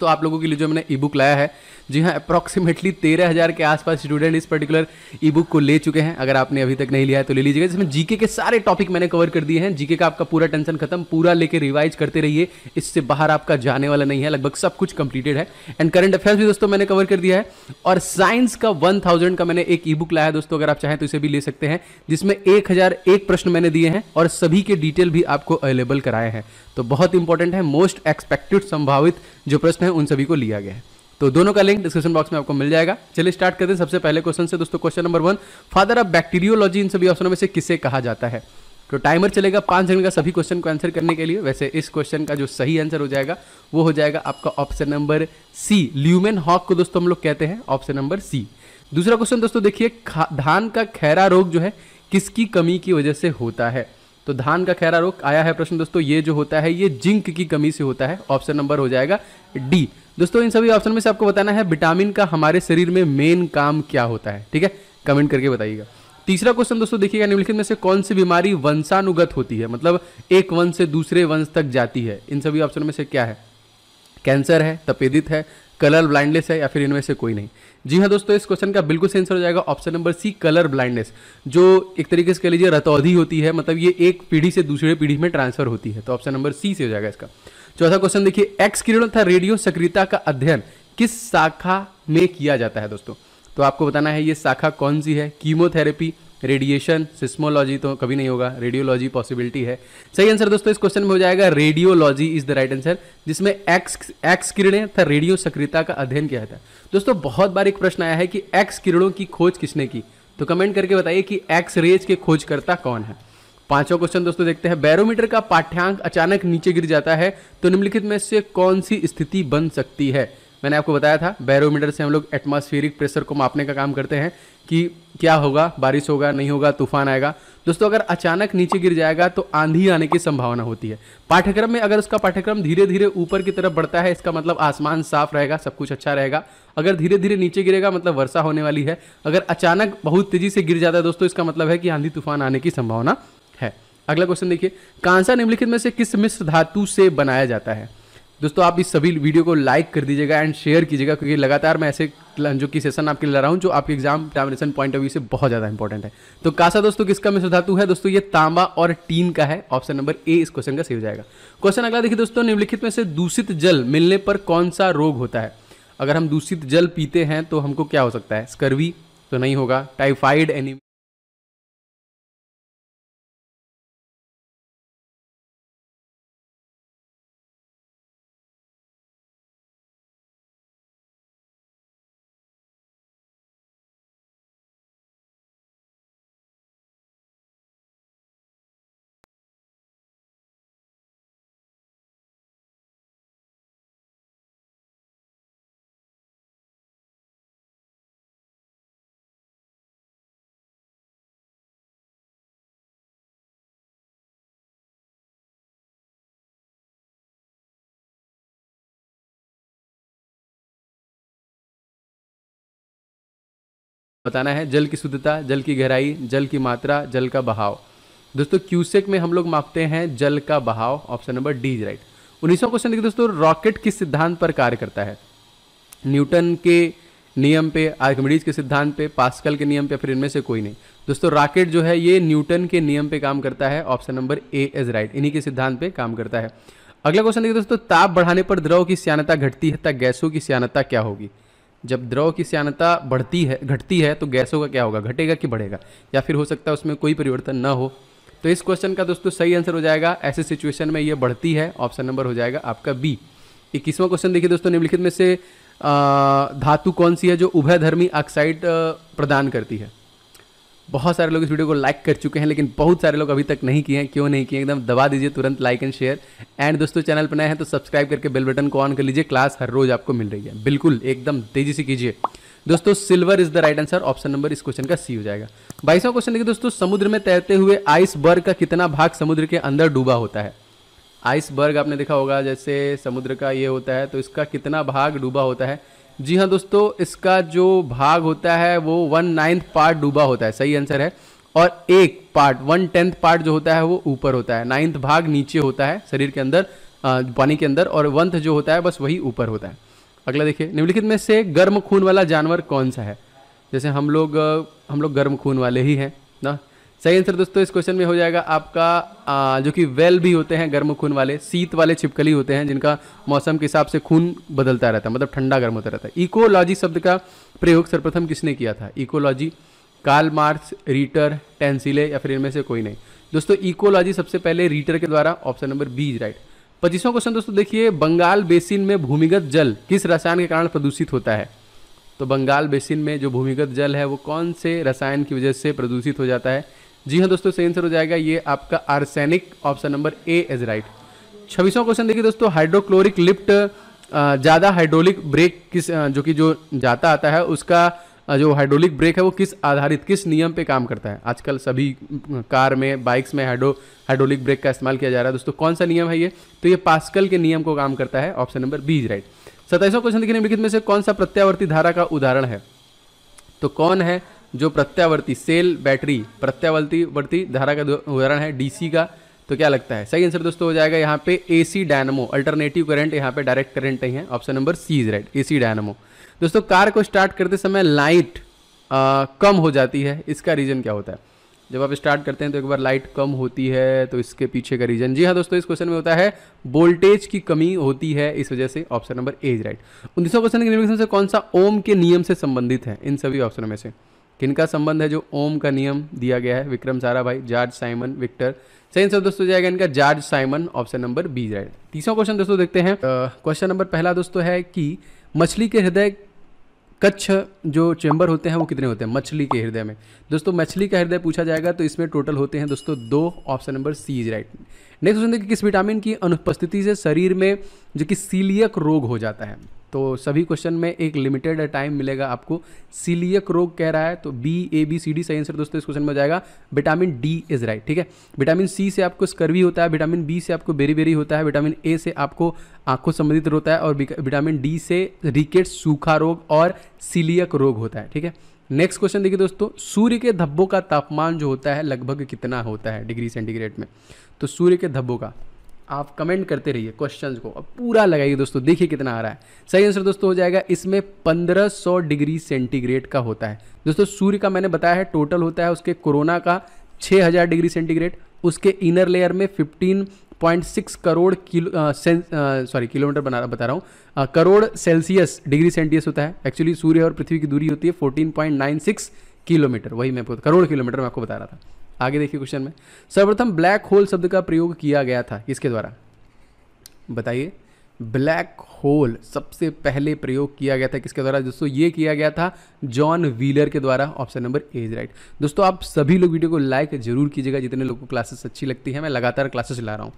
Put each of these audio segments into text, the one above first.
तो आप लोगों के लिए जो मैंने ई बुक लाया है जी हाँ अप्रॉक्सीमेटली तेरह हज़ार के आसपास स्टूडेंट इस पर्टिकुलर ई बुक को ले चुके हैं अगर आपने अभी तक नहीं लिया है तो ले लीजिएगा जिसमें जीके के सारे टॉपिक मैंने कवर कर दिए हैं जीके का आपका पूरा टेंशन खत्म पूरा लेके रिवाइज करते रहिए इससे बाहर आपका जाने वाला नहीं है लगभग सब कुछ कंप्लीटेड है एंड करंट अफेयर्स भी दोस्तों मैंने कवर कर दिया है और साइंस का वन थाउजेंड का मैंने एक ई बुक लाया है दोस्तों अगर आप चाहें तो इसे भी ले सकते हैं जिसमें एक हज़ार एक प्रश्न मैंने दिए हैं और सभी के डिटेल भी आपको अवेलेबल कराए हैं तो बहुत इंपॉर्टेंट है मोस्ट एक्सपेक्टेड संभावित जो प्रश्न है हैं उन सभी को लिया गया है तो दोनों का लिंक डिस्क्रिप्शन बॉक्स में आपको मिल जाएगा चलिए स्टार्ट करते हैं सबसे पहले क्वेश्चन से दोस्तों question number one father of bacteriology इन सभी ऑप्शनों में से किसे कहा जाता है तो टाइमर चलेगा पांच सेकंड का सभी क्वेश्चन को आंसर करने के लिए वैसे इस क्वेश्चन का जो सही आंसर हो जाएगा वो हो जाएगा आपका option number C Leeuwenhoek को दोस्तों हम लोग कहते हैं ऑप्शन नंबर सी दूसरा क्वेश्चन दोस्तों देखिए धान का खैरा रोग जो है किसकी कमी की वजह से होता है तो धान का खैरा रोग आया है प्रश्न दोस्तों ये जो होता है ये जिंक की कमी से होता है ऑप्शन नंबर हो जाएगा डी दोस्तों इन सभी ऑप्शन में से आपको बताना है विटामिन का हमारे शरीर में मेन काम क्या होता है ठीक है कमेंट करके बताइएगा तीसरा क्वेश्चन दोस्तों देखिएगा निम्नलिखित में से कौन सी बीमारी वंशानुगत होती है मतलब एक वंश से दूसरे वंश तक जाती है इन सभी ऑप्शन में से क्या है कैंसर है तपेदित है कलर ब्लाइंडनेस है या फिर इनमें से कोई नहीं जी हाँ दोस्तों इस क्वेश्चन का बिल्कुल सेंसर हो जाएगा option number C colour blindness जो एक तरीके से कह लीजिए रतौधी होती है मतलब ये एक पीढ़ी से दूसरे पीढ़ी में ट्रांसफर होती है तो ऑप्शन नंबर सी से हो जाएगा इसका चौथा क्वेश्चन देखिए एक्स किरण तथा रेडियो सक्रियता का अध्ययन किस शाखा में किया जाता है दोस्तों तो आपको बताना है ये शाखा कौन सी है कीमोथेरेपी रेडिएशन सिस्मोलॉजी तो कभी नहीं होगा रेडियोलॉजी पॉसिबिलिटी है सही आंसर दोस्तों इस क्वेश्चन में हो जाएगा radiology is the right answer जिसमें एक्स एक्स किरणें तथा रेडियो सक्रियता का अध्ययन किया जाता है दोस्तों बहुत बार एक प्रश्न आया है कि एक्स किरणों की खोज किसने की तो कमेंट करके बताइए कि एक्स रेज के खोजकर्ता कौन है पांचवा क्वेश्चन दोस्तों देखते हैं बैरोमीटर का पाठ्यांक अचानक नीचे गिर जाता है तो निम्नलिखित में से कौन सी स्थिति बन सकती है मैंने आपको बताया था बैरोमीटर से हम लोग एटमॉस्फेरिक प्रेशर को मापने का काम करते हैं कि क्या होगा बारिश होगा नहीं होगा तूफान आएगा दोस्तों अगर अचानक नीचे गिर जाएगा तो आंधी आने की संभावना होती है पाठ्यक्रम में अगर उसका पाठ्यक्रम धीरे धीरे ऊपर की तरफ बढ़ता है इसका मतलब आसमान साफ रहेगा सब कुछ अच्छा रहेगा अगर धीरे धीरे नीचे गिरेगा मतलब वर्षा होने वाली है अगर अचानक बहुत तेजी से गिर जाता है दोस्तों इसका मतलब है कि आंधी तूफान आने की संभावना है अगला क्वेश्चन देखिए कांसा निम्नलिखित में से किस मिश्र धातु से बनाया जाता है दोस्तों आप इस सभी वीडियो को लाइक कर दीजिएगा एंड शेयर कीजिएगा क्योंकि लगातार मैं ऐसे जो कि सेशन आपके लिए ला रहा हूँ जो आपके exam termination point of view से बहुत ज़्यादा इंपॉर्टेंट है तो कासा दोस्तों किसका मिश्र धातु है दोस्तों ये तांबा और टीन का है ऑप्शन नंबर ए इस क्वेश्चन का सही हो जाएगा क्वेश्चन अगला देखिए दोस्तों निम्नलिखित में से दूषित जल मिलने पर कौन सा रोग होता है अगर हम दूषित जल पीते हैं तो हमको क्या हो सकता है स्कर्वी तो नहीं होगा टाइफाइड एनिमी बताना है जल की शुद्धता जल की गहराई जल की मात्रा जल का बहाव दोस्तों क्यूसेक में हम लोग मापते हैं जल का बहाव option number D is right उन्नीसवा क्वेश्चन देखिए दोस्तों रॉकेट किस सिद्धांत पर कार्य करता है न्यूटन के नियम पे आर्कमिडीज के सिद्धांत पे पास्कल के नियम पे फिर इनमें से कोई नहीं दोस्तों रॉकेट जो है ये न्यूटन के नियम पे काम करता है option number A is right इन्हीं के सिद्धांत पे काम करता है अगला क्वेश्चन देखिए दोस्तों ताप बढ़ाने पर द्रव की श्यानता घटती है तक गैसों की श्यानता क्या होगी जब द्रव की सयानता बढ़ती है घटती है तो गैसों का क्या होगा घटेगा कि बढ़ेगा या फिर हो सकता है उसमें कोई परिवर्तन ना हो तो इस क्वेश्चन का दोस्तों सही आंसर हो जाएगा ऐसे सिचुएशन में ये बढ़ती है ऑप्शन नंबर हो जाएगा आपका बी इक्कीसवां क्वेश्चन देखिए दोस्तों निम्नलिखित में से धातु कौन सी है जो उभयधर्मी ऑक्साइड प्रदान करती है बहुत सारे लोग इस वीडियो को लाइक कर चुके हैं लेकिन बहुत सारे लोग अभी तक नहीं किए हैं क्यों नहीं किए एकदम दबा दीजिए तुरंत लाइक एंड शेयर एंड दोस्तों चैनल पर नए हैं तो सब्सक्राइब करके बेल बटन को ऑन कर लीजिए क्लास हर रोज आपको मिल रही है बिल्कुल एकदम तेजी से कीजिए दोस्तों silver is the right answer option number इस क्वेश्चन का सी हो जाएगा बाईसवा क्वेश्चन देखिए दोस्तों समुद्र में तैरते हुए आइसबर्ग का कितना भाग समुद्र के अंदर डूबा होता है आइसबर्ग आपने देखा होगा जैसे समुद्र का ये होता है तो इसका कितना भाग डूबा होता है जी हाँ दोस्तों इसका जो भाग होता है वो वन नाइन्थ पार्ट डूबा होता है सही आंसर है और एक पार्ट वन टेंथ पार्ट जो होता है वो ऊपर होता है नाइन्थ भाग नीचे होता है शरीर के अंदर पानी के अंदर और वंथ जो होता है बस वही ऊपर होता है अगला देखिए निम्नलिखित में से गर्म खून वाला जानवर कौन सा है जैसे हम लोग हम लोग गर्म खून वाले ही हैं ना सही आंसर दोस्तों इस क्वेश्चन में हो जाएगा आपका आ, जो कि वेल भी होते हैं गर्म खून वाले शीत वाले छिपकली होते हैं जिनका मौसम के हिसाब से खून बदलता रहता है मतलब ठंडा गर्म होता रहता है इकोलॉजी शब्द का प्रयोग सर्वप्रथम किसने किया था ecology Karl Marx Ritter Tansley या फिर इनमें से कोई नहीं दोस्तों इकोलॉजी सबसे पहले रीटर के द्वारा ऑप्शन नंबर बी राइट पच्चीसवा क्वेश्चन दोस्तों देखिए बंगाल बेसिन में भूमिगत जल किस रसायन के कारण प्रदूषित होता है तो बंगाल बेसिन में जो भूमिगत जल है वो कौन से रसायन की वजह से प्रदूषित हो जाता है जी हाँ दोस्तों सही आंसर हो जाएगा ये आपका arsenic option number A is right छब्बीसवां क्वेश्चन देखिए दोस्तों हाइड्रोक्लोरिक लिफ्ट ज़्यादा हाइड्रोलिक ब्रेक किस जो कि जो जाता आता है उसका जो हाइड्रोलिक ब्रेक है वो किस आधारित किस नियम पे काम करता है आजकल सभी कार में बाइक्स में हाइड्रो हाइड्रोलिक ब्रेक का इस्तेमाल किया जा रहा है दोस्तों कौन सा नियम है ये तो ये पास्कल के नियम को काम करता है ऑप्शन नंबर बी राइट सताइसों क्वेश्चन देखिए निम्नलिखित में से कौन सा प्रत्यावर्ती धारा का उदाहरण है तो कौन है जो प्रत्यावर्ती सेल बैटरी प्रत्यावर्ती वर्ती धारा का उदाहरण है डीसी का तो क्या लगता है सही आंसर दोस्तों हो जाएगा यहाँ पे एसी डायनमो अल्टरनेटिव करंट यहाँ पे डायरेक्ट करंट नहीं है option number C is right AC dynamo दोस्तों कार को स्टार्ट करते समय लाइट आ, कम हो जाती है इसका रीज़न क्या होता है जब आप स्टार्ट करते हैं तो एक बार लाइट कम होती है तो इसके पीछे का रीजन जी हाँ दोस्तों इस क्वेश्चन में होता है वोल्टेज की कमी होती है इस वजह से option number A is right उन्नीसवा क्वेश्चन क्वेश्चन से कौन सा ओम के नियम से संबंधित है इन सभी ऑप्शनों में से किनका संबंध है जो ओम का नियम दिया गया है Vikram Sarabhai George Simon Victor सही आंसर दोस्तों जाएगा इनका George Simon option number B right तीसरा क्वेश्चन दोस्तों देखते हैं क्वेश्चन नंबर पहला दोस्तों है कि मछली के हृदय कच्छ जो चैम्बर होते हैं वो कितने होते हैं मछली के हृदय में दोस्तों मछली का हृदय पूछा जाएगा तो इसमें टोटल होते हैं दोस्तों दो option number C is right next question देखिए किस विटामिन की अनुपस्थिति से शरीर में जो कि सीलियक रोग हो जाता है तो सभी क्वेश्चन में एक लिमिटेड टाइम मिलेगा आपको सीलियक रोग कह रहा है तो B A B C D सही आंसर दोस्तों इस क्वेश्चन में जाएगा विटामिन डी इज राइट ठीक है विटामिन सी से आपको स्कर्वी होता है विटामिन बी से आपको बेरी बेरी होता है विटामिन ए से आपको आंखों संबंधित होता है और विटामिन डी से रिकेट सूखा रोग और सीलियक रोग होता है ठीक है नेक्स्ट क्वेश्चन देखिए दोस्तों सूर्य के धब्बों का तापमान जो होता है लगभग कितना होता है डिग्री सेंटीग्रेड में तो सूर्य के धब्बों का आप कमेंट करते रहिए क्वेश्चंस को अब पूरा लगाइए दोस्तों देखिए कितना आ रहा है सही आंसर दोस्तों हो जाएगा इसमें 1500 डिग्री सेंटीग्रेड का होता है दोस्तों सूर्य का मैंने बताया है टोटल होता है उसके कोरोना का 6000 डिग्री सेंटीग्रेड उसके इनर लेयर में fifteen point six crore kilo sorry kilometre बना बता रहा हूँ करोड़ सेल्सियस डिग्री सेंटियस होता है एक्चुअली सूर्य और पृथ्वी की दूरी होती है fourteen point nine six kilometre वही मैं करोड़ किलोमीटर मैं आपको बता रहा था आगे देखिए क्वेश्चन में सर्वप्रथम ब्लैक होल शब्द का प्रयोग किया गया था किसके द्वारा बताइए ब्लैक होल सबसे पहले प्रयोग किया गया था किसके द्वारा दोस्तों ये किया गया था जॉन व्हीलर के द्वारा option number A is right दोस्तों आप सभी लोग वीडियो को लाइक जरूर कीजिएगा जितने लोग को क्लासेस अच्छी लगती है मैं लगातार क्लासेस ला रहा हूँ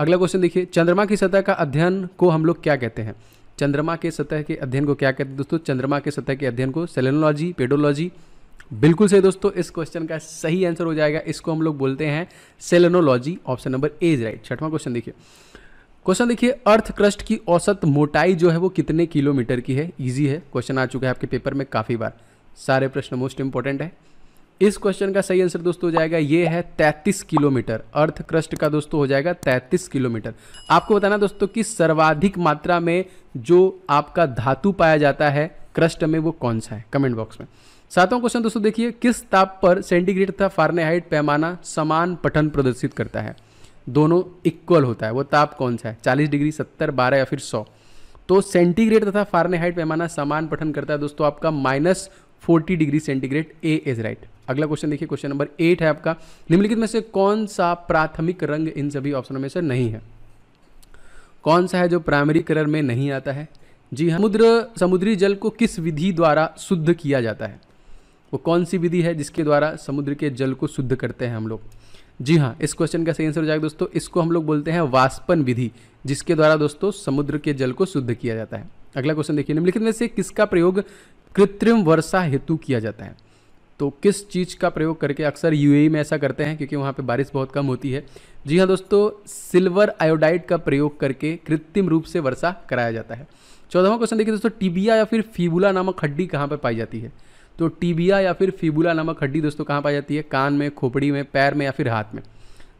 अगला क्वेश्चन देखिए चंद्रमा की सतह का अध्ययन को हम लोग क्या कहते हैं चंद्रमा के सतह के अध्ययन को क्या कहते हैं दोस्तों चंद्रमा के सतह के अध्ययन को सेलेनोलॉजी पेडोलॉजी बिल्कुल सही दोस्तों इस क्वेश्चन का सही आंसर हो जाएगा इसको हम लोग बोलते हैं selenology option number A is right छठवां क्वेश्चन देखिए क्वेश्चन देखिए अर्थ क्रस्ट की औसत मोटाई जो है वो कितने किलोमीटर की है इजी है क्वेश्चन आ चुका है आपके पेपर में काफ़ी बार सारे प्रश्न मोस्ट इंपॉर्टेंट है इस क्वेश्चन का सही आंसर दोस्तों हो जाएगा ये है 33 किलोमीटर अर्थ क्रस्ट का दोस्तों हो जाएगा 33 किलोमीटर आपको बताना दोस्तों कि सर्वाधिक मात्रा में जो आपका धातु पाया जाता है क्रस्ट में वो कौन सा है कमेंट बॉक्स में सातवां क्वेश्चन दोस्तों देखिए किस ताप पर सेंटीग्रेड तथा फारनेहाइट पैमाना समान पठन प्रदर्शित करता है दोनों इक्वल होता है वो ताप कौन सा है चालीस डिग्री सत्तर बारह या फिर सौ तो सेंटीग्रेड तथा फारनेहाइट पैमाना समान पठन करता है दोस्तों आपका minus forty degree centigrade A is right अगला क्वेश्चन देखिए क्वेश्चन नंबर एट है आपका निम्नलिखित में से कौन सा प्राथमिक रंग इन सभी ऑप्शनों में से नहीं है कौन सा है जो प्राइमरी कलर में नहीं आता है जी हाँ समुद्र समुद्री जल को किस विधि द्वारा शुद्ध किया जाता है वो कौन सी विधि है जिसके द्वारा समुद्र के जल को शुद्ध करते हैं हम लोग जी हाँ इस क्वेश्चन का सही आंसर हो जाएगा दोस्तों इसको हम लोग बोलते हैं वाष्पन विधि जिसके द्वारा दोस्तों समुद्र के जल को शुद्ध किया जाता है अगला क्वेश्चन देखिए निम्नलिखित में से किसका प्रयोग कृत्रिम वर्षा हेतु किया जाता है तो किस चीज़ का प्रयोग करके अक्सर यूएई e में ऐसा करते हैं क्योंकि वहाँ पे बारिश बहुत कम होती है जी हाँ दोस्तों सिल्वर आयोडाइड का प्रयोग करके कृत्रिम रूप से वर्षा कराया जाता है चौदहवा क्वेश्चन देखिए दोस्तों टीबिया या फिर फीबुला नामक हड्डी कहाँ पर पाई जाती है तो टीबिया या फिर फिबुला नामक हड्डी दोस्तों कहाँ पाई जाती है कान में खोपड़ी में पैर में या फिर हाथ में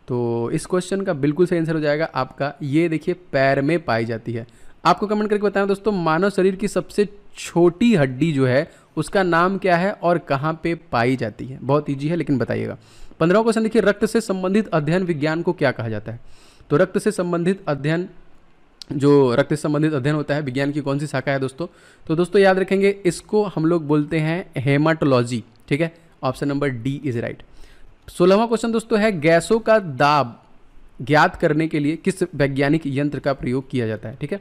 तो इस क्वेश्चन का बिल्कुल सही आंसर हो जाएगा आपका ये देखिए पैर में पाई जाती है आपको कमेंट करके बताना दोस्तों मानव शरीर की सबसे छोटी हड्डी जो है उसका नाम क्या है और कहाँ पे पाई जाती है बहुत ईजी है लेकिन बताइएगा पंद्रह क्वेश्चन देखिए रक्त से संबंधित अध्ययन विज्ञान को क्या कहा जाता है तो रक्त से संबंधित अध्ययन जो रक्त संबंधित अध्ययन होता है विज्ञान की कौन सी शाखा है दोस्तों तो दोस्तों याद रखेंगे इसको हम लोग बोलते हैं हेमाटोलॉजी ठीक है option number D is right सोलहवा क्वेश्चन दोस्तों है गैसों का दाब ज्ञात करने के लिए किस वैज्ञानिक यंत्र का प्रयोग किया जाता है ठीक है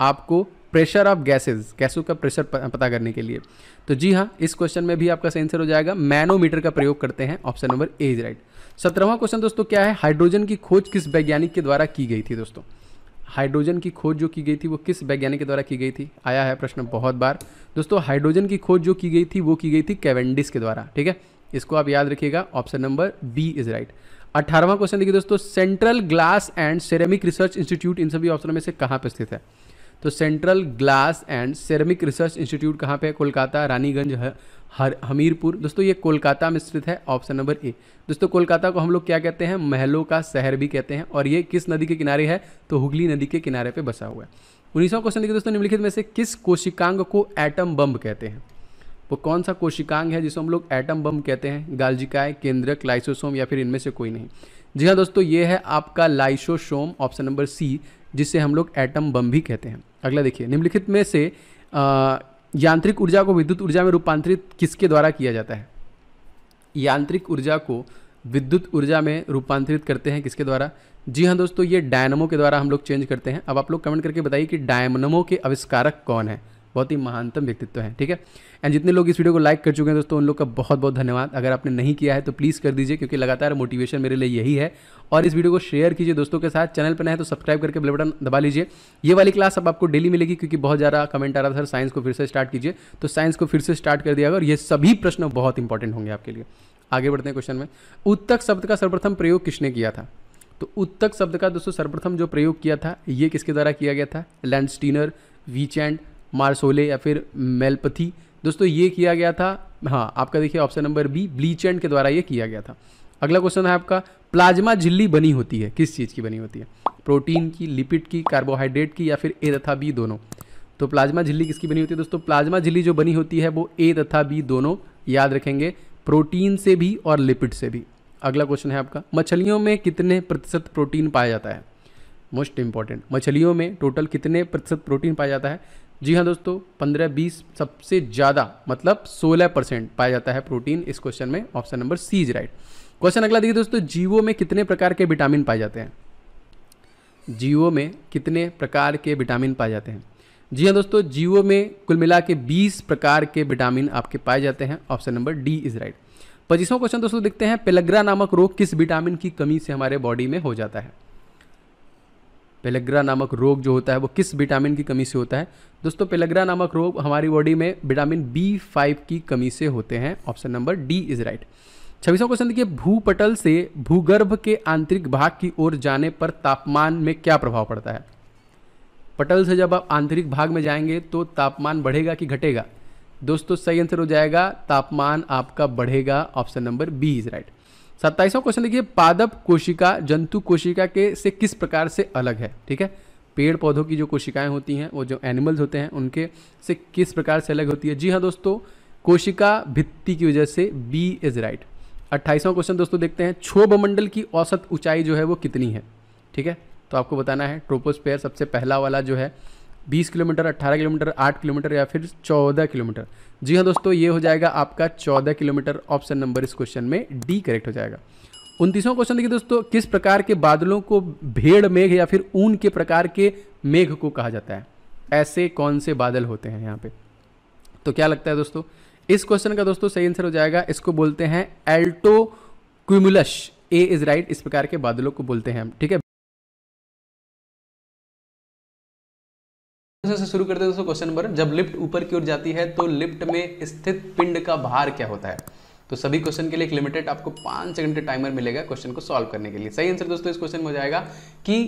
आपको प्रेशर ऑफ गैसेस गैसों का प्रेशर पता करने के लिए तो जी हाँ इस क्वेश्चन में भी आपका सही आंसर हो जाएगा मैनोमीटर का प्रयोग करते हैं option number A is right सत्रहवा क्वेश्चन दोस्तों क्या है हाइड्रोजन की खोज किस वैज्ञानिक के द्वारा की गई थी दोस्तों हाइड्रोजन की खोज जो की गई थी वो किस वैज्ञानिक के द्वारा की गई थी आया है प्रश्न बहुत बार दोस्तों हाइड्रोजन की खोज जो की गई थी वो की गई थी कैवेंडिस के द्वारा ठीक है इसको आप याद रखिएगा option number B is right अठारहवां क्वेश्चन देखिए दोस्तों central glass and ceramic research institute इन सभी ऑप्शनों में से कहाँ पर स्थित है तो central glass and ceramic research institute कहाँ पे है कोलकाता रानीगंज हर हमीरपुर दोस्तों ये कोलकाता में स्थित है ऑप्शन नंबर ए दोस्तों कोलकाता को हम लोग क्या कहते हैं महलों का शहर भी कहते हैं और ये किस नदी के किनारे है तो हुगली नदी के किनारे पे बसा हुआ है उन्नीसवा क्वेश्चन देखिए दोस्तों निम्नलिखित में से किस कोशिकांग को एटम बम कहते हैं वो कौन सा कोशिकांग है जिसको हम लोग एटम बम कहते हैं गालजिकाय केंद्रक लाइसोसोम या फिर इनमें से कोई नहीं जी हाँ दोस्तों ये है आपका लाइसोसोम ऑप्शन नंबर सी जिसे हम लोग एटम बम भी कहते हैं अगला देखिए निम्नलिखित में से यांत्रिक ऊर्जा को विद्युत ऊर्जा में रूपांतरित किसके द्वारा किया जाता है यांत्रिक ऊर्जा को विद्युत ऊर्जा में रूपांतरित करते हैं किसके द्वारा जी हाँ दोस्तों ये डायनमो के द्वारा हम लोग चेंज करते हैं अब आप लोग कमेंट करके बताइए कि डायनमो के आविष्कारक कौन है बहुत ही महानतम व्यक्तित्व है ठीक है एंड जितने लोग इस वीडियो को लाइक कर चुके हैं दोस्तों उन लोग का बहुत बहुत धन्यवाद अगर आपने नहीं किया है तो प्लीज़ कर दीजिए क्योंकि लगातार मोटिवेशन मेरे लिए यही है और इस वीडियो को शेयर कीजिए दोस्तों के साथ चैनल पर नए तो सब्सक्राइब करके बेल बटन दबा लीजिए ये वाली क्लास अब आपको डेली मिलेगी क्योंकि बहुत ज़्यादा कमेंट आ रहा था सर साइंस को फिर से स्टार्ट कीजिए तो साइंस को फिर से स्टार्ट कर दिया और ये सभी प्रश्न बहुत इंपॉर्टेंट होंगे आपके लिए आगे बढ़ते हैं क्वेश्चन में उत्तक शब्द का सर्वप्रथम प्रयोग किसने किया था तो उत्तक शब्द का दोस्तों सर्वप्रथम जो प्रयोग किया था ये किसके द्वारा किया गया था लैंडस्टीनर वीचैंड मार्सोले या फिर मेलपथी दोस्तों ये किया गया था हाँ आपका देखिए option number B bleach and के द्वारा ये किया गया था अगला क्वेश्चन है आपका प्लाज्मा झिल्ली बनी होती है किस चीज़ की बनी होती है प्रोटीन की लिपिड की कार्बोहाइड्रेट की या फिर ए तथा बी दोनों तो प्लाज्मा झिल्ली किसकी बनी होती है दोस्तों प्लाज्मा झिल्ली जो बनी होती है वो ए तथा बी दोनों याद रखेंगे प्रोटीन से भी और लिपिड से भी अगला क्वेश्चन है आपका मछलियों में कितने प्रतिशत प्रोटीन पाया जाता है मोस्ट इंपॉर्टेंट मछलियों में टोटल कितने प्रतिशत प्रोटीन पाया जाता है जी हाँ दोस्तों पंद्रह बीस सबसे ज़्यादा मतलब सोलह परसेंट पाया जाता है प्रोटीन इस क्वेश्चन में option number C is right question अगला देखिए दोस्तों जीवो में कितने प्रकार के विटामिन पाए जाते हैं जीवो में कितने प्रकार के विटामिन पाए जाते हैं जी हाँ दोस्तों जीवो में कुल मिला के बीस प्रकार के विटामिन आपके पाए जाते हैं option number D is right पच्चीसों क्वेश्चन दोस्तों देखते हैं पेलग्रा नामक रोग किस विटामिन की कमी से हमारे बॉडी में हो जाता है पेलेग्रा नामक रोग जो होता है वो किस विटामिन की कमी से होता है दोस्तों पेलेग्रा नामक रोग हमारी बॉडी में विटामिन बी फाइव की कमी से होते हैं option number D is right छब्बीसवा क्वेश्चन देखिए भूपटल से भूगर्भ के आंतरिक भाग की ओर जाने पर तापमान में क्या प्रभाव पड़ता है पटल से जब आप आंतरिक भाग में जाएंगे तो तापमान बढ़ेगा कि घटेगा दोस्तों सही आंसर हो जाएगा तापमान आपका बढ़ेगा option number B is right सत्ताईसवा क्वेश्चन देखिए पादप कोशिका जंतु कोशिका के से किस प्रकार से अलग है ठीक है पेड़ पौधों की जो कोशिकाएं होती हैं वो जो एनिमल्स होते हैं उनके से किस प्रकार से अलग होती है जी हाँ दोस्तों कोशिका भित्ति की वजह से बी इज राइट अट्ठाईसवां क्वेश्चन दोस्तों देखते हैं क्षोभ मंडल की औसत ऊंचाई जो है वो कितनी है ठीक है तो आपको बताना है ट्रोपोस्पेयर सबसे पहला वाला जो है बीस किलोमीटर अट्ठारह किलोमीटर आठ किलोमीटर या फिर चौदह किलोमीटर जी हाँ दोस्तों ये हो जाएगा आपका चौदह किलोमीटर ऑप्शन नंबर इस क्वेश्चन में डी करेक्ट हो जाएगा उनतीसवां क्वेश्चन देखिए दोस्तों किस प्रकार के बादलों को भेड़ मेघ या फिर ऊन के प्रकार के मेघ को कहा जाता है ऐसे कौन से बादल होते हैं यहाँ पे तो क्या लगता है दोस्तों इस क्वेश्चन का दोस्तों सही आंसर हो जाएगा इसको बोलते हैं altocumulus A is right इस प्रकार के बादलों को बोलते हैं हम ठीक है से शुरू करते हैं दोस्तों क्वेश्चन नंबर जब लिफ्ट ऊपर की ओर जाती है तो लिफ्ट में स्थित पिंड का भार क्या होता है तो सभी क्वेश्चन के लिए एक लिमिटेड आपको पांच सेकंड का टाइमर मिलेगा क्वेश्चन को सॉल्व करने के लिए सही आंसर दोस्तों इस क्वेश्चन में हो जाएगा कि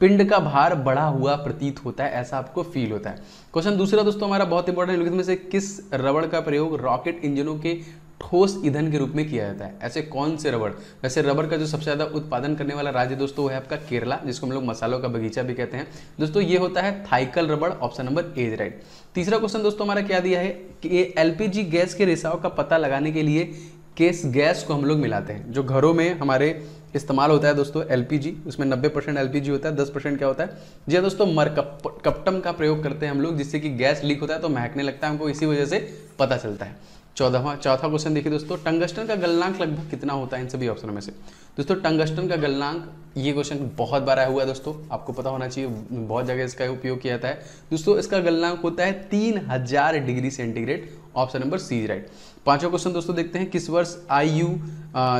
पिंड का भार बढ़ा हुआ प्रतीत होता है ऐसा आपको फील होता है क्वेश्चन दूसरा दोस्तों हमारा बहुत इंपॉर्टेंट है में से किस रबड़ का प्रयोग रॉकेट इंजनों के ठोस ईंधन के रूप में किया जाता है ऐसे कौन से रबड़ वैसे रबड़ का जो सबसे ज़्यादा उत्पादन करने वाला राज्य दोस्तों वो है आपका केरला जिसको हम लोग मसालों का बगीचा भी कहते हैं दोस्तों ये होता है थाइकल रबड़ ऑप्शन नंबर एज राइट तीसरा क्वेश्चन दोस्तों हमारा क्या दिया है कि एलपीजी गैस के रिसाव का पता लगाने के लिए केस गैस को हम लोग मिलाते हैं जो घरों में हमारे इस्तेमाल होता है दोस्तों एलपीजी उसमें 90 परसेंट एल होता है 10 परसेंट क्या होता है जी दोस्तों मरकप कप्टम का प्रयोग करते हैं हम लोग जिससे कि गैस लीक होता है तो महकने लगता है हमको इसी वजह से पता चलता है चौदहवा चौथा क्वेश्चन देखिए दोस्तों टंगस्टन का गलनांक लगभग कितना होता है इन सभी ऑप्शनों में से दोस्तों टंगस्टन का गलनांक ये क्वेश्चन बहुत बार आया हुआ है दोस्तों आपको पता होना चाहिए बहुत जगह इसका उपयोग किया जाता है दोस्तों इसका गलनांक होता है तीन हजार degree centigrade option number C right पांचवा क्वेश्चन दोस्तों देखते हैं किस वर्ष आईयू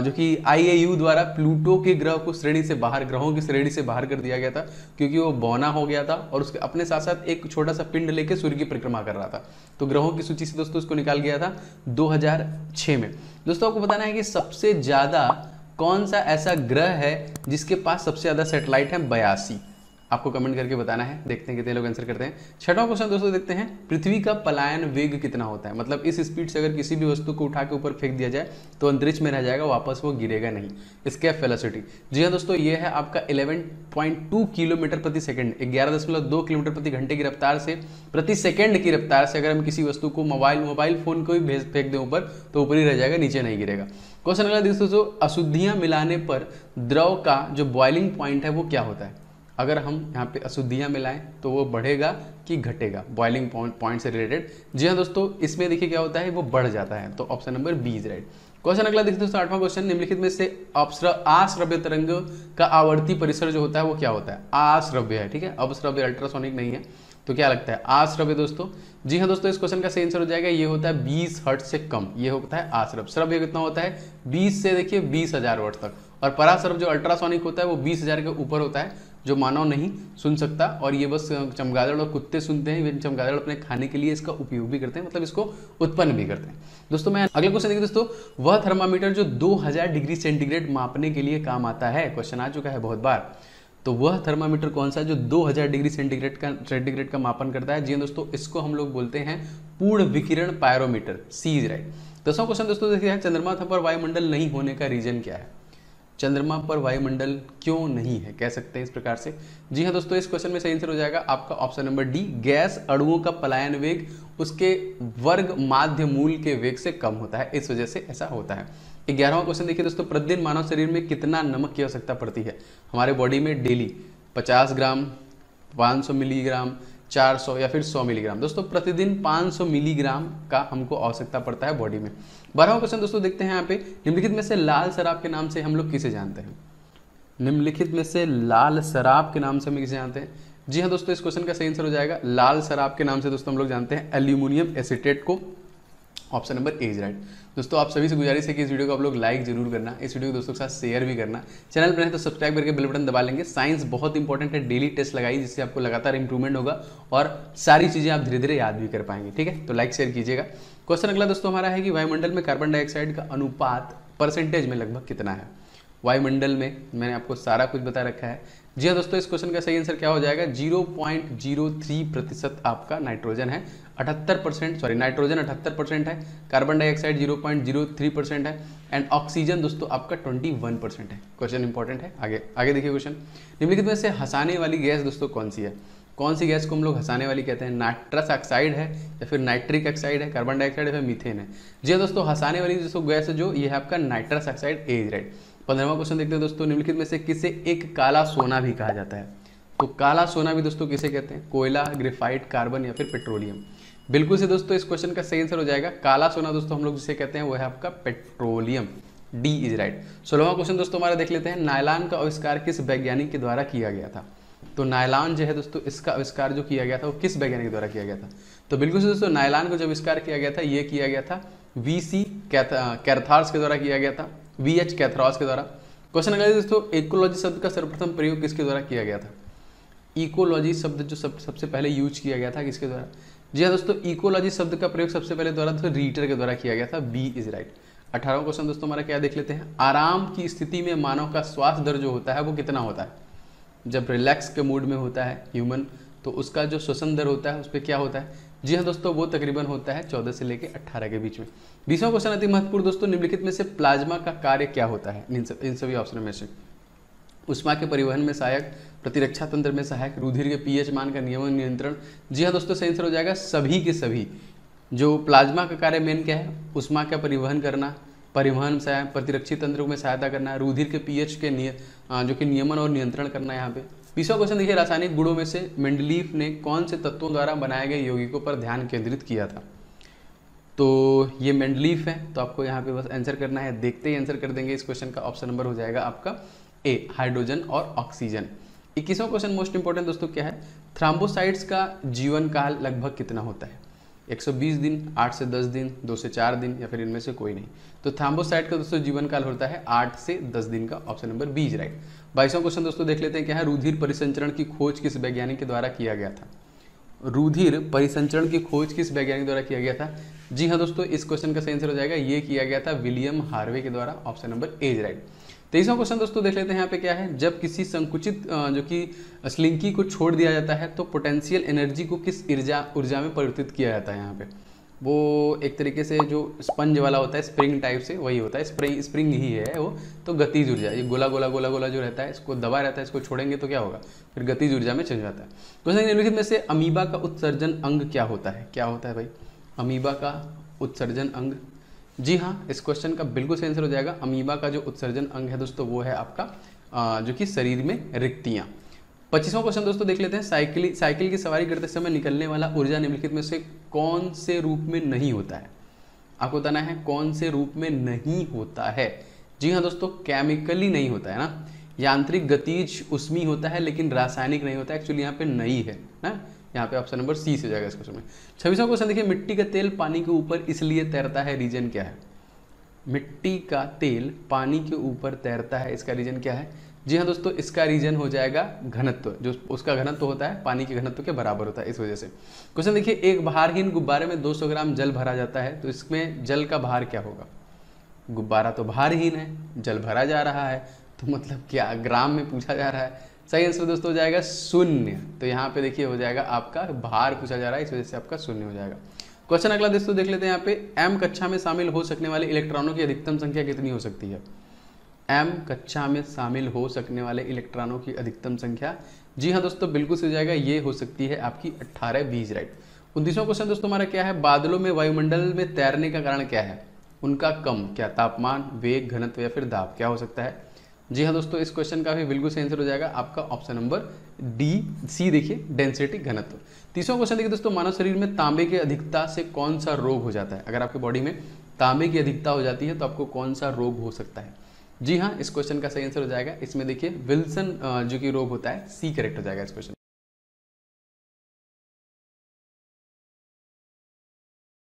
जो कि आईएयू द्वारा प्लूटो के ग्रह को श्रेणी से बाहर ग्रहों की श्रेणी से बाहर कर दिया गया था क्योंकि वो बौना हो गया था और उसके अपने साथ साथ एक छोटा सा पिंड लेके सूर्य की परिक्रमा कर रहा था तो ग्रहों की सूची से दोस्तों उसको निकाल गया था 2006 में दोस्तों आपको बताना है कि सबसे ज़्यादा कौन सा ऐसा ग्रह है जिसके पास सबसे ज़्यादा सेटेलाइट है बयासी आपको कमेंट करके बताना है देखते हैं कितने लोग आंसर करते हैं छठवां क्वेश्चन दोस्तों देखते हैं पृथ्वी का पलायन वेग कितना होता है मतलब इस स्पीड से अगर किसी भी वस्तु को उठा के ऊपर फेंक दिया जाए तो अंतरिक्ष में रह जाएगा वापस वो गिरेगा नहीं स्केप फेलोसिटी जी हाँ दोस्तों ये है आपका इलेवन किलोमीटर प्रति सेकेंड ग्यारह दशमलव दो किलोमीटर प्रति घंटे की रफ्तार से प्रति सेकेंड की रफ्तार से अगर हम किसी वस्तु को मोबाइल मोबाइल फोन को भी भेज फेंक दें ऊपर तो ऊपर ही रह जाएगा नीचे नहीं गिरेगा क्वेश्चन अगला दोस्तों अशुद्धियां मिलाने पर द्रव का जो बॉइलिंग पॉइंट है वो क्या होता है अगर हम यहाँ पे अशुद्धियाँ मिलाएं तो वो बढ़ेगा कि घटेगा बॉइलिंग पॉइंट से रिलेटेड जी हाँ दोस्तों इसमें देखिए क्या होता है वो बढ़ जाता है तो option number B is right question अगला देखते दोस्तों आठवां क्वेश्चन निम्नलिखित में से आश्रव्य तरंग का आवर्ती परिसर जो होता है वो क्या होता है आश्रव्य है ठीक है अवश्रव्य अल्ट्रासोनिक नहीं है तो क्या लगता है आश्रव्य दोस्तों जी हाँ दोस्तों इस क्वेश्चन का सही आंसर हो जाएगा ये होता है बीस हर्ट से कम ये होता है आश्रव श्रव्य कितना होता है बीस से देखिए बीस हजार वर्ट तक और पराश्रव जो अल्ट्रासोनिक होता है वो बीस हजार के ऊपर होता है जो मानव नहीं सुन सकता और ये बस चमगादड़ और कुत्ते सुनते हैं इवन चमगादड़ अपने खाने के लिए इसका उपयोग भी करते हैं मतलब इसको उत्पन्न भी करते हैं दोस्तों मैं अगले क्वेश्चन देखिए दोस्तों वह थर्मामीटर जो 2000 डिग्री सेंटीग्रेड मापने के लिए काम आता है क्वेश्चन आ चुका है बहुत बार तो वह थर्मामीटर कौन सा जो दो डिग्री सेंटीग्रेड का सेंटीग्रेड का मापन करता है जी हाँ दोस्तों इसको हम लोग बोलते हैं पूर्ण विकिरण पायरोमीटर सीज राइट दसवा क्वेश्चन दोस्तों देखिए चंद्रमा पर वायुमंडल नहीं होने का रीजन क्या है चंद्रमा पर वायुमंडल क्यों नहीं है कह सकते हैं इस प्रकार से जी हाँ दोस्तों इस क्वेश्चन में सही आंसर हो जाएगा आपका ऑप्शन नंबर डी गैस अड़ुओं का पलायन वेग उसके वर्ग माध्य मूल के वेग से कम होता है इस वजह से ऐसा होता है ग्यारहवा क्वेश्चन देखिए दोस्तों प्रतिदिन मानव शरीर में कितना नमक की आवश्यकता पड़ती है हमारे बॉडी में डेली पचास ग्राम पाँच मिलीग्राम 400 या फिर 100 मिलीग्राम दोस्तों प्रतिदिन 500 मिलीग्राम का हमको आवश्यकता पड़ता है बॉडी में बारहवा क्वेश्चन दोस्तों देखते हैं यहाँ पे निम्नलिखित में से लाल शराब के नाम से हम लोग किसे जानते हैं निम्नलिखित में से लाल शराब के नाम से हम किसे जानते हैं जी हाँ दोस्तों इस क्वेश्चन का सही आंसर हो जाएगा लाल शराब के नाम से दोस्तों हम लोग जानते हैं एल्यूमिनियम एसिटेट को option number A is right दोस्तों आप सभी से गुजारिश है कि इस वीडियो को आप लोग लाइक जरूर करना इस वीडियो को दोस्तों के साथ शेयर भी करना चैनल पर है तो सब्सक्राइब करके बेल बटन दबा लेंगे साइंस बहुत इंपॉर्टेंट है डेली टेस्ट लगाइए जिससे आपको लगातार इंप्रूवमेंट होगा और सारी चीज़ें आप धीरे धीरे याद भी कर पाएंगे ठीक है तो लाइक शेयर कीजिएगा क्वेश्चन अगला दोस्तों हमारा है कि वायुमंडल में कार्बन डाइऑक्साइड का अनुपात परसेंटेज में लगभग कितना है वायुमंडल में मैंने आपको सारा कुछ बता रखा है जी हाँ दोस्तों इस क्वेश्चन का सही आंसर क्या हो जाएगा 0.03 प्रतिशत आपका नाइट्रोजन है 78 परसेंट सॉरी नाइट्रोजन 78 परसेंट है कार्बन डाइऑक्साइड 0.03 परसेंट है एंड ऑक्सीजन दोस्तों आपका 21 परसेंट है क्वेश्चन इंपॉर्टेंट है आगे आगे देखिए क्वेश्चन निम्नलिखित में से हंसाने वाली गैस दोस्तों कौन सी है कौन सी गैस को हम लोग हंसाने वाली कहते हैं नाइट्रस ऑक्साइड है या फिर नाइट्रिक ऑक्साइड है कार्बन डाइऑक्साइड है फिर मीथेन है जी हाँ दोस्तों हंसाने वाली जो गैस है जो ये है आपका नाइट्रस ऑक्साइड एज राइट पंद्रहवा क्वेश्चन देखते हैं दोस्तों निम्नलिखित में से किसे एक काला सोना भी कहा जाता है तो काला सोना भी दोस्तों किसे कहते हैं कोयला ग्रेफाइट कार्बन या फिर पेट्रोलियम बिल्कुल से दोस्तों इस क्वेश्चन का सही आंसर हो जाएगा काला सोना दोस्तों हम लोग जिसे कहते हैं वो है आपका पेट्रोलियम डी इज राइट सोलहवा क्वेश्चन दोस्तों हमारा देख लेते हैं नायलान का आविष्कार किस वैज्ञानिक के द्वारा किया गया था तो नायलॉन जो है दोस्तों इसका आविष्कार जो किया गया था वो किस वैज्ञानिक द्वारा किया गया था तो बिल्कुल से दोस्तों नायलॉन को जो आविष्कार किया गया था ये किया गया था वी सी कैथार्स के द्वारा किया गया था वी एच कैथरॉस के द्वारा क्वेश्चन अगला दोस्तों इकोलॉजी शब्द का सर्वप्रथम प्रयोग किसके द्वारा किया गया था इकोलॉजी शब्द जो सब सबसे पहले यूज किया गया था किसके द्वारा जी हाँ दोस्तों इकोलॉजी शब्द का प्रयोग सबसे पहले द्वारा दोस्तों रीटर के द्वारा किया गया था बी इज राइट अठारह क्वेश्चन दोस्तों हमारा क्या देख लेते हैं आराम की स्थिति में मानव का स्वास्थ्य दर जो होता है वो कितना होता है जब रिलैक्स के मूड में होता है ह्यूमन तो उसका जो श्वसन दर होता है उस पर क्या होता है जी हाँ दोस्तों वो तकरीबन होता है चौदह से लेकर अट्ठारह के बीच में बीसवा क्वेश्चन अति महत्वपूर्ण दोस्तों निम्नलिखित में से प्लाज्मा का कार्य क्या होता है इन, सभी ऑप्शन में से उष्मा के परिवहन में सहायक प्रतिरक्षा तंत्र में सहायक रुधिर के पीएच मान का नियमन नियंत्रण जी हाँ दोस्तों सेंसर हो जाएगा सभी के सभी जो प्लाज्मा का कार्य मेन क्या है उष्मा का परिवहन करना परिवहन सहायक प्रतिरक्षी तंत्र में सहायता करना रुधिर के पीएच के नियम हाँ, जो कि नियमन और नियंत्रण करना है यहाँ पे बीसवा क्वेश्चन देखिए रासायनिक गुणों में से मेंडलीफ ने कौन से तत्वों द्वारा बनाए गए यौगिकों पर ध्यान केंद्रित किया था तो ये मेंडलीफ है तो आपको यहाँ पे बस आंसर करना है देखते ही आंसर कर देंगे इस क्वेश्चन का ऑप्शन नंबर हो जाएगा आपका ए हाइड्रोजन और ऑक्सीजन इक्कीसवा क्वेश्चन मोस्ट इंपॉर्टेंट दोस्तों क्या है थ्राम्बोसाइड्स का जीवन काल लगभग कितना होता है 120 दिन 8 से 10 दिन 2 से 4 दिन या फिर इनमें से कोई नहीं तो थाम्बोसाइट का दोस्तों जीवन काल होता है आठ से दस दिन का option number B is right बाईसवा क्वेश्चन दोस्तों देख लेते हैं क्या है रुधिर परिसंचरण की खोज किस वैज्ञानिक के द्वारा किया गया था रुधिर परिसंचरण की खोज किस वैज्ञानिक द्वारा किया गया था जी हाँ दोस्तों इस क्वेश्चन का सही आंसर हो जाएगा ये किया गया था विलियम हार्वे के द्वारा option number A is right तेईसवा क्वेश्चन दोस्तों देख लेते हैं यहाँ पे क्या है जब किसी संकुचित जो कि स्लिंकी को छोड़ दिया जाता है तो पोटेंशियल एनर्जी को किस ऊर्जा ऊर्जा में परिवर्तित किया जाता है यहाँ पे वो एक तरीके से जो स्पंज वाला होता है स्प्रिंग टाइप से वही होता है स्प्रिंग स्प्रिंग ही है वो तो गति ऊर्जा ये गोला गोला गोला गोला जो रहता है इसको दबा रहता है इसको छोड़ेंगे तो क्या होगा फिर गति ऊर्जा में चल जाता है क्वेश्चन तो निम्नलिखित में से अमीबा का उत्सर्जन अंग क्या होता है क्या होता है भाई अमीबा का उत्सर्जन अंग जी हाँ इस क्वेश्चन का बिल्कुल सही आंसर हो जाएगा अमीबा का जो उत्सर्जन अंग है दोस्तों वो है आपका जो कि शरीर में रिक्तियाँ पच्चीसवां क्वेश्चन दोस्तों देख लेते हैं साइकिल साइकिल की सवारी करते समय निकलने वाला ऊर्जा निम्नलिखित में से कौन से रूप में नहीं होता है आपको बताना है कौन से रूप में नहीं होता है जी हाँ दोस्तों केमिकली नहीं होता है ना यांत्रिक गतिज उसमी होता है लेकिन रासायनिक नहीं होता है एक्चुअली यहाँ पे नहीं है ना यहाँ पे ऑप्शन नंबर सी से जाएगा इस क्वेश्चन में छब्बीसवा क्वेश्चन देखिए मिट्टी का तेल पानी के ऊपर इसलिए तैरता है रीजन क्या है मिट्टी का तेल पानी के ऊपर तैरता है इसका रीजन क्या है जी हाँ दोस्तों इसका रीजन हो जाएगा घनत्व जो उसका घनत्व होता है पानी के घनत्व के बराबर होता है इस वजह से क्वेश्चन देखिए एक भारहीन गुब्बारे में 200 ग्राम जल भरा जाता है तो इसमें जल का भार क्या होगा गुब्बारा तो भारहीन है जल भरा जा रहा है तो मतलब क्या ग्राम में पूछा जा रहा है सही आंसर दोस्तों हो जाएगा शून्य तो यहाँ पे देखिए हो जाएगा आपका भार पूछा जा रहा है इस वजह से आपका शून्य हो जाएगा क्वेश्चन अगला दोस्तों देख लेते हैं यहाँ पे एम कक्षा में शामिल हो सकने वाले इलेक्ट्रॉनों की अधिकतम संख्या कितनी हो सकती है एम कक्षा में शामिल हो सकने वाले इलेक्ट्रॉनों की अधिकतम संख्या जी हाँ दोस्तों बिल्कुल सही जाएगा ये हो सकती है आपकी अट्ठारह बीज राइट उनतीसवां क्वेश्चन दोस्तों हमारा क्या है बादलों में वायुमंडल में तैरने का कारण क्या है उनका कम क्या तापमान वेग घनत्व या फिर दाब क्या हो सकता है जी हाँ दोस्तों इस क्वेश्चन का भी बिल्कुल सही आंसर हो जाएगा आपका ऑप्शन नंबर डी सी देखिए डेंसिटी घनत्व तीसरा क्वेश्चन देखिए दोस्तों मानव शरीर में तांबे की अधिकता से कौन सा रोग हो जाता है अगर आपके बॉडी में तांबे की अधिकता हो जाती है तो आपको कौन सा रोग हो सकता है जी हाँ इस क्वेश्चन का सही आंसर हो जाएगा इसमें देखिए विल्सन जो कि रोग होता है सी करेक्ट हो जाएगा इस क्वेश्चन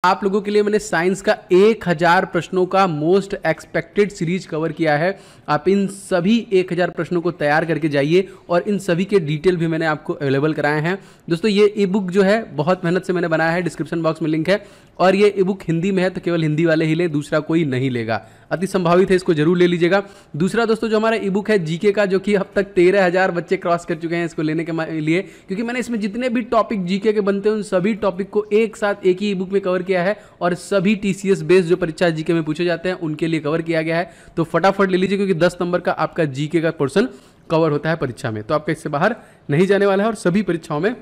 आप लोगों के लिए मैंने साइंस का एक हज़ार प्रश्नों का मोस्ट एक्सपेक्टेड सीरीज कवर किया है आप इन सभी एक हज़ार प्रश्नों को तैयार करके जाइए और इन सभी के डिटेल भी मैंने आपको अवेलेबल कराए हैं दोस्तों ये ई बुक जो है बहुत मेहनत से मैंने बनाया है डिस्क्रिप्शन बॉक्स में लिंक है और ये ई बुक हिंदी में है तो केवल हिंदी वाले ही लें दूसरा कोई नहीं लेगा अति संभावित है इसको जरूर ले लीजिएगा दूसरा दोस्तों जो हमारा ई बुक है जीके का जो कि अब तक तेरह हज़ार बच्चे क्रॉस कर चुके हैं इसको लेने के लिए क्योंकि मैंने इसमें जितने भी टॉपिक जीके के बनते हैं उन सभी टॉपिक को एक साथ एक ही ई बुक में कवर किया किया है और सभी टीसीएस बेस्ड जो परीक्षा जीके में पूछे जाते हैं उनके लिए कवर किया गया है तो फटाफट ले लीजिए क्योंकि दस नंबर का आपका जीके का पोर्सन कवर होता है परीक्षा में तो आपका इससे बाहर नहीं जाने वाला है और सभी परीक्षाओं में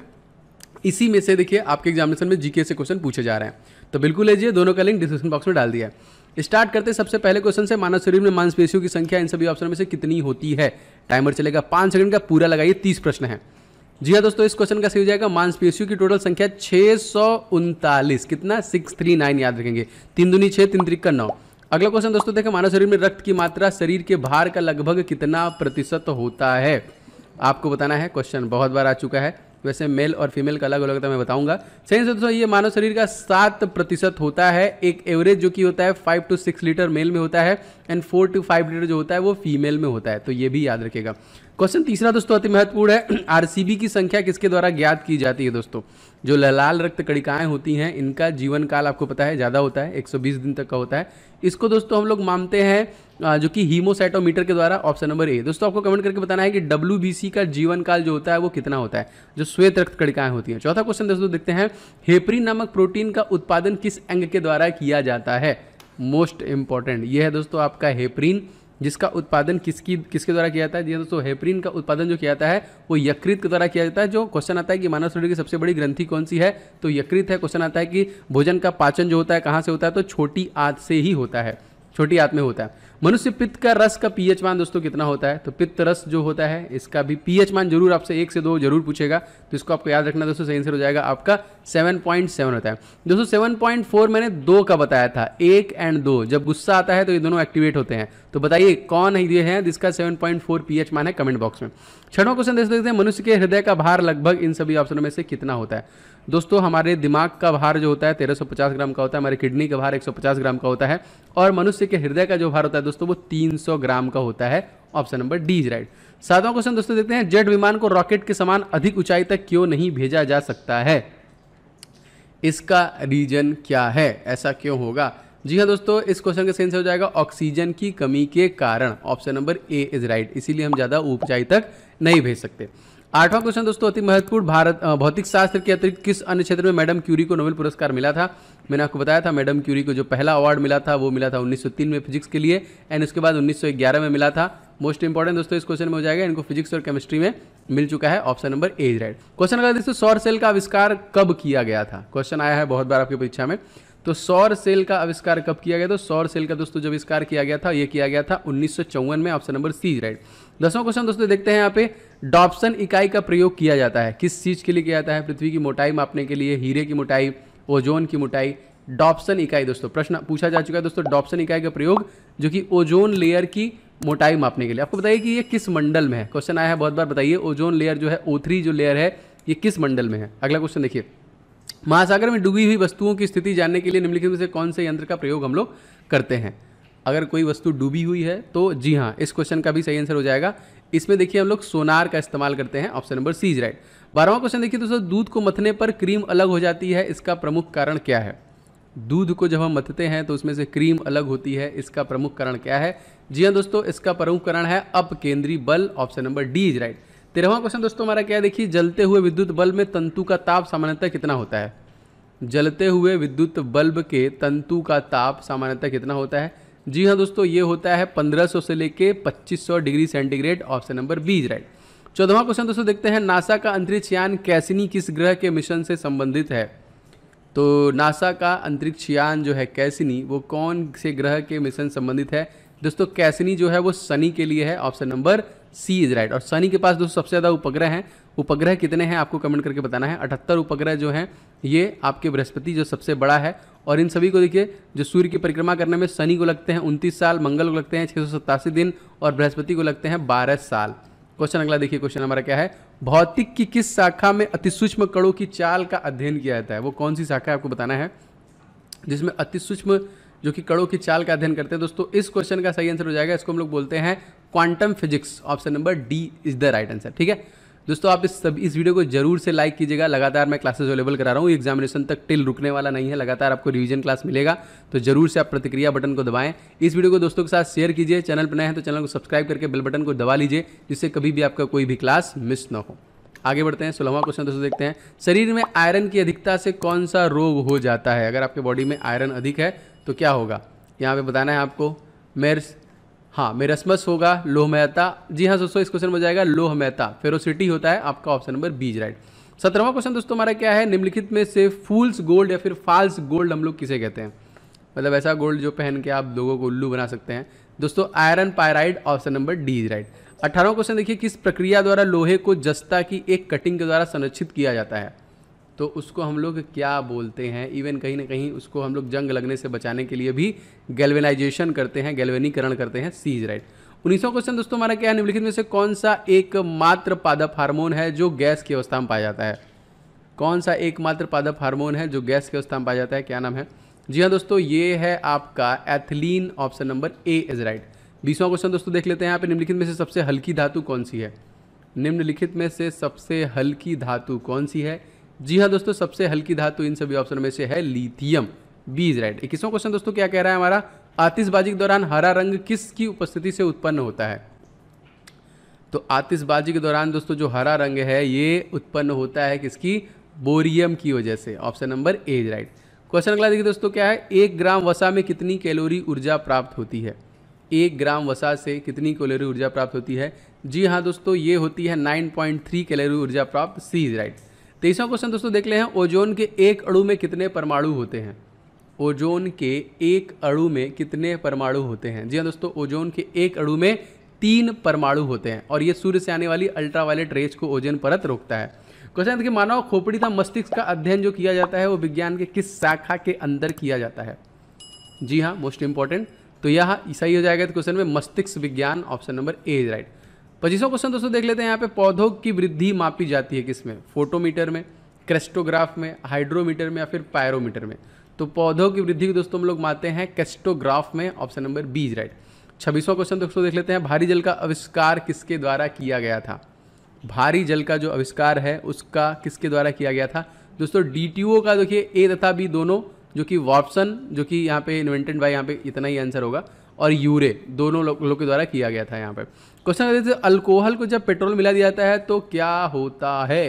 इसी में से देखिए आपके एग्जामिनेशन में जीके से क्वेश्चन पूछे जा रहे हैं तो बिल्कुल लीजिए दोनों का लिंक डिस्क्रिप्शन बॉक्स में डाल दिया है स्टार्ट करते सबसे पहले क्वेश्चन से मानव शरीर में मांसपेशियों की संख्या इन सभी ऑप्शन में से कितनी होती है टाइमर चलेगा पांच सेकंड का पूरा लगाइए तीस प्रश्न है जी हाँ दोस्तों इस क्वेश्चन का सही हो जाएगा मांसपेशियों की टोटल संख्या छः कितना सिक्स थ्री नाइन याद रखेंगे तीन दुनी छः तीन त्रिक्का नौ अगला क्वेश्चन दोस्तों देखें मानव शरीर में रक्त की मात्रा शरीर के भार का लगभग कितना प्रतिशत होता है आपको बताना है क्वेश्चन बहुत बार आ चुका है वैसे मेल और फीमेल का अलग अलग था मैं बताऊंगा सही से दोस्तों ये मानव शरीर का सात प्रतिशत होता है एक एवरेज जो कि होता है five two six litre male में होता है and four two five litre जो होता है वो फीमेल में होता है तो ये भी याद रखेगा क्वेश्चन तीसरा दोस्तों अति महत्वपूर्ण है आरसीबी की संख्या किसके द्वारा ज्ञात की जाती है दोस्तों जो लाल रक्त कणिकाएं होती हैं इनका जीवन काल आपको पता है ज़्यादा होता है 120 दिन तक का होता है इसको दोस्तों हम लोग मानते हैं जो कि हीमोसाइटोमीटर के द्वारा ऑप्शन नंबर ए दोस्तों आपको कमेंट करके बताना है कि डब्ल्यू का जीवन काल जो होता है वो कितना होता है जो श्वेत रक्त कणिकाएं होती हैं चौथा क्वेश्चन दोस्तों देखते हैं हेपरी नामक प्रोटीन का उत्पादन किस अंग के द्वारा किया जाता है मोस्ट इंपॉर्टेंट यह है दोस्तों आपका हेपरीन जिसका उत्पादन किसकी किसके द्वारा किया जाता है हाँ दोस्तों हेपरिन का उत्पादन जो किया जाता है वो यकृत के द्वारा किया जाता है जो क्वेश्चन आता है कि मानव शरीर की सबसे बड़ी ग्रंथि कौन सी है तो यकृत है क्वेश्चन आता है कि भोजन का पाचन जो होता है कहाँ से होता है तो छोटी आत से ही होता है छोटी आत में होता है मनुष्य पित्त का रस का पीएच मान दोस्तों कितना होता है तो पित्त रस जो होता है इसका भी पीएच मान जरूर आपसे एक से दो जरूर पूछेगा तो इसको आपको याद रखना दोस्तों सही आंसर हो जाएगा आपका 7.7 होता है दोस्तों 7.4 मैंने दो का बताया था एक एंड दो जब गुस्सा आता है तो ये दोनों एक्टिवेट होते हैं तो बताइए कौन है ये है जिसका 7.4 पॉइंट मान है कमेंट बॉक्स में छठवां क्वेश्चन देख सकते हैं मनुष्य के हृदय का भार लगभग इन सभी ऑप्शनों में से कितना होता है दोस्तों हमारे दिमाग का भार जो होता है 1350 ग्राम का होता है हमारे किडनी का भार 150 ग्राम का होता है और मनुष्य के हृदय का जो भार होता है दोस्तों वो 300 ग्राम का होता है option number D is right सातवां क्वेश्चन दोस्तों देखते हैं जेट विमान को रॉकेट के समान अधिक ऊंचाई तक क्यों नहीं भेजा जा सकता है इसका रीजन क्या है ऐसा क्यों होगा जी हाँ दोस्तों इस क्वेश्चन का सेंस हो जाएगा ऑक्सीजन की कमी के कारण option number A is right इसीलिए हम ज़्यादा ऊंचाई तक नहीं भेज सकते आठवां क्वेश्चन दोस्तों अति महत्वपूर्ण भारत भौतिक शास्त्र के अतिरिक्त किस अन्य क्षेत्र में मैडम क्यूरी को नोबेल पुरस्कार मिला था मैंने आपको बताया था मैडम क्यूरी को जो पहला अवार्ड मिला था वो मिला था 1903 में फिजिक्स के लिए एंड उसके बाद 1911 में मिला था मोस्ट इंपॉर्टेंट दोस्तों इस क्वेश्चन में हो जाएगा इनको फिजिक्स और केमिस्ट्री में मिल चुका है option number A right question अगला दोस्तों सौर सेल का आविष्कार कब किया गया था क्वेश्चन आया है बहुत बार आपकी परीक्षा में तो सौर सेल का आविष्कार कब किया गया तो सौर सेल का दोस्तों जो आविष्कार किया गया था यह किया गया था उन्नीस में ऑप्शन नंबर सी राइट दसवां क्वेश्चन दोस्तों देखते हैं यहाँ पे डॉप्सन इकाई का प्रयोग किया जाता है किस चीज़ के लिए किया जाता है पृथ्वी की मोटाई मापने के लिए हीरे की मोटाई ओजोन की मोटाई डॉप्सन इकाई दोस्तों प्रश्न पूछा जा चुका है दोस्तों डॉप्सन इकाई का प्रयोग जो कि ओजोन लेयर की मोटाई मापने के लिए आपको बताइए कि ये किस मंडल में है क्वेश्चन आया है बहुत बार बताइए ओजोन लेयर जो है ओ जो लेयर है ये किस मंडल में है अगला क्वेश्चन देखिए महासागर में डूबी हुई वस्तुओं की स्थिति जानने के लिए निम्नलिखित में से कौन से यंत्र का प्रयोग हम लोग करते हैं अगर कोई वस्तु डूबी हुई है तो जी हाँ इस क्वेश्चन का भी सही आंसर हो जाएगा इसमें देखिए हम लोग सोनार का इस्तेमाल करते हैं option number C is right बारहवां क्वेश्चन देखिए दोस्तों दूध को मथने पर क्रीम अलग हो जाती है इसका प्रमुख कारण क्या है दूध को जब हम मथते हैं तो उसमें से क्रीम अलग होती है इसका प्रमुख कारण क्या है जी हाँ दोस्तों इसका प्रमुख कारण है अप केंद्रीय बल option number D is right तेरहवा क्वेश्चन दोस्तों हमारा क्या देखिए जलते हुए विद्युत बल्ब में तंतु का ताप सामान्यतः कितना होता है जलते हुए विद्युत बल्ब के तंतु का ताप सामान्यतः कितना होता है जी हाँ दोस्तों ये होता है 1500 से लेके 2500 degree centigrade option number B right चौदहवा क्वेश्चन दोस्तों देखते हैं नासा का अंतरिक्ष यान कैसिनी किस ग्रह के मिशन से संबंधित है तो नासा का अंतरिक्ष यान जो है कैसिनी वो कौन से ग्रह के मिशन संबंधित है दोस्तों कैसिनी जो है वो शनि के लिए है option number C is right और शनि के पास दोस्तों सबसे ज़्यादा उपग्रह हैं उपग्रह कितने हैं आपको कमेंट करके बताना है अठहत्तर उपग्रह जो हैं ये आपके बृहस्पति जो सबसे बड़ा है और इन सभी को देखिए जो सूर्य की परिक्रमा करने में शनि को लगते हैं उनतीस साल मंगल को लगते हैं छः दिन और बृहस्पति को लगते हैं बारह साल क्वेश्चन अगला देखिए क्वेश्चन हमारा क्या है भौतिक की किस शाखा में अति सूक्ष्म कड़ों की चाल का अध्ययन किया जाता है वो कौन सी शाखा है आपको बताना है जिसमें अति सूक्ष्म जो कि कड़ों की चाल का अध्ययन करते हैं दोस्तों इस क्वेश्चन का सही आंसर हो जाएगा इसको हम लोग बोलते हैं quantum physics option number D is the right answer ठीक है दोस्तों आप इस सब इस वीडियो को जरूर से लाइक कीजिएगा लगातार मैं क्लासेस अवेलेबल करा रहा हूँ एग्जामिनेशन तक टिल रुकने वाला नहीं है लगातार आपको रिवीजन क्लास मिलेगा तो जरूर से आप प्रतिक्रिया बटन को दबाएं इस वीडियो को दोस्तों के साथ शेयर कीजिए चैनल पर नए हैं तो चैनल को सब्सक्राइब करके बेल बटन को दबा लीजिए जिससे कभी भी आपका कोई भी क्लास मिस ना हो आगे बढ़ते हैं सोलहवा क्वेश्चन दोस्तों देखते हैं शरीर में आयरन की अधिकता से कौन सा रोग हो जाता है अगर आपके बॉडी में आयरन अधिक है तो क्या होगा यहाँ पे बताना है आपको मेरस हाँ मेरसमस होगा लोह मेहता जी हाँ दोस्तों इस क्वेश्चन में जाएगा लोह मेहता फेरोसिटी होता है आपका ऑप्शन नंबर बीज राइट सत्रहवा क्वेश्चन दोस्तों हमारा क्या है निम्नलिखित में से फूल्स गोल्ड या फिर फाल्स गोल्ड हम लोग किसे कहते हैं मतलब ऐसा गोल्ड जो पहन के आप लोगों को उल्लू बना सकते हैं दोस्तों iron pyrite option number D is right अट्ठारह क्वेश्चन देखिए किस प्रक्रिया द्वारा लोहे को जस्ता की एक कटिंग के द्वारा संरक्षित किया जाता है तो उसको हम लोग क्या बोलते हैं इवन कहीं ना कहीं उसको हम लोग जंग लगने से बचाने के लिए भी गैल्वेनाइजेशन करते हैं गैल्वेनीकरण करते हैं सीज राइट उन्नीसवा क्वेश्चन दोस्तों हमारा क्या है निम्नलिखित में से कौन सा एकमात्र पादप हार्मोन है जो गैस की अवस्था में पाया जाता है कौन सा एकमात्र पादप हार्मोन है जो गैस की अवस्था में पाया जाता है क्या नाम है जी हाँ दोस्तों ये है आपका ethylene option number A is right बीसवा क्वेश्चन दोस्तों देख लेते हैं यहाँ पे निम्नलिखित में से सबसे हल्की धातु कौन सी है निम्नलिखित में से सबसे हल्की धातु कौन सी है जी हाँ दोस्तों सबसे हल्की धातु इन सभी ऑप्शन में से है लिथियम बीज राइट इक्कीसवां क्वेश्चन दोस्तों क्या कह रहा है हमारा आतिशबाजी के दौरान हरा रंग किसकी उपस्थिति से उत्पन्न होता है तो आतिशबाजी के दौरान दोस्तों जो हरा रंग है ये उत्पन्न होता है किसकी बोरियम की वजह से option number A is right question अगला देखिए दोस्तों क्या है एक ग्राम वसा में कितनी कैलोरी ऊर्जा प्राप्त होती है एक ग्राम वसा से कितनी कैलोरी ऊर्जा प्राप्त होती है जी हाँ दोस्तों ये होती है 9.3 कैलोरी ऊर्जा प्राप्त सी इज राइट तेईसवा क्वेश्चन दोस्तों देख ले हैं ओजोन के एक अड़ु में कितने परमाणु होते हैं ओजोन के एक अड़ु में कितने परमाणु होते हैं जी हाँ दोस्तों ओजोन के एक अड़ु में तीन परमाणु होते हैं और ये सूर्य से आने वाली अल्ट्रावायलेट रेज को ओजोन परत रोकता है क्वेश्चन देखिए मानव खोपड़ी था मस्तिष्क का अध्ययन जो किया जाता है वो विज्ञान के किस शाखा के अंदर किया जाता है जी हाँ मोस्ट इंपॉर्टेंट तो यह सही हो जाएगा तो क्वेश्चन में मस्तिष्क विज्ञान option number A is right पच्चीसवा क्वेश्चन दोस्तों देख लेते हैं यहाँ पे पौधों की वृद्धि मापी जाती है किसमें फोटोमीटर में क्रेस्टोग्राफ में हाइड्रोमीटर में या फिर पायरोमीटर में तो पौधों की वृद्धि को दोस्तों हम लोग मानते हैं कैस्टोग्राफ में option number B is right छब्बीसवा क्वेश्चन दोस्तों देख लेते हैं भारी जल का आविष्कार किसके द्वारा किया गया था भारी जल का जो आविष्कार है उसका किसके द्वारा किया गया था दोस्तों डी का देखिए ए तथा बी दोनों जो कि वॉपसन जो कि यहाँ पे इन्वेंटेड बाय यहाँ पे इतना ही आंसर होगा और यूरे दोनों लोगों लो के द्वारा किया गया था यहाँ पे क्वेश्चन जैसे अल्कोहल को जब पेट्रोल मिला दिया जाता है तो क्या होता है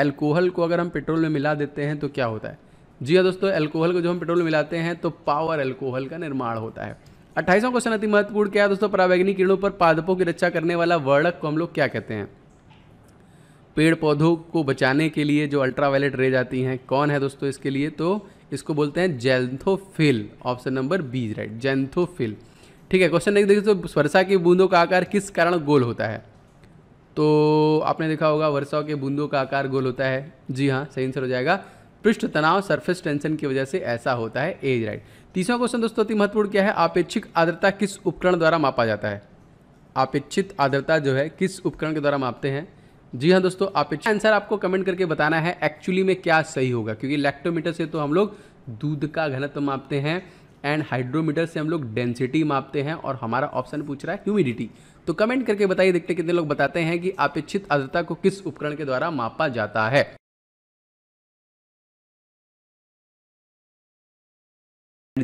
अल्कोहल को अगर हम पेट्रोल में मिला देते हैं तो क्या होता है जी हाँ दोस्तों अल्कोहल को जब हम पेट्रोल में मिलाते हैं तो पावर अल्कोहल का निर्माण होता है अट्ठाईसवां क्वेश्चन अति महत्वपूर्ण क्या है दोस्तों प्रावैग्निक किरणों पर पादपों की रक्षा करने वाला वर्णक को हम लोग क्या कहते हैं पेड़ पौधों को बचाने के लिए जो अल्ट्रावायलेट रेज आती हैं कौन है दोस्तों इसके लिए तो इसको बोलते हैं xanthophyll option number B right xanthophyll ठीक है क्वेश्चन देखिए तो वर्षा की बूंदों का आकार किस कारण गोल होता है तो आपने देखा होगा वर्षा के बूंदों का आकार गोल होता है जी हाँ सही आंसर हो जाएगा पृष्ठ तनाव सरफेस टेंशन की वजह से ऐसा होता है एज राइट तीसरा क्वेश्चन दोस्तों अति महत्वपूर्ण क्या है अपेक्षित आर्द्रता किस उपकरण द्वारा मापा जाता है अपेक्षित आर्द्रता जो है किस उपकरण के द्वारा मापते हैं जी हाँ दोस्तों अपेक्षा आंसर आपको कमेंट करके बताना है एक्चुअली में क्या सही होगा क्योंकि लैक्टोमीटर से तो हम लोग दूध का घनत्व मापते हैं एंड हाइड्रोमीटर से हम लोग डेंसिटी मापते हैं और हमारा ऑप्शन पूछ रहा है ह्यूमिडिटी तो कमेंट करके बताइए देखते कितने लोग बताते हैं कि अपेक्षित आर्द्रता को किस उपकरण के द्वारा मापा जाता है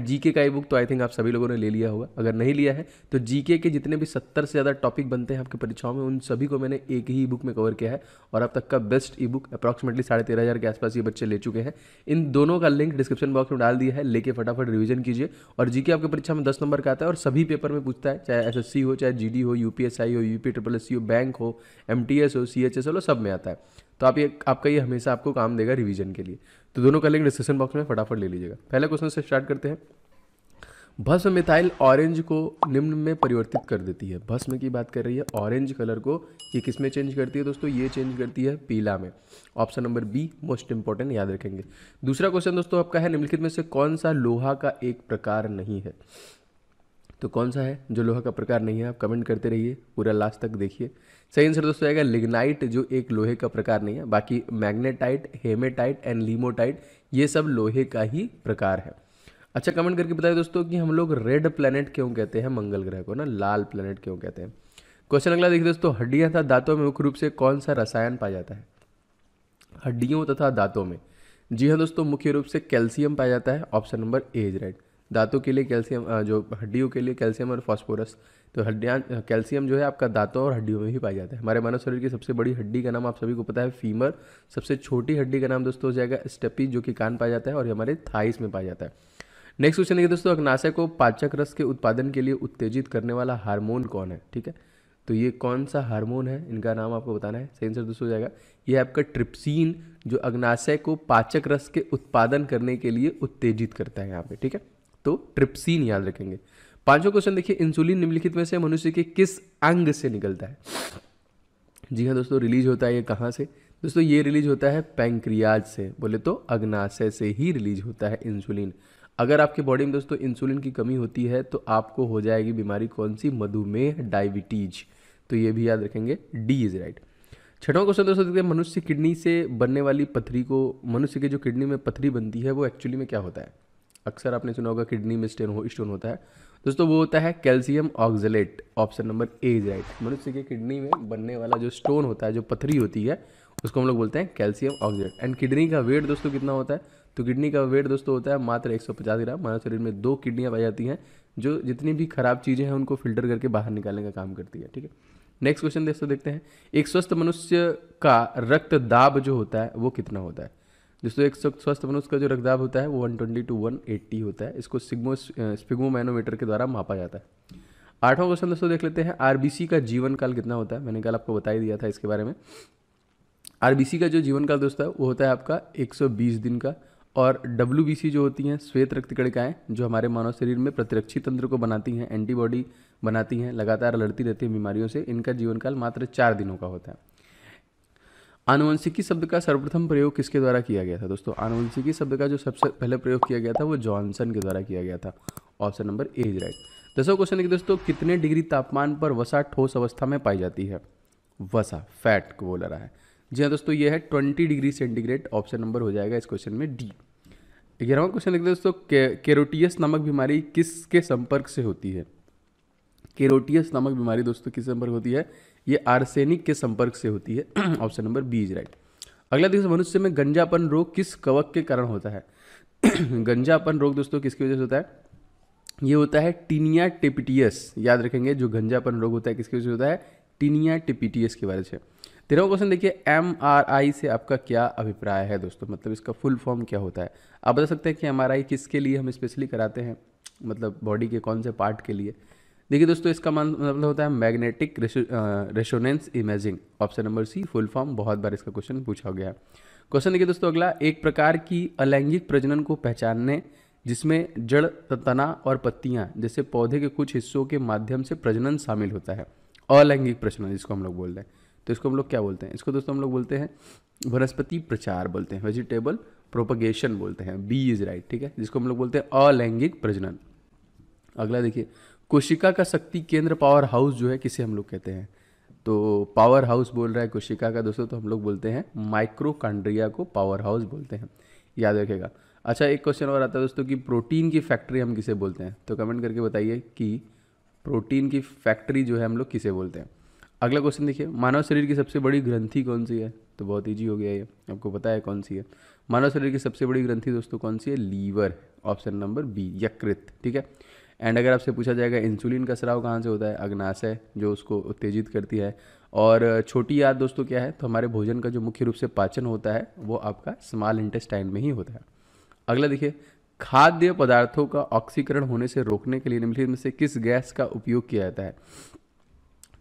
जीके का ई बुक तो आई थिंक आप सभी लोगों ने ले लिया होगा अगर नहीं लिया है तो जीके के जितने भी सत्तर से ज़्यादा टॉपिक बनते हैं आपकी परीक्षाओं में उन सभी को मैंने एक ही ई बुक में कवर किया है और अब तक का बेस्ट ई बुक अप्रॉक्सीमेटली साढ़े तेरह हज़ार के आसपास ये बच्चे ले चुके हैं इन दोनों का लिंक डिस्क्रिप्शन बॉक्स में डाल दिया है लेके फटाफट रिविजन कीजिए और जीके आपकी परीक्षा में दस नंबर का आता है और सभी पेपर में पूछता है चाहे एस हो चाहे जी हो यूपीएसआई हो यूपी ट्रिपल एस हो बैंक हो एम हो सी हो सब में आता है तो आप ये आपका ये हमेशा आपको काम देगा रिविजन के लिए तो दोनों का लिंक डिस्क्रिप्शन बॉक्स में फटाफट ले लीजिएगा पहले क्वेश्चन से स्टार्ट करते हैं भस्म मिथाइल ऑरेंज को निम्न में परिवर्तित कर देती है भस्म की बात कर रही है ऑरेंज कलर को ये किस में चेंज करती है दोस्तों ये चेंज करती है पीला में option number B most important याद रखेंगे दूसरा क्वेश्चन दोस्तों आपका है निम्नलिखित में से कौन सा लोहा का एक प्रकार नहीं है तो कौन सा है जो लोहा का प्रकार नहीं है आप कमेंट करते रहिए पूरा लास्ट तक देखिए सही आंसर दोस्तों आएगा लिग्नाइट जो एक लोहे का प्रकार नहीं है बाकी मैग्नेटाइट हेमेटाइट एंड लीमोटाइट ये सब लोहे का ही प्रकार है अच्छा कमेंट करके बताइए दोस्तों कि हम लोग रेड प्लेनेट क्यों कहते हैं मंगल ग्रह को ना लाल प्लानट क्यों कहते हैं क्वेश्चन अगला देखिए दोस्तों हड्डियाँ तथा दांतों में मुख्य रूप से कौन सा रसायन पाया जाता है हड्डियों तथा दांतों में जी हाँ दोस्तों मुख्य रूप से कैल्शियम पाया जाता है option number A is right दांतों के लिए कैल्शियम जो हड्डियों के लिए कैल्शियम और फॉस्फोरस तो हड्डियाँ कैल्शियम जो है आपका दांतों और हड्डियों में भी पाया जाता है हमारे मानव शरीर की सबसे बड़ी हड्डी का नाम आप सभी को पता है फीमर सबसे छोटी हड्डी का नाम दोस्तों हो जाएगा स्टेपी जो कि कान पाया जाता है और ये हमारे थाइस में पाया जाता है नेक्स्ट क्वेश्चन देखिए दोस्तों अग्नाशय को पाचक रस के उत्पादन के लिए उत्तेजित करने वाला हार्मोन कौन है ठीक है तो ये कौन सा हार्मोन है इनका नाम आपको बताना है सही आंसर दोस्तों हो जाएगा ये आपका ट्रिप्सिन जो अग्नाशय को पाचक रस के उत्पादन करने के लिए उत्तेजित करता है यहाँ पे ठीक है तो ट्रिप्सिन याद रखेंगे पांचवा क्वेश्चन देखिए इंसुलिन निम्नलिखित में से मनुष्य के किस अंग से निकलता है जी हाँ दोस्तों रिलीज होता है ये कहाँ से दोस्तों ये रिलीज होता है पैंक्रियाज से बोले तो अग्नाशय से ही रिलीज होता है इंसुलिन अगर आपके बॉडी में दोस्तों इंसुलिन की कमी होती है तो आपको हो जाएगी बीमारी कौन सी मधुमेह डायबिटीज तो ये भी याद रखेंगे डी इज राइट छठवां क्वेश्चन दोस्तों देखते हैं मनुष्य किडनी से बनने वाली पथरी को मनुष्य के जो किडनी में पथरी बनती है वो एक्चुअली में क्या होता है अक्सर आपने सुना होगा किडनी में स्टेन हो स्टोन होता है दोस्तों वो होता है calcium oxalate option number A is right मनुष्य के किडनी में बनने वाला जो स्टोन होता है जो पथरी होती है उसको हम लोग बोलते हैं कैल्शियम ऑक्जलेट एंड किडनी का वेट दोस्तों कितना होता है तो किडनी का वेट दोस्तों होता है मात्र 150 ग्राम मानव शरीर में दो किडनियाँ पाई जाती हैं जो जितनी भी खराब चीज़ें हैं उनको फिल्टर करके बाहर निकालने का काम करती है ठीक है नेक्स्ट क्वेश्चन दोस्तों देखते हैं एक स्वस्थ मनुष्य का रक्त दाब जो होता है वो कितना होता है दोस्तों एक स्वस्थ मनुष्य का जो रक्तदाब होता है वो 120 टू 180 होता है इसको सिग्मो स्पिग्मोमैनोमीटर के द्वारा मापा जाता है आठवां क्वेश्चन दोस्तों देख लेते हैं आरबीसी का जीवन काल कितना होता है मैंने कल आपको बता ही दिया था इसके बारे में आरबीसी का जो जीवन काल दोस्तों वो होता है आपका एक दिन का और डब्ल्यू जो होती हैं श्वेत रक्त कणिकाएँ जो हमारे मानव शरीर में प्रतिरक्षी तंत्र को बनाती हैं एंटीबॉडी बनाती हैं लगातार लड़ती रहती हैं बीमारियों से इनका जीवन काल मात्र चार दिनों का होता है आनुवंशिकी शब्द का सर्वप्रथम प्रयोग किसके द्वारा किया गया था दोस्तों आनुवंशिकी शब्द का जो सबसे पहले प्रयोग किया गया था वो जॉनसन के द्वारा किया गया था option number A is right दसवा क्वेश्चन है कि दोस्तों कितने डिग्री तापमान पर वसा ठोस अवस्था में पाई जाती है वसा फैट को बोला रहा है जी हाँ दोस्तों ये है twenty degree centigrade option number हो जाएगा इस क्वेश्चन में डी ग्यारहवा क्वेश्चन देखते दोस्तों केरोटियस नामक बीमारी किसके संपर्क से होती है केरोटियस नामक बीमारी दोस्तों किस संपर्क होती है ये आर्सेनिक के संपर्क से होती है option number B is right अगला देखिए मनुष्य में गंजापन रोग किस कवक के कारण होता है गंजापन रोग दोस्तों किसकी वजह से होता है ये होता है टीनिया टिपिटियस याद रखेंगे जो गंजापन रोग होता है किसकी वजह से होता है टीनिया टिपिटियस के बारे में तेरह क्वेश्चन देखिए एम आर आई से आपका क्या अभिप्राय है दोस्तों मतलब इसका फुल फॉर्म क्या होता है आप बता सकते हैं कि एम आर आई किसके लिए हम स्पेशली कराते हैं मतलब बॉडी के कौन से पार्ट के लिए देखिए दोस्तों इसका मतलब होता है magnetic resonance imaging option number C full form बहुत बार इसका क्वेश्चन पूछा गया है क्वेश्चन देखिए दोस्तों अगला एक प्रकार की अलैंगिक प्रजनन को पहचानने जिसमें जड़ तना और पत्तियां जैसे पौधे के कुछ हिस्सों के माध्यम से प्रजनन शामिल होता है अलैंगिक प्रजनन जिसको हम लोग बोल रहे हैं तो इसको हम लोग क्या बोलते हैं इसको दोस्तों हम लोग बोलते हैं वनस्पति प्रचार बोलते हैं वेजिटेबल प्रोपगेशन बोलते हैं बी इज राइट ठीक है जिसको हम लोग बोलते हैं अलैंगिक प्रजनन अगला देखिए कोशिका का शक्ति केंद्र पावर हाउस जो है किसे हम लोग कहते हैं तो पावर हाउस बोल रहा है कोशिका का दोस्तों तो हम लोग बोलते हैं माइक्रोकांड्रिया को पावर हाउस बोलते हैं याद रखेगा अच्छा एक क्वेश्चन और आता है दोस्तों कि प्रोटीन की फैक्ट्री हम किसे बोलते हैं तो कमेंट करके बताइए कि प्रोटीन की फैक्ट्री जो है हम लोग किसे बोलते हैं अगला क्वेश्चन देखिए मानव शरीर की सबसे बड़ी ग्रंथि कौन सी है तो बहुत ईजी हो गया ये आपको पता है कौन सी है मानव शरीर की सबसे बड़ी ग्रंथि दोस्तों कौन सी है लीवर ऑप्शन नंबर बी यकृत ठीक है एंड अगर आपसे पूछा जाएगा इंसुलिन का स्राव कहाँ से होता है अग्नाशय जो उसको उत्तेजित करती है और छोटी याद दोस्तों क्या है तो हमारे भोजन का जो मुख्य रूप से पाचन होता है वो आपका स्मॉल इंटेस्टाइन में ही होता है अगला देखिए खाद्य पदार्थों का ऑक्सीकरण होने से रोकने के लिए निम्नलिखित में से किस गैस का उपयोग किया जाता है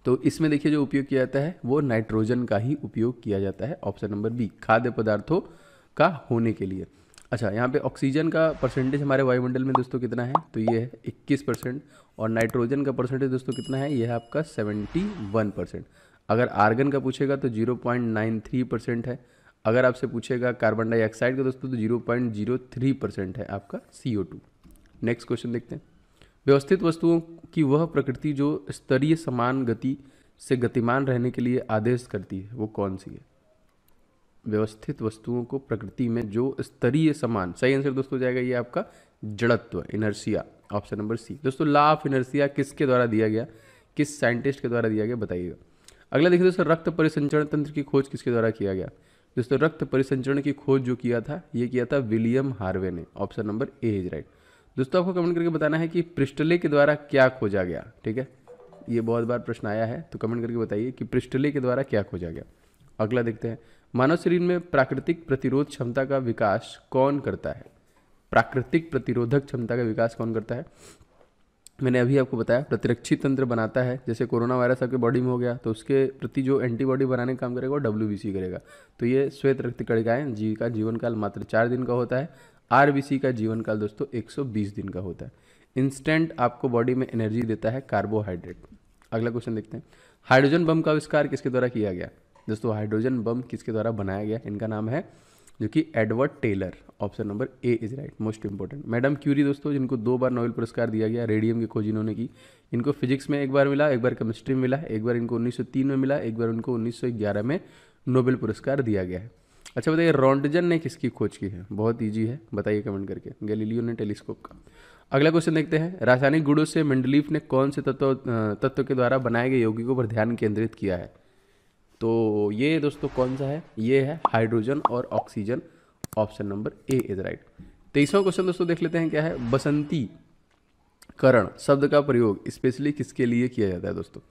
तो इसमें देखिए जो उपयोग किया जाता है वो नाइट्रोजन का ही उपयोग किया जाता है ऑप्शन नंबर बी खाद्य पदार्थों का होने के लिए अच्छा यहाँ पे ऑक्सीजन का परसेंटेज हमारे वायुमंडल में दोस्तों कितना है तो ये है इक्कीस परसेंट और नाइट्रोजन का परसेंटेज दोस्तों कितना है ये है आपका सेवेंटी वन परसेंट अगर आर्गन का पूछेगा तो zero point nine three percent है अगर आपसे पूछेगा कार्बन डाइऑक्साइड का दोस्तों तो zero point zero three percent है आपका C O two next question देखते हैं व्यवस्थित वस्तुओं की वह प्रकृति जो स्तरीय समान गति से गतिमान रहने के लिए आदेश करती है वो कौन सी है व्यवस्थित वस्तुओं को प्रकृति में जो स्तरीय समान सही आंसर दोस्तों जाएगा ये आपका जड़त्व इनर्सिया ऑप्शन नंबर सी दोस्तों लॉ ऑफ इनर्सिया किसके द्वारा दिया गया किस साइंटिस्ट के द्वारा दिया गया बताइएगा अगला देखिए दोस्तों रक्त परिसंचरण तंत्र की खोज किसके द्वारा किया गया दोस्तों रक्त परिसंचरण की खोज जो किया था ये किया था विलियम हार्वे ने option number A is right दोस्तों आपको कमेंट करके बताना है कि पृष्ठले के द्वारा क्या खोजा गया ठीक है ये बहुत बार प्रश्न आया है तो कमेंट करके बताइए कि पृष्ठले के द्वारा क्या खोजा गया अगला देखते हैं मानव शरीर में प्राकृतिक प्रतिरोध क्षमता का विकास कौन करता है प्राकृतिक प्रतिरोधक क्षमता का विकास कौन करता है मैंने अभी आपको बताया प्रतिरक्षी तंत्र बनाता है जैसे कोरोना वायरस आपके बॉडी में हो गया तो उसके प्रति जो एंटीबॉडी बनाने का काम करेगा वो डब्ल्यू करेगा तो ये श्वेत रक्त कणिकाएँ जी का जीवन काल मात्र चार दिन का होता है आर का जीवन काल दोस्तों 120 दिन का होता है इंस्टेंट आपको बॉडी में एनर्जी देता है कार्बोहाइड्रेट अगला क्वेश्चन देखते हैं हाइड्रोजन बम का आविष्कार किसके द्वारा किया गया दोस्तों हाइड्रोजन बम किसके द्वारा बनाया गया इनका नाम है जो कि Edward Teller option number A is right most important madam Curie दोस्तों जिनको दो बार नोबेल पुरस्कार दिया गया रेडियम की खोज इन्होंने की इनको फिजिक्स में एक बार मिला एक बार केमिस्ट्री में मिला एक बार इनको 1903 में मिला एक बार उनको 1911 में नोबेल पुरस्कार दिया गया है अच्छा बताइए रॉन्टजन ने किसकी खोज की है बहुत ईजी है बताइए कमेंट करके गैलीलियो ने टेलीस्कोप का अगला क्वेश्चन देखते हैं रासायनिक गुणों से मंडलीफ ने कौन से तत्व तत्व के द्वारा बनाए गए यौगिकों पर ध्यान केंद्रित किया है तो ये दोस्तों कौन सा है ये है हाइड्रोजन और oxygen option number A is right तेईसवा क्वेश्चन दोस्तों देख लेते हैं क्या है बसंती करण शब्द का प्रयोग स्पेशली किसके लिए किया जाता है दोस्तों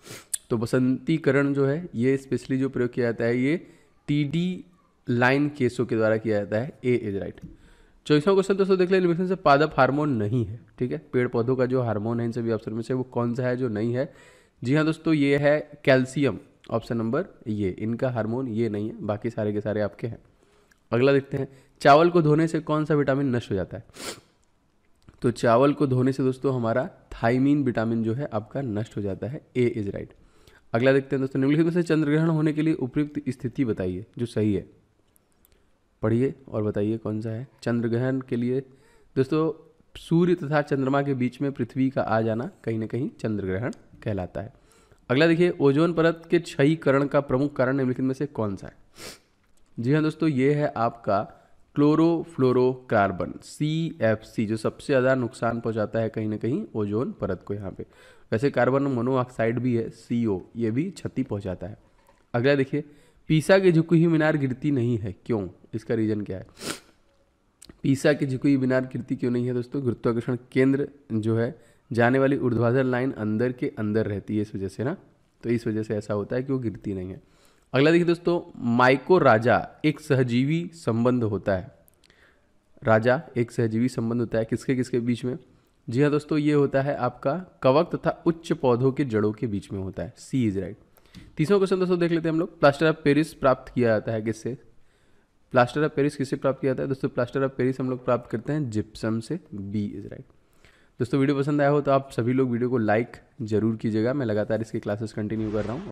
तो बसंतीकरण जो है ये स्पेशली जो प्रयोग किया जाता है ये टी लाइन केसों के द्वारा किया जाता है ए इज राइट चौबीसवा क्वेश्चन दोस्तों देख लें इनमें से पादप हार्मोन नहीं है ठीक है पेड़ पौधों का जो हार्मोन है इन सभी ऑप्शन में से वो कौन सा है जो नहीं है जी हाँ दोस्तों ये है कैल्शियम ऑप्शन नंबर ये इनका हार्मोन ये नहीं है बाकी सारे के सारे आपके हैं अगला देखते हैं चावल को धोने से कौन सा विटामिन नष्ट हो जाता है तो चावल को धोने से दोस्तों हमारा थाइमीन विटामिन जो है आपका नष्ट हो जाता है ए इज राइट अगला देखते हैं दोस्तों निम्नलिखित में से चंद्रग्रहण होने के लिए उपयुक्त स्थिति बताइए जो सही है पढ़िए और बताइए कौन सा है चंद्रग्रहण के लिए दोस्तों सूर्य तथा चंद्रमा के बीच में पृथ्वी का आ जाना कहीं ना कहीं चंद्रग्रहण कहलाता है अगला देखिए ओजोन परत के क्षयीकरण का प्रमुख कारण निम्नलिखित में से कौन सा है जी हाँ दोस्तों ये है आपका क्लोरोफ्लोरोकार्बन सी एफ सी जो सबसे ज़्यादा नुकसान पहुंचाता है कहीं ना कहीं ओजोन परत को यहाँ पे वैसे कार्बन मोनोऑक्साइड भी है सी ओ ये भी क्षति पहुंचाता है अगला देखिए पीसा की झुकी हुई मीनार गिरती नहीं है क्यों इसका रीज़न क्या है पीसा की झुकी हुई मीनार गिरती क्यों नहीं है दोस्तों गुरुत्वाकर्षण केंद्र जो है जाने वाली ऊर्ध्वाधर लाइन अंदर के अंदर रहती है इस वजह से ना तो इस वजह से ऐसा होता है कि वो गिरती नहीं है अगला देखिए दोस्तों माइको राजा एक सहजीवी संबंध होता है राजा एक सहजीवी संबंध होता है किसके किसके बीच में जी हाँ दोस्तों ये होता है आपका कवक तथा उच्च पौधों के जड़ों के बीच में होता है सी इज राइट तीसरा क्वेश्चन दोस्तों देख लेते हैं हम लोग प्लास्टर ऑफ पेरिस प्राप्त किया जाता है किससे प्लास्टर ऑफ पेरिस किससे प्राप्त किया जाता है दोस्तों प्लास्टर ऑफ पेरिस हम लोग प्राप्त करते हैं जिप्सम से बी इज राइट दोस्तों वीडियो पसंद आया हो तो आप सभी लोग वीडियो को लाइक जरूर कीजिएगा मैं लगातार इसकी क्लासेस कंटिन्यू कर रहा हूँ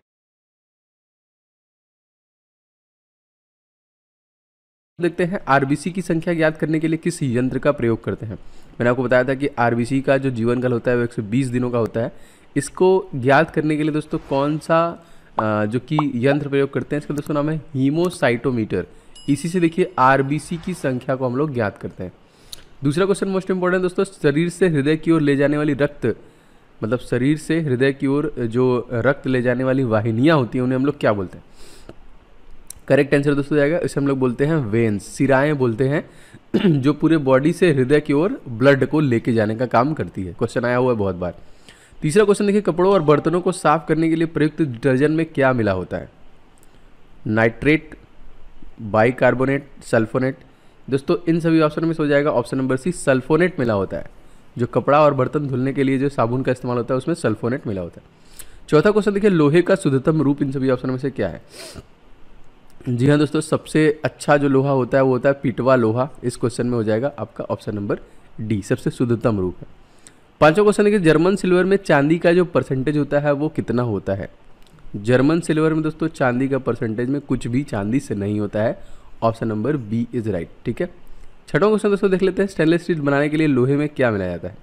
देखते हैं आरबीसी की संख्या ज्ञात करने के लिए किस यंत्र का प्रयोग करते हैं मैंने आपको बताया था कि आरबीसी का जो जीवन काल होता है वो 120 दिनों का होता है इसको ज्ञात करने के लिए दोस्तों कौन सा जो कि यंत्र प्रयोग करते हैं इसका दोस्तों नाम है हीमोसाइटोमीटर इसी से देखिए आरबीसी की संख्या को हम लोग ज्ञात करते हैं दूसरा क्वेश्चन मोस्ट इंपॉर्टेंट दोस्तों शरीर से हृदय की ओर ले जाने वाली रक्त मतलब शरीर से हृदय की ओर जो रक्त ले जाने वाली वाहिनियाँ होती हैं उन्हें हम लोग क्या बोलते हैं करेक्ट आंसर दोस्तों जाएगा इसे हम लोग बोलते हैं वेन्स सिराएँ बोलते हैं जो पूरे बॉडी से हृदय की ओर ब्लड को लेके जाने का काम करती है क्वेश्चन आया हुआ है बहुत बार तीसरा क्वेश्चन देखिए कपड़ों और बर्तनों को साफ करने के लिए प्रयुक्त डिटर्जेंट में क्या मिला होता है नाइट्रेट बाइकार्बोनेट सल्फोनेट दोस्तों इन सभी ऑप्शन में से हो जाएगा ऑप्शन नंबर सी सल्फोनेट मिला होता है जो कपड़ा और बर्तन धुलने के लिए जो साबुन का इस्तेमाल होता है उसमें सल्फोनेट मिला होता है चौथा क्वेश्चन देखिए लोहे का शुद्धतम रूप इन सभी ऑप्शन में से क्या है जी हाँ दोस्तों सबसे अच्छा जो लोहा होता है वो होता है पिटवा लोहा इस क्वेश्चन में हो जाएगा आपका ऑप्शन नंबर डी सबसे शुद्धतम रूप है पांचवा क्वेश्चन देखिए जर्मन सिल्वर में चांदी का जो परसेंटेज होता है वो कितना होता है जर्मन सिल्वर में दोस्तों चांदी का परसेंटेज में कुछ भी चांदी से नहीं होता है option number B is right ठीक है छठों क्वेश्चन दोस्तों देख लेते हैं स्टेनलेस स्टील बनाने के लिए लोहे में क्या मिलाया जाता है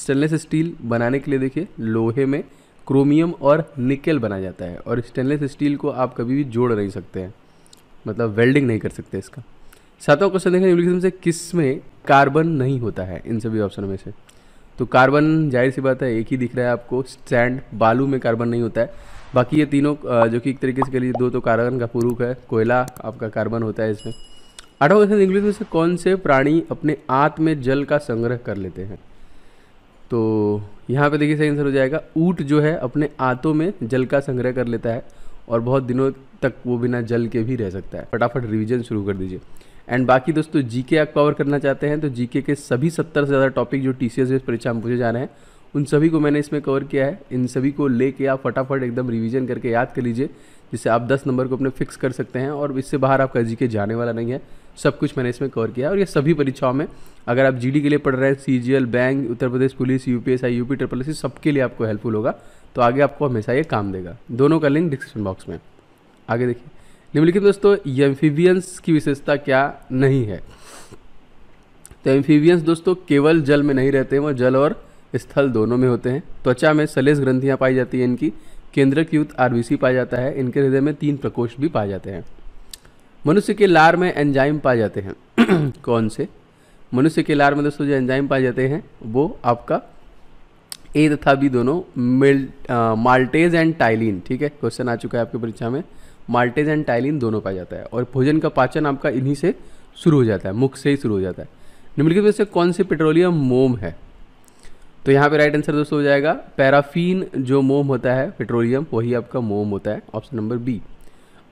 स्टेनलेस स्टील बनाने के लिए देखिए लोहे में क्रोमियम और निकेल बनाया जाता है और स्टेनलेस स्टील को आप कभी भी जोड़ नहीं सकते हैं मतलब वेल्डिंग नहीं कर सकते इसका सातवां क्वेश्चन देखें न्यूक्लिज्म से किस में कार्बन नहीं होता है इन सभी ऑप्शन में से तो कार्बन जाहिर सी बात है एक ही दिख रहा है आपको स्टैंड बालू में कार्बन नहीं होता है बाकी ये तीनों जो कि एक तरीके से करिए दो तो कार्बन का पुरुख है कोयला आपका कार्बन होता है इसमें आठवां अच्छा, क्वेश्चन इंग्लिश में से कौन से प्राणी अपने आंत में जल का संग्रह कर लेते हैं तो यहाँ पे देखिए सही आंसर हो जाएगा ऊट जो है अपने आंतों में जल का संग्रह कर लेता है और बहुत दिनों तक वो बिना जल के भी रह सकता है फटाफट रिविजन शुरू कर दीजिए एंड बाकी दोस्तों जीके आप कवर करना चाहते हैं तो जीके के सभी सत्तर से ज़्यादा टॉपिक जो टी सी परीक्षा में पूछे जा रहे हैं उन सभी को मैंने इसमें कवर किया है इन सभी को लेके आप फटाफट एकदम रिवीजन करके याद कर लीजिए जिससे आप 10 नंबर को अपने फिक्स कर सकते हैं और इससे बाहर आपका जी के जाने वाला नहीं है सब कुछ मैंने इसमें कवर किया है और ये सभी परीक्षाओं में अगर आप जीडी के लिए पढ़ रहे हैं C G L bank Uttar Pradesh police U P S I U P triple S सबके लिए आपको हेल्पफुल होगा तो आगे आपको हमेशा ये काम देगा दोनों का लिंक डिस्क्रिप्शन बॉक्स में आगे देखिए निम्नलिखित दोस्तों एम्फीबियंस की विशेषता क्या नहीं है तो एम्फीबियंस दोस्तों केवल जल में नहीं रहते हैं वो जल और स्थल दोनों में होते हैं त्वचा में सलेस ग्रंथियाँ पाई जाती हैं इनकी केंद्रक युक्त आरबीसी पाया जाता है इनके हृदय में तीन प्रकोष्ठ भी पाए जाते हैं मनुष्य के लार में एंजाइम पाए जाते हैं कौन से मनुष्य के लार में दोस्तों जो एंजाइम पाए जाते हैं वो आपका ए तथा बी दोनों मिल माल्टेज एंड टाइलिन ठीक है क्वेश्चन आ चुका है आपकी परीक्षा में माल्टेज एंड टाइलिन दोनों पाया जाता है और भोजन का पाचन आपका इन्हीं से शुरू हो जाता है मुख से ही शुरू हो जाता है निम्नलिखित में से कौन सी पेट्रोलियम मोम है तो यहाँ पे राइट आंसर दोस्तों हो जाएगा पैराफीन जो मोम होता है पेट्रोलियम वही आपका मोम होता है ऑप्शन नंबर बी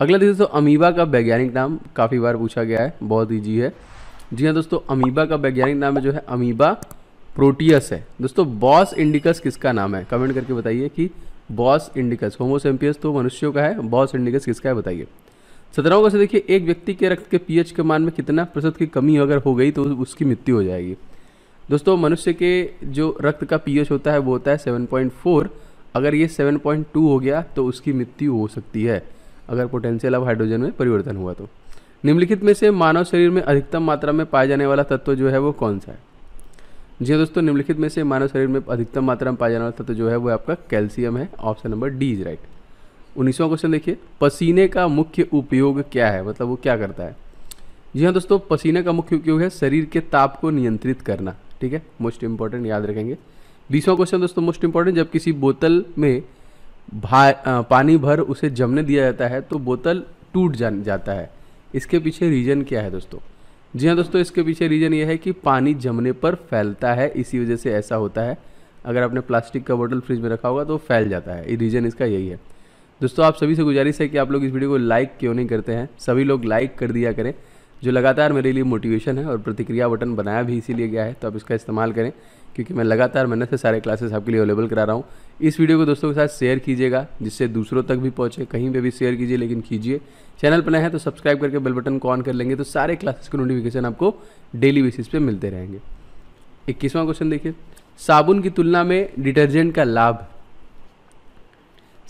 अगला देखिए दोस्तों अमीबा का वैज्ञानिक नाम काफ़ी बार पूछा गया है बहुत ईजी है जी हाँ दोस्तों अमीबा का वैज्ञानिक नाम जो है अमीबा प्रोटियस है दोस्तों बॉस इंडिकस किसका नाम है कमेंट करके बताइए कि बॉस इंडिकस होमोसेम्पियस तो मनुष्यों का है बॉस इंडिकस किसका है बताइए सत्रहों को से देखिए एक व्यक्ति के रक्त के पीएच के मान में कितना प्रतिशत की कमी अगर हो गई तो उसकी मृत्यु हो जाएगी दोस्तों मनुष्य के जो रक्त का पीएच होता है वो होता है 7.4 अगर ये 7.2 हो गया तो उसकी मृत्यु हो सकती है अगर पोटेंशियल अब हाइड्रोजन में परिवर्तन हुआ तो निम्नलिखित में से मानव शरीर में अधिकतम मात्रा में पाया जाने वाला तत्व जो है वो कौन सा है जी हाँ दोस्तों निम्नलिखित में से मानव शरीर में अधिकतम मात्रा में पाया जाने वाला तत्व जो है वो आपका कैल्शियम है option number D is right उन्नीसवा क्वेश्चन देखिए पसीने का मुख्य उपयोग क्या है मतलब वो क्या करता है जी हाँ दोस्तों पसीने का मुख्य उपयोग है शरीर के ताप को नियंत्रित करना ठीक है मोस्ट इंपॉर्टेंट याद रखेंगे बीसवा क्वेश्चन दोस्तों मोस्ट इंपॉर्टेंट जब किसी बोतल में भा पानी भर उसे जमने दिया जाता है तो बोतल टूट जा जाता है इसके पीछे रीज़न क्या है दोस्तों जी हाँ दोस्तों इसके पीछे रीज़न ये है कि पानी जमने पर फैलता है इसी वजह से ऐसा होता है अगर आपने प्लास्टिक का बोतल फ्रिज में रखा होगा तो फैल जाता है रीज़न इसका यही है दोस्तों आप सभी से गुजारिश है कि आप लोग इस वीडियो को लाइक क्यों नहीं करते हैं सभी लोग लाइक कर दिया करें जो लगातार मेरे लिए मोटिवेशन है और प्रतिक्रिया बटन बनाया भी इसीलिए गया है तो आप इसका इस्तेमाल करें क्योंकि मैं लगातार मेहनत से सारे क्लासेस आपके लिए अवेलेबल करा रहा हूँ इस वीडियो को दोस्तों के साथ शेयर कीजिएगा जिससे दूसरों तक भी पहुँचे कहीं पर भी शेयर कीजिए लेकिन कीजिए चैनल पर नए हैं तो सब्सक्राइब करके बेल बटन को ऑन कर लेंगे तो सारे क्लासेस के नोटिफिकेशन आपको डेली बेसिस पे मिलते रहेंगे इक्कीसवां क्वेश्चन देखिए साबुन की तुलना में डिटर्जेंट का लाभ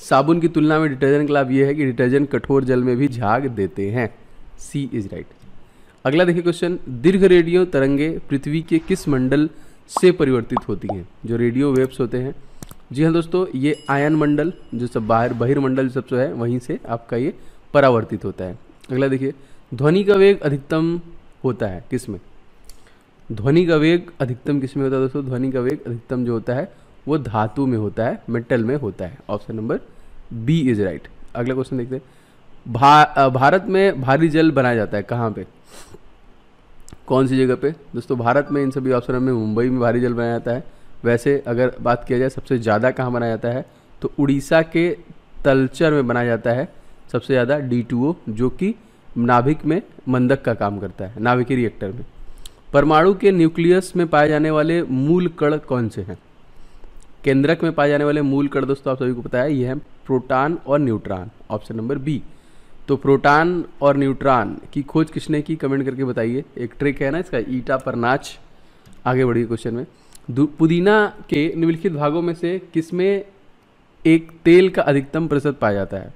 साबुन की तुलना में डिटर्जेंट का लाभ यह है कि डिटर्जेंट कठोर जल में भी झाग देते हैं सी इज राइट अगला देखिए क्वेश्चन दीर्घ रेडियो तरंगे पृथ्वी के किस मंडल से परिवर्तित होती हैं जो रेडियो वेव्स होते हैं जी हाँ दोस्तों ये आयन मंडल जो सब बाहर बहिर्मंडल सब जो है वहीं से आपका ये परावर्तित होता है अगला देखिए ध्वनि का वेग अधिकतम होता है किस में ध्वनि का वेग अधिकतम किस में होता है दोस्तों ध्वनि का वेग अधिकतम जो होता है वो धातु में होता है मेटल में होता है option number B is right अगला क्वेश्चन देखते हैं भा, भारत में भारी जल बनाया जाता है कहाँ पे कौन सी जगह पे दोस्तों भारत में इन सभी ऑप्शनों में मुंबई में भारी जल बनाया जाता है वैसे अगर बात किया जाए सबसे ज़्यादा कहाँ बनाया जाता है तो उड़ीसा के तलचर में बनाया जाता है सबसे ज़्यादा डी जो कि नाभिक में मंदक का काम करता है नाभिकी रिएक्टर में परमाणु के न्यूक्लियस में पाए जाने वाले मूल कण कौन से हैं केंद्रक में पाए जाने वाले मूल कण दोस्तों आप सभी को पता है ये हैं प्रोटॉन और न्यूट्रॉन ऑप्शन नंबर बी तो प्रोटॉन और न्यूट्रॉन की खोज किसने की कमेंट करके बताइए एक ट्रिक है ना इसका ईटा पर नाच आगे बढ़िए क्वेश्चन में पुदीना के निम्नलिखित भागों में से किसमें एक तेल का अधिकतम प्रतिशत पाया जाता है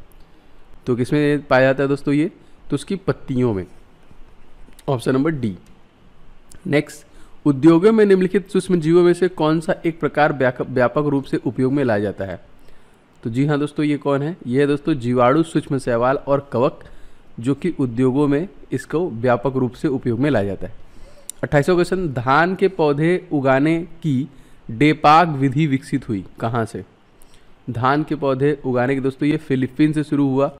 तो किसमें पाया जाता है दोस्तों ये तो उसकी पत्तियों में ऑप्शन नंबर डी नेक्स्ट उद्योगों में निम्नलिखित सूक्ष्म जीवों में से कौन सा एक प्रकार व्यापक रूप से उपयोग में लाया जाता है तो जी हाँ दोस्तों ये कौन है ये है दोस्तों जीवाणु सूक्ष्म शैवाल और कवक जो कि उद्योगों में इसको व्यापक रूप से उपयोग में लाया जाता है अट्ठाईसवा क्वेश्चन धान के पौधे उगाने की डेपाग विधि विकसित हुई कहाँ से धान के पौधे उगाने की दोस्तों ये फिलीपीन से शुरू हुआ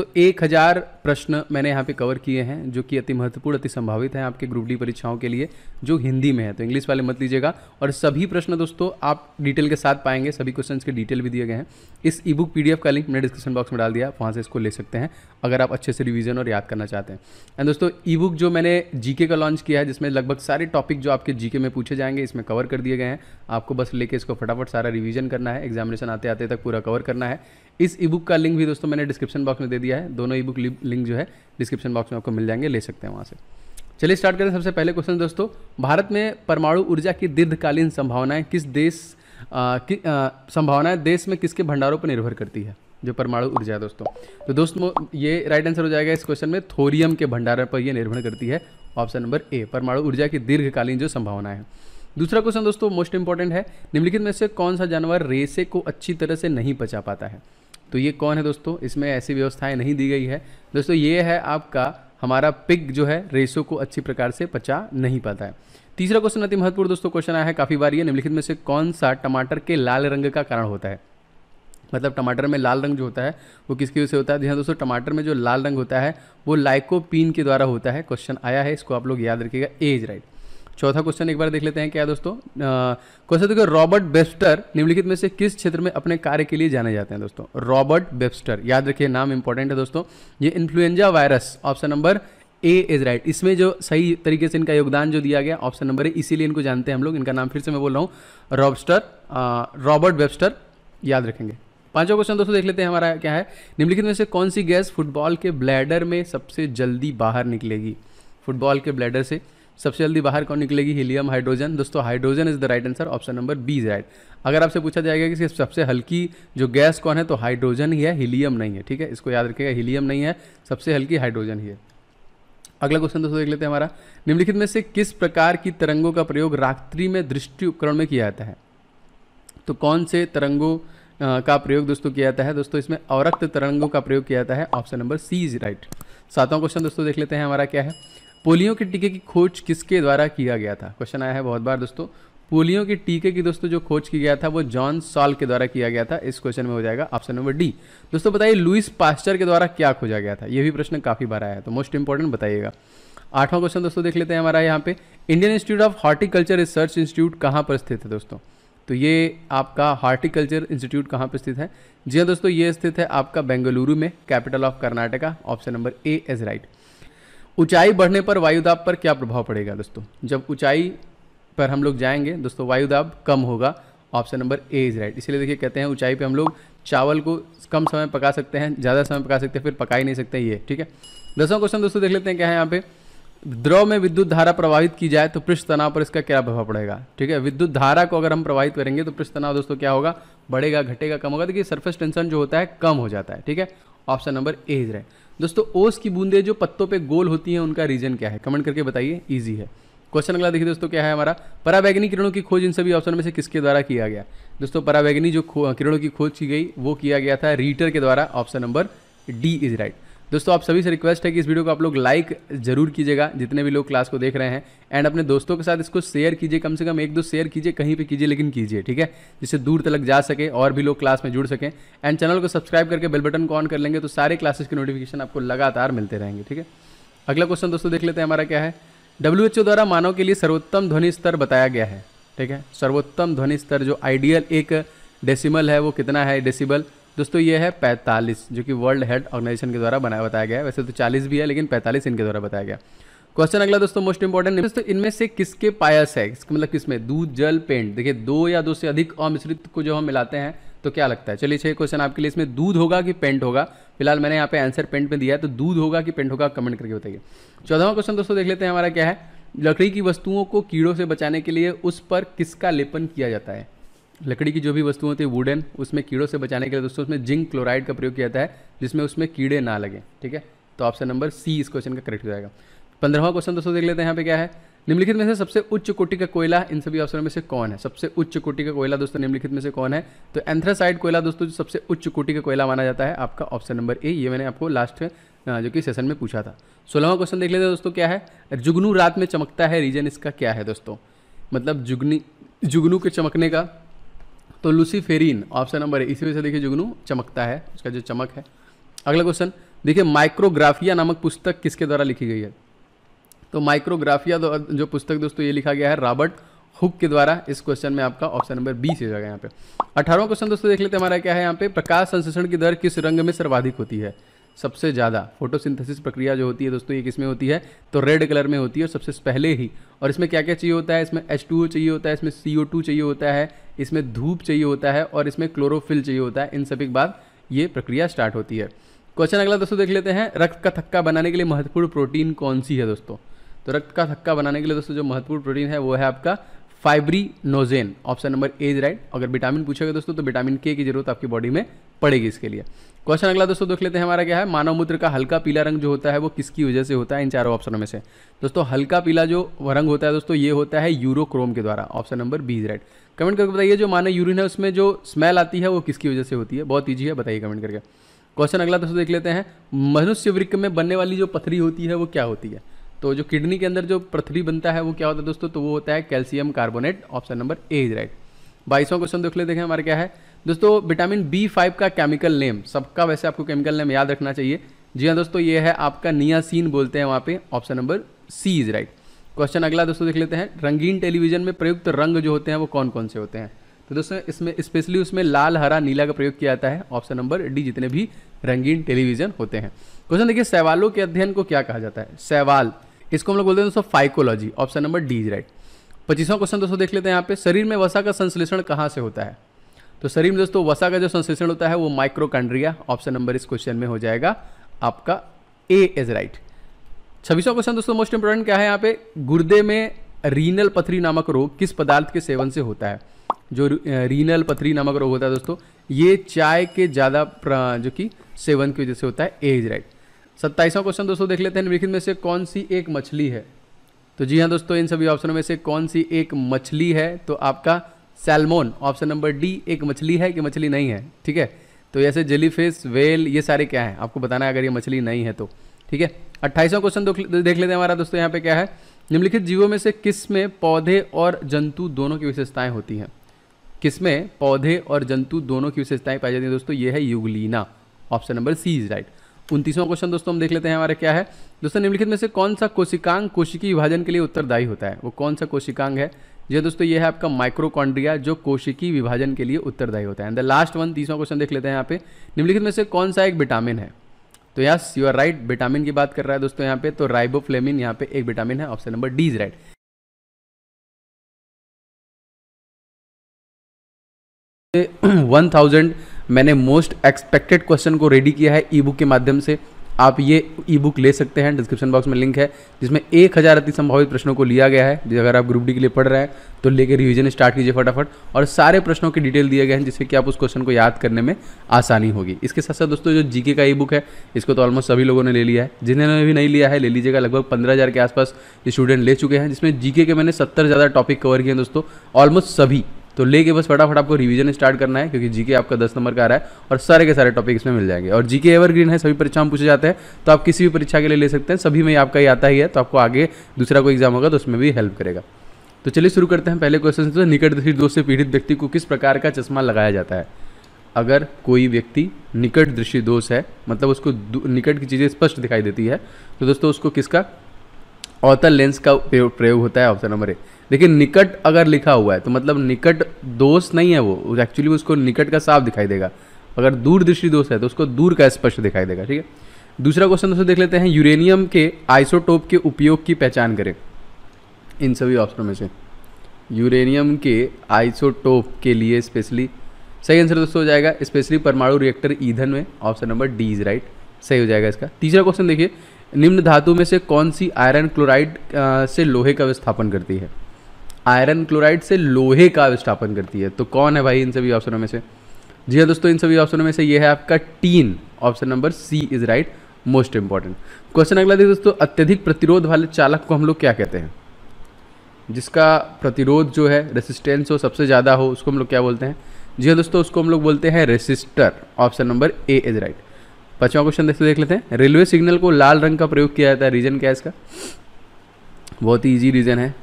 दोस्तों एक हज़ार प्रश्न मैंने यहाँ पे कवर किए हैं जो कि अति महत्वपूर्ण अति संभावित हैं आपके ग्रुप डी परीक्षाओं के लिए जो हिंदी में है तो इंग्लिश वाले मत लीजिएगा और सभी प्रश्न दोस्तों आप डिटेल के साथ पाएंगे सभी क्वेश्चन के डिटेल भी दिए गए हैं इस ई बुक पी का लिंक मैंने डिस्क्रिप्शन बॉक्स में डाल दिया वहाँ से इसको ले सकते हैं अगर आप अच्छे से रिविजन और याद करना चाहते हैं एंड दोस्तों ई बुक जो मैंने जीके का लॉन्च किया है जिसमें लगभग सारे टॉपिक जो आपके जीके में पूछे जाएंगे इसमें कवर कर दिए गए हैं आपको बस लेके इसको फटाफट सारा रिविजन करना है एग्जामिनेशन आते आते तक पूरा कवर करना है इस ई बुक का लिंक भी दोस्तों मैंने डिस्क्रिप्शन बॉक्स में दे दिया है दोनों ई बुक लिंक जो है डिस्क्रिप्शन बॉक्स में आपको मिल जाएंगे ले सकते हैं वहाँ से चलिए स्टार्ट करें सबसे पहले क्वेश्चन दोस्तों भारत में परमाणु ऊर्जा की दीर्घकालीन संभावनाएं किस देश कि संभावनाएं देश में किसके भंडारों पर निर्भर करती है जो परमाणु ऊर्जा है दोस्तों तो दोस्तों ये राइट आंसर हो जाएगा इस क्वेश्चन में थोरियम के भंडारण पर यह निर्भर करती है ऑप्शन नंबर ए परमाणु ऊर्जा की दीर्घकालीन जो संभावना है दूसरा क्वेश्चन दोस्तों मोस्ट इंपॉर्टेंट है निम्नलिखित में से कौन सा जानवर रेसे को अच्छी तरह से नहीं पचा पाता है तो ये कौन है दोस्तों इसमें ऐसी व्यवस्थाएं नहीं दी गई है दोस्तों ये है आपका हमारा पिग जो है रेशो को अच्छी प्रकार से पचा नहीं पाता है तीसरा क्वेश्चन अति महत्वपूर्ण दोस्तों क्वेश्चन आया है काफ़ी बार ये निम्नलिखित में से कौन सा टमाटर के लाल रंग का कारण होता है मतलब टमाटर में लाल रंग जो होता है वो किसकी वजह से होता है ध्यान हाँ दोस्तों टमाटर में जो लाल रंग होता है वो लाइकोपीन के द्वारा होता है क्वेश्चन आया है इसको आप लोग याद रखिएगा एज राइट चौथा क्वेश्चन एक बार देख लेते हैं क्या दोस्तों क्वेश्चन देखो रॉबर्ट बेस्टर निम्नलिखित में से किस क्षेत्र में अपने कार्य के लिए जाने जाते हैं दोस्तों रॉबर्ट बेस्टर याद रखिए नाम इंपॉर्टेंट है दोस्तों ये influenza virus option number A is right इसमें जो सही तरीके से इनका योगदान जो दिया गया ऑप्शन नंबर ए इसीलिए इनको जानते हैं हम लोग इनका नाम फिर से मैं बोल रहा हूँ रॉबस्टर रॉबर्ट वेबस्टर याद रखेंगे पांचवा क्वेश्चन दोस्तों देख लेते हैं हमारा क्या है निम्नलिखित में से कौन सी गैस फुटबॉल के ब्लैडर में सबसे जल्दी बाहर निकलेगी फुटबॉल के ब्लैडर से सबसे जल्दी बाहर कौन निकलेगी हीलियम हाइड्रोजन दोस्तों hydrogen is the right answer option number B is right अगर आपसे पूछा जाएगा कि सबसे हल्की जो गैस कौन है तो हाइड्रोजन ही है हीलियम नहीं है ठीक है इसको याद रखिएगा हीलियम नहीं है सबसे हल्की हाइड्रोजन ही है अगला क्वेश्चन दोस्तों देख लेते हैं हमारा निम्नलिखित में से किस प्रकार की तरंगों का प्रयोग रात्रि में दृष्टि उपकरण में किया जाता है तो कौन से तरंगों का प्रयोग दोस्तों किया जाता है दोस्तों इसमें अवरक्त तरंगों का प्रयोग किया जाता है option number C is right सातवां क्वेश्चन दोस्तों देख लेते हैं हमारा क्या है पोलियो के टीके की खोज किसके द्वारा किया गया था क्वेश्चन आया है बहुत बार दोस्तों पोलियो के टीके की दोस्तों जो खोज किया गया था वो जॉन सॉल के द्वारा किया गया था इस क्वेश्चन में हो जाएगा ऑप्शन नंबर डी दोस्तों बताइए लुइस पास्टर के द्वारा क्या खोजा गया था यह भी प्रश्न काफ़ी बार आया है तो मोस्ट इंपॉर्टेंट बताइएगा आठवां क्वेश्चन दोस्तों देख लेते हैं हमारा यहाँ पे Indian institute of horticulture research institute कहाँ पर स्थित है दोस्तों तो ये आपका हॉर्टिकल्चर इंस्टीट्यूट कहाँ पर स्थित है जी हाँ दोस्तों ये स्थित है आपका बेंगलुरु में capital of Karnataka option number A is right right. ऊंचाई बढ़ने पर वायुदाब पर क्या प्रभाव पड़ेगा दोस्तों जब ऊंचाई पर हम लोग जाएंगे दोस्तों वायुदाब कम होगा option number A is right इसलिए देखिए कहते हैं ऊंचाई पे हम लोग चावल को कम समय पका सकते हैं ज़्यादा समय पका सकते हैं फिर पका ही नहीं सकते ये ठीक है दसवां क्वेश्चन दोस्तों देख लेते हैं क्या है यहाँ पे द्रव में विद्युत धारा प्रवाहित की जाए तो पृष्ठ तनाव पर इसका क्या प्रभाव पड़ेगा ठीक है विद्युत धारा को अगर हम प्रभावित करेंगे तो पृष्ठ तनाव दोस्तों क्या होगा बढ़ेगा घटेगा कम होगा देखिए सरफेस टेंशन जो होता है कम हो जाता है ठीक है option number A is right दोस्तों ओस की बूंदे जो पत्तों पे गोल होती हैं उनका रीजन क्या है कमेंट करके बताइए ईजी है क्वेश्चन अगला देखिए दोस्तों क्या है हमारा परावैग्नी किरणों की खोज इन सभी ऑप्शन में से किसके द्वारा किया गया दोस्तों परावैग्नी जो किरणों की खोज की गई वो किया गया था रीटर के द्वारा option number D is right दोस्तों आप सभी से रिक्वेस्ट है कि इस वीडियो को आप लोग लाइक जरूर कीजिएगा जितने भी लोग क्लास को देख रहे हैं एंड अपने दोस्तों के साथ इसको शेयर कीजिए कम से कम एक दो शेयर कीजिए कहीं पे कीजिए लेकिन कीजिए ठीक है जिससे दूर तक जा सके और भी लोग क्लास में जुड़ सकें एंड चैनल को सब्सक्राइब करके बेल बटन को ऑन कर लेंगे तो सारे क्लासेस के नोटिफिकेशन आपको लगातार मिलते रहेंगे ठीक है अगला क्वेश्चन दोस्तों देख लेते हैं हमारा क्या है डब्ल्यू द्वारा मानव के लिए सर्वोत्तम ध्वनि स्तर बताया गया है ठीक है सर्वोत्तम ध्वनि स्तर जो आइडियल एक डेसिमल है वो कितना है डेसिबल दोस्तों ये है 45 जो कि वर्ल्ड हेल्थ ऑर्गेनाइजेशन के द्वारा बनाया बताया गया वैसे तो 40 भी है लेकिन 45 इनके द्वारा बताया गया क्वेश्चन अगला दोस्तों मोस्ट इंपॉर्टेंट दोस्तों इनमें से किसके पायस है मतलब किसमें दूध जल पेंट देखिए दो या दो से अधिक अमिश्रित को जो हम मिलाते हैं तो क्या लगता है चलिए छह क्वेश्चन आपके लिए इसमें दूध होगा कि पेंट होगा फिलहाल मैंने यहाँ पे आंसर पेंट में दिया है तो दूध होगा कि पेंट होगा कमेंट करके बताइए चौदहवा क्वेश्चन दोस्तों देख लेते हैं हमारा क्या है लकड़ी की वस्तुओं को कीड़ों से बचाने के लिए उस पर किसका लेपन किया जाता है लकड़ी की जो भी वस्तु होती है वुडन उसमें कीड़ों से बचाने के लिए दोस्तों उसमें जिंक क्लोराइड का प्रयोग किया जाता है जिसमें उसमें कीड़े ना लगे ठीक है तो ऑप्शन नंबर सी इस क्वेश्चन का करेक्ट हो जाएगा पंद्रहवा क्वेश्चन दोस्तों देख लेते हैं यहाँ पे क्या है निम्नलिखित में से सबसे उच्च कोटि का कोयला इन सभी ऑप्शनों में से कौन है सबसे उच्च कोटि का कोयला दोस्तों निम्नलिखित में से कौन है तो एंथ्रासाइड कोयला दोस्तों जो सबसे उच्च कोटि का कोयला माना जाता है आपका ऑप्शन नंबर ए ये मैंने आपको लास्ट जो कि सेशन में पूछा था सोलहवा क्वेश्चन देख लेते हैं दोस्तों क्या है जुगनू रात में चमकता है रीजन इसका क्या है दोस्तों मतलब जुगनी जुगनू के चमकने का तो लूसीफेरिन ऑप्शन नंबर इसी वजह से देखिए जुगनू चमकता है उसका जो चमक है अगला क्वेश्चन देखिए माइक्रोग्राफिया नामक पुस्तक किसके द्वारा लिखी गई है तो माइक्रोग्राफिया जो पुस्तक दोस्तों ये लिखा गया है रॉबर्ट हुक के द्वारा इस क्वेश्चन में आपका ऑप्शन नंबर बी से जाएगा यहाँ पे अठारह क्वेश्चन दोस्तों देख लेते हैं हमारा क्या है यहाँ पे प्रकाश संश्लेषण की दर किस रंग में सर्वाधिक होती है सबसे ज़्यादा फोटोसिंथेसिस प्रक्रिया जो होती है दोस्तों ये किस में होती है तो रेड कलर में होती है और सबसे पहले ही और इसमें क्या क्या चाहिए होता है इसमें एच चाहिए होता है इसमें सी चाहिए होता है इसमें धूप चाहिए होता है और इसमें क्लोरोफिल चाहिए होता है इन सभी के बाद ये प्रक्रिया स्टार्ट होती है क्वेश्चन अगला दोस्तों देख लेते हैं रक्त का थक्का बनाने के लिए महत्वपूर्ण प्रोटीन कौन सी है दोस्तों तो रक्त का थक्का बनाने के लिए दोस्तों जो महत्वपूर्ण प्रोटीन है वो है आपका fibrinogen option number A right अगर विटामिन पूछेगा दोस्तों तो विटामिन के की जरूरत आपकी बॉडी में पड़ेगी इसके लिए क्वेश्चन अगला दोस्तों देख लेते हैं हमारा क्या है मानव मूत्र का हल्का पीला रंग जो होता है वो किसकी वजह से होता है इन चारों ऑप्शनों में से दोस्तों हल्का पीला जो रंग होता है दोस्तों ये होता है यूरोक्रोम के द्वारा option number B right comment करके बताइए जो माना यूरिन है उसमें जो स्मेल आती है वो किसकी वजह से होती है बहुत ईजी है बताइए कमेंट करके क्वेश्चन अगला दोस्तों देख लेते हैं मनुष्य वृक्ष में बनने वाली जो पथरी होती है वो क्या होती है तो जो किडनी के अंदर जो पथरी बनता है वो क्या होता है दोस्तों तो वो होता है calcium carbonate option number A is right बाईसवां क्वेश्चन देख लेते हैं हमारे क्या है दोस्तों विटामिन बी फाइव का केमिकल नेम सबका वैसे आपको केमिकल नेम याद रखना चाहिए जी हाँ दोस्तों ये है आपका नियासीन बोलते हैं वहाँ पे option number C is right question अगला दोस्तों देख लेते हैं रंगीन टेलीविजन में प्रयुक्त रंग जो होते हैं वो कौन कौन से होते हैं तो दोस्तों इसमें स्पेशली उसमें लाल हरा नीला का प्रयोग किया जाता है ऑप्शन नंबर डी जितने भी रंगीन टेलीविजन होते हैं क्वेश्चन देखिए सैवालों के अध्ययन को क्या कहा जाता है सैवाल इसको हम लोग बोलते हैं दोस्तों phycology option number D is right पच्चीसवां क्वेश्चन दोस्तों देख लेते हैं यहाँ पे शरीर में वसा का संश्लेषण कहाँ से होता है तो शरीर में दोस्तों वसा का जो संश्लेषण होता है वो माइक्रोकांड्रिया ऑप्शन नंबर इस क्वेश्चन में हो जाएगा आपका ए इज राइट छब्बीसवा क्वेश्चन दोस्तों मोस्ट इंपोर्टेंट क्या है यहाँ पे गुर्दे में रीनल पथरी नामक रोग किस पदार्थ के सेवन से होता है जो रीनल पथरी नामक रोग होता है दोस्तों ये चाय के ज़्यादा जो कि सेवन की वजह से होता है एज राइट सत्ताईसवां क्वेश्चन दोस्तों देख लेते हैं निम्नलिखित में से कौन सी एक मछली है तो जी हाँ दोस्तों इन सभी ऑप्शनों में से कौन सी एक मछली है तो आपका सैलमोन ऑप्शन नंबर डी एक मछली है कि मछली नहीं है ठीक है तो ऐसे जेलीफिश वेल ये सारे क्या हैं आपको बताना है अगर ये मछली नहीं है तो ठीक है अट्ठाईसवां क्वेश्चन देख लेते हैं हमारा दोस्तों यहाँ पे क्या है निम्नलिखित जीवों में से किस में पौधे और जंतु दोनों की विशेषताएं होती हैं किस में पौधे और जंतु दोनों की विशेषताएं पाई जाती हैं दोस्तों ये है euglena option number C is right उनतीसवां क्वेश्चन दोस्तों हम देख लेते हैं हमारे क्या है दोस्तों निम्नलिखित में से कौन सा कोशिकांग कोशिकी विभाजन के लिए उत्तरदायी होता है वो कौन सा कोशिकांग है ये दोस्तों ये है आपका माइक्रोकॉन्ड्रिया जो कोशिकी विभाजन के लिए उत्तरदायी होता है एंड द लास्ट वन तीसवा क्वेश्चन देख लेते हैं यहाँ पे निम्नलिखित में से कौन सा एक विटामिन है तो yes you are right vitamin की बात कर रहा है दोस्तों यहाँ पे तो राइबोफ्लेमिन यहाँ पे एक विटामिन है option number D is right one thousand मैंने मोस्ट एक्सपेक्टेड क्वेश्चन को रेडी किया है ई बुक के माध्यम से आप ये ई बुक ले सकते हैं डिस्क्रिप्शन बॉक्स में लिंक है जिसमें एक हज़ार अति संभावित प्रश्नों को लिया गया है अगर आप ग्रुप डी के लिए पढ़ रहे हैं तो लेके रिविजन स्टार्ट कीजिए फटाफट और सारे प्रश्नों के डिटेल दिए गए हैं जिससे कि आप उस क्वेश्चन को याद करने में आसानी होगी इसके साथ साथ दोस्तों जो जीके का ई बुक है इसको तो ऑलमोस्ट सभी लोगों ने ले लिया है जिन्होंने भी नहीं लिया है ले लीजिएगा लगभग पंद्रह के आसपास स्टूडेंट ले चुके हैं जिसमें जीके के मैंने सत्तर ज़्यादा टॉपिक कवर किए हैं दोस्तों ऑलमोस्ट सभी तो लेके बस फटाफट आपको रिवीजन स्टार्ट करना है क्योंकि जीके आपका दस नंबर का आ रहा है और सारे के सारे टॉपिक इसमें मिल जाएंगे और जीके एवरग्रीन है सभी परीक्षा में पूछे जाते हैं तो आप किसी भी परीक्षा के लिए ले सकते हैं सभी में आपका ही आता ही है तो आपको आगे दूसरा कोई एग्जाम होगा तो उसमें भी हेल्प करेगा तो चलिए शुरू करते हैं पहले क्वेश्चन से निकट दृष्टि दोष से पीड़ित व्यक्ति को किस प्रकार का चश्मा लगाया जाता है अगर कोई व्यक्ति निकट दृष्टि दोष है मतलब उसको निकट की चीज़ें स्पष्ट दिखाई देती है तो दोस्तों उसको किसका अवतल लेंस का प्रयोग होता है ऑप्शन नंबर ए लेकिन निकट अगर लिखा हुआ है तो मतलब निकट दोष नहीं है वो एक्चुअली उसको निकट का साफ दिखाई देगा अगर दूर दृष्टि दोष है तो उसको दूर का स्पष्ट दिखाई देगा ठीक है दूसरा क्वेश्चन दोस्तों देख लेते हैं यूरेनियम के आइसोटोप के उपयोग की पहचान करें इन सभी ऑप्शनों में से यूरेनियम के आइसोटोप के लिए स्पेशली सही आंसर दोस्तों हो जाएगा स्पेशली परमाणु रिएक्टर ईंधन में option number D is right सही हो जाएगा इसका तीसरा क्वेश्चन देखिए निम्न धातु में से कौन सी आयरन क्लोराइड से लोहे का विस्थापन करती है आयरन क्लोराइड से लोहे का विस्थापन करती है तो कौन है भाई इन सभी ऑप्शनों में से जी हाँ दोस्तों इन सभी ऑप्शनों में से ये है आपका tin option number C is right most important question अगला देखिए दोस्तों अत्यधिक प्रतिरोध वाले चालक को हम लोग क्या कहते हैं जिसका प्रतिरोध जो है रेसिस्टेंस हो सबसे ज़्यादा हो उसको हम लोग क्या बोलते हैं जी हाँ दोस्तों उसको हम लोग बोलते हैं resistor option number A is right पचवा क्वेश्चन देखते देख लेते हैं रेलवे सिग्नल को लाल रंग का प्रयोग किया जाता है रीजन क्या है इसका बहुत ही ईजी रीजन है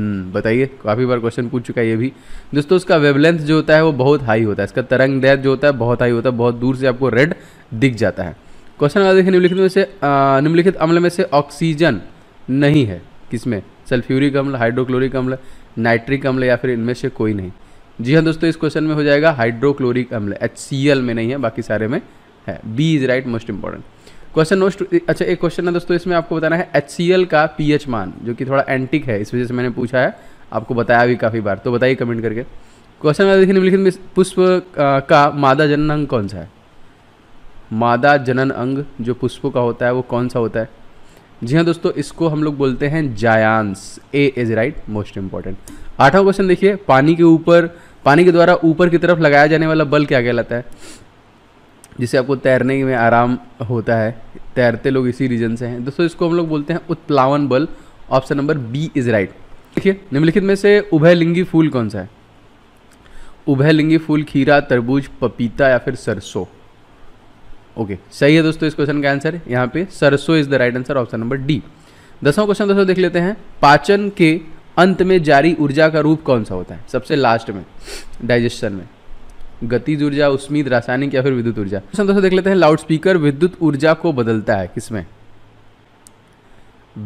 हम्म, बताइए काफ़ी बार क्वेश्चन पूछ चुका है ये भी दोस्तों उसका वेवलेंथ जो होता है वो बहुत हाई होता है इसका तरंग दैर जो होता है बहुत हाई होता है बहुत दूर से आपको रेड दिख जाता है क्वेश्चन अगर देखिए निम्नलिखित में से निम्नलिखित अम्ल में से ऑक्सीजन नहीं है किसमें सल्फ्यूरिक अम्ल हाइड्रोक्लोरिक अम्ल नाइट्रिक अम्ल या फिर इनमें से कोई नहीं जी हाँ दोस्तों इस क्वेश्चन में हो जाएगा हाइड्रोक्लोरिक अम्ल एच में नहीं है बाकी सारे में है B is right most important question note अच्छा एक क्वेश्चन है दोस्तों इसमें आपको बताना है एच का पी मान जो कि थोड़ा एंटिक है इस वजह से मैंने पूछा है आपको बताया भी काफ़ी बार तो बताइए कमेंट करके क्वेश्चन में देखिए निम्नलिखित में पुष्प का मादा जनन अंग कौन सा है मादा जनन अंग जो पुष्पों का होता है वो कौन सा होता है जी हाँ दोस्तों इसको हम लोग बोलते हैं जायांस A is right most important आठवां क्वेश्चन देखिए पानी के ऊपर पानी के द्वारा ऊपर की तरफ लगाया जाने वाला बल क्या कहलाता है जिससे आपको तैरने में आराम होता है तैरते लोग इसी रीजन से हैं दोस्तों इसको हम लोग बोलते हैं उत्प्लावन बल option number B is right देखिए निम्नलिखित में से उभयलिंगी फूल कौन सा है उभयलिंगी फूल खीरा तरबूज पपीता या फिर सरसों ओके okay, सही है दोस्तों इस क्वेश्चन का आंसर यहाँ पे सरसों is the right answer option number D दसवां क्वेश्चन दोस्तों देख लेते हैं पाचन के अंत में जारी ऊर्जा का रूप कौन सा होता है सबसे लास्ट में डाइजेशन में गतिज ऊर्जा उस्मीद रासायनिक या फिर विद्युत ऊर्जा दोस्तों देख लेते हैं स्पीकर विद्युत ऊर्जा को बदलता है किसमें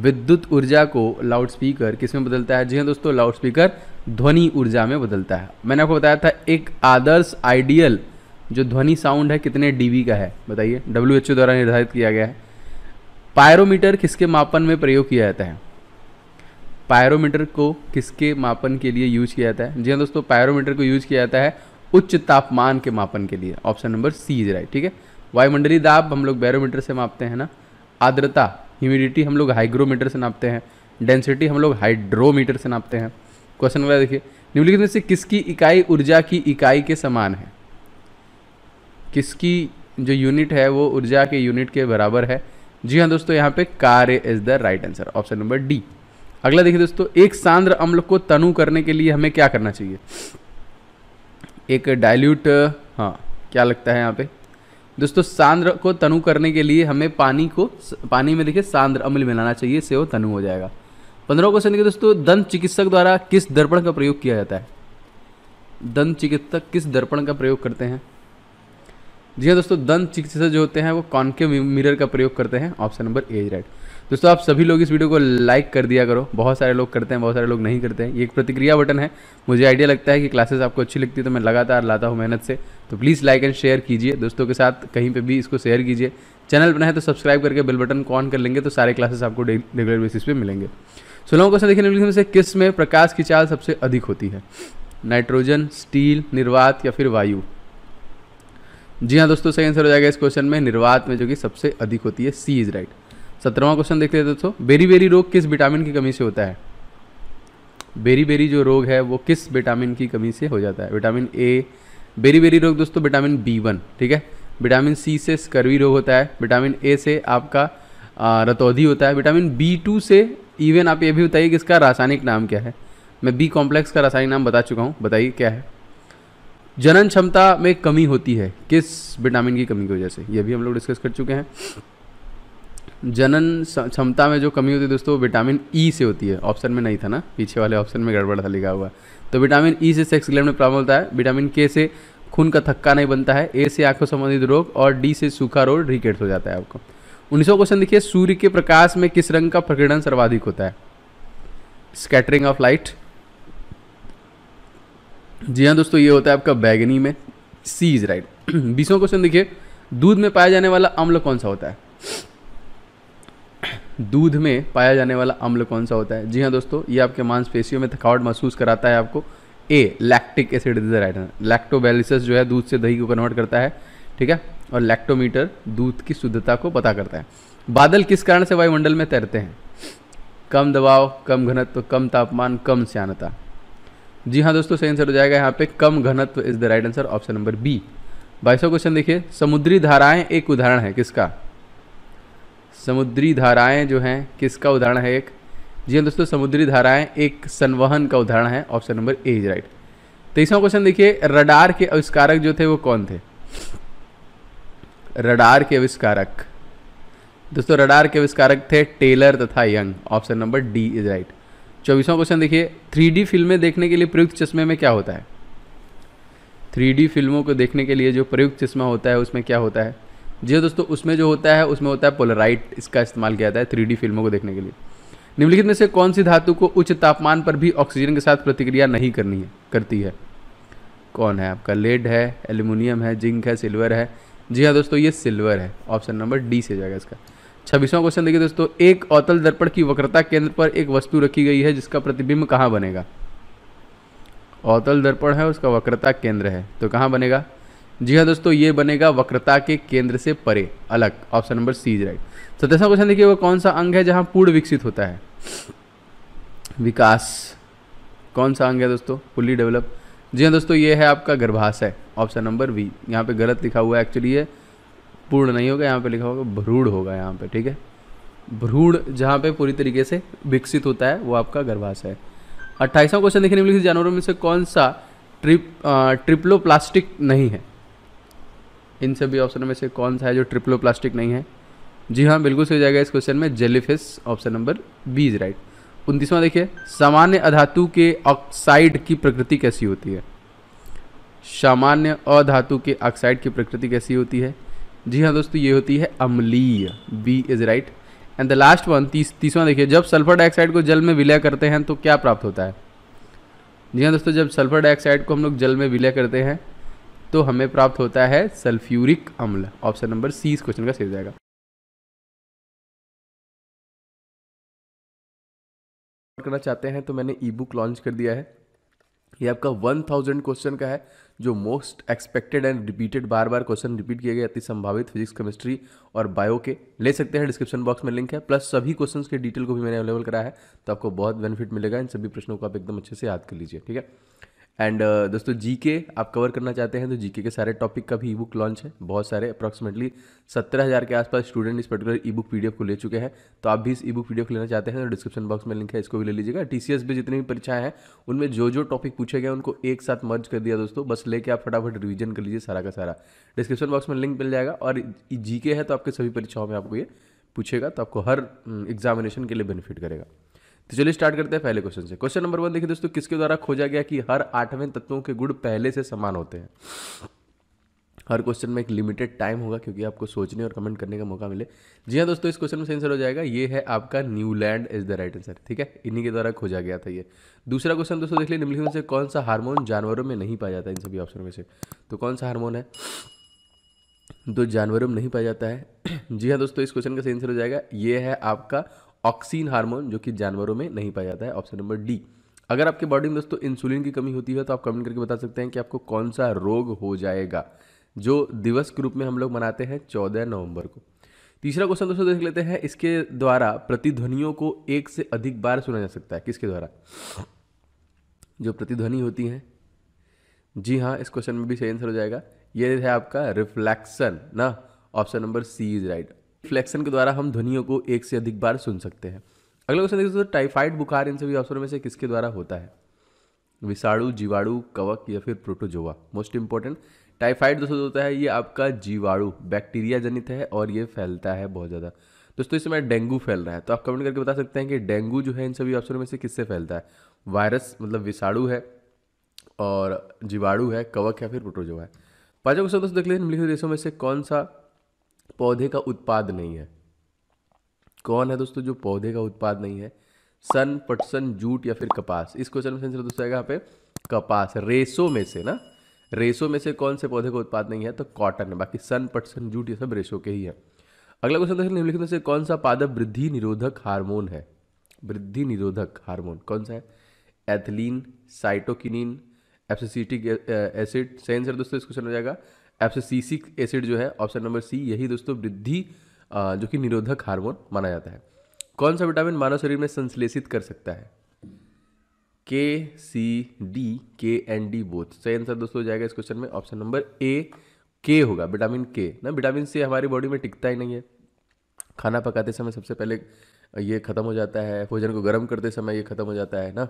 विद्युत ऊर्जा को लाउड स्पीकर किसमें बदलता है जी हाँ दोस्तों स्पीकर ध्वनि ऊर्जा में बदलता है मैंने आपको बताया था एक आदर्श आइडियल जो ध्वनि साउंड है कितने डीबी का है बताइए डब्ल्यू द्वारा निर्धारित किया गया है पायरोमीटर किसके मापन में प्रयोग किया जाता है पायरोमीटर को किसके मापन के लिए यूज किया जाता है जी हाँ दोस्तों पायरोमीटर को यूज किया जाता है उच्च तापमान के मापन के लिए option number C is right ठीक है वायुमंडलीय दाब हम लोग बैरोमीटर से मापते हैं ना आर्द्रता ह्यूमिडिटी हम लोग हाइग्रोमीटर से नापते हैं डेंसिटी हम लोग हाइड्रोमीटर से नापते हैं क्वेश्चन नंबर देखिए निम्नलिखित में से किसकी इकाई ऊर्जा की इकाई के समान है किसकी जो यूनिट है वो ऊर्जा के यूनिट के बराबर है जी हाँ दोस्तों यहाँ पे कार्य is the right answer option number D अगला देखिए दोस्तों एक सांद्र अम्ल को तनु करने के लिए हमें क्या करना चाहिए एक डाइल्यूट हाँ क्या लगता है यहाँ पे दोस्तों सांद्र को तनु करने के लिए हमें पानी को पानी में देखिए सांद्र अम्ल मिलाना चाहिए से वो तनु हो जाएगा पंद्रह क्वेश्चन देखिए दोस्तों दंत चिकित्सक द्वारा किस दर्पण का प्रयोग किया जाता है दंत चिकित्सक किस दर्पण का प्रयोग करते हैं जी हाँ दोस्तों दंत चिकित्सक जो होते हैं वो कॉन्के मिरर का प्रयोग करते हैं ऑप्शन नंबर ए राइट दोस्तों आप सभी लोग इस वीडियो को लाइक कर दिया करो बहुत सारे लोग करते हैं बहुत सारे लोग नहीं करते हैं ये एक प्रतिक्रिया बटन है मुझे आइडिया लगता है कि क्लासेस आपको अच्छी लगती है तो मैं लगातार लाता हूँ मेहनत से तो प्लीज़ लाइक एंड शेयर कीजिए दोस्तों के साथ कहीं पर भी इसको शेयर कीजिए चैनल बना है तो सब्सक्राइब करके बिल बटन को ऑन कर लेंगे तो सारे क्लासेस आपको रेगुलर बेसिस पर मिलेंगे सोलह क्वेश्चन देखने में से किस में प्रकाश की चाल सबसे अधिक होती है नाइट्रोजन स्टील निर्वात या फिर वायु जी हाँ दोस्तों सही आंसर हो जाएगा इस क्वेश्चन में निर्वात में जो कि सबसे अधिक होती है सी इज राइट सत्रहवा क्वेश्चन देख लेते दोस्तों बेरी बेरी रोग किस विटामिन की कमी से होता है बेरी बेरी जो रोग है वो किस विटामिन की कमी से हो जाता है विटामिन ए बेरी बेरी रोग दोस्तों विटामिन बी वन ठीक है विटामिन सी से स्कर्वी रोग होता है विटामिन ए से आपका रतौधी होता है विटामिन बी टू से इवन आप ये भी बताइए कि इसका रासायनिक नाम क्या है मैं बी कॉम्प्लेक्स का रासायनिक नाम बता चुका हूँ बताइए क्या है जनन क्षमता में कमी होती है किस विटामिन की कमी की वजह से यह भी हम लोग डिस्कस कर चुके हैं जनन क्षमता में जो कमी होती है दोस्तों विटामिन ई e से होती है ऑप्शन में नहीं था ना पीछे वाले ऑप्शन में गड़बड़ था लिखा हुआ तो विटामिन ई e से सेक्स ग्लैंड में प्रॉब्लम होता है विटामिन के से खून का थक्का नहीं बनता है ए से आंखों संबंधित रोग और डी से सूखा रोग रिकेट्स हो जाता है आपको उन्नीसवा क्वेश्चन देखिए सूर्य के प्रकाश में किस रंग का प्रकीर्णन सर्वाधिक होता है स्कैटरिंग ऑफ लाइट जी हाँ दोस्तों ये होता है आपका बैगनी में सी इज राइट बीसवा क्वेश्चन देखिए दूध में पाया जाने वाला अम्ल कौन सा होता है दूध में पाया जाने वाला अम्ल कौन सा होता है जी हाँ दोस्तों ये आपके मांसपेशियों में थकावट महसूस कराता है आपको A lactic acid is the right lactobacillus जो है दूध से दही को कन्वर्ट करता है ठीक है और लैक्टोमीटर दूध की शुद्धता को पता करता है बादल किस कारण से वायुमंडल में तैरते हैं कम दबाव कम घनत्व कम तापमान कम श्यानता जी हाँ दोस्तों सही आंसर हो जाएगा यहाँ पे कम घनत्व is the right answer option number B बाईसवा क्वेश्चन देखिए समुद्री धाराएं एक उदाहरण है किसका समुद्री धाराएं जो हैं किसका उदाहरण है एक जी हाँ दोस्तों समुद्री धाराएं एक संवहन का उदाहरण है option number A is right तेईसवा क्वेश्चन देखिए रडार के आविष्कारक जो थे वो कौन थे रडार के आविष्कारक दोस्तों रडार के आविष्कारक थे टेलर तथा Young option number D is right चौबीसवां क्वेश्चन देखिए थ्री फिल्में देखने के लिए प्रयुक्त चश्मे में क्या होता है थ्री फिल्मों को देखने के लिए जो प्रयुक्त चश्मा होता है उसमें क्या होता है जी दोस्तों उसमें जो होता है उसमें होता है पोलराइट इसका इस्तेमाल किया जाता है थ्री फिल्मों को देखने के लिए निम्नलिखित में से कौन सी धातु को उच्च तापमान पर भी ऑक्सीजन के साथ प्रतिक्रिया नहीं करनी है करती है कौन है आपका लेड है एल्यूमिनियम है जिंक है सिल्वर है जी हाँ दोस्तों ये सिल्वर है ऑप्शन नंबर डी से जाएगा इसका छब्बीसवां क्वेश्चन देखिए दोस्तों एक अवतल दर्पण की वक्रता केंद्र पर एक वस्तु रखी गई है जिसका प्रतिबिंब कहाँ बनेगा अवतल दर्पण है उसका वक्रता केंद्र है तो कहाँ बनेगा जी हाँ दोस्तों ये बनेगा वक्रता के केंद्र से परे अलग option number C is right सत्यसा क्वेश्चन देखिए वो कौन सा अंग है जहाँ पूर्ण विकसित होता है विकास कौन सा अंग है दोस्तों फुल्ली डेवलप जी हाँ दोस्तों ये है आपका गर्भाशय ऑप्शन नंबर वी यहाँ पे गलत लिखा हुआ है एक्चुअली ये पूर्ण नहीं होगा यहाँ पे लिखा होगा भ्रूण होगा यहाँ पे ठीक है भ्रूण जहाँ पे पूरी तरीके से विकसित होता है वो आपका गर्भाशय है अट्ठाईसवा क्वेश्चन देखने मिले जानवरों में से कौन सा ट्रिप आ, ट्रिप्लोप्लास्टिक नहीं है इन सभी ऑप्शनों में से कौन सा है जो ट्रिप्लो प्लास्टिक नहीं है जी हाँ बिल्कुल सही जाएगा इस क्वेश्चन में jellyfish option number B is right उनतीसवां देखिए सामान्य अधातु के ऑक्साइड की प्रकृति कैसी होती है सामान्य अधातु के ऑक्साइड की प्रकृति कैसी होती है जी हाँ दोस्तों ये होती है अम्लीय B is right and the last one तीस तीसवां देखिए जब सल्फर डाइऑक्साइड को जल में विलय करते हैं तो क्या प्राप्त होता है जी हाँ दोस्तों जब सल्फर डाइऑक्साइड को हम लोग जल में विलय करते हैं तो हमें प्राप्त होता है सल्फ्यूरिक अम्ल ऑप्शन नंबर सी इस क्वेश्चन का सही जाएगा करना चाहते हैं तो मैंने ई बुक लॉन्च कर दिया है ये आपका वन थाउजेंड क्वेश्चन का है जो मोस्ट एक्सपेक्टेड एंड रिपीटेड बार बार क्वेश्चन रिपीट किए गए अति संभावित फिजिक्स केमिस्ट्री और बायो के ले सकते हैं डिस्क्रिप्शन बॉक्स में लिंक है प्लस सभी क्वेश्चन के डिटेल को भी मैंने अवेलेबल कराया है तो आपको बहुत बेनिफिट मिलेगा इन सभी प्रश्नों को आप एकदम अच्छे से याद कर लीजिए ठीक है एंड uh, दोस्तों जी के आप कवर करना चाहते हैं तो जीके के सारे टॉपिक का भी ई बुक लॉन्च है बहुत सारे अप्रॉक्सीमेटली सत्रह हज़ार के आसपास स्टूडेंट इस पर्टिकुलर ई बुक पी को ले चुके हैं तो आप भी इस ई बुक पी लेना चाहते हैं तो डिस्क्रिप्शन बॉक्स में लिंक है इसको भी ले लीजिएगा टी सी भी जितनी भी परीक्षाएं हैं उनमें जो जो टॉपिक पूछे गए उनको एक साथ मर्ज कर दिया दोस्तों बस लेके आप फटाफट रिविजन कर लीजिए सारा का सारा डिस्क्रिप्शन बॉक्स में लिंक मिल जाएगा और जी है तो आपके सभी परीक्षाओं में आपको ये पूछेगा तो आपको हर एग्जामिनेशन हम्म, के लिए बेनिफिट करेगा तो चलिए स्टार्ट करते हैं पहले क्वेश्चन से क्वेश्चन नंबर वन देखिए दोस्तों किसके द्वारा खोजा गया कि हर आठवें तत्वों के गुण पहले से समान होते हैं हर क्वेश्चन में एक लिमिटेड टाइम होगा क्योंकि आपको सोचने और कमेंट करने का मौका मिले जी हाँ दोस्तों इस क्वेश्चन में आंसर हो जाएगा ये है आपका Newland is the right answer ठीक है इन्हीं के द्वारा खोजा गया था ये दूसरा क्वेश्चन दोस्तों देख लिया निम्नलिखित में से कौन सा हार्मोन जानवरों में नहीं पाया जाता है इन सभी ऑप्शन में से तो कौन सा हार्मोन है दो जानवरों में नहीं पाया जाता है जी हाँ दोस्तों इस क्वेश्चन का सही आंसर हो जाएगा ये है आपका ऑक्सीन हार्मोन जो कि जानवरों में नहीं पाया जाता है ऑप्शन नंबर डी अगर आपके बॉडी में दोस्तों इंसुलिन की कमी होती है तो आप कमेंट करके बता सकते हैं कि आपको कौन सा रोग हो जाएगा जो दिवस के रूप में हम लोग मनाते हैं चौदह नवंबर को तीसरा क्वेश्चन दोस्तों देख लेते हैं इसके द्वारा प्रतिध्वनियों को एक से अधिक बार सुना जा सकता है किसके द्वारा जो प्रतिध्वनि होती है जी हाँ इस क्वेश्चन में भी सही आंसर हो जाएगा ये है आपका रिफ्लैक्शन ना option number C is right फ्लेक्शन के द्वारा हम ध्वनियों को एक से अधिक बार सुन सकते हैं अगला क्वेश्चन देखिए दोस्तों टाइफाइड बुखार इन सभी अवसरों में से किसके द्वारा होता है विषाणु जीवाणु कवक या फिर प्रोटोजोवा मोस्ट इंपॉर्टेंट टाइफाइड दोस्तों होता है ये आपका जीवाणु बैक्टीरिया जनित है और ये फैलता है बहुत ज़्यादा दोस्तों इस समय डेंगू फैल रहा है तो आप कमेंट करके बता सकते हैं कि डेंगू जो है इन सभी अवसरों में से किससे फैलता है वायरस मतलब विषाणु है और जीवाणु है कवक या फिर प्रोटोजोवा है पाँचों क्वेश्चन दोस्तों देख लेते हैं निम्नलिखित देशों में से कौन सा पौधे का उत्पाद नहीं है कौन है दोस्तों जो पौधे का उत्पाद नहीं है सन पटसन जूट या फिर कपास इस क्वेश्चन में आंसर दोस्तों आएगा यहाँ पे कपास रेसो में से ना रेसो में से कौन से पौधे का उत्पाद नहीं है तो कॉटन है बाकी सन पटसन जूट ये सब रेसों के ही है अगला क्वेश्चन देखिए निम्नलिखित में से कौन सा पादप वृद्धि निरोधक हार्मोन है वृद्धि निरोधक हार्मोन कौन सा है एथिलीन साइटोकिनिन एप्सिसिटिक एसिड सही आंसर दोस्तों इस क्वेश्चन में जाएगा एब्सिसिक एसिड जो है ऑप्शन नंबर सी यही दोस्तों वृद्धि जो कि निरोधक हार्मोन माना जाता है कौन सा विटामिन मानव शरीर में संश्लेषित कर सकता है के सी डी के एन डी बोथ सही आंसर दोस्तों हो जाएगा इस क्वेश्चन में ऑप्शन नंबर ए के होगा विटामिन के ना विटामिन सी हमारी बॉडी में टिकता ही नहीं है खाना पकाते समय सबसे पहले ये ख़त्म हो जाता है भोजन को गर्म करते समय ये ख़त्म हो जाता है ना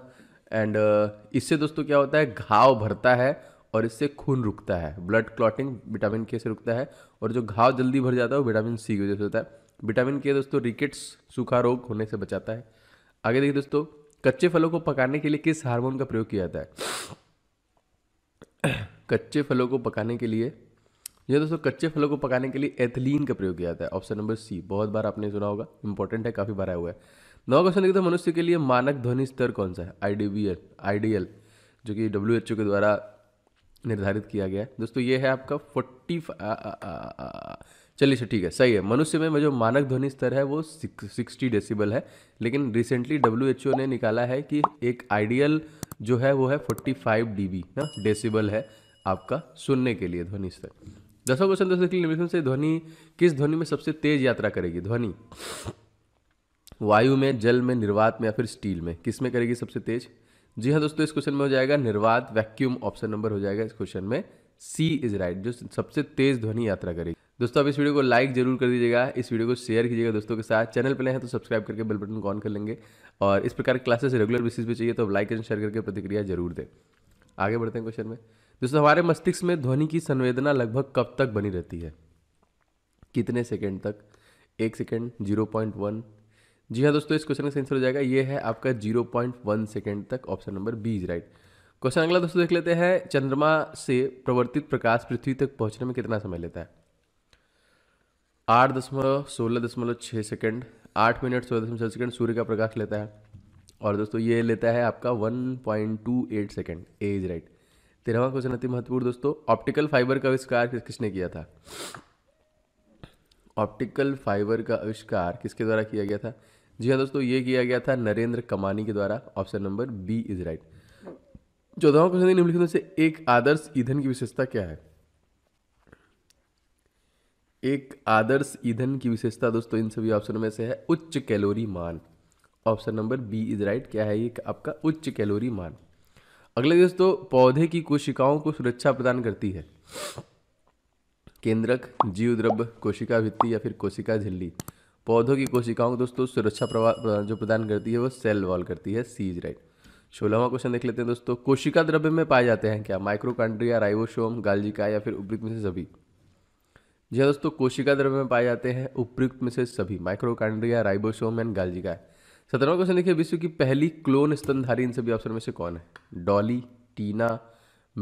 एंड uh, इससे दोस्तों क्या होता है घाव भरता है और इससे खून रुकता है ब्लड क्लॉटिंग विटामिन के से रुकता है और जो घाव जल्दी भर जाता है वो विटामिन सी की वजह से होता है विटामिन के दोस्तों रिकेट्स सूखा रोग होने से बचाता है आगे देखिए दोस्तों कच्चे फलों को पकाने के लिए किस हार्मोन का प्रयोग किया जाता है कच्चे फलों को पकाने के लिए यह दोस्तों कच्चे फलों को पकाने के लिए एथिलीन का प्रयोग किया जाता है ऑप्शन नंबर सी बहुत बार आपने सुना होगा इंपॉर्टेंट है काफ़ी बार आया हुआ है नौ क्वेश्चन देखते मनुष्य के लिए मानक ध्वनि स्तर कौन सा है आई डी एल जो कि डब्ल्यू एच ओ के द्वारा निर्धारित किया गया है दोस्तों ये है आपका फोर्टी चलिए सर ठीक है सही है मनुष्य में जो मानक ध्वनि स्तर है वो सिक्सटी डेसिबल है लेकिन रिसेंटली डब्ल्यू ने निकाला है कि एक आइडियल जो है वो है फोर्टी फाइव डी ना डेसिबल है आपका सुनने के लिए ध्वनि स्तर दसों क्वेश्चन दोस्तों के लिए से ध्वनि किस ध्वनि में सबसे तेज यात्रा करेगी ध्वनि वायु में जल में निर्वात में या फिर स्टील में किस में करेगी सबसे तेज जी हाँ दोस्तों इस क्वेश्चन में हो जाएगा निर्वात वैक्यूम ऑप्शन नंबर हो जाएगा इस क्वेश्चन में सी इज राइट जो सबसे तेज ध्वनि यात्रा करेगी दोस्तों आप इस वीडियो को लाइक जरूर कर दीजिएगा इस वीडियो को शेयर कीजिएगा दोस्तों के साथ चैनल पर नए हैं तो सब्सक्राइब करके बेल बटन ऑन कर लेंगे और इस प्रकार की क्लासेस रेगुलर बेसिस पे चाहिए तो लाइक एंड शेयर करके प्रतिक्रिया जरूर दें आगे बढ़ते हैं क्वेश्चन में दोस्तों हमारे मस्तिष्क में ध्वनि की संवेदना लगभग कब तक बनी रहती है कितने सेकेंड तक एक सेकेंड जीरो पॉइंट वन जी हाँ दोस्तों इस क्वेश्चन का आंसर हो जाएगा ये है आपका जीरो पॉइंट वन सेकेंड तक option number B is right question अगला दोस्तों देख लेते हैं चंद्रमा से प्रवर्तित प्रकाश पृथ्वी तक पहुंचने में कितना समय लेता है आठ दशमलव सोलह दशमलव छः सेकेंड आठ मिनट सोलह दशमलव सेकेंड सूर्य का प्रकाश लेता है और दोस्तों ये लेता है आपका one point two eight second A is right तेरहवा क्वेश्चन अति महत्वपूर्ण दोस्तों ऑप्टिकल फाइबर का आविष्कार किसने किया था ऑप्टिकल फाइबर का आविष्कार किसके द्वारा किया गया था जी हाँ दोस्तों ये किया गया था नरेंद्र कमानी के द्वारा option number B is right चौदहवा क्वेश्चन निम्नलिखित में से एक आदर्श ईंधन की विशेषता क्या है एक आदर्श ईंधन की विशेषता दोस्तों इन सभी ऑप्शनों में से है उच्च कैलोरी मान option number B is right क्या है ये आपका उच्च कैलोरी मान अगले दोस्तों पौधे की कोशिकाओं को सुरक्षा प्रदान करती है केंद्रक जीवद्रव्य कोशिका भित्ति या फिर कोशिका झिल्ली पौधों की कोशिकाओं को दोस्तों सुरक्षा प्रवाह जो प्रदान करती है वो सेल वॉल करती है सीज राइट सोलहवा क्वेश्चन देख लेते हैं दोस्तों कोशिका द्रव्य में पाए जाते हैं क्या माइक्रोकांड्रिया राइबोसोम गालजिका या फिर उपयुक्त में से सभी जी हाँ दोस्तों कोशिका द्रव्य में पाए जाते हैं उपयुक्त में से सभी माइक्रोकांड्रिया राइबोसोम एंड गालजिका सत्रहवा क्वेश्चन देखिए विश्व की पहली क्लोन स्तनधारी इन सभी ऑप्शन में से कौन है डॉली टीना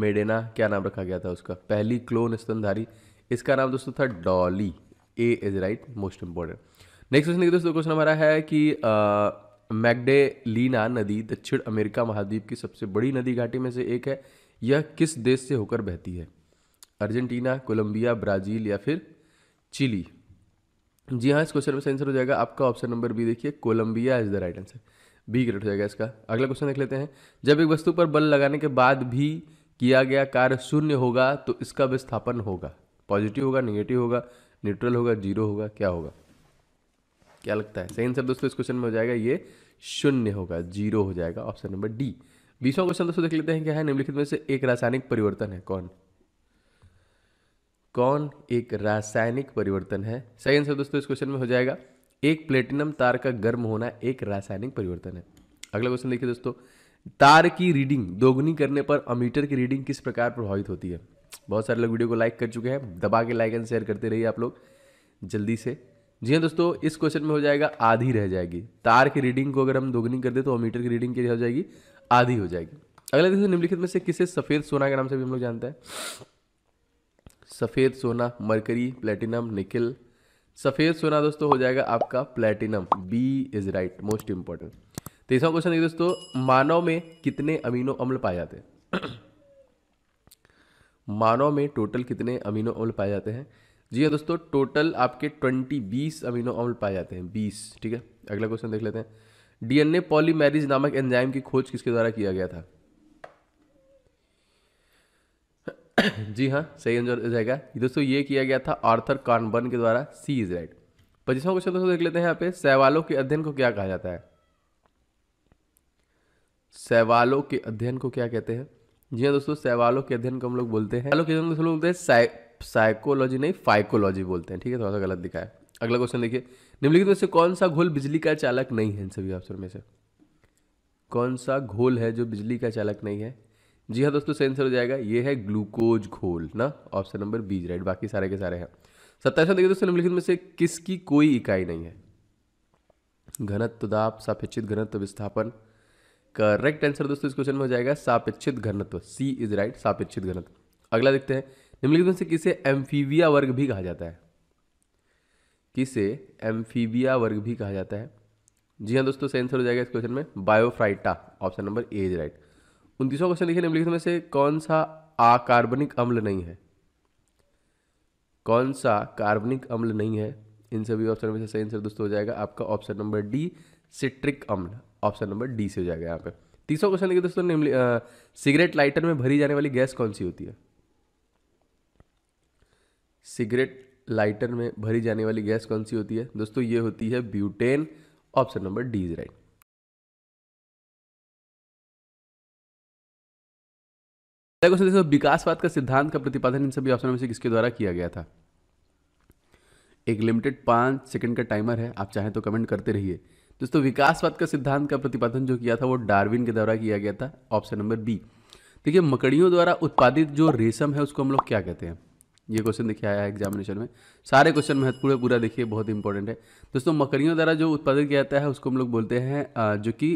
मेडेना क्या नाम रखा गया था उसका पहली क्लोन स्तनधारी इसका नाम दोस्तों था Dolly A is right most important next question देखिए दोस्तों क्वेश्चन हमारा है कि मैगडे लीना नदी दक्षिण अमेरिका महाद्वीप की सबसे बड़ी नदी घाटी में से एक है यह किस देश से होकर बहती है अर्जेंटीना कोलंबिया ब्राज़ील या फिर चिली जी हाँ इस क्वेश्चन में आंसर हो जाएगा आपका ऑप्शन नंबर बी देखिए Columbia is the right answer B correct हो जाएगा इसका अगला क्वेश्चन देख लेते हैं जब एक वस्तु पर बल लगाने के बाद भी किया गया कार्य शून्य होगा तो इसका विस्थापन होगा पॉजिटिव होगा निगेटिव होगा न्यूट्रल होगा जीरो होगा क्या होगा क्या लगता है सही आंसर दोस्तों इस क्वेश्चन में हो जाएगा ये शून्य होगा जीरो हो जाएगा ऑप्शन नंबर डी बीसवा क्वेश्चन दोस्तों देख लेते हैं क्या है निम्नलिखित में से एक रासायनिक परिवर्तन है कौन कौन एक रासायनिक परिवर्तन है सही आंसर दोस्तों इस क्वेश्चन में हो जाएगा एक प्लेटिनम तार का गर्म होना एक रासायनिक परिवर्तन है अगला क्वेश्चन देखिए दोस्तों तार की रीडिंग दोगुनी करने पर अमीटर की रीडिंग किस प्रकार प्रभावित होती है बहुत सारे लोग वीडियो को लाइक कर चुके हैं दबा के लाइक एंड शेयर करते रहिए आप लोग जल्दी से जी हाँ दोस्तों इस क्वेश्चन में हो जाएगा आधी रह जाएगी तार की रीडिंग को अगर हम दोगुनी कर दे तो मीटर की रीडिंग क्या हो जाएगी आधी हो जाएगी अगला देखिए निम्नलिखित में से किसे सफ़ेद सोना के नाम से भी हम लोग जानते हैं सफ़ेद सोना मरकरी प्लेटिनम निकिल सफ़ेद सोना दोस्तों हो जाएगा आपका platinum B is right most important तीसरा क्वेश्चन देखिए दोस्तों मानव में कितने अमीनो अम्ल पाए जाते हैं मानव में टोटल कितने अमीनो अम्ल पाए जाते हैं जी हाँ दोस्तों टोटल आपके ट्वेंटी बीस अमीनो अम्ल पाए जाते हैं बीस ठीक है अगला क्वेश्चन देख लेते हैं डीएनए पॉलीमेरिज नामक एंजाइम की खोज किसके द्वारा किया गया था जी हाँ सही आंसर हो जाएगा दोस्तों ये किया गया था आर्थर कार्नबर्न के द्वारा सी इज राइट पच्चीसवा क्वेश्चन दोस्तों देख लेते हैं यहाँ पे सवालों के अध्ययन को क्या कहा जाता है सवालों के अध्ययन को क्या कहते हैं जी हाँ दोस्तों सवालों के अध्ययन को हम लोग बोलते हैं के अध्ययन को बोलते हैं साइकोलॉजी नहीं फाइकोलॉजी बोलते हैं ठीक है थोड़ा सा गलत दिखा है अगला क्वेश्चन देखिए निम्नलिखित में से कौन सा घोल बिजली का चालक नहीं है इन सभी ऑप्शन में से कौन सा घोल है जो बिजली का चालक नहीं है जी हाँ दोस्तों सेंसर हो जाएगा ये है ग्लूकोज घोल ना ऑप्शन नंबर बी राइट बाकी सारे के सारे हैं सत्ताईसवा देखिए दोस्तों निम्नलिखित में से किसकी कोई इकाई नहीं है घनत्व दाब सापेक्षित घनत्व विस्थापन करेक्ट आंसर दोस्तों इस क्वेश्चन में हो जाएगा सापेक्षित घनत्व सी इज राइट सापेक्षित घनत्व अगला देखते हैं निम्नलिखित में से किसे एम्फीविया वर्ग भी कहा जाता है किसे एम्फीविया वर्ग भी कहा जाता है जी हाँ दोस्तों सही आंसर हो जाएगा इस क्वेश्चन में bryophyta option number A is right उनतीसवा क्वेश्चन देखिए निम्नलिखित में से कौन सा आकार्बनिक अम्ल नहीं है कौन सा कार्बनिक अम्ल नहीं है इन सभी ऑप्शन में से सही आंसर दोस्तों हो जाएगा आपका ऑप्शन नंबर डी सिट्रिक अम्ल ऑप्शन नंबर डी से हो जाएगा यहाँ पे तीसरा क्वेश्चन देखिए दोस्तों नेमली सिगरेट लाइटर में भरी जाने वाली गैस कौन सी होती है सिगरेट लाइटर में भरी जाने वाली गैस कौन सी होती है दोस्तों ये होती है butane option number D is right question दोस्तों विकासवाद का सिद्धांत का प्रतिपादन इन सभी ऑप्शनों में से किसके द्वारा किया गया था एक लिमिटेड पांच सेकंड का टाइमर है आप चाहें तो कमेंट करते रहिए दोस्तों विकासवाद का सिद्धांत का प्रतिपादन जो किया था वो डार्विन के द्वारा किया गया था ऑप्शन नंबर बी देखिए मकड़ियों द्वारा उत्पादित जो रेशम है उसको हम लोग क्या कहते हैं ये क्वेश्चन देखिए आया है एग्जामिनेशन में सारे क्वेश्चन महत्वपूर्ण पूरा देखिए बहुत इंपॉर्टेंट है दोस्तों मकड़ियों द्वारा जो उत्पादित किया जाता है उसको हम लोग बोलते हैं जो कि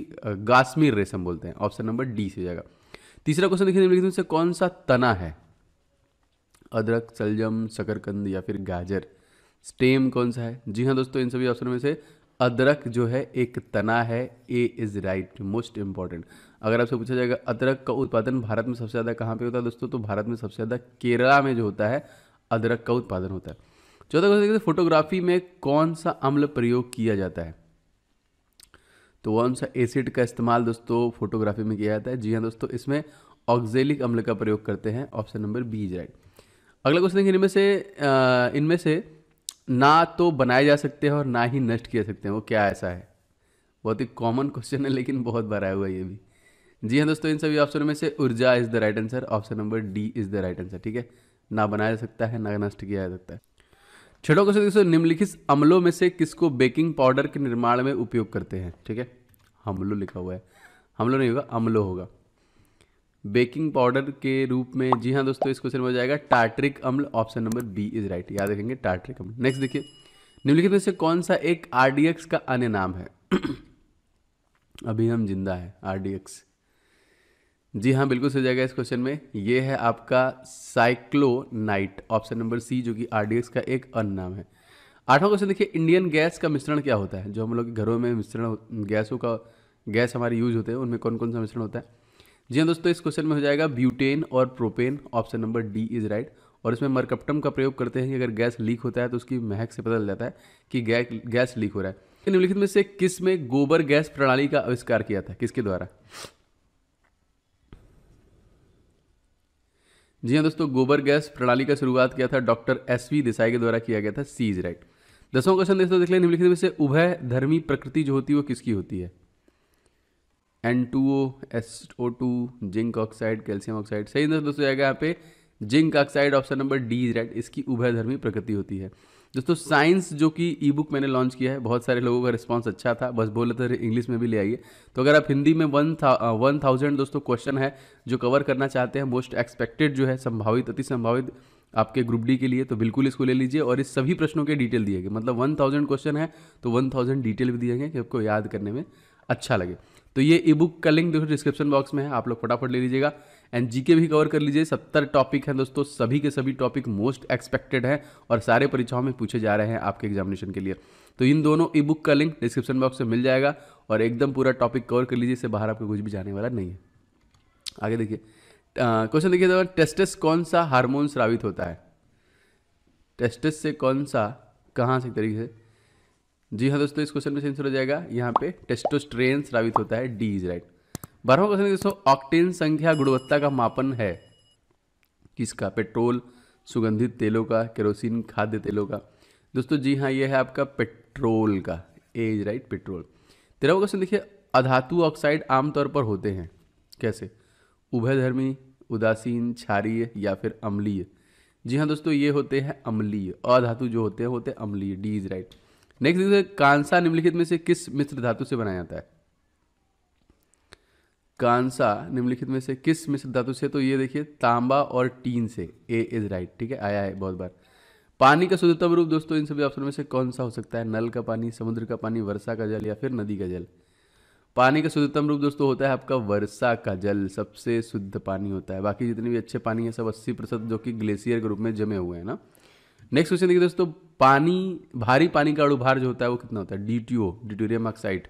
गाश्मीर रेशम बोलते हैं ऑप्शन नंबर डी से जगह तीसरा क्वेश्चन देखिए निम्नलिखित से कौन सा तना है अदरक सलजम शकरकंद या फिर गाजर स्टेम कौन सा है जी हाँ दोस्तों इन सभी ऑप्शन में से अदरक जो है एक तना है A is right most important अगर आपसे पूछा जाएगा अदरक का उत्पादन भारत में सबसे ज़्यादा कहाँ पे होता है दोस्तों तो भारत में सबसे ज़्यादा केरला में जो होता है अदरक का उत्पादन होता है चौथा क्वेश्चन देखते फोटोग्राफी में कौन सा अम्ल प्रयोग किया जाता है तो कौन सा एसिड का इस्तेमाल दोस्तों फोटोग्राफी में किया जाता है जी हाँ दोस्तों इसमें ऑक्जेलिक अम्ल का प्रयोग करते हैं option number B is right अगला क्वेश्चन देखिए इनमें से इनमें से ना तो बनाए जा सकते हैं और ना ही नष्ट किए सकते हैं वो क्या ऐसा है बहुत ही कॉमन क्वेश्चन है लेकिन बहुत बार आया हुआ ये भी जी हाँ दोस्तों इन सभी ऑप्शनों में से ऊर्जा is the right answer option number D is the right answer ठीक है ना बनाया जा सकता है ना नष्ट किया जा सकता है छठो क्वेश्चन दोस्तों निम्नलिखित अम्लों में से किसको बेकिंग पाउडर के निर्माण में उपयोग करते हैं ठीक है हमलो लिखा हुआ है हमलो नहीं होगा अम्लो होगा बेकिंग पाउडर के रूप में जी हाँ दोस्तों इस क्वेश्चन में हो जाएगा टार्ट्रिक अम्ल option number B is right याद रखेंगे टार्ट्रिक अम्ल नेक्स्ट देखिए निम्नलिखित में से कौन सा एक आरडीएक्स का अन्य नाम है अभी हम जिंदा है आरडीएक्स जी हाँ बिल्कुल सही जाएगा इस क्वेश्चन में ये है आपका साइक्लोनाइट ऑप्शन नंबर सी जो कि आरडीएक्स का एक अन्य नाम है आठवां क्वेश्चन देखिए इंडियन गैस का मिश्रण क्या होता है जो हम लोग घरों में मिश्रण गैसों का गैस हमारे यूज होते हैं उनमें कौन कौन सा मिश्रण होता है जी हाँ दोस्तों इस क्वेश्चन में हो जाएगा ब्यूटेन और propane option number D is right और इसमें मरकप्टम का प्रयोग करते हैं कि अगर गैस लीक होता है तो उसकी महक से पता चल जाता है कि गैस लीक हो रहा है निम्नलिखित में से किस में गोबर गैस प्रणाली का आविष्कार किया था किसके द्वारा जी हाँ दोस्तों गोबर गैस प्रणाली का शुरुआत किया था डॉक्टर एस वी देसाई के द्वारा किया गया था सी इज राइट दसवां क्वेश्चन दोस्तों देख लें निम्नलिखित में से उभय धर्मी प्रकृति जो होती है वो किसकी होती है N two O S O two zinc oxide calcium oxide सही आंसर दोस्तों जाएगा यहाँ पे zinc oxide option number D right इसकी उभयधर्मी प्रकृति होती है दोस्तों साइंस जो कि ई बुक मैंने लॉन्च किया है बहुत सारे लोगों का रिस्पांस अच्छा था बस बोले तो इंग्लिश में भी ले आइए तो अगर आप हिंदी में वन था वन थाउजेंड दोस्तों क्वेश्चन है जो कवर करना चाहते हैं मोस्ट एक्सपेक्टेड जो है संभावित अति संभावित आपके ग्रुप डी के लिए तो बिल्कुल इसको ले लीजिए और इस सभी प्रश्नों के डिटेल दिए गए मतलब वन थाउजेंड क्वेश्चन है तो वन थाउजेंड डिटेल भी दिए गए कि आपको याद करने में अच्छा लगे तो ये ई बुक का लिंक देखो डिस्क्रिप्शन बॉक्स में है आप लोग फटाफट ले लीजिएगा एंड जीके भी कवर कर लीजिए सत्तर टॉपिक हैं दोस्तों सभी के सभी टॉपिक मोस्ट एक्सपेक्टेड हैं और सारे परीक्षाओं में पूछे जा रहे हैं आपके एग्जामिनेशन के लिए तो इन दोनों ई बुक का लिंक डिस्क्रिप्शन बॉक्स में मिल जाएगा और एकदम पूरा टॉपिक कवर कर लीजिए इससे बाहर आपको कुछ भी जाने वाला नहीं है आगे देखिए क्वेश्चन देखिए टेस्टेस तो, टेस्टस कौन सा हार्मोन स्रावित होता है टेस्टस से कौन सा कहाँ से तरीके से जी हाँ दोस्तों इस क्वेश्चन में सेंसर हो जाएगा यहाँ पे टेस्टोस्ट्रेन श्रावित होता है डी इज राइट बारहवा क्वेश्चन दोस्तों ऑक्टेन संख्या गुणवत्ता का मापन है किसका पेट्रोल सुगंधित तेलों का केरोसिन खाद्य तेलों का दोस्तों जी हाँ ये है आपका पेट्रोल का ए इज राइट पेट्रोल तेरहवा क्वेश्चन देखिए अधातु ऑक्साइड आमतौर पर होते हैं कैसे उभयधर्मी उदासीन क्षारीय या फिर अम्लीय जी हाँ दोस्तों ये होते हैं अम्लीय अधातु जो होते हैं होते हैं अम्लीय डी इज राइट नेक्स्ट देखते कांसा निम्नलिखित में से किस मिश्र धातु से बनाया जाता है कांसा निम्नलिखित में से किस मिश्र धातु से तो ये देखिए तांबा और टीन से ए इज राइट ठीक है आया है बहुत बार पानी का शुद्धतम रूप दोस्तों इन सभी ऑप्शन में से कौन सा हो सकता है नल का पानी समुद्र का पानी वर्षा का जल या फिर नदी का जल पानी का शुद्धतम रूप दोस्तों होता है आपका वर्षा का जल सबसे शुद्ध पानी होता है बाकी जितने भी अच्छे पानी है सब अस्सी प्रतिशत जो कि ग्लेशियर के रूप में जमे हुए हैं ना नेक्स्ट क्वेश्चन देखिए दोस्तों पानी भारी पानी का अड़ुभार जो होता है वो कितना होता है D two O deuterium oxide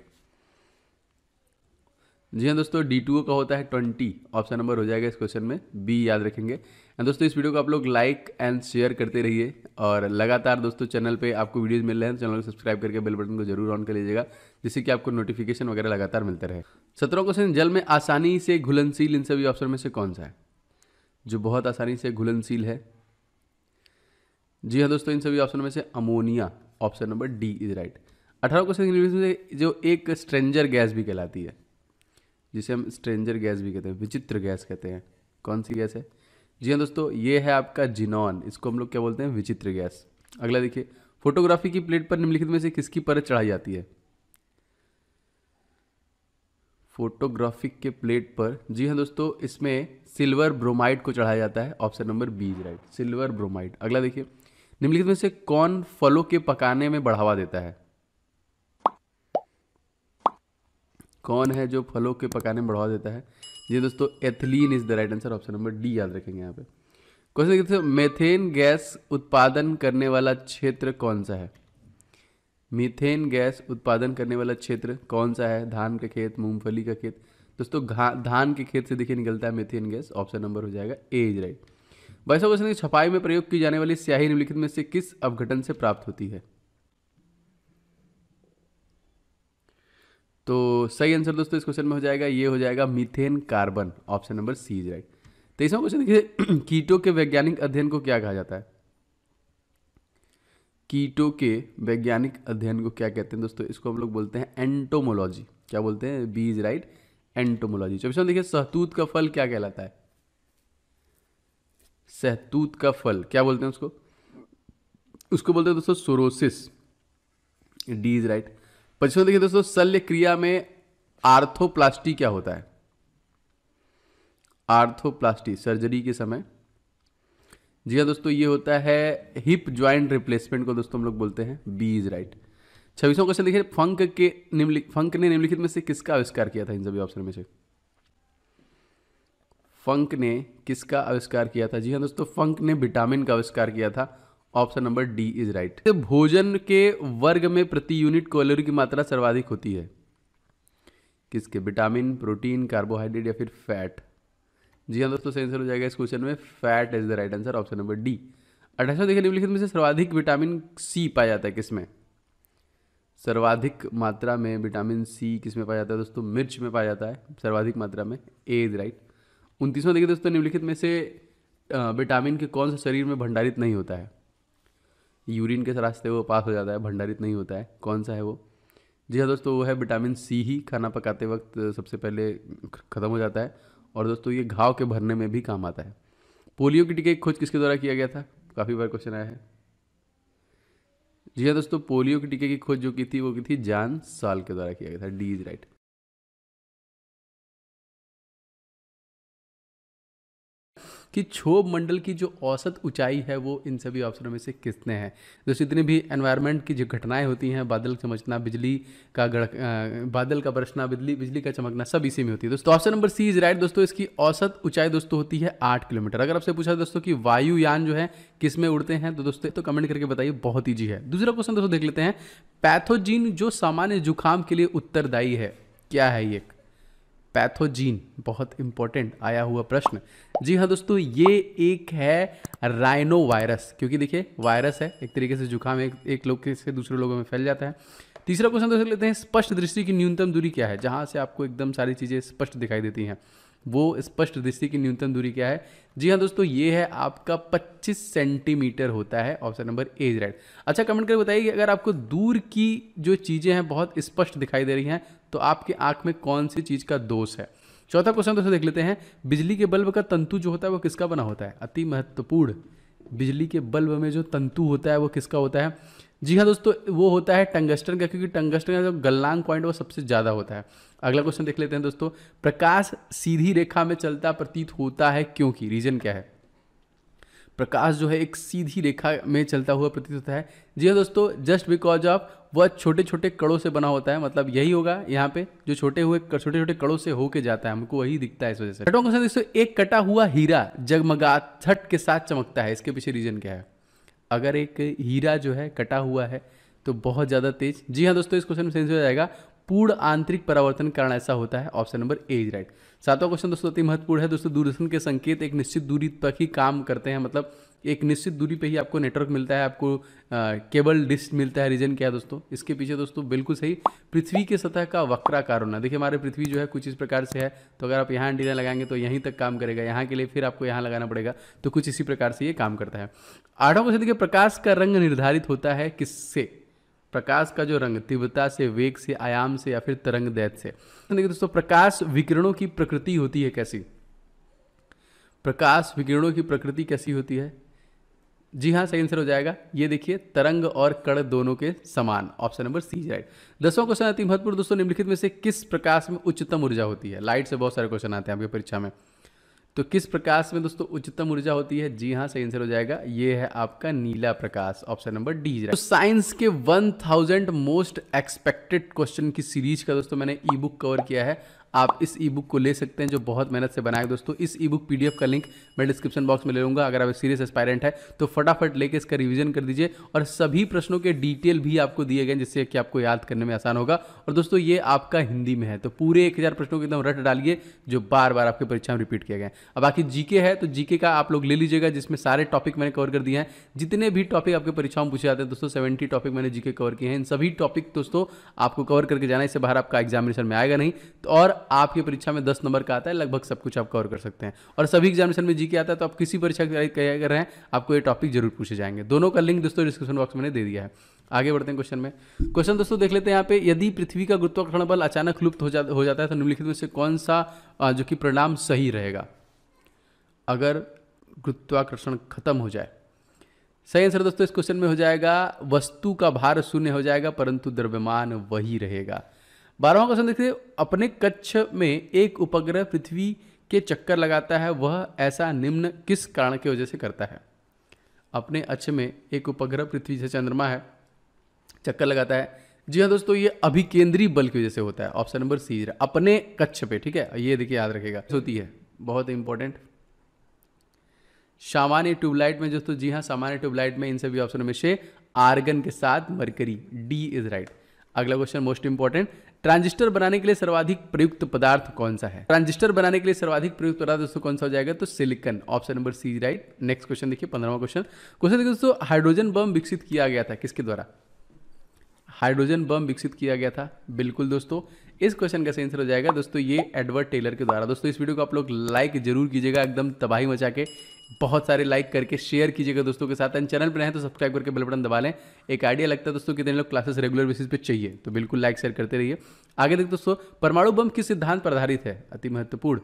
जी हाँ दोस्तों डी ओ का होता है ट्वेंटी ऑप्शन नंबर हो जाएगा इस क्वेश्चन में बी याद रखेंगे एंड दोस्तों इस वीडियो को आप लोग लाइक एंड शेयर करते रहिए और लगातार दोस्तों चैनल पे आपको वीडियोस मिल रहे हैं तो चैनल को सब्सक्राइब करके बेल बटन को जरूर ऑन कर लीजिएगा जिससे कि आपको नोटिफिकेशन वगैरह लगातार मिलते रहे सत्रह क्वेश्चन जल में आसानी से घुलनशील इन सभी ऑप्शन में से कौन सा है जो बहुत आसानी से घुलनशील है जी हाँ दोस्तों इन सभी ऑप्शन में से ammonia option number D is right अठारह क्वेश्चन इंग्लिश में जो एक स्ट्रेंजर गैस भी कहलाती है जिसे हम स्ट्रेंजर गैस भी कहते हैं विचित्र गैस कहते हैं कौन सी गैस है जी हाँ दोस्तों ये है आपका जिनॉन इसको हम लोग क्या बोलते हैं विचित्र गैस अगला देखिए फोटोग्राफी की प्लेट पर निम्नलिखित में से किसकी परत चढ़ाई जाती है फोटोग्राफिक के प्लेट पर जी हाँ दोस्तों इसमें सिल्वर ब्रोमाइड को चढ़ाया जाता है option number B right silver bromide अगला देखिए निम्नलिखित में से कौन फलों के पकाने में बढ़ावा देता है कौन है जो फलों के पकाने में बढ़ावा देता है जी दोस्तों ethylene is the right answer option number D याद रखेंगे यहाँ पे क्वेश्चन मेथेन गैस उत्पादन करने वाला क्षेत्र कौन सा है मीथेन गैस उत्पादन करने वाला क्षेत्र कौन सा है धान का खेत मूंगफली का खेत दोस्तों धान के खेत से देखिए निकलता है मेथेन गैस ऑप्शन नंबर हो जाएगा ए इज राइट वैसा क्वेश्चन है छपाई में प्रयोग की जाने वाली स्याही निम्नलिखित में से किस अवघटन से प्राप्त होती है तो सही आंसर दोस्तों इस क्वेश्चन में हो जाएगा ये हो जाएगा methane carbon option number C is right तेईसवा क्वेश्चन देखिए कीटों के वैज्ञानिक अध्ययन को क्या कहा जाता है कीटों के वैज्ञानिक अध्ययन को क्या कहते हैं दोस्तों इसको हम लोग बोलते हैं एंटोमोलॉजी क्या बोलते हैं बी इज राइट एंटोमोलॉजी चौबीस देखिए सहतूत का फल क्या कहलाता है सहतूत का फल क्या बोलते हैं उसको उसको बोलते हैं दोस्तों सोरोसिस डी इज राइट पच्चीस देखिए दोस्तों शल्य क्रिया में आर्थोप्लास्टी क्या होता है आर्थोप्लास्टी सर्जरी के समय जी हाँ दोस्तों ये होता है हिप ज्वाइंट रिप्लेसमेंट को दोस्तों हम लोग बोलते हैं बी इज राइट छब्बीसों क्वेश्चन देखिए फंक के निम्नलिखित फंक ने निम्नलिखित में से किसका आविष्कार किया था इन सभी ऑप्शन में से फंक ने किसका आविष्कार किया था जी हाँ दोस्तों फंक ने विटामिन का आविष्कार किया था option number D is right भोजन के वर्ग में प्रति यूनिट कैलोरी की मात्रा सर्वाधिक होती है किसके विटामिन प्रोटीन कार्बोहाइड्रेट या फिर फैट जी हाँ दोस्तों सेंसर हो जाएगा इस क्वेश्चन में fat is the right answer option number D अठारह देखिए निम्नलिखित में से सर्वाधिक विटामिन सी पाया जाता है किसमें सर्वाधिक मात्रा में विटामिन सी किसमें पाया जाता है दोस्तों मिर्च में पाया जाता है सर्वाधिक मात्रा में ए इज राइट उनतीसवा देखिए दोस्तों निम्नलिखित में से विटामिन के कौन से शरीर में भंडारित नहीं होता है यूरिन के रास्ते वो पास हो जाता है भंडारित नहीं होता है कौन सा है वो जी हाँ दोस्तों वो है विटामिन सी ही खाना पकाते वक्त सबसे पहले ख़त्म हो जाता है और दोस्तों ये घाव के भरने में भी काम आता है पोलियो की टीके की खोज किसके द्वारा किया गया था काफ़ी बार क्वेश्चन आया है जी हाँ दोस्तों पोलियो के टीके की खोज जो की थी वो की थी जान साल के द्वारा किया गया था डी इज राइट कि क्षोभ मंडल की जो औसत ऊंचाई है वो इन सभी ऑप्शनों में से किसने हैं दोस्तों जितने भी एनवायरनमेंट की जो घटनाएं होती हैं बादल चमकना बिजली का गड़ बादल का बरसना बिजली बिजली का चमकना सब इसी में होती है दोस्तों option number C is right दोस्तों इसकी औसत ऊंचाई दोस्तों होती है आठ किलोमीटर अगर आपसे पूछा दोस्तों की वायुयान जो है किस में उड़ते हैं तो दोस्तों तो कमेंट करके बताइए बहुत ईजी है दूसरा क्वेश्चन दोस्तों देख लेते हैं पैथोजीन जो सामान्य जुकाम के लिए उत्तरदायी है क्या है ये पैथोजीन बहुत इंपॉर्टेंट आया हुआ प्रश्न जी हाँ दोस्तों ये एक है राइनो वायरस क्योंकि देखिए वायरस है एक तरीके से जुकाम एक, एक लोग से दूसरे लोगों में फैल जाता है तीसरा क्वेश्चन दोस्तों लेते हैं स्पष्ट दृष्टि की न्यूनतम दूरी क्या है जहाँ से आपको एकदम सारी चीज़ें स्पष्ट दिखाई देती हैं वो स्पष्ट दृष्टि की न्यूनतम दूरी क्या है जी हाँ दोस्तों ये है आपका 25 सेंटीमीटर होता है ऑप्शन नंबर ए राइट अच्छा कमेंट करके बताइए कि अगर आपको दूर की जो चीज़ें हैं बहुत स्पष्ट दिखाई दे रही हैं तो आपकी आंख में कौन सी चीज़ का दोष है चौथा क्वेश्चन दोस्तों देख लेते हैं बिजली के बल्ब का तंतु जो होता है वो किसका बना होता है अति महत्वपूर्ण बिजली के बल्ब में जो तंतु होता है वो किसका होता है जी हाँ दोस्तों वो होता है टंगस्टन का क्योंकि टंगस्टन का जो गलनांग पॉइंट वो सबसे ज़्यादा होता है अगला क्वेश्चन देख लेते हैं दोस्तों प्रकाश सीधी रेखा में चलता प्रतीत होता है क्योंकि रीजन क्या है प्रकाश जो है एक सीधी रेखा में चलता हुआ प्रतीत होता है जी हाँ दोस्तों जस्ट बिकॉज ऑफ वह छोटे छोटे कड़ों से बना होता है मतलब यही होगा यहाँ पे जो छोटे हुए छोटे छोटे कड़ों से होके जाता है हमको वही दिखता है इस वजह से छठों क्वेश्चन दोस्तों एक कटा हुआ हीरा जगमगा छठ के साथ चमकता है इसके पीछे रीजन क्या है अगर एक हीरा जो है कटा हुआ है तो बहुत ज़्यादा तेज जी हाँ दोस्तों इस क्वेश्चन में सेंस हो जाएगा पूर्ण आंतरिक परावर्तन कारण ऐसा होता है option number A is right सातवां क्वेश्चन दोस्तों अति महत्वपूर्ण है दोस्तों दूरदर्शन के संकेत एक निश्चित दूरी तक ही काम करते हैं मतलब एक निश्चित दूरी पे ही आपको नेटवर्क मिलता है आपको आ, केबल डिस्क मिलता है रीजन क्या है दोस्तों इसके पीछे दोस्तों बिल्कुल सही पृथ्वी के सतह का वक्राकार होना देखिए हमारे पृथ्वी जो है कुछ इस प्रकार से है तो अगर आप यहाँ डीजा लगाएंगे तो यहीं तक काम करेगा यहाँ के लिए फिर आपको यहाँ लगाना पड़ेगा तो कुछ इसी प्रकार से ये काम करता है आठों क्वेश्चन देखिए प्रकाश का रंग निर्धारित होता है किससे प्रकाश का जो रंग तीव्रता से वेग से आयाम से या फिर तरंग दैत से तो देखिए दोस्तों प्रकाश विकिरणों की प्रकृति होती है कैसी प्रकाश विकिरणों की प्रकृति कैसी होती है जी हाँ सही आंसर हो जाएगा ये देखिए तरंग और कण दोनों के समान ऑप्शन नंबर सी राइट दसवां क्वेश्चन अति महत्वपूर्ण दोस्तों निम्नलिखित में से किस प्रकाश में उच्चतम ऊर्जा होती है लाइट से बहुत सारे क्वेश्चन आते हैं आपकी परीक्षा में तो किस प्रकाश में दोस्तों उच्चतम ऊर्जा होती है जी हाँ सही आंसर हो जाएगा ये है आपका नीला प्रकाश ऑप्शन नंबर डी तो साइंस के 1000 मोस्ट एक्सपेक्टेड क्वेश्चन की सीरीज का दोस्तों मैंने ई बुक कवर किया है आप इस ई बुक को ले सकते हैं जो बहुत मेहनत से बनाया दोस्तों इस ई बुक पी का लिंक मैं डिस्क्रिप्शन बॉक्स में ले लूँगा अगर आप सीरियस एस्पायरेंट है तो फटाफट लेके इसका रिविजन कर दीजिए और सभी प्रश्नों के डिटेल भी आपको दिए गए जिससे कि आपको याद करने में आसान होगा और दोस्तों ये आपका हिंदी में है तो पूरे एक हज़ार प्रश्नों को एकदम रट डालिए जो बार बार आपकी परीक्षा में रिपीट किया गया अब बाकी जीके है तो जीके का आप लोग ले लीजिएगा जिसमें सारे टॉपिक मैंने कवर कर दिए हैं जितने भी टॉपिक आपके परीक्षाओं में पूछे जाते हैं दोस्तों सेवेंटी टॉपिक मैंने जीके कवर किए हैं इन सभी टॉपिक दोस्तों आपको कवर करके जाना इससे बाहर आपका एग्जामिनेशन में आएगा नहीं तो और आपकी परीक्षा में दस नंबर का आता है लगभग सब कुछ आप कवर कर सकते हैं और सभी एग्जामिनेशन में जी के आता है तो आप किसी परीक्षा की तैयारी कर रहे हैं आपको ये टॉपिक जरूर पूछे जाएंगे दोनों का लिंक दोस्तों डिस्क्रिप्शन बॉक्स में दे दिया है आगे बढ़ते हैं क्वेश्चन में क्वेश्चन दोस्तों देख लेते हैं यहाँ पे यदि पृथ्वी का गुरुत्वाकर्षण बल अचानक लुप्त हो, जा, हो जाता है तो निम्नलिखित में से कौन सा जो कि परिणाम सही रहेगा अगर गुरुत्वाकर्षण खत्म हो जाए सही आंसर दोस्तों इस क्वेश्चन में हो जाएगा वस्तु का भार शून्य हो जाएगा परंतु द्रव्यमान वही रहेगा बारहवा क्वेश्चन देखिए अपने कक्ष में एक उपग्रह पृथ्वी के चक्कर लगाता है वह ऐसा निम्न किस कारण की वजह से करता है अपने अक्ष में एक उपग्रह पृथ्वी से चंद्रमा है चक्कर लगाता है जी हाँ दोस्तों ये अभिकेंद्रीय बल की वजह से होता है ऑप्शन नंबर सी अपने कच्छ पे ठीक है ये देखिए याद रखेगा होती है बहुत इंपॉर्टेंट सामान्य ट्यूबलाइट में दोस्तों जी हाँ सामान्य ट्यूबलाइट में इन सभी ऑप्शन में से आर्गन के साथ मरकरी डी इज राइट अगला क्वेश्चन मोस्ट इंपॉर्टेंट ट्रांजिस्टर बनाने के लिए सर्वाधिक प्रयुक्त पदार्थ कौन सा है ट्रांजिस्टर बनाने के लिए सर्वाधिक प्रयुक्त पदार्थ दोस्तों कौन सा हो जाएगा तो silicon option number C right next question देखिए पंद्रह क्वेश्चन क्वेश्चन देखिए दोस्तों हाइड्रोजन बम विकसित किया गया था किसके द्वारा हाइड्रोजन बम विकसित किया गया था बिल्कुल दोस्तों इस क्वेश्चन का सेंसर हो जाएगा दोस्तों ये एडवर्ड टेलर के द्वारा दोस्तों इस वीडियो को आप लोग लाइक जरूर कीजिएगा एकदम तबाही मचा के बहुत सारे लाइक करके शेयर कीजिएगा दोस्तों के साथ एंड चैनल पर रहें तो सब्सक्राइब करके बेल बटन दबा लें एक आइडिया लगता है दोस्तों कितने लोग क्लासेस रेगुलर बेसिस पे चाहिए तो बिल्कुल लाइक शेयर करते रहिए आगे देख दोस्तों परमाणु बम किस सिद्धांत पर आधारित है अति महत्वपूर्ण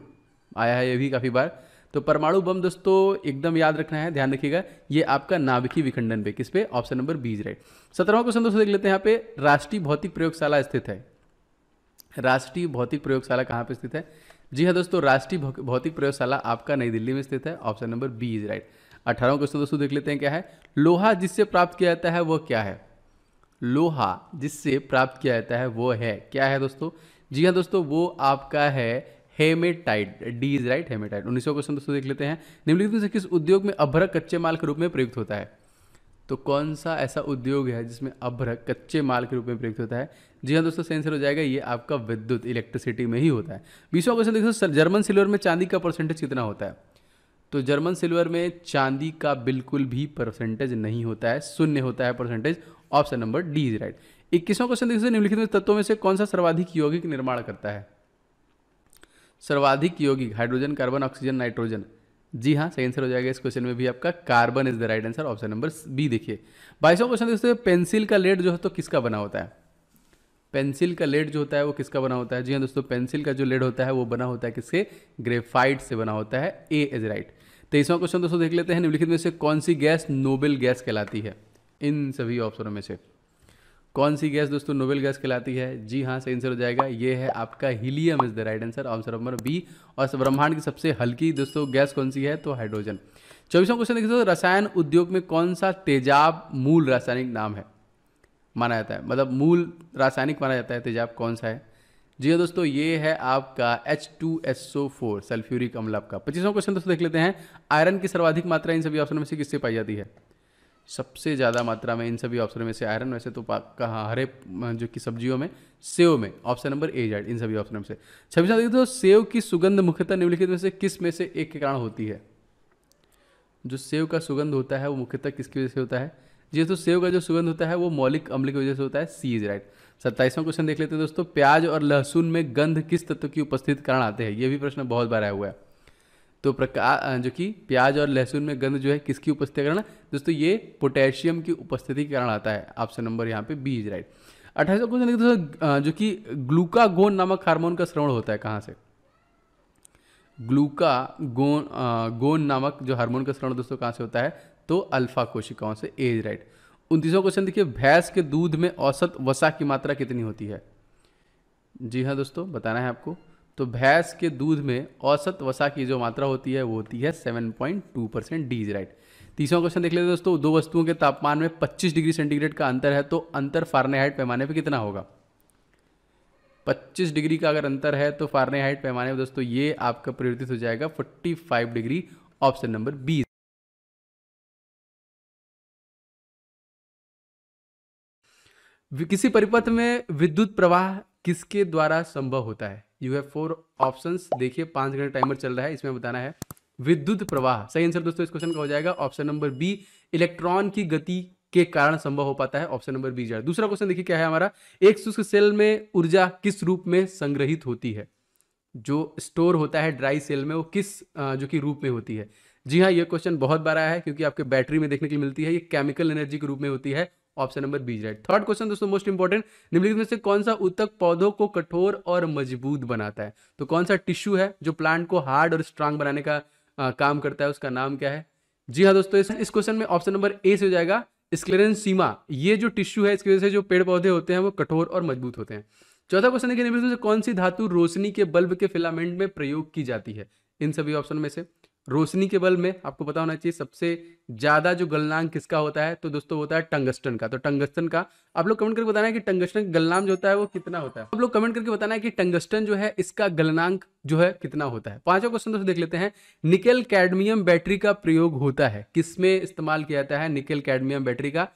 आया है ये भी काफ़ी बार तो परमाणु बम दोस्तों एकदम याद रखना है ध्यान रखिएगा ये आपका नाभिकीय विखंडन पे किस पे ऑप्शन नंबर बीज राइट सत्रहवा क्वेश्चन दोस्तों देख लेते हैं यहाँ पे राष्ट्रीय भौतिक प्रयोगशाला स्थित है राष्ट्रीय भौतिक प्रयोगशाला कहाँ पे स्थित है जी हाँ दोस्तों राष्ट्रीय भौतिक प्रयोगशाला आपका नई दिल्ली में स्थित है option number B is right अठारह क्वेश्चन दोस्तों देख लेते हैं क्या है लोहा जिससे प्राप्त किया जाता है वह क्या है लोहा जिससे प्राप्त किया जाता है वो है क्या है दोस्तों जी हाँ दोस्तों वो आपका है haematite D is right haematite उन्नीसवा क्वेश्चन दोस्तों देख लेते हैं निम्नलिखित से किस उद्योग में अभ्रक कच्चे माल के रूप में प्रयुक्त होता है तो कौन सा ऐसा उद्योग है जिसमें अभ्रक कच्चे माल के रूप में प्रयुक्त होता है जी हाँ दोस्तों सेंसर हो जाएगा ये आपका विद्युत इलेक्ट्रिसिटी में ही होता है बीसवा क्वेश्चन देखो सर जर्मन सिल्वर में चांदी का परसेंटेज कितना होता है तो जर्मन सिल्वर में चांदी का बिल्कुल भी परसेंटेज नहीं होता है शून्य होता है percentage option number D is right इक्कीसवा क्वेश्चन देखो निम्नलिखित तत्वों में से कौन सा सर्वाधिक यौगिक निर्माण करता है सर्वाधिक योगिक हाइड्रोजन कार्बन ऑक्सीजन नाइट्रोजन जी हाँ सही आंसर हो जाएगा इस क्वेश्चन में भी आपका carbon is the right answer option number B देखिए बाईसवा क्वेश्चन दोस्तों पेंसिल का लेड जो है तो किसका बना होता है पेंसिल का लेड जो होता है वो किसका बना होता है जी हाँ दोस्तों पेंसिल का जो लेड होता है वो बना होता है किसके ग्रेफाइट से बना होता है ए इज राइट तेईसवा क्वेश्चन दोस्तों देख लेते हैं निम्नलिखित में से कौन सी गैस नोबेल गैस कहलाती है इन सभी ऑप्शनों में से कौन सी गैस दोस्तों नोबेल गैस कहलाती है जी हाँ सही आंसर हो जाएगा ये है आपका helium is the right answer answer number B और ब्रह्मांड की सबसे हल्की दोस्तों गैस कौन सी है तो हाइड्रोजन चौबीसवा क्वेश्चन देखिए दोस्तों रसायन उद्योग में कौन सा तेजाब मूल रासायनिक नाम है माना जाता है मतलब मूल रासायनिक माना जाता है तेजाब कौन सा है जी हाँ दोस्तों ये है आपका H2SO4 सल्फ्यूरिक अम्ल आपका पच्चीसवा क्वेश्चन दोस्तों देख लेते हैं आयरन की सर्वाधिक मात्रा इन सभी ऑप्शन में से किससे पाई जाती है सबसे ज़्यादा मात्रा में इन सभी ऑप्शनों में से आयरन वैसे तो कहा हरे जो कि सब्जियों में सेव में ऑप्शन नंबर ए जाइड इन सभी ऑप्शनों में से छब्बीस तो सेव की सुगंध मुख्यतः निम्नलिखित में से किस में से एक के कारण होती है जो सेव का सुगंध होता है वो मुख्यतः किसकी वजह से होता है जी तो सेव का जो सुगंध होता है वो मौलिक अम्ल की वजह से होता है सी इज राइट सत्ताईसवां क्वेश्चन देख लेते हैं दोस्तों प्याज और लहसुन में गंध किस तत्व की उपस्थित कारण आते हैं ये भी प्रश्न बहुत बार आया हुआ है तो प्रकार जो कि प्याज और लहसुन में गंध जो है किसकी उपस्थिति के कारण दोस्तों ये पोटेशियम की उपस्थिति के कारण आता है ऑप्शन नंबर यहाँ पे बी इज राइट अठारह क्वेश्चन देखिए दोस्तों जो कि ग्लूकागोन नामक हार्मोन का श्रवण होता है कहाँ से ग्लूका गोन गोन नामक जो हार्मोन का श्रवण दोस्तों कहाँ से होता है तो अल्फा कोशिकाओं से एज राइट उनतीसवा क्वेश्चन देखिए भैंस के दूध में औसत वसा की मात्रा कितनी होती है जी हाँ दोस्तों बताना है आपको तो भैंस के दूध में औसत वसा की जो मात्रा होती है वो होती है 7.2 परसेंट डीज राइट तीसरा क्वेश्चन देख लेते दोस्तों दो वस्तुओं के तापमान में 25 डिग्री सेंटीग्रेड का अंतर है तो अंतर फारनेहाइट पैमाने पर कितना होगा 25 डिग्री का अगर अंतर है तो फारनेहाइट पैमाने पर दोस्तों ये आपका परिवर्तित हो जाएगा forty degree option number B किसी परिपथ में विद्युत प्रवाह किसके द्वारा संभव होता है यू हैव फोर ऑप्शन देखिए पांच घंटे टाइमर चल रहा है इसमें बताना है विद्युत प्रवाह सही आंसर दोस्तों इस क्वेश्चन का हो जाएगा ऑप्शन नंबर बी इलेक्ट्रॉन की गति के कारण संभव हो पाता है ऑप्शन नंबर बी जाए दूसरा क्वेश्चन देखिए क्या है हमारा एक शुष्क सेल में ऊर्जा किस रूप में संग्रहित होती है जो स्टोर होता है ड्राई सेल में वो किस जो कि रूप में होती है जी हाँ ये क्वेश्चन बहुत बार आया है क्योंकि आपके बैटरी में देखने के लिए मिलती है ये केमिकल एनर्जी के रूप में होती है option number B is right third question दोस्तों मोस्ट इंपॉर्टेंट निम्नलिखित में से कौन सा उत्तक पौधों को कठोर और मजबूत बनाता है तो कौन सा टिश्यू है जो प्लांट को हार्ड और स्ट्रांग बनाने का आ, काम करता है उसका नाम क्या है जी हाँ दोस्तों इस क्वेश्चन में ऑप्शन नंबर ए से हो जाएगा स्क्लेरन सीमा ये जो टिश्यू है इसकी वजह से जो पेड़ पौधे होते हैं वो कठोर और मजबूत होते हैं चौथा क्वेश्चन देखिए निम्नलिखित में से कौन सी धातु रोशनी के बल्ब के फिलामेंट में प्रयोग की जाती है इन सभी ऑप्शन में से रोशनी के बल में आपको पता होना चाहिए सबसे ज्यादा जो गलनांक किसका होता है तो दोस्तों होता है टंगस्टन का तो टंगस्टन का आप लोग कमेंट करके बताना है कि टंगस्टन गलनांक जो होता है वो कितना होता है आप लोग कमेंट करके बताना है कि टंगस्टन जो है इसका गलनांक जो है कितना होता है पांचवा क्वेश्चन दोस्तों देख लेते हैं निकेल कैडमियम बैटरी का प्रयोग होता है किसमें इस्तेमाल किया जाता है निकेल कैडमियम बैटरी का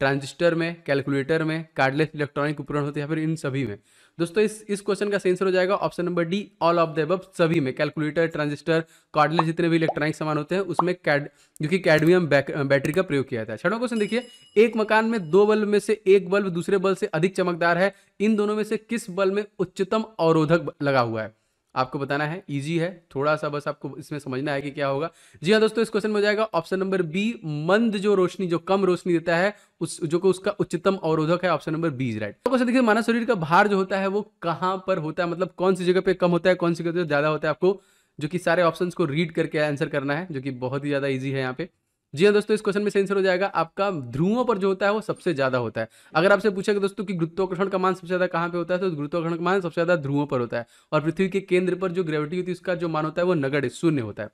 ट्रांजिस्टर में कैलकुलेटर में कार्डलेस इलेक्ट्रॉनिक उपकरण होते हैं या फिर इन सभी में दोस्तों इस इस क्वेश्चन का सेंसर हो जाएगा option number D all of the अब सभी में कैलकुलेटर ट्रांजिस्टर कार्डले जितने भी इलेक्ट्रॉनिक सामान होते हैं उसमें कैड क्योंकि कैडमियम बैटरी का प्रयोग किया जाता है छठवा क्वेश्चन देखिए एक मकान में दो बल्ब में से एक बल्ब दूसरे बल्ब से अधिक चमकदार है इन दोनों में से किस बल्ब में उच्चतम अवरोधक लगा हुआ है आपको बताना है ईजी है थोड़ा सा बस आपको इसमें समझना है कि क्या होगा जी हाँ दोस्तों इस क्वेश्चन में हो जाएगा ऑप्शन नंबर बी मंद जो रोशनी जो कम रोशनी देता है उस जो को उसका उच्चतम अवरोधक है ऑप्शन नंबर बी राइट तो क्वेश्चन देखिए मानव शरीर का भार जो होता है वो कहाँ पर होता है मतलब कौन सी जगह पे कम होता है कौन सी जगह ज्यादा होता है आपको जो कि सारे ऑप्शन को रीड करके आंसर करना है जो कि बहुत ही ज्यादा ईजी है यहाँ पे जी हाँ दोस्तों इस क्वेश्चन में सेंसर हो जाएगा आपका ध्रुवों पर जो होता है वो सबसे ज्यादा होता है अगर आपसे पूछेगा दोस्तों कि गुरुत्वाकर्षण का मान सबसे ज्यादा कहाँ पे होता है तो गुरुत्वाकर्षण का मान सबसे ज्यादा ध्रुवों पर होता है और पृथ्वी के केंद्र पर जो ग्रेविटी होती है उसका जो मान होता है वो नगड़ शून्य होता है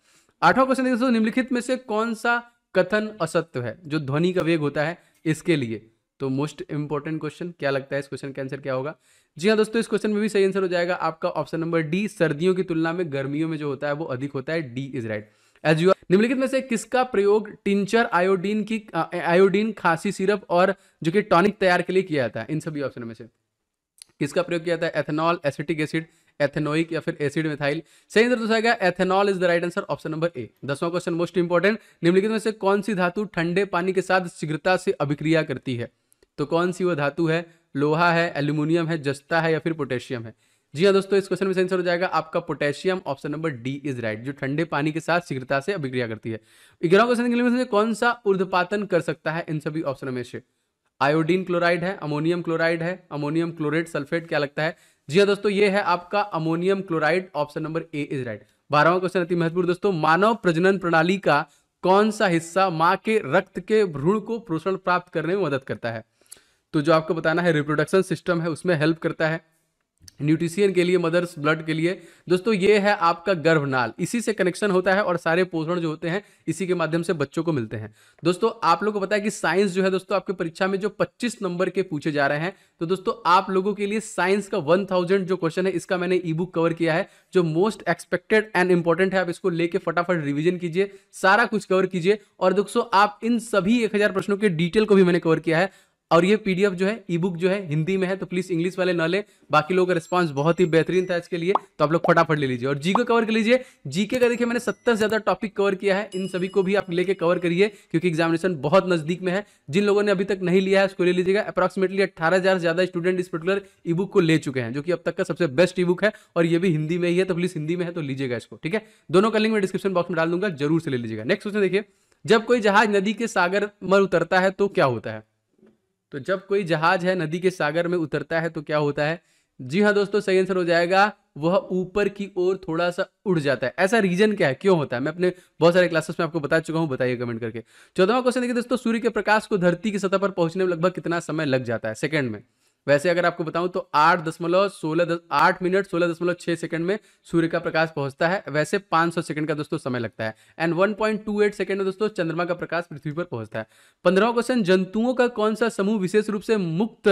आठवां क्वेश्चन दोस्तों निम्नलिखित में से कौन सा कथन असत्य है जो ध्वनि का वेग होता है इसके लिए तो मोस्ट इंपॉर्टेंट क्वेश्चन क्या लगता है इस क्वेश्चन का आंसर क्या होगा जी हाँ दोस्तों इस क्वेश्चन में भी सही आंसर हो जाएगा आपका ऑप्शन नंबर डी सर्दियों की तुलना में गर्मियों में जो होता है वो अधिक होता है D is right as you निम्नलिखित में से किसका प्रयोग टिंचर आयोडीन की आयोडीन खांसी सिरप और जो कि टॉनिक तैयार के लिए किया जाता है इन सभी ऑप्शन में से किसका प्रयोग किया जाता है एथेनॉल एसिटिक एसिड एथेनोइक या फिर एसिड मिथाइल सही आंसर दूसरा तो क्या ethanol is the right answer option number A दसवां क्वेश्चन मोस्ट इंपॉर्टेंट निम्नलिखित में से कौन सी धातु ठंडे पानी के साथ शीघ्रता से अभिक्रिया करती है तो कौन सी वह धातु है लोहा है एल्यूमिनियम है जस्ता है या फिर पोटेशियम है जी हाँ दोस्तों इस क्वेश्चन में आंसर हो जाएगा आपका potassium option number D is right जो ठंडे पानी के साथ शीघ्रता से अभिक्रिया करती है ग्यारह क्वेश्चन के लिए कौन सा उर्धपातन कर सकता है इन सभी ऑप्शन में से आयोडीन क्लोराइड है अमोनियम क्लोराइड है अमोनियम क्लोरेट सल्फेट क्या लगता है जी हाँ दोस्तों ये है आपका ammonium chloride option number A is right बारहवा क्वेश्चन अति महत्वपूर्ण दोस्तों मानव प्रजनन प्रणाली का कौन सा हिस्सा माँ के रक्त के भ्रूण को पोषण प्राप्त करने में मदद करता है तो जो आपको बताना है रिप्रोडक्शन सिस्टम है उसमें हेल्प करता है न्यूट्रिशियन के लिए मदर्स ब्लड के लिए दोस्तों ये है आपका गर्भनाल इसी से कनेक्शन होता है और सारे पोषण जो होते हैं इसी के माध्यम से बच्चों को मिलते हैं दोस्तों आप लोग को पता है कि साइंस जो है दोस्तों आपकी परीक्षा में जो 25 नंबर के पूछे जा रहे हैं तो दोस्तों आप लोगों के लिए साइंस का वन जो क्वेश्चन है इसका मैंने ई बुक कवर किया है जो मोस्ट एक्सपेक्टेड एंड इंपॉर्टेंट है आप इसको लेके फटाफट रिविजन कीजिए सारा कुछ कवर कीजिए और दोस्तों आप इन सभी एक प्रश्नों के डिटेल को भी मैंने कवर किया है और ये पीडीएफ जो है ई बुक जो है हिंदी में है तो प्लीज इंग्लिश वाले न ले बाकी लोगों का रिस्पॉन्स बहुत ही बेहतरीन था इसके लिए तो आप लोग फटाफट ले लीजिए और जी को कवर कर लीजिए जीके का देखिए मैंने सत्तर से ज्यादा टॉपिक कवर किया है इन सभी को भी आप लेके कवर करिए क्योंकि एग्जामिनेशन बहुत नजदीक में है जिन लोगों ने अभी तक नहीं लिया है उसको ले लीजिएगा अप्रॉक्सिमेटली अट्ठारह से ज्यादा स्टूडेंट इस पर्टिकुलर ई बुक को ले चुके हैं जो कि अब तक का सबसे बेस्ट ई बुक है और ये भी हिंदी में ही है तो प्लीज हिंदी में है तो लीजिएगा इसको ठीक है दोनों का लिंक मैं डिस्क्रिप्शन बॉक्स में डाल दूंगा जरूर से ले लीजिएगा नेक्स्ट क्वेश्चन देखिए जब कोई जहाज नदी के सागर में उतरता है तो क्या होता है तो जब कोई जहाज है नदी के सागर में उतरता है तो क्या होता है जी हाँ दोस्तों सही आंसर हो जाएगा वह ऊपर की ओर थोड़ा सा उड़ जाता है ऐसा रीजन क्या है क्यों होता है मैं अपने बहुत सारे क्लासेस में आपको बता चुका हूं बताइए कमेंट करके चौदहवा क्वेश्चन देखिए दोस्तों सूर्य के प्रकाश को धरती की सतह पर पहुंचने में लगभग कितना समय लग जाता है सेकंड में वैसे अगर आपको बताऊं तो आठ दशमलव सोलह आठ मिनट सोलह दशमलव छह सेकंड में सूर्य का प्रकाश पहुंचता है वैसे 500 सेकंड का दोस्तों समय लगता है एंड 1.28 सेकंड में दोस्तों चंद्रमा का प्रकाश पृथ्वी पर पहुंचता है पंद्रहवा क्वेश्चन जंतुओं का कौन सा समूह विशेष रूप से मुक्त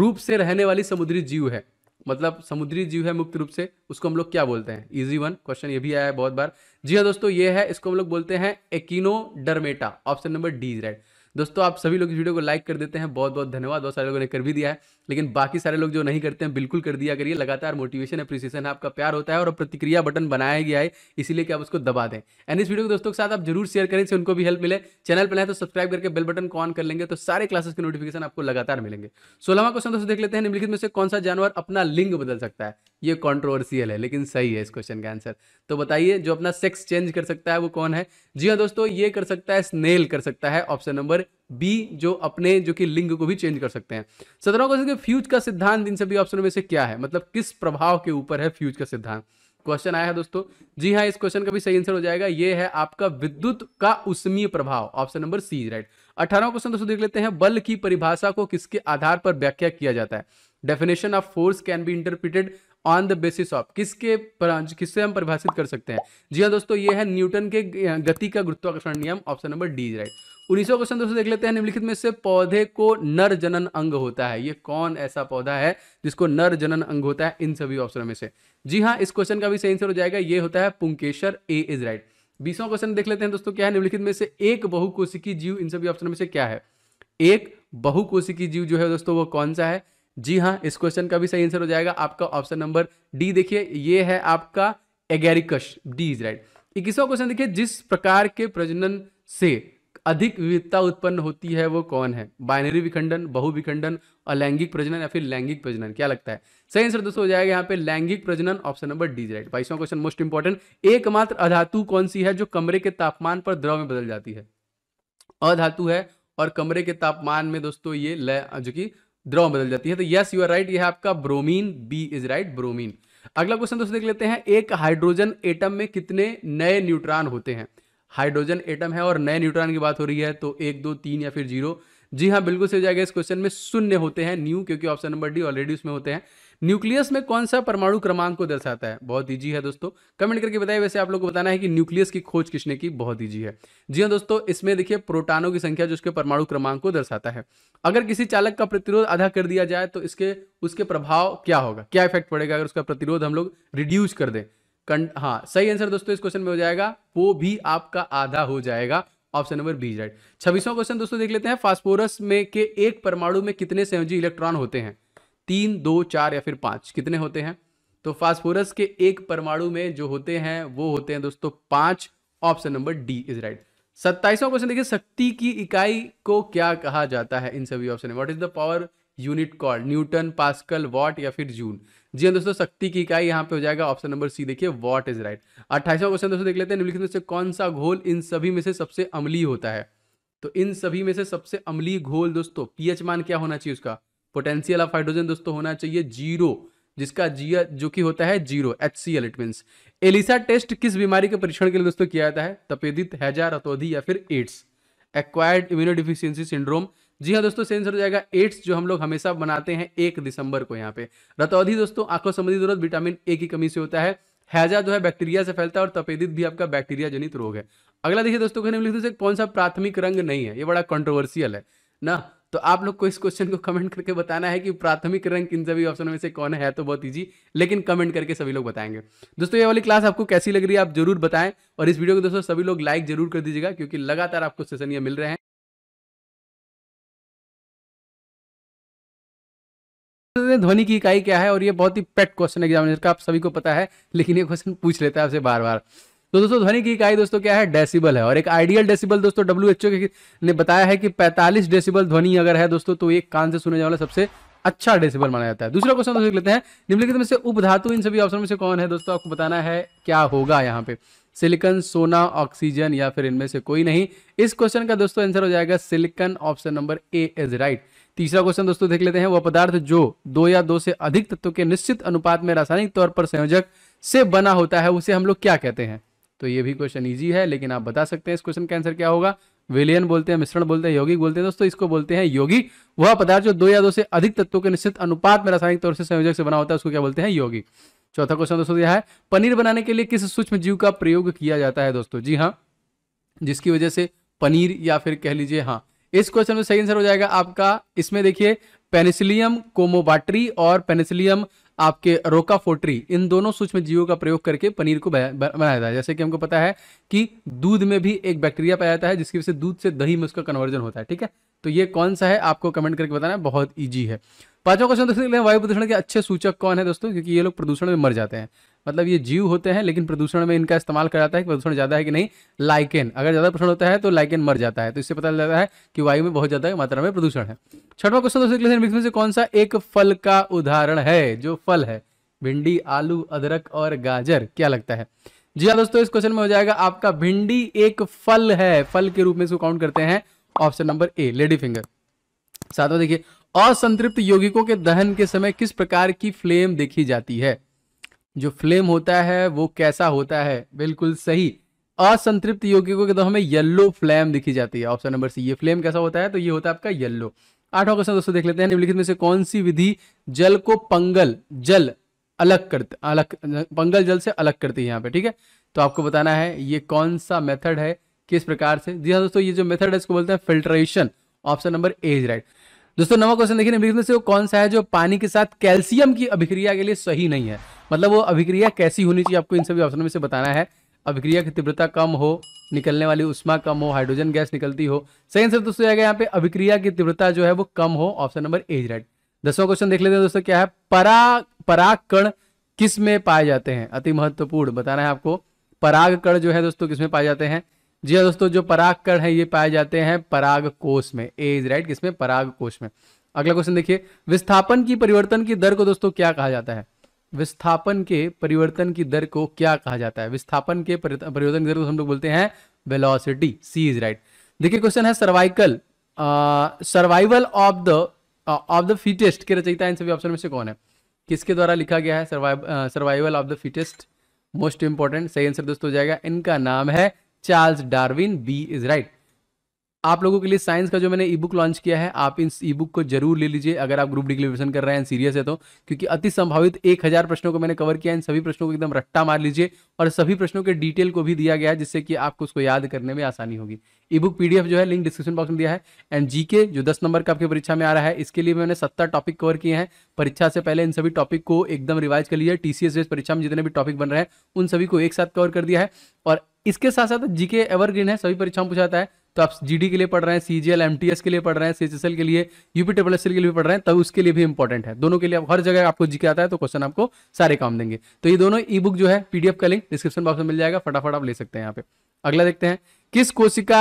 रूप से रहने वाली समुद्री जीव है मतलब समुद्री जीव है मुक्त रूप से उसको हम लोग क्या बोलते हैं इजी वन क्वेश्चन ये भी आया है बहुत बार जी हाँ दोस्तों ये है इसको हम लोग बोलते हैं echinodermata option number D right दोस्तों आप सभी लोग इस वीडियो को लाइक कर देते हैं बहुत बहुत धन्यवाद बहुत सारे लोगों ने कर भी दिया है लेकिन बाकी सारे लोग जो नहीं करते हैं बिल्कुल कर दिया करिए लगातार मोटिवेशन अप्रिसिएशन आपका प्यार होता है और प्रतिक्रिया बटन बनाया गया है इसीलिए कि आप उसको दबा दें एंड इस वीडियो को दोस्तों के साथ आप जरूर शेयर करें इससे उनको भी हेल्प मिले चैनल पर नए तो सब्सक्राइब करके बेल बटन को ऑन कर लेंगे तो सारे क्लासेस के नोटिफिकेशन आपको लगातार मिलेंगे सोलहवा क्वेश्चन दोस्तों देख लेते हैं निम्नलिखित में से कौन सा जानवर अपना लिंग बदल सकता है ये कॉन्ट्रोवर्सियल है लेकिन सही है इस क्वेश्चन का आंसर तो बताइए जो अपना सेक्स चेंज कर सकता है वो कौन है जी हाँ दोस्तों ये कर सकता है स्नेल कर सकता है ऑप्शन नंबर बी जो अपने जो कि लिंग को भी चेंज कर सकते हैं सत्रह क्वेश्चन के फ्यूज का सिद्धांत इन सभी ऑप्शनों में से क्या है मतलब किस प्रभाव के ऊपर है फ्यूज का सिद्धांत क्वेश्चन आया है दोस्तों जी हाँ इस क्वेश्चन का भी सही आंसर हो जाएगा ये है आपका विद्युत का उष्मीय प्रभाव ऑप्शन नंबर सी राइट अठारह क्वेश्चन दोस्तों देख लेते हैं बल की परिभाषा को किसके आधार पर व्याख्या किया जाता है definition of force can be interpreted on the basis of किसके किससे हम परिभाषित कर सकते हैं जी हाँ दोस्तों ये है न्यूटन के गति का गुरुत्वाकर्षण नियम ऑप्शन नंबर डी राइट उन्नीसवा क्वेश्चन दोस्तों देख लेते हैं निम्नलिखित में से पौधे को नर जनन अंग होता है ये कौन ऐसा पौधा है जिसको नर जनन अंग होता है इन सभी ऑप्शनों में से जी हाँ इस क्वेश्चन का भी सही आंसर हो जाएगा ये होता है पुंकेशर ए इज राइट बीसवा क्वेश्चन देख लेते हैं दोस्तों क्या है निम्नलिखित में से एक बहुकोशिकी जीव इन सभी ऑप्शन में से क्या है एक बहुकोशिकी जीव जो है दोस्तों वो कौन सा है जी हाँ इस क्वेश्चन का भी सही आंसर हो जाएगा आपका ऑप्शन नंबर डी देखिए ये है आपका एगेरिकश डी इज राइट इक्कीसवा क्वेश्चन देखिए जिस प्रकार के प्रजनन से अधिक विविधता उत्पन्न होती है वो कौन है बाइनरी विखंडन बहुविखंडन अलैंगिक प्रजनन या फिर लैंगिक प्रजनन क्या लगता है सही आंसर दोस्तों हो जाएगा यहाँ पे लैंगिक प्रजनन ऑप्शन नंबर डी राइट बाईसवा क्वेश्चन मोस्ट इंपॉर्टेंट एकमात्र अधातु कौन सी है जो कमरे के तापमान पर द्रव में बदल जाती है अधातु है और कमरे के तापमान में दोस्तों ये जो कि द्रव बदल जाती है तो यस यू आर राइट ये है आपका bromine B is right bromine अगला क्वेश्चन दोस्तों देख लेते हैं एक हाइड्रोजन एटम में कितने नए न्यूट्रॉन होते हैं हाइड्रोजन एटम है और नए न्यूट्रॉन की बात हो रही है तो एक दो तीन या फिर जीरो जी हाँ बिल्कुल सही जाएगा इस क्वेश्चन में शून्य होते हैं न्यू क्योंकि ऑप्शन नंबर डी ऑलरेडी उसमें होते हैं न्यूक्लियस में कौन सा परमाणु क्रमांक को दर्शाता है बहुत ईजी है दोस्तों कमेंट करके बताइए वैसे आप लोग को बताना है कि न्यूक्लियस की खोज किसने की बहुत ईजी है जी हाँ दोस्तों इसमें देखिए प्रोटानों की संख्या जो उसके परमाणु क्रमांक को दर्शाता है अगर किसी चालक का प्रतिरोध आधा कर दिया जाए तो इसके उसके प्रभाव क्या होगा क्या इफेक्ट पड़ेगा अगर उसका प्रतिरोध हम लोग रिड्यूस कर दें हाँ सही आंसर दोस्तों इस क्वेश्चन में हो जाएगा वो भी आपका आधा हो जाएगा ऑप्शन नंबर बी राइट छब्बीसवां क्वेश्चन दोस्तों देख लेते हैं फास्फोरस में के एक परमाणु में कितने संयोजी इलेक्ट्रॉन होते हैं तीन दो चार या फिर पांच कितने होते हैं तो फास्फोरस के एक परमाणु में जो होते हैं वो होते हैं दोस्तों पांच option number D is right सत्ताईसवां क्वेश्चन देखिए शक्ति की इकाई को क्या कहा जाता है इन सभी ऑप्शन में what is the power unit call newton pascal watt या फिर जून जी हाँ दोस्तों शक्ति की इकाई यहाँ पे हो जाएगा ऑप्शन नंबर सी देखिए वॉट इज राइट अट्ठाईसवा क्वेश्चन दोस्तों देख लेते हैं निम्नलिखित में से कौन सा घोल इन सभी में से सबसे अमली होता है तो इन सभी में से सबसे अमली घोल दोस्तों पीएच मान क्या होना चाहिए उसका पोटेंशियल ऑफ हाइड्रोजन दोस्तों होना चाहिए जीरो जिसका जी जो कि होता है zero H C L it means ELISA test किस बीमारी के परीक्षण के लिए दोस्तों किया जाता है तपेदित हैजा रतौधी या फिर AIDS acquired immuno deficiency syndrome जी हाँ दोस्तों सेंसर हो जाएगा एड्स जो हम लोग हमेशा बनाते हैं एक दिसंबर को यहाँ पे रतौधी दोस्तों आंखों संबंधी जरूरत विटामिन ए की कमी से होता है हैजा जो है बैक्टीरिया से फैलता है और तपेदित भी आपका बैक्टीरिया जनित रोग है अगला देखिए दोस्तों कहने दोस्तों मतलब कौन सा प्राथमिक रंग नहीं है ये बड़ा कंट्रोवर्सियल है ना तो आप लोग को इस क्वेश्चन को कमेंट करके बताना है कि प्राथमिक रंग इन सभी ऑप्शन में से कौन है तो बहुत ईजी लेकिन कमेंट करके सभी लोग बताएंगे दोस्तों ये वाली क्लास आपको कैसी लग रही है आप जरूर बताएं और इस वीडियो को दोस्तों सभी लोग लाइक जरूर कर दीजिएगा क्योंकि लगातार आपको सेशन ये मिल रहे हैं देते तो हैं ध्वनि की इकाई क्या है और ये बहुत ही पेट क्वेश्चन एग्जामिनेशन का आप सभी को पता है लेकिन ये क्वेश्चन पूछ लेता है आपसे बार बार तो दोस्तों ध्वनि की इकाई दोस्तों क्या है डेसिबल है और एक आइडियल डेसिबल दोस्तों डब्ल्यू एच ने बताया है कि पैंतालीस डेसिबल ध्वनि अगर है दोस्तों तो एक कान से सुने जाने वाला सबसे अच्छा डेसिबल माना जाता है दूसरा क्वेश्चन दोस्तों लेते हैं निम्नलिखित में से उपधातु इन सभी ऑप्शन में से कौन है दोस्तों आपको बताना है क्या होगा यहाँ पे सिलिकन सोना ऑक्सीजन या फिर इनमें से कोई नहीं इस क्वेश्चन का दोस्तों आंसर हो जाएगा silicon option number A is right तीसरा क्वेश्चन दोस्तों देख लेते हैं वह पदार्थ जो दो या दो से अधिक तत्व के निश्चित अनुपात में रासायनिक तौर पर संयोजक से बना होता है उसे हम लोग क्या कहते हैं तो ये भी क्वेश्चन ईजी है लेकिन आप बता सकते हैं इस क्वेश्चन का आंसर क्या होगा विलियन बोलते हैं मिश्रण बोलते हैं यौगिक बोलते हैं दोस्तों इसको बोलते हैं यौगिक वह पदार्थ जो दो या दो से अधिक तत्वों के निश्चित अनुपात में रासायनिक तौर से संयोजक से बना होता है उसको क्या बोलते हैं यौगिक चौथा क्वेश्चन दोस्तों यह है पनीर बनाने के लिए किस सूक्ष्म जीव का प्रयोग किया जाता है दोस्तों जी हाँ जिसकी वजह से पनीर या फिर कह लीजिए हाँ इस क्वेश्चन में सही आंसर हो जाएगा आपका इसमें देखिए पेनिसिलियम कोमोबाट्री और पेनिसिलियम आपके रोकाफोट्री इन दोनों सूक्ष्म जीवों का प्रयोग करके पनीर को बनाया जाता है जैसे कि हमको पता है कि दूध में भी एक बैक्टीरिया पाया जाता है जिसकी वजह से दूध से दही में उसका कन्वर्जन होता है ठीक है तो ये कौन सा है आपको कमेंट करके बताना बहुत ईजी है पांचवा क्वेश्चन देख सकते हैं वायु प्रदूषण के अच्छे सूचक कौन है दोस्तों क्योंकि ये लोग प्रदूषण में मर जाते हैं मतलब ये जीव होते हैं लेकिन प्रदूषण में इनका इस्तेमाल कर जाता है कि प्रदूषण ज़्यादा है कि नहीं लाइकेन अगर ज़्यादा प्रदूषण होता है तो लाइकेन मर जाता है तो इससे पता चलता जाता है कि वायु में बहुत ज़्यादा मात्रा में प्रदूषण है छठवा क्वेश्चन दोस्तों मिक्स में से कौन सा एक फल का उदाहरण है जो फल है भिंडी आलू अदरक और गाजर क्या लगता है जी हाँ दोस्तों इस क्वेश्चन में हो जाएगा आपका भिंडी एक फल है फल के रूप में इसको काउंट करते हैं option number A lady finger में देखिए असंतृप्त यौगिकों के दहन के समय किस प्रकार की फ्लेम देखी जाती है जो फ्लेम होता है वो कैसा होता है बिल्कुल सही असंतृप्त यौगिकों के तो हमें येलो फ्लेम दिखी जाती है ऑप्शन नंबर सी ये फ्लेम कैसा होता है तो ये होता है आपका येल्लो आठवां क्वेश्चन दोस्तों देख लेते हैं निम्नलिखित में से कौन सी विधि जल को पंगल जल अलग करते अलग पंगल जल से अलग करती है यहाँ पे ठीक है तो आपको बताना है ये कौन सा मेथड है किस प्रकार से जी हाँ दोस्तों ये जो मेथड है इसको बोलते हैं filtration option number A is right दोस्तों नवा क्वेश्चन देखिए निम्नलिखित में से वो कौन सा है जो पानी के साथ कैल्शियम की अभिक्रिया के लिए सही नहीं है मतलब वो अभिक्रिया कैसी होनी चाहिए आपको इन सभी ऑप्शनों में से बताना है अभिक्रिया की तीव्रता कम हो निकलने वाली उष्मा कम हो हाइड्रोजन गैस निकलती हो सही आंसर दोस्तों आएगा यहाँ पे अभिक्रिया की तीव्रता जो है वो कम हो ऑप्शन नंबर एज राइट दसवां क्वेश्चन देख लेते हैं दोस्तों क्या है परा परागकण किस में पाए जाते हैं अति महत्वपूर्ण बताना है आपको परागकण जो है दोस्तों किसमें पाए जाते हैं जी हाँ दोस्तों जो कण है ये पाए जाते हैं पराग कोश में ए इज राइट किसमें पराग कोश में अगला क्वेश्चन देखिए विस्थापन की परिवर्तन की दर को दोस्तों क्या कहा जाता है विस्थापन के परिवर्तन की दर को क्या कहा जाता है विस्थापन के परिवर्तन की दर को हम लोग बोलते हैं वेलोसिटी सी इज राइट देखिए क्वेश्चन है cervical survival of the of the fittest के रचयिता इन सभी ऑप्शन में से कौन है किसके द्वारा लिखा गया है survival of the fittest most important सही आंसर दोस्तों हो जाएगा इनका नाम है Charles Darwin B is right आप लोगों के लिए साइंस का जो मैंने ई बुक लॉन्च किया है आप इस ई बुक को जरूर ले लीजिए अगर आप ग्रुप डी कर रहे हैं सीरियस है तो क्योंकि अति संभावित एक हजार प्रश्नों को मैंने कवर किया इन सभी प्रश्नों को एकदम रट्टा मार लीजिए और सभी प्रश्नों के डिटेल को भी दिया गया है जिससे कि आपको उसको याद करने में आसानी होगी ई बुक पीडीएफ जो है लिंक डिस्क्रिप्शन बॉक्स में दिया है एंड जीके जो दस नंबर का आपकी परीक्षा में आ रहा है इसके लिए मैंने सत्तर टॉपिक कवर किए हैं परीक्षा से पहले इन सभी टॉपिक को एकदम रिवाइज कर लिया टीसीएस परीक्षा में जितने भी टॉपिक बन रहे हैं उन सभी को एक साथ कवर कर दिया है और इसके साथ साथ जीके एवरग्रीन है सभी परीक्षाओं पूछा जाता है तो आप जीडी के लिए पढ़ रहे हैं सीजीएल एमटीएस के लिए पढ़ रहे हैं सीएचएसएल के लिए यूपी टेबल एस के लिए भी पढ़ रहे हैं तब उसके लिए भी इंपॉर्टेंट है दोनों के लिए हर जगह आपको जीके आता है तो क्वेश्चन आपको सारे काम देंगे तो ये दोनों ई बुक जो है पीडीएफ का लिंक डिस्क्रिप्शन बॉक्स में मिल जाएगा फटाफट आप ले सकते हैं यहाँ पे अगला देखते हैं किस कोशिका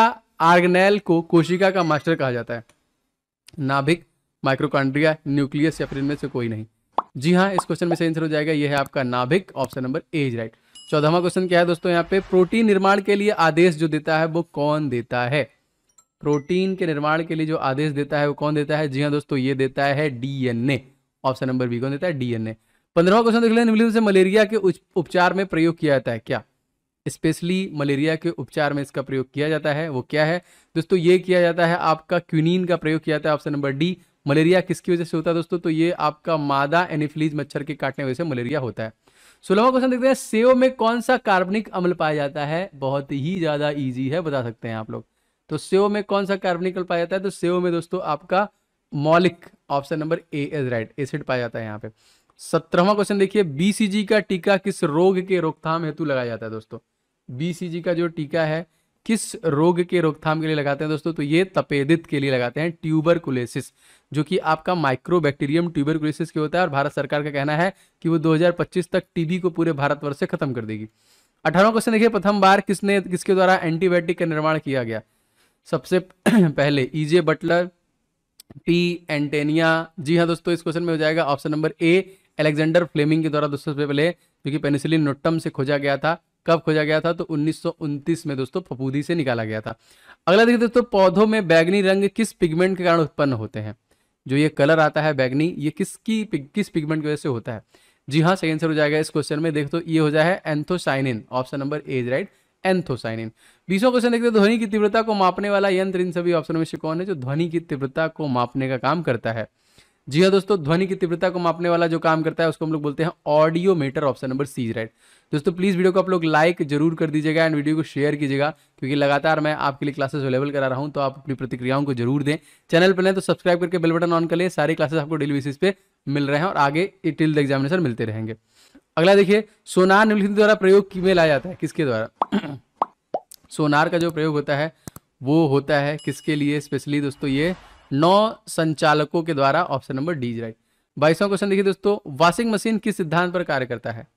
आर्गनेल को कोशिका का मास्टर कहा जाता है नाभिक माइक्रोकॉन्ड्रिया न्यूक्लियस या फिर इनमें से कोई नहीं जी हाँ इस क्वेश्चन में सही आंसर हो जाएगा यह है आपका नाभिक option number A is right चौदहवा क्वेश्चन क्या है दोस्तों यहाँ पे प्रोटीन निर्माण के लिए आदेश जो देता है वो कौन देता है प्रोटीन के निर्माण के लिए जो आदेश देता है वो कौन देता है जी हाँ दोस्तों ये देता है डीएनए ऑप्शन नंबर बी कौन देता है डीएनए पंद्रहवा क्वेश्चन देख लें से मलेरिया के उपचार में प्रयोग किया जाता है क्या स्पेशली मलेरिया के उपचार में इसका प्रयोग किया जाता है वो क्या है दोस्तों ये किया जाता है आपका क्यूनिन का प्रयोग किया जाता है ऑप्शन नंबर डी मलेरिया किसकी वजह से होता है दोस्तों तो ये आपका मादा एनिफ्लीज मच्छर के काटने वजह से मलेरिया होता है सोलहवा क्वेश्चन देखते हैं सेव में कौन सा कार्बनिक अम्ल पाया जाता है बहुत ही ज्यादा ईजी है बता सकते हैं आप लोग तो सेव में कौन सा कार्बनिक अम्ल पाया जाता है तो सेव में दोस्तों आपका मौलिक option number A is right acid पाया जाता है यहाँ पे सत्रहवा क्वेश्चन देखिए बीसीजी का टीका किस रोग के रोकथाम हेतु लगाया जाता है दोस्तों बीसीजी का जो टीका है किस रोग के रोकथाम के लिए लगाते हैं दोस्तों तो ये तपेदित के लिए लगाते हैं ट्यूबरकुलेसिस जो कि आपका माइक्रोबैक्टीरियम ट्यूबरकुलोसिस के होता है और भारत सरकार का कहना है कि वो 2025 तक टीबी को पूरे भारतवर्ष से खत्म कर देगी अठारह क्वेश्चन देखिए प्रथम बार किसने किसके द्वारा एंटीबायोटिक का निर्माण किया गया सबसे पहले ईजे बटलर पी एंटेनिया जी हाँ दोस्तों इस क्वेश्चन में हो जाएगा option number A Alexander Fleming के द्वारा दोस्तों सबसे पहले जो कि पेनिसिलिन नोटम से खोजा गया था कब खोजा गया था तो उन्नीस में दोस्तों फपूदी से निकाला गया था अगला देखिए दोस्तों पौधों में बैगनी रंग किस पिगमेंट के कारण उत्पन्न होते हैं जो ये कलर आता है बैगनी ये किसकी किस पिगमेंट की वजह से होता है जी हाँ सही आंसर हो जाएगा इस क्वेश्चन में देख तो ये हो जाए anthocyanin option number A is right anthocyanin बीसों क्वेश्चन देखते हैं ध्वनि की तीव्रता को मापने वाला यंत्र इन सभी ऑप्शन में से कौन है जो ध्वनि की तीव्रता को मापने का काम करता है जी हाँ दोस्तों ध्वनि की तीव्रता को मापने वाला जो काम करता है उसको हम लोग बोलते हैं audio meter option number C right दोस्तों प्लीज़ वीडियो को आप लोग लाइक जरूर कर दीजिएगा एंड वीडियो को शेयर कीजिएगा क्योंकि लगातार मैं आपके लिए क्लासेस अवेलेबल करा रहा हूं तो आप अपनी प्रतिक्रियाओं को जरूर दें चैनल पर नहीं तो सब्सक्राइब करके बेल बटन ऑन कर लिए सारी क्लासेस आपको डेली बेसिस पे मिल रहे हैं और आगे टिल द एग्जामिनेशन मिलते रहेंगे अगला देखिए सोनार निम्नलिखित द्वारा प्रयोग में लाया जाता है किसके द्वारा सोनार का जो प्रयोग होता है वो होता है किसके लिए स्पेशली दोस्तों ये नौ संचालकों के द्वारा ऑप्शन नंबर डी राइट बाईसवा क्वेश्चन देखिए दोस्तों वॉशिंग मशीन किस सिद्धांत पर कार्य करता है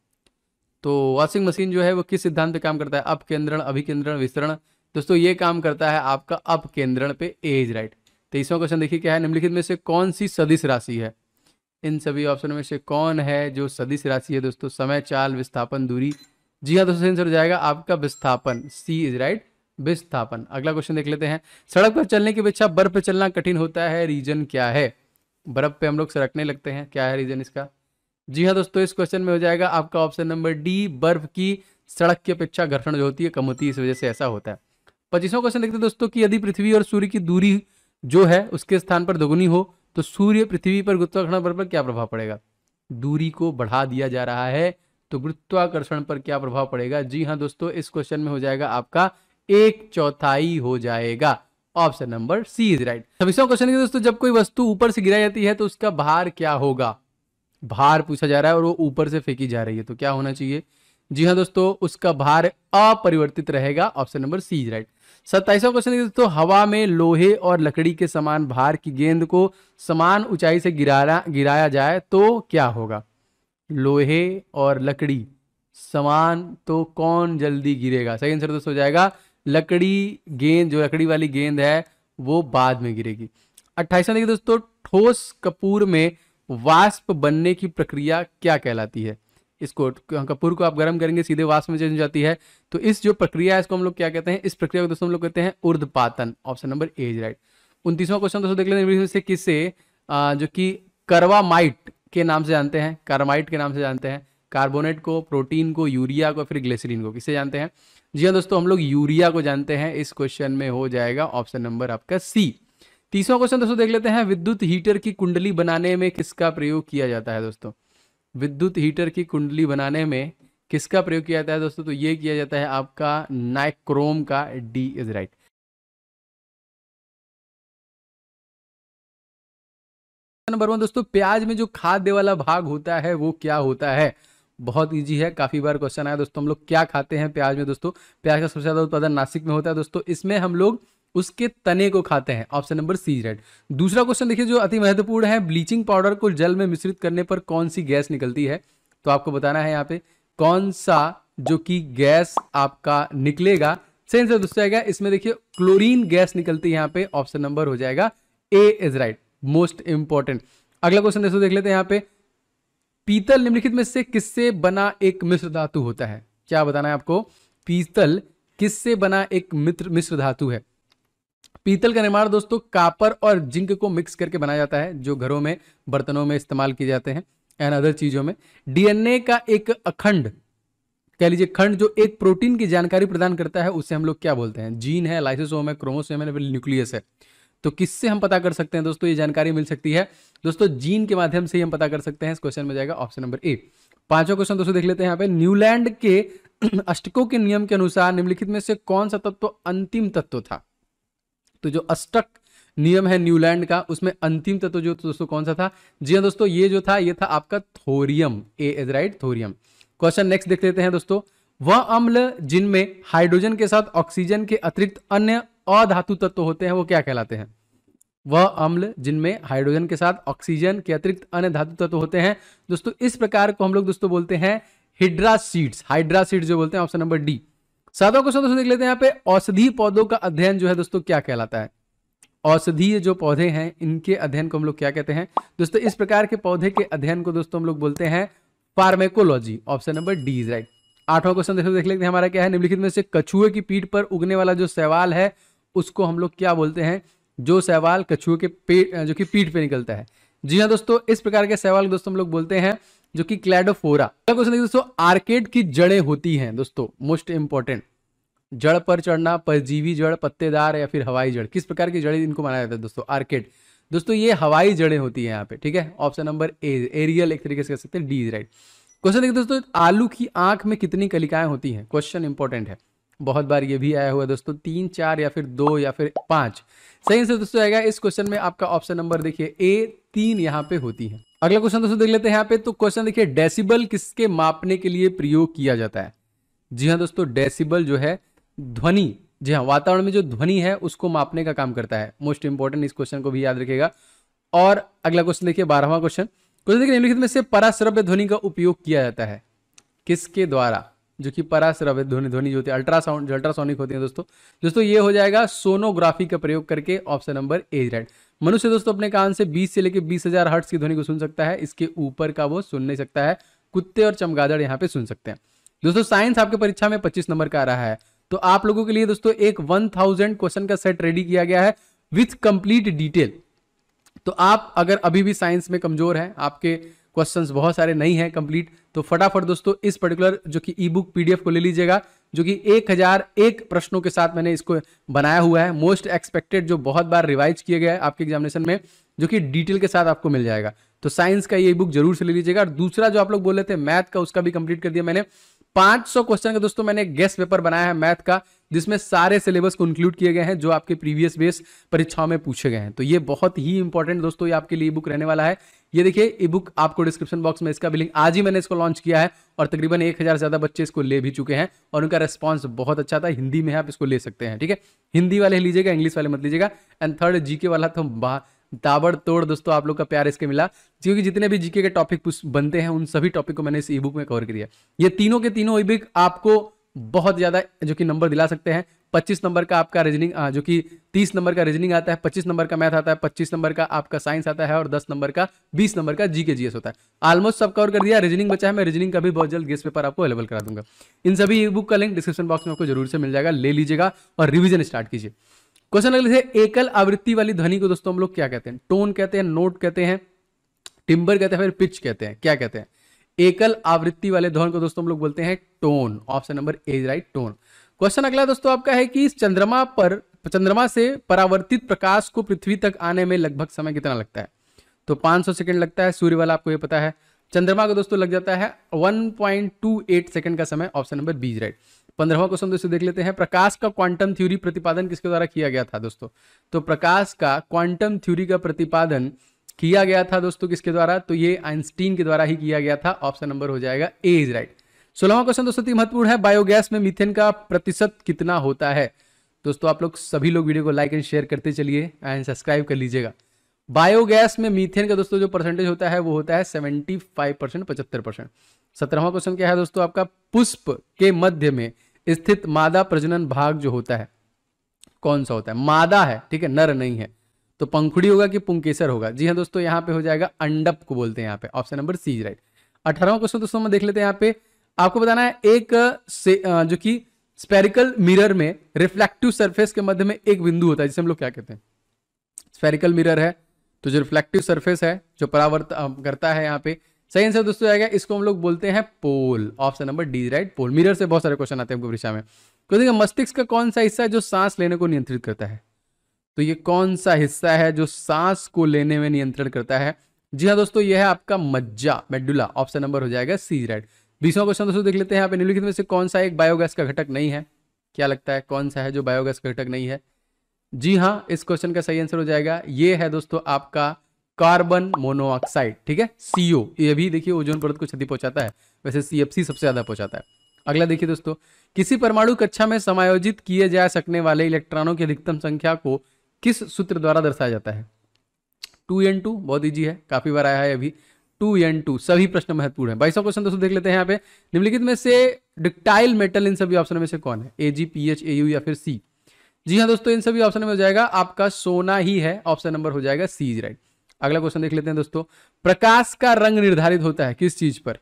तो वॉशिंग मशीन जो है वो किस सिद्धांत पर काम करता है अपकेंद्रण अभिकेंद्रण विस्तरण दोस्तों ये काम करता है आपका अपकेंद्रण पे एज राइट तेईसवा क्वेश्चन देखिए क्या है निम्नलिखित में से कौन सी सदिश राशि है इन सभी ऑप्शन में से कौन है जो सदिश राशि है दोस्तों समय चाल विस्थापन दूरी जी हाँ दोस्तों आंसर हो जाएगा आपका विस्थापन सी इज राइट विस्थापन अगला क्वेश्चन देख लेते हैं सड़क पर चलने की अपेक्षा बर्फ पर चलना कठिन होता है रीजन क्या है बर्फ पे हम लोग सरकने लगते हैं क्या है रीजन इसका जी हाँ दोस्तों इस क्वेश्चन में हो जाएगा आपका ऑप्शन नंबर डी बर्फ की सड़क की अपेक्षा घर्षण जो होती है कम होती है इस वजह से ऐसा होता है पच्चीसवा क्वेश्चन देखते हैं दोस्तों की यदि पृथ्वी और सूर्य की दूरी जो है उसके स्थान पर दोगुनी हो तो सूर्य पृथ्वी पर गुरुत्वाकर्षण बल पर क्या प्रभाव पड़ेगा दूरी को बढ़ा दिया जा रहा है तो गुरुत्वाकर्षण पर क्या प्रभाव पड़ेगा जी हाँ दोस्तों इस क्वेश्चन में हो जाएगा आपका एक चौथाई हो जाएगा option number C is right छब्बीसवा क्वेश्चन है दोस्तों जब कोई वस्तु ऊपर से गिराई जाती है तो उसका भार क्या होगा भार पूछा जा रहा है और वो ऊपर से फेंकी जा रही है तो क्या होना चाहिए जी हाँ दोस्तों उसका भार अपरिवर्तित रहेगा option number C is right सत्ताईसवा क्वेश्चन दोस्तों हवा में लोहे और लकड़ी के समान भार की गेंद को समान ऊंचाई से गिराया गिराया जाए तो क्या होगा लोहे और लकड़ी समान तो कौन जल्दी गिरेगा सही आंसर दोस्तों हो जाएगा लकड़ी गेंद जो लकड़ी वाली गेंद है वो बाद में गिरेगी अट्ठाईसवा देखिए दोस्तों ठोस कपूर में वाष्प बनने की प्रक्रिया क्या कहलाती है इसको कपूर को आप गर्म करेंगे सीधे वाष्प में चेंज हो जाती है तो इस जो प्रक्रिया है इसको हम लोग क्या कहते हैं इस प्रक्रिया को दोस्तों हम लोग कहते हैं उर्धपातन option number A is right उनतीसवा क्वेश्चन दोस्तों देख लेते से जो कि करवामाइट के नाम से जानते हैं कार्माइट के नाम से जानते हैं कार्बोनेट को प्रोटीन को यूरिया को फिर ग्लेसरीन को किसे जानते हैं जी हाँ दोस्तों हम लोग यूरिया को जानते हैं इस क्वेश्चन में हो जाएगा ऑप्शन नंबर आपका सी तीसरा क्वेश्चन दोस्तों देख लेते हैं विद्युत हीटर की कुंडली बनाने में किसका प्रयोग किया जाता है दोस्तों विद्युत हीटर की कुंडली बनाने में किसका प्रयोग किया जाता है दोस्तों तो ये किया जाता है आपका नाइक्रोम का D is right number one दोस्तों प्याज में जो खाद्य वाला भाग होता है वो क्या होता है बहुत ईजी है काफ़ी बार क्वेश्चन आया दोस्तों हम लोग क्या खाते हैं प्याज में दोस्तों प्याज का सबसे ज़्यादा उत्पादन नासिक में होता है दोस्तों इसमें हम लोग उसके तने को खाते हैं ऑप्शन नंबर सी रेड दूसरा क्वेश्चन देखिए जो अति महत्वपूर्ण है ब्लीचिंग पाउडर को जल में मिश्रित करने पर कौन सी गैस निकलती है तो आपको बताना है यहाँ पे कौन सा जो कि गैस आपका निकलेगा सेंस दोस्तों आएगा इसमें देखिए क्लोरीन गैस निकलती है यहाँ पे ऑप्शन नंबर हो जाएगा A is right most important अगला क्वेश्चन देख लेते हैं यहाँ पे पीतल निम्नलिखित में से किससे बना एक मिश्र धातु होता है क्या बताना है आपको पीतल किससे बना एक मित्र मिश्र धातु है पीतल का निर्माण दोस्तों कापर और जिंक को मिक्स करके बनाया जाता है जो घरों में बर्तनों में इस्तेमाल किए जाते हैं एंड अदर चीजों में डीएनए का एक अखंड कह लीजिए खंड जो एक प्रोटीन की जानकारी प्रदान करता है उसे हम लोग क्या बोलते हैं जीन है लाइसोसोम है क्रोमोसोम है न्यूक्लियस है तो किससे हम पता कर सकते हैं दोस्तों ये जानकारी मिल सकती है दोस्तों जीन के माध्यम से ही हम पता कर सकते हैं इस क्वेश्चन में जाएगा ऑप्शन नंबर ए पांचवा क्वेश्चन दोस्तों देख लेते हैं यहाँ पे न्यूलैंड के अष्टकों के नियम के अनुसार निम्नलिखित में से कौन सा तत्व तो अंतिम तत्व था तो जो अष्टक नियम है न्यूलैंड का उसमें अंतिम तत्व जो दोस्तों कौन सा था जी हाँ दोस्तों ये जो था ये था आपका thorium A is right thorium question next देख लेते हैं दोस्तों वह अम्ल जिनमें हाइड्रोजन के साथ ऑक्सीजन के अतिरिक्त अन्य अधातु तत्व होते हैं वो क्या कहलाते हैं वह अम्ल जिनमें हाइड्रोजन के साथ ऑक्सीजन के अतिरिक्त अन्य धातु तत्व होते हैं दोस्तों इस प्रकार को हम लोग दोस्तों बोलते हैं हिड्रासीड्स हाइड्रासीड्स जो बोलते हैं ऑप्शन नंबर डी सातवां को दोस्तों देख लेते हैं यहाँ पे औषधि पौधों का अध्ययन जो है दोस्तों क्या कहलाता है औषधीय जो पौधे हैं इनके अध्ययन को हम लोग क्या कहते हैं दोस्तों इस प्रकार के पौधे के अध्ययन को दोस्तों हम लोग बोलते हैं pharmacology option number D is right आठवां क्वेश्चन देख लेते हैं हमारा क्या है निम्नलिखित में से कछुए की पीठ पर उगने वाला जो सवाल है उसको हम लोग क्या बोलते हैं जो सहवाल कछुए के पेट जो कि पीठ पे निकलता है जी हाँ दोस्तों इस प्रकार के सहवाल दोस्तों हम लोग बोलते हैं जो कि क्लैडोफोरा क्वेश्चन देखिए दोस्तों आर्केड की जड़ें होती हैं दोस्तों मोस्ट इंपॉर्टेंट जड़ पर चढ़ना परजीवी जड़ पत्तेदार या फिर हवाई जड़ किस प्रकार की जड़ें इनको माना जाता है दोस्तों आर्केड दोस्तों ये हवाई जड़ें होती हैं यहाँ पे ठीक है ऑप्शन नंबर ए एरियल एक तरीके से कह सकते हैं डी इज राइट क्वेश्चन देखिए दोस्तों आलू की आंख में कितनी कलिकाएं होती हैं क्वेश्चन इंपॉर्टेंट है बहुत बार ये भी आया हुआ है दोस्तों तीन चार या फिर दो या फिर पांच सही आंसर दोस्तों आएगा इस क्वेश्चन में आपका ऑप्शन नंबर देखिए ए तीन यहाँ पे होती है अगला क्वेश्चन दोस्तों देख लेते हैं यहाँ पे तो क्वेश्चन देखिए डेसिबल किसके मापने के लिए प्रयोग किया जाता है जी हाँ दोस्तों डेसिबल जो है ध्वनि जी हाँ वातावरण में जो ध्वनि है उसको मापने का काम करता है मोस्ट इंपॉर्टेंट इस क्वेश्चन को भी याद रखेगा और अगला क्वेश्चन देखिए बारहवा क्वेश्चन क्वेश्चन देखिए निम्नलिखित में से पराश्रव्य ध्वनि का उपयोग किया जाता है किसके द्वारा जो कि परास्रावित ध्वनि ध्वनि जो होती है अल्ट्रासाउंड जो अल्ट्रासोनिक होती है दोस्तों दोस्तों ये हो जाएगा सोनोग्राफी का प्रयोग करके ऑप्शन नंबर ए राइट मनुष्य दोस्तों अपने कान से 20 से लेकर बीस हजार हर्ट्स की ध्वनि को सुन सकता है इसके ऊपर का वो सुन नहीं सकता है कुत्ते और चमगादड़ यहाँ पे सुन सकते हैं दोस्तों साइंस आपके परीक्षा में पच्चीस नंबर का आ रहा है तो आप लोगों के लिए दोस्तों एक वन क्वेश्चन का सेट रेडी किया गया है विथ कंप्लीट डिटेल तो आप अगर अभी भी साइंस में कमजोर है आपके क्वेश्चंस बहुत सारे नहीं है कंप्लीट तो फटाफट दोस्तों इस पर्टिकुलर जो कि ई बुक पीडीएफ को ले लीजिएगा जो कि एक हजार एक प्रश्नों के साथ मैंने इसको बनाया हुआ है मोस्ट एक्सपेक्टेड जो बहुत बार रिवाइज किए गए आपके एग्जामिनेशन में जो कि डिटेल के साथ आपको मिल जाएगा तो साइंस का ये बुक जरूर से ले लीजिएगा और दूसरा जो आप लोग बोल रहे थे मैथ का उसका भी कंप्लीट कर दिया मैंने 500 क्वेश्चन का दोस्तों मैंने गेस्ट पेपर बनाया है मैथ का जिसमें सारे सिलेबस को इंक्लूड किए गए हैं जो आपके प्रीवियस बेस परीक्षाओं में पूछे गए हैं तो ये बहुत ही इंपॉर्टेंट दोस्तों ये आपके लिए बुक रहने वाला है ये देखिए ई बुक आपको डिस्क्रिप्शन बॉक्स में इसका भी लिंक आज ही मैंने इसको लॉन्च किया है और तकरीबन एक हज़ार से ज़्यादा बच्चे इसको ले भी चुके हैं और उनका रिस्पॉन्स बहुत अच्छा था हिंदी में आप इसको ले सकते हैं ठीक है हिंदी वाले लीजिएगा इंग्लिश वाले मत लीजिएगा एंड थर्ड जीके वाला तो ताबड़ तोड़ दोस्तों आप लोग का प्यार इसके मिला क्योंकि जितने भी जीके के टॉपिक बनते हैं उन सभी टॉपिक को मैंने इस ई बुक में कवर किया ये तीनों के तीनों ई बुक आपको बहुत ज़्यादा जो कि नंबर दिला सकते हैं पच्चीस नंबर का आपका रीजनिंग जो कि तीस नंबर का रीजनिंग आता है पच्चीस नंबर का मैथ आता है पच्चीस नंबर का आपका साइंस आता है और दस नंबर का बीस नंबर का जी के जी एस होता है ऑलमोस्ट सब कवर कर दिया रीजनिंग बचा है मैं रीजनिंग का भी बहुत जल्द गेस्ट पेपर आपको अवेलेबल करा दूंगा इन सभी ई बुक का लिंक डिस्क्रिप्शन बॉक्स में आपको जरूर से मिल जाएगा ले लीजिएगा और रिविजन स्टार्ट कीजिए क्वेश्चन अगले एकल आवृत्ति वाली ध्वनि को दोस्तों हम लोग क्या कहते हैं टोन कहते हैं नोट कहते हैं टिम्बर कहते हैं फिर पिच कहते हैं क्या कहते हैं एकल आवृत्ति वाले ध्वन को दोस्तों हम लोग बोलते हैं tone option number A right tone question अगला दोस्तों आपका है कि इस चंद्रमा पर चंद्रमा से परावर्तित प्रकाश को पृथ्वी तक आने में लगभग समय कितना लगता है तो 500 सेकंड लगता है सूर्य वाला आपको ये पता है चंद्रमा को दोस्तों लग जाता है 1.28 सेकंड का समय ऑप्शन नंबर बी राइट पंद्रहवा क्वेश्चन दोस्तों देख लेते हैं प्रकाश का क्वांटम थ्योरी प्रतिपादन किसके द्वारा किया गया था दोस्तों तो प्रकाश का क्वांटम थ्योरी का प्रतिपादन किया गया था दोस्तों किसके द्वारा तो ये आइंस्टीन के द्वारा ही किया गया था ऑप्शन नंबर हो जाएगा ए इज राइट सोलहवा क्वेश्चन दोस्तों महत्वपूर्ण है बायोगैस में मिथेन का प्रतिशत कितना होता है दोस्तों आप लोग सभी लोग वीडियो को लाइक एंड शेयर करते चलिए एंड सब्सक्राइब कर लीजिएगा बायोगैस में मीथेन का दोस्तों जो परसेंटेज होता है वो होता है सेवेंटी फाइव परसेंट पचहत्तर परसेंट सत्रहवा क्वेश्चन क्या है दोस्तों आपका पुष्प के मध्य में स्थित मादा प्रजनन भाग जो होता है कौन सा होता है मादा है ठीक है नर नहीं है तो पंखुड़ी होगा कि पुंकेसर होगा जी हाँ दोस्तों यहाँ पे हो जाएगा अंडप को बोलते हैं यहाँ पे ऑप्शन नंबर सी राइट अठारहवा क्वेश्चन दोस्तों में देख लेते हैं यहाँ पे आपको बताना है एक से जो कि स्पेरिकल मिरर में रिफ्लेक्टिव सरफेस के मध्य में एक बिंदु होता है जिसे हम लोग क्या कहते हैं स्पेरिकल मिरर है तो जो रिफ्लेक्टिव सरफेस है जो परावर्त करता है यहाँ पे सही आंसर दोस्तों आएगा इसको हम लोग बोलते हैं pole option number D right pole mirror से बहुत सारे क्वेश्चन आते हैं हमको परीक्षा में तो देखिए मस्तिष्क का कौन सा हिस्सा है जो सांस लेने को नियंत्रित करता है तो ये कौन सा हिस्सा है जो सांस को लेने में नियंत्रण करता है जी हाँ दोस्तों यह है आपका मज्जा मेडुला ऑप्शन नंबर हो जाएगा सी राइट बीसवा क्वेश्चन दोस्तों देख लेते हैं यहाँ पे निम्नलिखित में से कौन सा एक बायोगैस का घटक नहीं है क्या लगता है कौन सा है जो बायोगैस का घटक नहीं है जी हाँ इस क्वेश्चन का सही आंसर हो जाएगा ये है दोस्तों आपका कार्बन मोनोऑक्साइड ठीक है सीओ ये भी देखिए ओजोन परत को क्षति पहुंचाता है वैसे सीएफसी सबसे ज्यादा पहुंचाता है अगला देखिए दोस्तों किसी परमाणु कक्षा में समायोजित किए जा सकने वाले इलेक्ट्रॉनों की अधिकतम संख्या को किस सूत्र द्वारा दर्शाया जाता है टू एन टू बहुत ईजी है काफी बार आया है अभी टू एन टू सभी प्रश्न महत्वपूर्ण है बाईसवा क्वेश्चन दोस्तों देख लेते हैं यहाँ पे निम्नलिखित में से डिक्टाइल मेटल इन सभी ऑप्शन में से कौन है A G P H A U या फिर सी जी हाँ दोस्तों इन सभी ऑप्शन में हो जाएगा आपका सोना ही है ऑप्शन नंबर हो जाएगा सी इज राइट अगला क्वेश्चन देख लेते हैं दोस्तों प्रकाश का रंग निर्धारित होता है किस चीज पर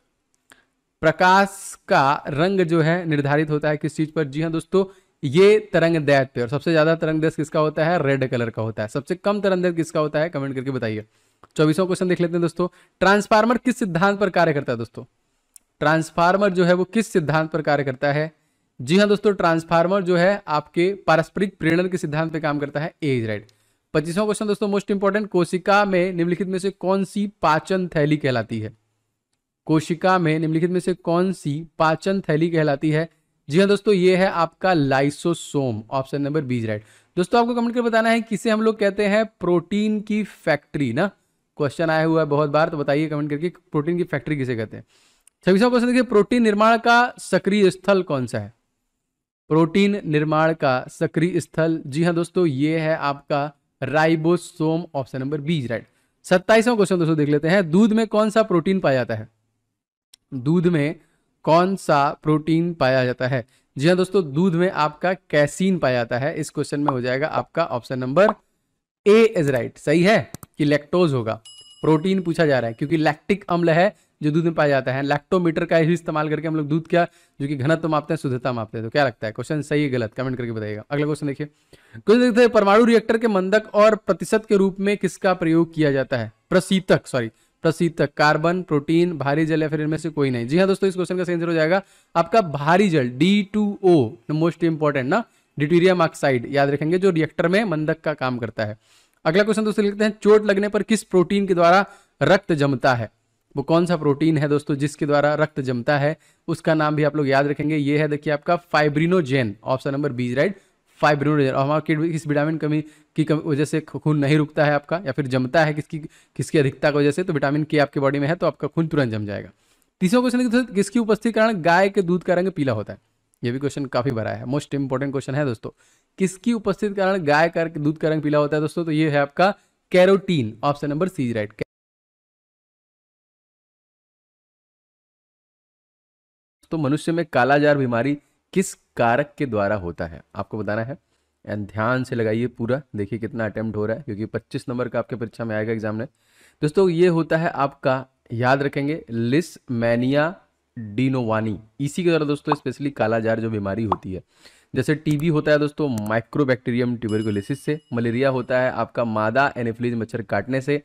प्रकाश का रंग जो है निर्धारित होता है किस चीज पर जी हाँ दोस्तों ये तरंग दैत पे और सबसे ज्यादा तरंग देश किसका होता है रेड कलर का होता है सबसे कम तरंग देश किसका होता है कमेंट करके बताइए चौबीसों क्वेश्चन देख लेते हैं दोस्तों ट्रांसफार्मर किस सिद्धांत पर कार्य करता है दोस्तों ट्रांसफार्मर जो है वो किस सिद्धांत पर कार्य करता है जी हाँ दोस्तों ट्रांसफार्मर जो है आपके पारस्परिक प्रेरण के सिद्धांत पर काम करता है ए इज राइट पच्चीसवा क्वेश्चन दोस्तों मोस्ट इंपॉर्टेंट कोशिका में निम्नलिखित में से कौन सी पाचन थैली कहलाती है कोशिका में निम्नलिखित में से कौन सी पाचन थैली कहलाती है जी हाँ दोस्तों ये है आपका lysosome option number B is right दोस्तों आपको कमेंट कर बताना है किसे हम लोग कहते हैं प्रोटीन की फैक्ट्री ना क्वेश्चन आया हुआ है बहुत बार तो बताइए कमेंट करके प्रोटीन की फैक्ट्री किसे कहते हैं छब्बीसवा क्वेश्चन देखिए प्रोटीन निर्माण का सक्रिय स्थल कौन सा है प्रोटीन निर्माण का सक्रिय स्थल जी हाँ दोस्तों ये है आपका ribosome option number B right सत्ताईसवा क्वेश्चन दोस्तों देख लेते हैं दूध में कौन सा प्रोटीन पाया जाता है दूध में कौन सा प्रोटीन पाया जाता है जी हाँ दोस्तों दूध में आपका कैसीन पाया जाता है इस क्वेश्चन में हो जाएगा आपका option number A is right सही है कि लैक्टोज होगा प्रोटीन पूछा जा रहा है क्योंकि लैक्टिक अम्ल है जो दूध में पाया जाता है लैक्टोमीटर का ही इस्तेमाल करके हम लोग दूध क्या जो कि घनत्व तो मापते हैं शुद्धता मापते हैं तो क्या लगता है क्वेश्चन सही है गलत कमेंट करके बताइएगा अगला क्वेश्चन देखिए क्वेश्चन देखते हैं परमाणु रिएक्टर के मंदक और प्रतिशत के रूप में किसका प्रयोग किया जाता है प्रसीतक सॉरी प्रसीतक कार्बन प्रोटीन भारी जल या फिर इनमें से कोई नहीं जी हाँ दोस्तों इस क्वेश्चन का सही आंसर हो जाएगा आपका भारी जल डी मोस्ट इंपॉर्टेंट ना ड्यूटीरियम ऑक्साइड याद रखेंगे जो रिएक्टर में मंदक का काम करता है अगला क्वेश्चन दोस्तों लिखते हैं चोट लगने पर किस प्रोटीन के द्वारा रक्त जमता है वो कौन सा प्रोटीन है दोस्तों जिसके द्वारा रक्त जमता है उसका नाम भी आप लोग याद रखेंगे ये है देखिए आपका fibrinogen option number B is right fibrinogen और हमारे किस विटामिन कमी की वजह से खून नहीं रुकता है आपका या फिर जमता है किसकी किसकी अधिकता की वजह से तो विटामिन के आपके बॉडी में है तो आपका खून तुरंत जम जाएगा तीसरा क्वेश्चन किसकी उपस्थिति कारण गाय के दूध का रंग पीला होता है ये भी क्वेश्चन काफी भरा है मोस्ट इंपॉर्टेंट क्वेश्चन है दोस्तों किसकी उपस्थित कारण गाय का दूध का रंग पीला होता है दोस्तों तो ये है आपका carotene option number C right तो मनुष्य में कालाजार बीमारी किस कारक के द्वारा होता है आपको बताना है एंड ध्यान से लगाइए पूरा देखिए कितना अटेम्प्ट हो रहा है क्योंकि 25 नंबर का आपके परीक्षा में आएगा एग्जाम में दोस्तों ये होता है आपका याद रखेंगे लिस मैनिया डीनोवानी इसी के द्वारा दोस्तों स्पेशली कालाजार जो बीमारी होती है जैसे टीबी होता है दोस्तों माइक्रोबैक्टीरियम ट्यूबरकुलोसिस से मलेरिया होता है आपका मादा एनिफ्लिज मच्छर काटने से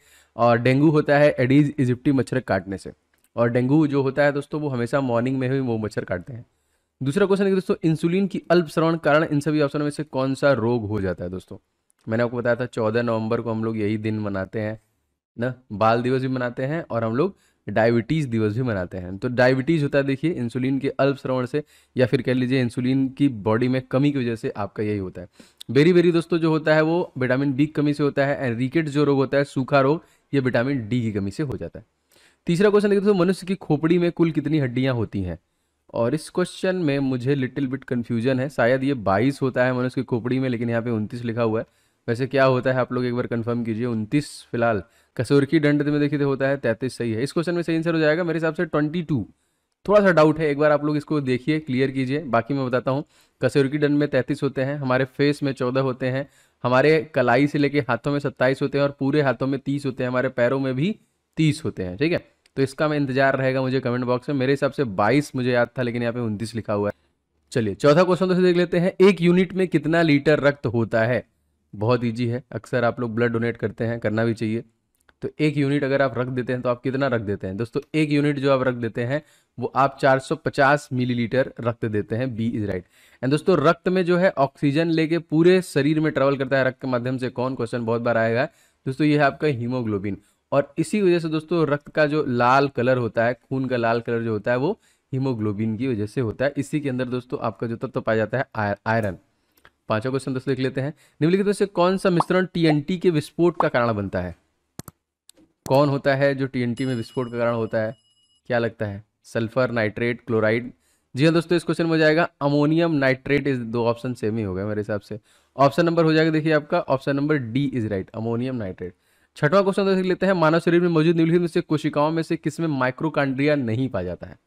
और डेंगू होता है एडीज इजिप्टी मच्छर काटने से और डेंगू जो होता है दोस्तों वो हमेशा मॉर्निंग में ही वो मच्छर काटते हैं दूसरा क्वेश्चन है दोस्तों इंसुलिन की अल्प श्रवण कारण इन सभी ऑप्शन में से कौन सा रोग हो जाता है दोस्तों मैंने आपको बताया था चौदह नवंबर को हम लोग यही दिन मनाते हैं ना बाल दिवस भी मनाते हैं और हम लोग डायबिटीज़ दिवस भी मनाते हैं तो डायबिटीज़ होता है देखिए इंसुलिन के अल्प श्रवण से या फिर कह लीजिए इंसुलिन की बॉडी में कमी की वजह से आपका यही होता है बेरी बेरी दोस्तों जो होता है वो विटामिन बी की कमी से होता है एंड रिकेट जो रोग होता है सूखा रोग ये विटामिन डी की कमी से हो जाता है तीसरा क्वेश्चन देखिए दोस्तों मनुष्य की खोपड़ी में कुल कितनी हड्डियाँ होती हैं और इस क्वेश्चन में मुझे लिटिल बिट कन्फ्यूजन है शायद ये बाईस होता है मनुष्य की खोपड़ी में लेकिन यहाँ पे उनतीस लिखा हुआ है वैसे क्या होता है आप लोग एक बार कन्फर्म कीजिए उनतीस फिलहाल कसूर की दंड में देखिए तो होता है तैतीस सही है इस क्वेश्चन में सही आंसर हो जाएगा मेरे हिसाब से ट्वेंटी टू थोड़ा सा डाउट है एक बार आप लोग इसको देखिए क्लियर कीजिए बाकी मैं बताता हूँ कसूर की दंड में तैतीस होते हैं हमारे फेस में चौदह होते हैं हमारे कलाई से लेके हाथों में सत्ताईस होते हैं और पूरे हाथों में तीस होते हैं हमारे पैरों में भी तीस होते हैं ठीक है तो इसका मैं इंतजार रहेगा मुझे कमेंट बॉक्स में मेरे हिसाब से बाईस मुझे याद था लेकिन यहाँ पे उनतीस लिखा हुआ है चलिए चौथा क्वेश्चन तो देख लेते हैं एक यूनिट में कितना लीटर रक्त होता है बहुत ईजी है अक्सर आप लोग ब्लड डोनेट करते हैं करना भी चाहिए तो एक यूनिट अगर आप रख देते हैं तो आप कितना रख देते हैं दोस्तों एक यूनिट जो आप रख देते हैं वो आप 450 मिलीलीटर रक्त देते हैं बी इज राइट एंड दोस्तों रक्त में जो है ऑक्सीजन लेके पूरे शरीर में ट्रेवल करता है रक्त के माध्यम से कौन क्वेश्चन बहुत बार आएगा दोस्तों ये है आपका हीमोग्लोबिन और इसी वजह से दोस्तों रक्त का जो लाल कलर होता है खून का लाल कलर जो होता है वो हीमोग्लोबिन की वजह से होता है इसी के अंदर दोस्तों आपका जो तत्व तो पाया जाता है आयरन पांचवा क्वेश्चन दोस्तों लिख लेते हैं निम्नलिखित में से कौन सा मिश्रण टीएनटी के विस्फोट का कारण बनता है कौन होता है जो टीएनटी में विस्फोट का कारण होता है क्या लगता है सल्फर नाइट्रेट क्लोराइड जी हाँ दोस्तों इस क्वेश्चन में हो जाएगा अमोनियम नाइट्रेट इज दो ऑप्शन सेम ही हो गए मेरे हिसाब से ऑप्शन नंबर हो जाएगा देखिए आपका option number D is right ammonium nitrate छठवां क्वेश्चन देख लेते हैं मानव शरीर में मौजूद निम्नलिखित में से कोशिकाओं में से किसमें माइक्रोकांड्रिया नहीं पाया जाता है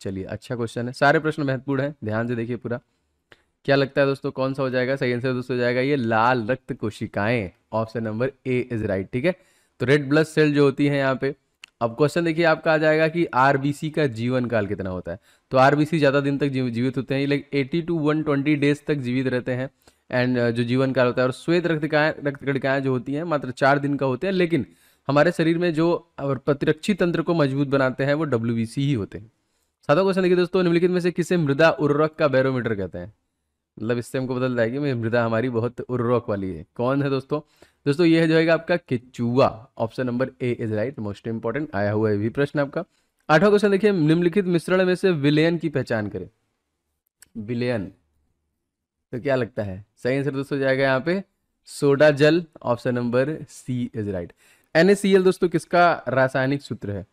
चलिए अच्छा क्वेश्चन है सारे प्रश्न महत्वपूर्ण है ध्यान से देखिए पूरा क्या लगता है दोस्तों कौन सा हो जाएगा सही आंसर दोस्तों हो जाएगा ये लाल रक्त कोशिकाएं option number A is right ठीक है तो रेड ब्लड सेल जो होती है यहाँ पे अब क्वेश्चन देखिए आपका आ जाएगा कि आरबीसी का जीवन काल कितना होता है तो आरबीसी ज़्यादा दिन तक जीवित होते हैं like eighty to one twenty days तक जीवित रहते हैं एंड जो जीवन काल होता है और श्वेत रक्तकाएँ रक्तकणिकाएँ जो होती हैं मात्र चार दिन का होते हैं लेकिन हमारे शरीर में जो प्रतिरक्षी तंत्र को मजबूत बनाते हैं वो डब्ल्यू ही होते हैं सादा क्वेश्चन देखिए दोस्तों निम्नलिखित में से किसे मृदा उर्वरक का बैरोमीटर कहते हैं मतलब इससे हमको बदल जाएगी कि मृदा हमारी बहुत उर्वरक वाली है कौन है दोस्तों दोस्तों ये है जो है आपका किचुआ option number A is right most important आया हुआ है भी प्रश्न आपका आठवां क्वेश्चन देखिए निम्नलिखित मिश्रण में से विलयन की पहचान करें विलयन तो क्या लगता है सही आंसर दोस्तों जाएगा यहाँ पे सोडा जल option number C is right एन दोस्तों किसका रासायनिक सूत्र है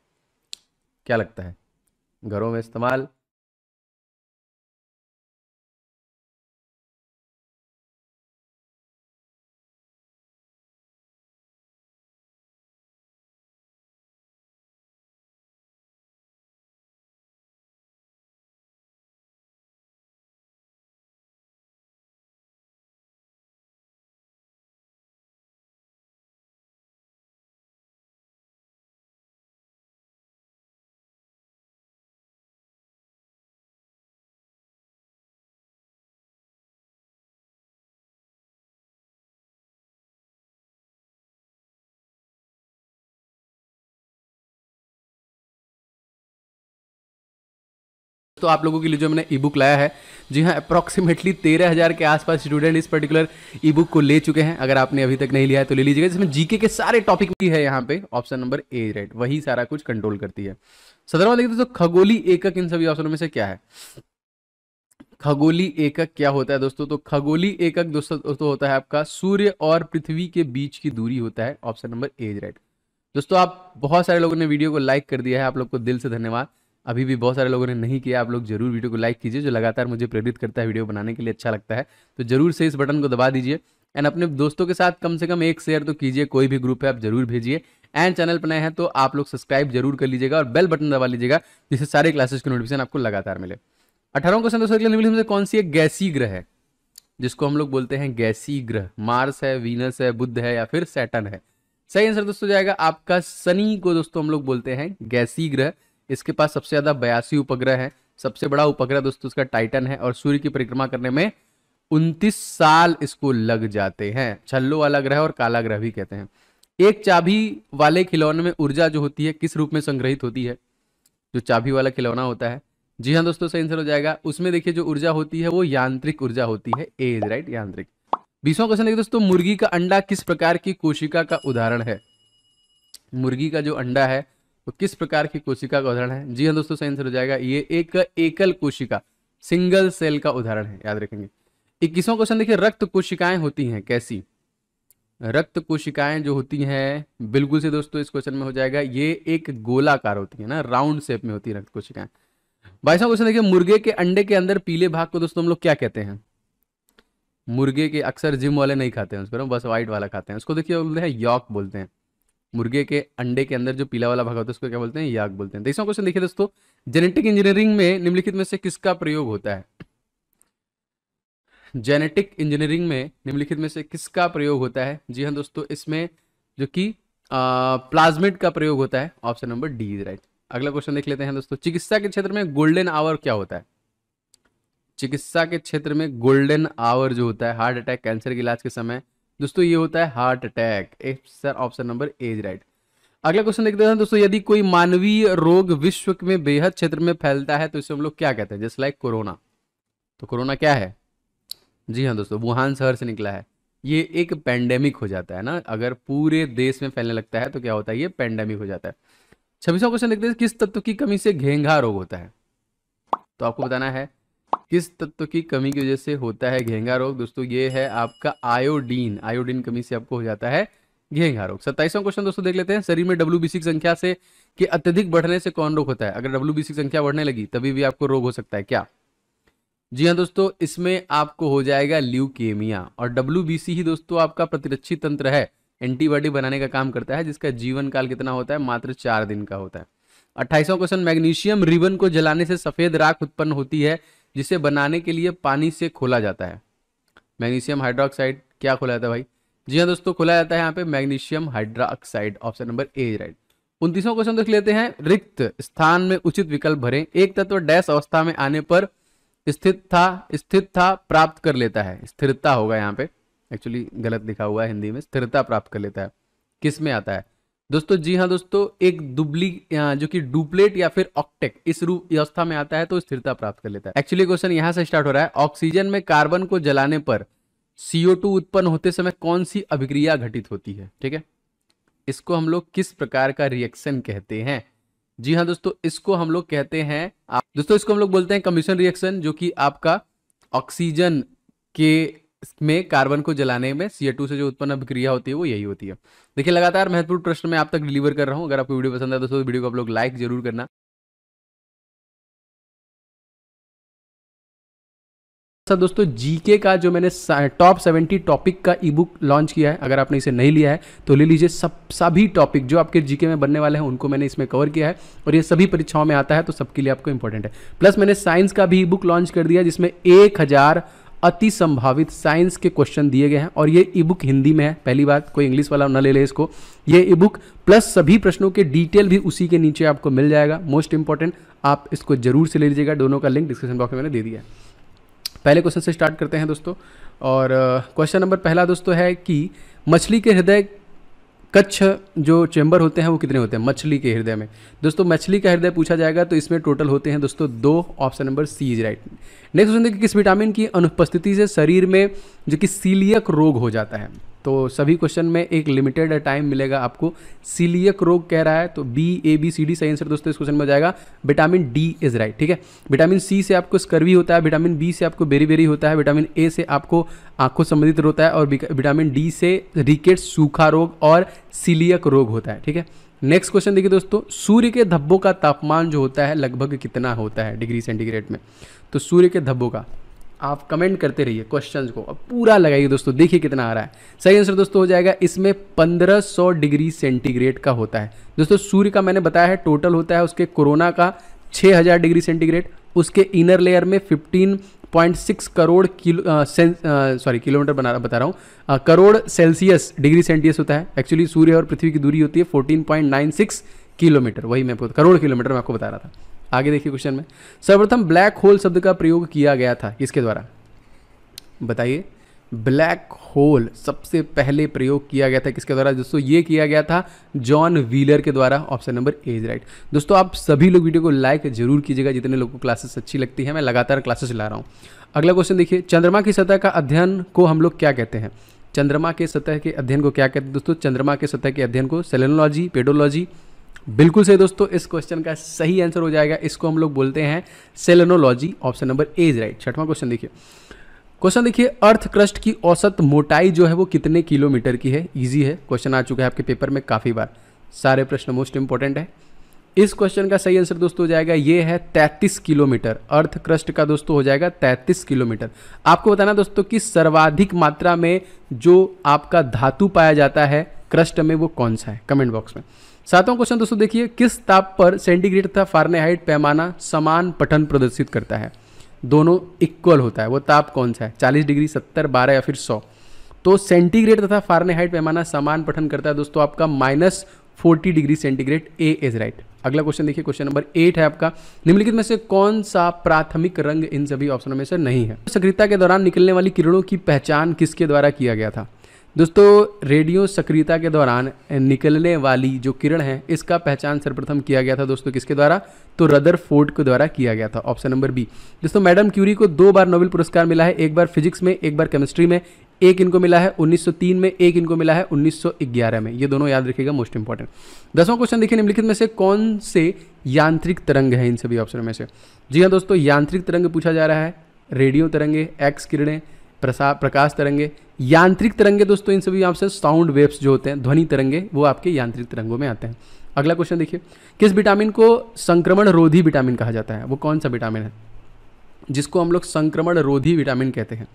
क्या लगता है घरों में इस्तेमाल तो आप लोगों के लिए जो मैंने ई बुक लाया है जी हाँ अप्रॉक्सीमेटली तेरह हज़ार के आसपास स्टूडेंट इस पर्टिकुलर ई बुक को ले चुके हैं अगर आपने अभी तक नहीं लिया है तो ले लीजिएगा जिसमें जीके के सारे टॉपिक भी है यहाँ पे ऑप्शन नंबर ए रेट वही सारा कुछ कंट्रोल करती है सदरवा देखिए दोस्तों खगोली एकक इन सभी ऑप्शनों में से क्या है खगोली एकक क्या होता है दोस्तों तो खगोली एकक दोस्तों दोस्तों होता है आपका सूर्य और पृथ्वी के बीच की दूरी होता है ऑप्शन नंबर ए राइट दोस्तों आप बहुत सारे लोगों ने वीडियो को लाइक कर दिया है आप लोग को दिल से धन्यवाद अभी भी बहुत सारे लोगों ने नहीं किया आप लोग जरूर वीडियो को लाइक कीजिए जो लगातार मुझे प्रेरित करता है वीडियो बनाने के लिए अच्छा लगता है तो जरूर से इस बटन को दबा दीजिए एंड अपने दोस्तों के साथ कम से कम एक शेयर तो कीजिए कोई भी ग्रुप है आप जरूर भेजिए एंड चैनल पर नए हैं तो आप लोग सब्सक्राइब जरूर कर लीजिएगा और बेल बटन दबा लीजिएगा जिससे सारे क्लासेस के नोटिफिकेशन आपको लगातार मिले अठारह क्वेश्चन दोस्तों के लिए कौन सी एक गैसी ग्रह है जिसको हम लोग बोलते हैं गैसी ग्रह मार्स है वीनस है बुद्ध है या फिर सैटन है सही आंसर दोस्तों जाएगा आपका शनि को दोस्तों हम लोग बोलते हैं गैसी ग्रह इसके पास सबसे ज़्यादा बयासी उपग्रह है सबसे बड़ा उपग्रह दोस्तों उसका टाइटन है और सूर्य की परिक्रमा करने में उनतीस साल इसको लग जाते हैं छल्लो वाला ग्रह और काला ग्रह भी कहते हैं एक चाबी वाले खिलौने में ऊर्जा जो होती है किस रूप में संग्रहित होती है जो चाबी वाला खिलौना होता है जी हाँ दोस्तों सही आंसर हो जाएगा उसमें देखिए जो ऊर्जा होती है वो यांत्रिक ऊर्जा होती है एज राइट यांत्रिक बीसवा क्वेश्चन देखिए दोस्तों मुर्गी का अंडा किस प्रकार की कोशिका का उदाहरण है मुर्गी का जो अंडा है तो किस प्रकार की कोशिका का उदाहरण है जी हाँ दोस्तों सही आंसर हो जाएगा ये एक एकल कोशिका सिंगल सेल का उदाहरण है याद रखेंगे इक्कीसवा क्वेश्चन देखिए रक्त कोशिकाएं होती हैं कैसी रक्त कोशिकाएं जो होती हैं बिल्कुल से दोस्तों इस क्वेश्चन में हो जाएगा ये एक गोलाकार होती है ना राउंड शेप में होती है रक्त कोशिकाएं बाईसवा क्वेश्चन देखिए मुर्गे के अंडे के अंदर पीले भाग को दोस्तों हम लोग क्या कहते हैं मुर्गे के अक्सर जिम वाले नहीं खाते हैं उसको बस व्हाइट वाला खाते हैं उसको देखिए बोलते हैं यॉक बोलते हैं मुर्गे के अंडे के अंदर जो पीला वाला भाग होता है उसको क्या बोलते हैं याग बोलते हैं तीसरा तो क्वेश्चन देखिए दोस्तों जेनेटिक इंजीनियरिंग में निम्नलिखित में से किसका प्रयोग होता है जेनेटिक इंजीनियरिंग में निम्नलिखित में से किसका प्रयोग होता है जी हाँ दोस्तों इसमें जो कि प्लाज्मिट का प्रयोग होता है option number D is right अगला क्वेश्चन देख लेते हैं दोस्तों चिकित्सा के क्षेत्र में गोल्डन आवर क्या होता है चिकित्सा के क्षेत्र में गोल्डन आवर जो होता है हार्ट अटैक कैंसर के इलाज के समय दोस्तों ये होता है heart attack sir option number A is right अगला क्वेश्चन देखते हैं दोस्तों यदि कोई मानवीय रोग विश्व में बेहद क्षेत्र में फैलता है तो इसे हम लोग क्या कहते हैं जस्ट लाइक कोरोना तो कोरोना क्या है जी हाँ दोस्तों वुहान शहर से निकला है ये एक पैंडेमिक हो जाता है ना अगर पूरे देश में फैलने लगता है तो क्या होता है ये पेंडेमिक हो जाता है छब्बीसवा क्वेश्चन देखते हैं किस तत्व की कमी से घेंघा रोग होता है तो आपको बताना है किस तत्व की कमी की वजह से होता है घेंगा रोग दोस्तों ये है आपका आयोडीन आयोडीन कमी से आपको हो जाता है घेंगा रोग सत्ताईसवा क्वेश्चन दोस्तों देख लेते हैं शरीर में डब्ल्यू की संख्या से कि अत्यधिक बढ़ने से कौन रोग होता है अगर डब्ल्यू संख्या बढ़ने लगी तभी भी आपको रोग हो सकता है क्या जी हाँ दोस्तों इसमें आपको हो जाएगा ल्यूकेमिया और डब्ल्यू ही दोस्तों आपका प्रतिरक्षी तंत्र है एंटीबॉडी बनाने का काम करता है जिसका जीवन काल कितना होता है मात्र चार दिन का होता है अट्ठाईसवा क्वेश्चन मैग्नीशियम रिबन को जलाने से सफेद राख उत्पन्न होती है जिसे बनाने के लिए पानी से खोला जाता है मैग्नीशियम हाइड्रोक्साइड क्या खोला जाता है भाई जी हाँ दोस्तों खोला जाता है यहाँ पे magnesium hydroxide option number A right उनतीसवा क्वेश्चन देख लेते हैं रिक्त स्थान में उचित विकल्प भरे एक तत्व डैश अवस्था में आने पर स्थित था स्थित था प्राप्त कर लेता है स्थिरता होगा यहाँ पे एक्चुअली गलत लिखा हुआ है हिंदी में स्थिरता प्राप्त कर लेता है किस में आता है दोस्तों जी हाँ दोस्तों एक दुबली जो कि डुप्लेट या फिर ऑक्टेक इस रूप व्यवस्था में आता है तो स्थिरता प्राप्त कर लेता है एक्चुअली क्वेश्चन यहां से स्टार्ट हो रहा है ऑक्सीजन में कार्बन को जलाने पर सीओ टू उत्पन्न होते समय कौन सी अभिक्रिया घटित होती है ठीक है इसको हम लोग किस प्रकार का रिएक्शन कहते हैं जी हाँ दोस्तों इसको हम लोग कहते हैं दोस्तों इसको हम लोग बोलते हैं कमीशन रिएक्शन जो कि आपका ऑक्सीजन के में कार्बन को जलाने में सी से जो उत्पन्न अभिक्रिया होती है वो यही होती है देखिए लगातार महत्वपूर्ण प्रश्न मैं आप तक डिलीवर कर रहा हूँ अगर आपको वीडियो पसंद आए तो वीडियो को आप लोग लाइक जरूर करना सर दोस्तों जीके का जो मैंने टॉप 70 टॉपिक का ई बुक लॉन्च किया है अगर आपने इसे नहीं लिया है तो ले लीजिए सब सभी टॉपिक जो आपके जीके में बनने वाले हैं उनको मैंने इसमें कवर किया है और ये सभी परीक्षाओं में आता है तो सबके लिए आपको इंपॉर्टेंट है प्लस मैंने साइंस का भी ई बुक लॉन्च कर दिया जिसमें एक हज़ार अति संभावित साइंस के क्वेश्चन दिए गए हैं और ये ई बुक हिंदी में है पहली बात कोई इंग्लिश वाला ना ले ले इसको ये ई बुक प्लस सभी प्रश्नों के डिटेल भी उसी के नीचे आपको मिल जाएगा मोस्ट इंपॉर्टेंट आप इसको जरूर से ले लीजिएगा दोनों का लिंक डिस्क्रिप्शन बॉक्स में मैंने दे दिया है पहले क्वेश्चन से स्टार्ट करते हैं दोस्तों और क्वेश्चन uh, नंबर पहला दोस्तों है कि मछली के हृदय कच्छ जो चैम्बर होते हैं वो कितने होते हैं मछली के हृदय में दोस्तों मछली का हृदय पूछा जाएगा तो इसमें टोटल होते हैं दोस्तों दो option number C is right next question देखिए किस विटामिन की अनुपस्थिति से शरीर में जो कि सीलियक रोग हो जाता है तो सभी क्वेश्चन में एक लिमिटेड टाइम मिलेगा आपको सीलियक रोग कह रहा है तो B A B C D सही आंसर दोस्तों इस क्वेश्चन में जाएगा विटामिन डी इज राइट ठीक है विटामिन सी से आपको स्कर्वी होता है विटामिन बी से आपको बेरी बेरी होता है विटामिन ए से आपको आंखों संबंधित होता है और विटामिन डी से रिकेट सूखा रोग और सीलियक रोग होता है ठीक है नेक्स्ट क्वेश्चन देखिए दोस्तों सूर्य के धब्बों का तापमान जो होता है लगभग कितना होता है डिग्री सेंटीग्रेड में तो सूर्य के धब्बों का आप कमेंट करते रहिए क्वेश्चंस को अब पूरा लगाइए दोस्तों देखिए कितना आ रहा है सही आंसर दोस्तों हो जाएगा इसमें 1500 डिग्री सेंटीग्रेड का होता है दोस्तों सूर्य का मैंने बताया है टोटल होता है उसके कोरोना का 6000 डिग्री सेंटीग्रेड उसके इनर लेयर में 15.6 करोड़ किलो सॉरी किलोमीटर बना बता रहा हूँ करोड़ सेल्सियस डिग्री सेंटियस होता है एक्चुअली सूर्य और पृथ्वी की दूरी होती है फोर्टीन किलोमीटर वही मैं करोड़ किलोमीटर मैं आपको बता रहा था आगे देखिए क्वेश्चन में सर्वप्रथम ब्लैक होल शब्द का प्रयोग किया गया था किसके द्वारा बताइए ब्लैक होल सबसे पहले प्रयोग किया गया था किसके द्वारा दोस्तों ये किया गया था जॉन व्हीलर के द्वारा option number A is right दोस्तों आप सभी लोग वीडियो को लाइक जरूर कीजिएगा जितने लोगों को क्लासेस अच्छी लगती है मैं लगातार क्लासेस चला रहा हूँ अगला क्वेश्चन देखिए चंद्रमा की सतह का अध्ययन को हम लोग क्या कहते हैं चंद्रमा के सतह के अध्ययन को क्या कहते हैं दोस्तों चंद्रमा के सतह के अध्ययन को सेलेनोलॉजी पेडोलॉजी बिल्कुल सही दोस्तों इस क्वेश्चन का सही आंसर हो जाएगा इसको हम लोग बोलते हैं selenology option number A is right छठवां क्वेश्चन देखिए क्वेश्चन देखिए अर्थ क्रस्ट की औसत मोटाई जो है वो कितने किलोमीटर की है इजी है क्वेश्चन आ चुका है आपके पेपर में काफ़ी बार सारे प्रश्न मोस्ट इंपॉर्टेंट है इस क्वेश्चन का सही आंसर दोस्तों हो जाएगा ये है 33 किलोमीटर अर्थ क्रस्ट का दोस्तों हो जाएगा 33 किलोमीटर आपको बताना दोस्तों कि सर्वाधिक मात्रा में जो आपका धातु पाया जाता है क्रस्ट में वो कौन सा है कमेंट बॉक्स में सातवां क्वेश्चन दोस्तों देखिए किस ताप पर सेंटीग्रेड तथा फारनेहाइट पैमाना समान पठन प्रदर्शित करता है दोनों इक्वल होता है वो ताप कौन सा है 40 डिग्री 70 12 या फिर 100 तो सेंटीग्रेड तथा फारनेहाइट पैमाना समान पठन करता है दोस्तों आपका minus forty degree centigrade A is right अगला क्वेश्चन देखिए क्वेश्चन नंबर एट है आपका निम्नलिखित में से कौन सा प्राथमिक रंग इन सभी ऑप्शनों में से नहीं है सक्रियता के दौरान निकलने वाली किरणों की पहचान किसके द्वारा किया गया था दोस्तों रेडियो सक्रियता के दौरान निकलने वाली जो किरण है इसका पहचान सर्वप्रथम किया गया था दोस्तों किसके द्वारा तो रदर फोर्ड के द्वारा किया गया था ऑप्शन नंबर बी दोस्तों मैडम क्यूरी को दो बार नोबेल पुरस्कार मिला है एक बार फिजिक्स में एक बार केमिस्ट्री में एक इनको मिला है 1903 में एक इनको मिला है 1911 में ये दोनों याद रखिएगा मोस्ट इंपॉर्टेंट दसवां क्वेश्चन देखिए निम्नलिखित में से कौन से यांत्रिक तरंग है इन सभी ऑप्शन में से जी हाँ दोस्तों यांत्रिक तरंग पूछा जा रहा है रेडियो तरंगे एक्स किरणें प्रकाश तरंगे यांत्रिक तरंगे दोस्तों इन सभी आपसे साउंड वेव्स जो होते हैं ध्वनि तरंगे वो आपके यांत्रिक तरंगों में आते हैं अगला क्वेश्चन देखिए किस विटामिन को संक्रमण रोधी विटामिन कहा जाता है वो कौन सा विटामिन है जिसको हम लोग संक्रमण रोधी विटामिन कहते हैं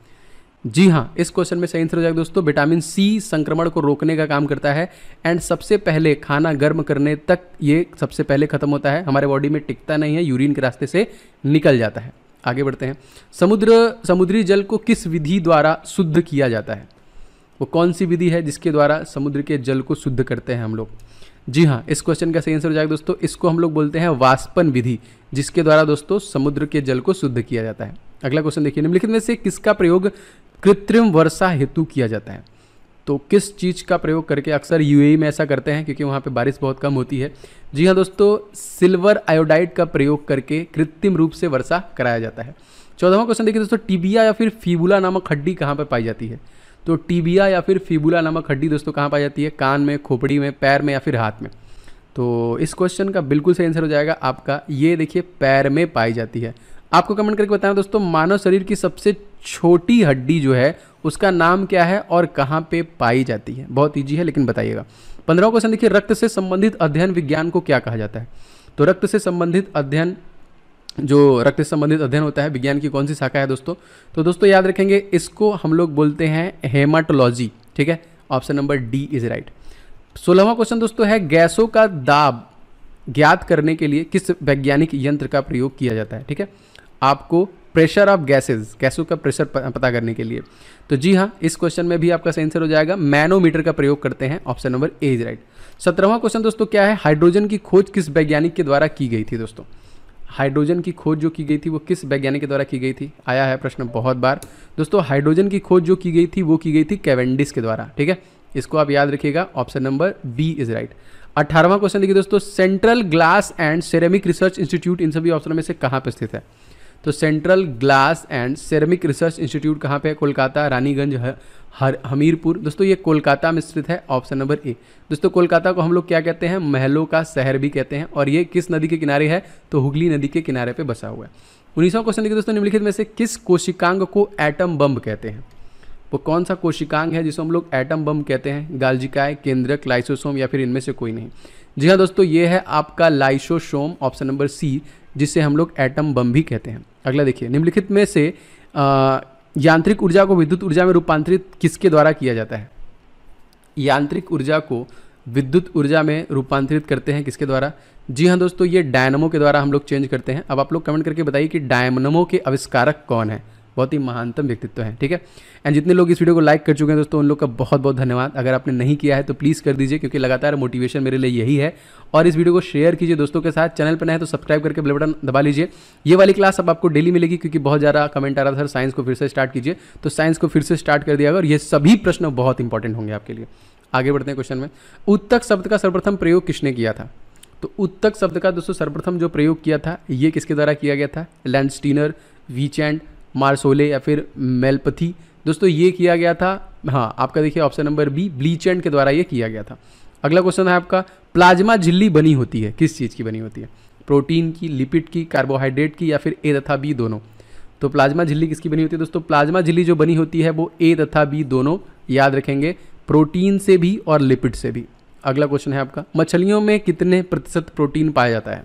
जी हाँ इस क्वेश्चन में सही आंसर हो जाएगा दोस्तों विटामिन सी संक्रमण को रोकने का काम करता है एंड सबसे पहले खाना गर्म करने तक ये सबसे पहले खत्म होता है हमारे बॉडी में टिकता नहीं है यूरिन के रास्ते से निकल जाता है आगे बढ़ते हैं समुद्र समुद्री जल को किस विधि द्वारा शुद्ध किया जाता है वो कौन सी विधि है जिसके द्वारा समुद्र के जल को शुद्ध करते हैं हम लोग जी हाँ इस क्वेश्चन का सही आंसर हो जाएगा दोस्तों इसको हम लोग बोलते हैं वाष्पन विधि जिसके द्वारा दोस्तों समुद्र के जल को शुद्ध किया जाता है अगला क्वेश्चन देखिए निम्नलिखित में से किसका प्रयोग कृत्रिम वर्षा हेतु किया जाता है तो किस चीज़ का प्रयोग करके अक्सर यूएई में ऐसा करते हैं क्योंकि वहाँ पे बारिश बहुत कम होती है जी हाँ दोस्तों सिल्वर आयोडाइड का प्रयोग करके कृत्रिम रूप से वर्षा कराया जाता है चौदहवा क्वेश्चन देखिए दोस्तों टीबिया या फिर फीबुला नामक हड्डी कहाँ पर पाई जाती है तो टीबिया या फिर फीबुला नामक हड्डी दोस्तों कहाँ पाई जाती है कान में खोपड़ी में पैर में या फिर हाथ में तो इस क्वेश्चन का बिल्कुल सही आंसर हो जाएगा आपका ये देखिए पैर में पाई जाती है आपको कमेंट करके बताएं दोस्तों मानव शरीर की सबसे छोटी हड्डी जो है उसका नाम क्या है और कहाँ पे पाई जाती है बहुत ईजी है लेकिन बताइएगा पंद्रह क्वेश्चन देखिए रक्त से संबंधित अध्ययन विज्ञान को क्या कहा जाता है तो रक्त से संबंधित अध्ययन जो रक्त से संबंधित अध्ययन होता है विज्ञान की कौन सी शाखा है दोस्तों तो दोस्तों याद रखेंगे इसको हम लोग बोलते हैं हेमाटोलॉजी ठीक है option number D is right सोलहवा क्वेश्चन दोस्तों है गैसों का दाब ज्ञात करने के लिए किस वैज्ञानिक यंत्र का प्रयोग किया जाता है ठीक है आपको प्रेशर ऑफ गैसेस गैसों का प्रेशर पता करने के लिए तो जी हाँ इस क्वेश्चन में भी आपका आंसर हो जाएगा मैनोमीटर का प्रयोग करते हैं option number A is right सत्रहवा क्वेश्चन दोस्तों क्या है हाइड्रोजन की खोज किस वैज्ञानिक के द्वारा की गई थी दोस्तों हाइड्रोजन की खोज जो की गई थी वो किस वैज्ञानिक के द्वारा की गई थी आया है प्रश्न बहुत बार दोस्तों हाइड्रोजन की खोज जो की गई थी वो की गई थी कैवेंडिस के द्वारा ठीक है इसको आप याद रखिएगा option number B is right अठारहवा क्वेश्चन देखिए दोस्तों central glass and ceramic research institute इन सभी ऑप्शनों में से कहाँ पर स्थित है तो central glass and ceramic research institute कहाँ पे है कोलकाता रानीगंज हर हमीरपुर दोस्तों ये कोलकाता में स्थित है ऑप्शन नंबर ए दोस्तों कोलकाता को हम लोग क्या कहते हैं महलों का शहर भी कहते हैं और ये किस नदी के किनारे है तो हुगली नदी के किनारे पे बसा हुआ है उन्नीसवा क्वेश्चन देखिए दोस्तों निम्नलिखित में से किस कोशिकांग को एटम बम कहते हैं वो कौन सा कोशिकांग है जिसको हम लोग एटम बम कहते हैं गालजिकाय केंद्रक लाइसोसोम या फिर इनमें से कोई नहीं जी हाँ दोस्तों ये है आपका लाइसोसोम ऑप्शन नंबर सी जिसे हम लोग एटम बम भी कहते हैं अगला देखिए निम्नलिखित में से यांत्रिक ऊर्जा को विद्युत ऊर्जा में रूपांतरित किसके द्वारा किया जाता है यांत्रिक ऊर्जा को विद्युत ऊर्जा में रूपांतरित करते हैं किसके द्वारा जी हाँ दोस्तों ये डायनमो के द्वारा हम लोग चेंज करते हैं अब आप लोग कमेंट करके बताइए कि डायनमो के आविष्कारक कौन है बहुत ही महानतम व्यक्तित्व है ठीक है एंड जितने लोग इस वीडियो को लाइक कर चुके हैं दोस्तों उन लोग का बहुत बहुत धन्यवाद अगर आपने नहीं किया है तो प्लीज़ कर दीजिए क्योंकि लगातार मोटिवेशन मेरे लिए यही है और इस वीडियो को शेयर कीजिए दोस्तों के साथ चैनल पर नए तो सब्सक्राइब करके बेल बटन दबा लीजिए ये वाली क्लास अब आपको डेली मिलेगी क्योंकि बहुत ज़्यादा कमेंट आ रहा था साइंस को फिर से स्टार्ट कीजिए तो साइंस को फिर से स्टार्ट कर दिया और ये सभी प्रश्न बहुत इंपॉर्टेंट होंगे आपके लिए आगे बढ़ते हैं क्वेश्चन में उत्तक शब्द का सर्वप्रथम प्रयोग किसने किया था तो उत्तक शब्द का दोस्तों सर्वप्रथम जो प्रयोग किया था ये किसके द्वारा किया गया था लैंडस्टीनर वीचैंड मार्सोले या फिर मेलपथी दोस्तों ये किया गया था हाँ आपका देखिए option number B bleach and के द्वारा ये किया गया था अगला क्वेश्चन है आपका प्लाज्मा झिल्ली बनी होती है किस चीज़ की बनी होती है प्रोटीन की लिपिड की कार्बोहाइड्रेट की या फिर ए तथा बी दोनों तो प्लाज्मा झिल्ली किसकी बनी होती है दोस्तों प्लाज्मा झिल्ली जो बनी होती है वो ए तथा बी दोनों याद रखेंगे प्रोटीन से भी और लिपिड से भी अगला क्वेश्चन है आपका मछलियों में कितने प्रतिशत प्रोटीन पाया जाता है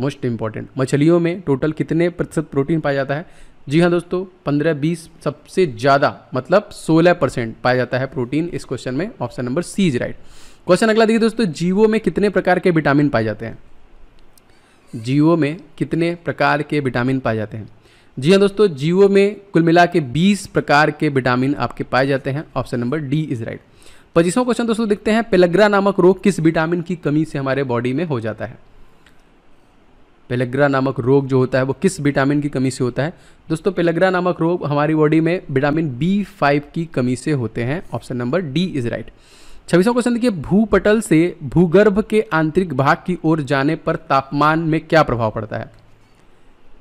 मोस्ट इंपॉर्टेंट मछलियों में टोटल कितने प्रतिशत प्रोटीन पाया जाता है जी हाँ दोस्तों 15-20 सबसे ज़्यादा मतलब 16 परसेंट पाया जाता है प्रोटीन इस क्वेश्चन में option number C is right question अगला देखिए दोस्तों जीवो में कितने प्रकार के विटामिन पाए जाते हैं जीवो में कितने प्रकार के विटामिन पाए जाते हैं जी हाँ दोस्तों जीवो में कुल मिला के बीस प्रकार के विटामिन आपके पाए जाते हैं option number D is right पच्चीसों क्वेश्चन दोस्तों देखते हैं पेलग्रा नामक रोग किस विटामिन की कमी से हमारे बॉडी में हो जाता है पेलेग्रा नामक रोग जो होता है वो किस विटामिन की कमी से होता है दोस्तों पेलेग्रा नामक रोग हमारी बॉडी में विटामिन बी फाइव की कमी से होते हैं option number D is right छब्बीसवा क्वेश्चन देखिए भूपटल से भूगर्भ के आंतरिक भाग की ओर जाने पर तापमान में क्या प्रभाव पड़ता है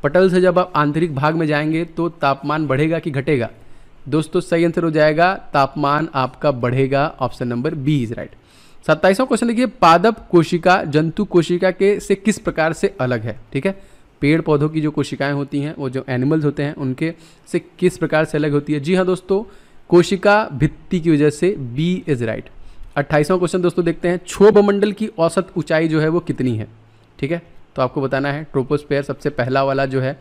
पटल से जब आप आंतरिक भाग में जाएंगे तो तापमान बढ़ेगा कि घटेगा दोस्तों सही आंसर हो जाएगा तापमान आपका बढ़ेगा option number B is right सत्ताईसवां क्वेश्चन देखिए पादप कोशिका जंतु कोशिका के से किस प्रकार से अलग है ठीक है पेड़ पौधों की जो कोशिकाएं होती हैं वो जो एनिमल्स होते हैं उनके से किस प्रकार से अलग होती है जी हाँ दोस्तों कोशिका भित्ति की वजह से बी इज राइट अट्ठाईसवां क्वेश्चन दोस्तों देखते हैं क्षोभ मंडल की औसत ऊंचाई जो है वो कितनी है ठीक है तो आपको बताना है ट्रोपोस्पेयर सबसे पहला वाला जो है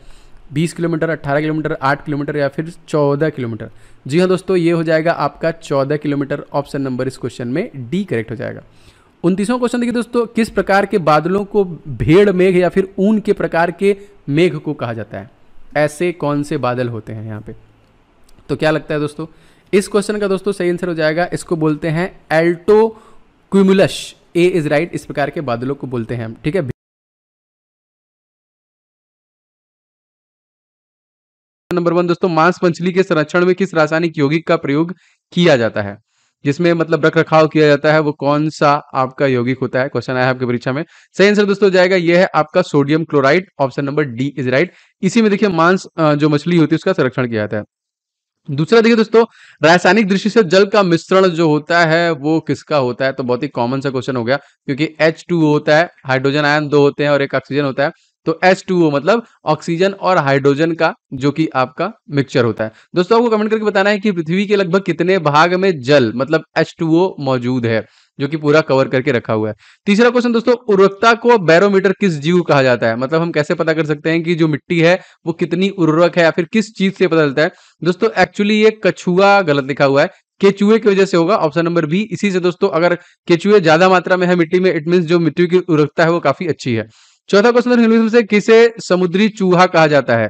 बीस किलोमीटर अट्ठारह किलोमीटर आठ किलोमीटर या फिर चौदह किलोमीटर जी हाँ दोस्तों ये हो जाएगा आपका चौदह किलोमीटर ऑप्शन नंबर इस क्वेश्चन में डी करेक्ट हो जाएगा उनतीसवां क्वेश्चन देखिए दोस्तों किस प्रकार के बादलों को भेड़ मेघ या फिर ऊन के प्रकार के मेघ को कहा जाता है ऐसे कौन से बादल होते हैं यहाँ पे तो क्या लगता है दोस्तों इस क्वेश्चन का दोस्तों सही आंसर हो जाएगा इसको बोलते हैं altocumulus A is right इस प्रकार के बादलों को बोलते हैं हम ठीक है नंबर वन दोस्तों मांस मछली के संरक्षण में किस रासायनिक यौगिक का प्रयोग किया जाता है जिसमें मतलब रख रखाव किया जाता है वो कौन सा आपका यौगिक होता है क्वेश्चन आया आपके परीक्षा में सही आंसर दोस्तों जाएगा ये है आपका sodium chloride option number D is right इसी में देखिए मांस जो मछली होती है उसका संरक्षण किया जाता है दूसरा देखिए दोस्तों रासायनिक दृष्टि से जल का मिश्रण जो होता है वो किसका होता है तो बहुत ही कॉमन सा क्वेश्चन हो गया क्योंकि H2 होता है हाइड्रोजन आयन दो होते हैं और एक ऑक्सीजन होता है तो ओ मतलब ऑक्सीजन और हाइड्रोजन का जो कि आपका मिक्सचर होता है दोस्तों आपको कमेंट करके बताना है कि पृथ्वी के लगभग कितने भाग में जल मतलब टू ओ मौजूद है जो कि पूरा कवर करके रखा हुआ है तीसरा क्वेश्चन दोस्तों उर्वरकता को बैरोमीटर किस जीव कहा जाता है मतलब हम कैसे पता कर सकते हैं कि जो मिट्टी है वो कितनी उर्वरक है या फिर किस चीज से पता चलता है दोस्तों एक्चुअली ये कछुआ गलत लिखा हुआ है केचुए की वजह से होगा ऑप्शन नंबर बी इसी से दोस्तों अगर केचुए ज्यादा मात्रा में है मिट्टी में इट मीन जो मिट्टी की उर्वरकता है वो काफी अच्छी है चौथा क्वेश्चन हिंदुइज्म से किसे समुद्री चूहा कहा जाता है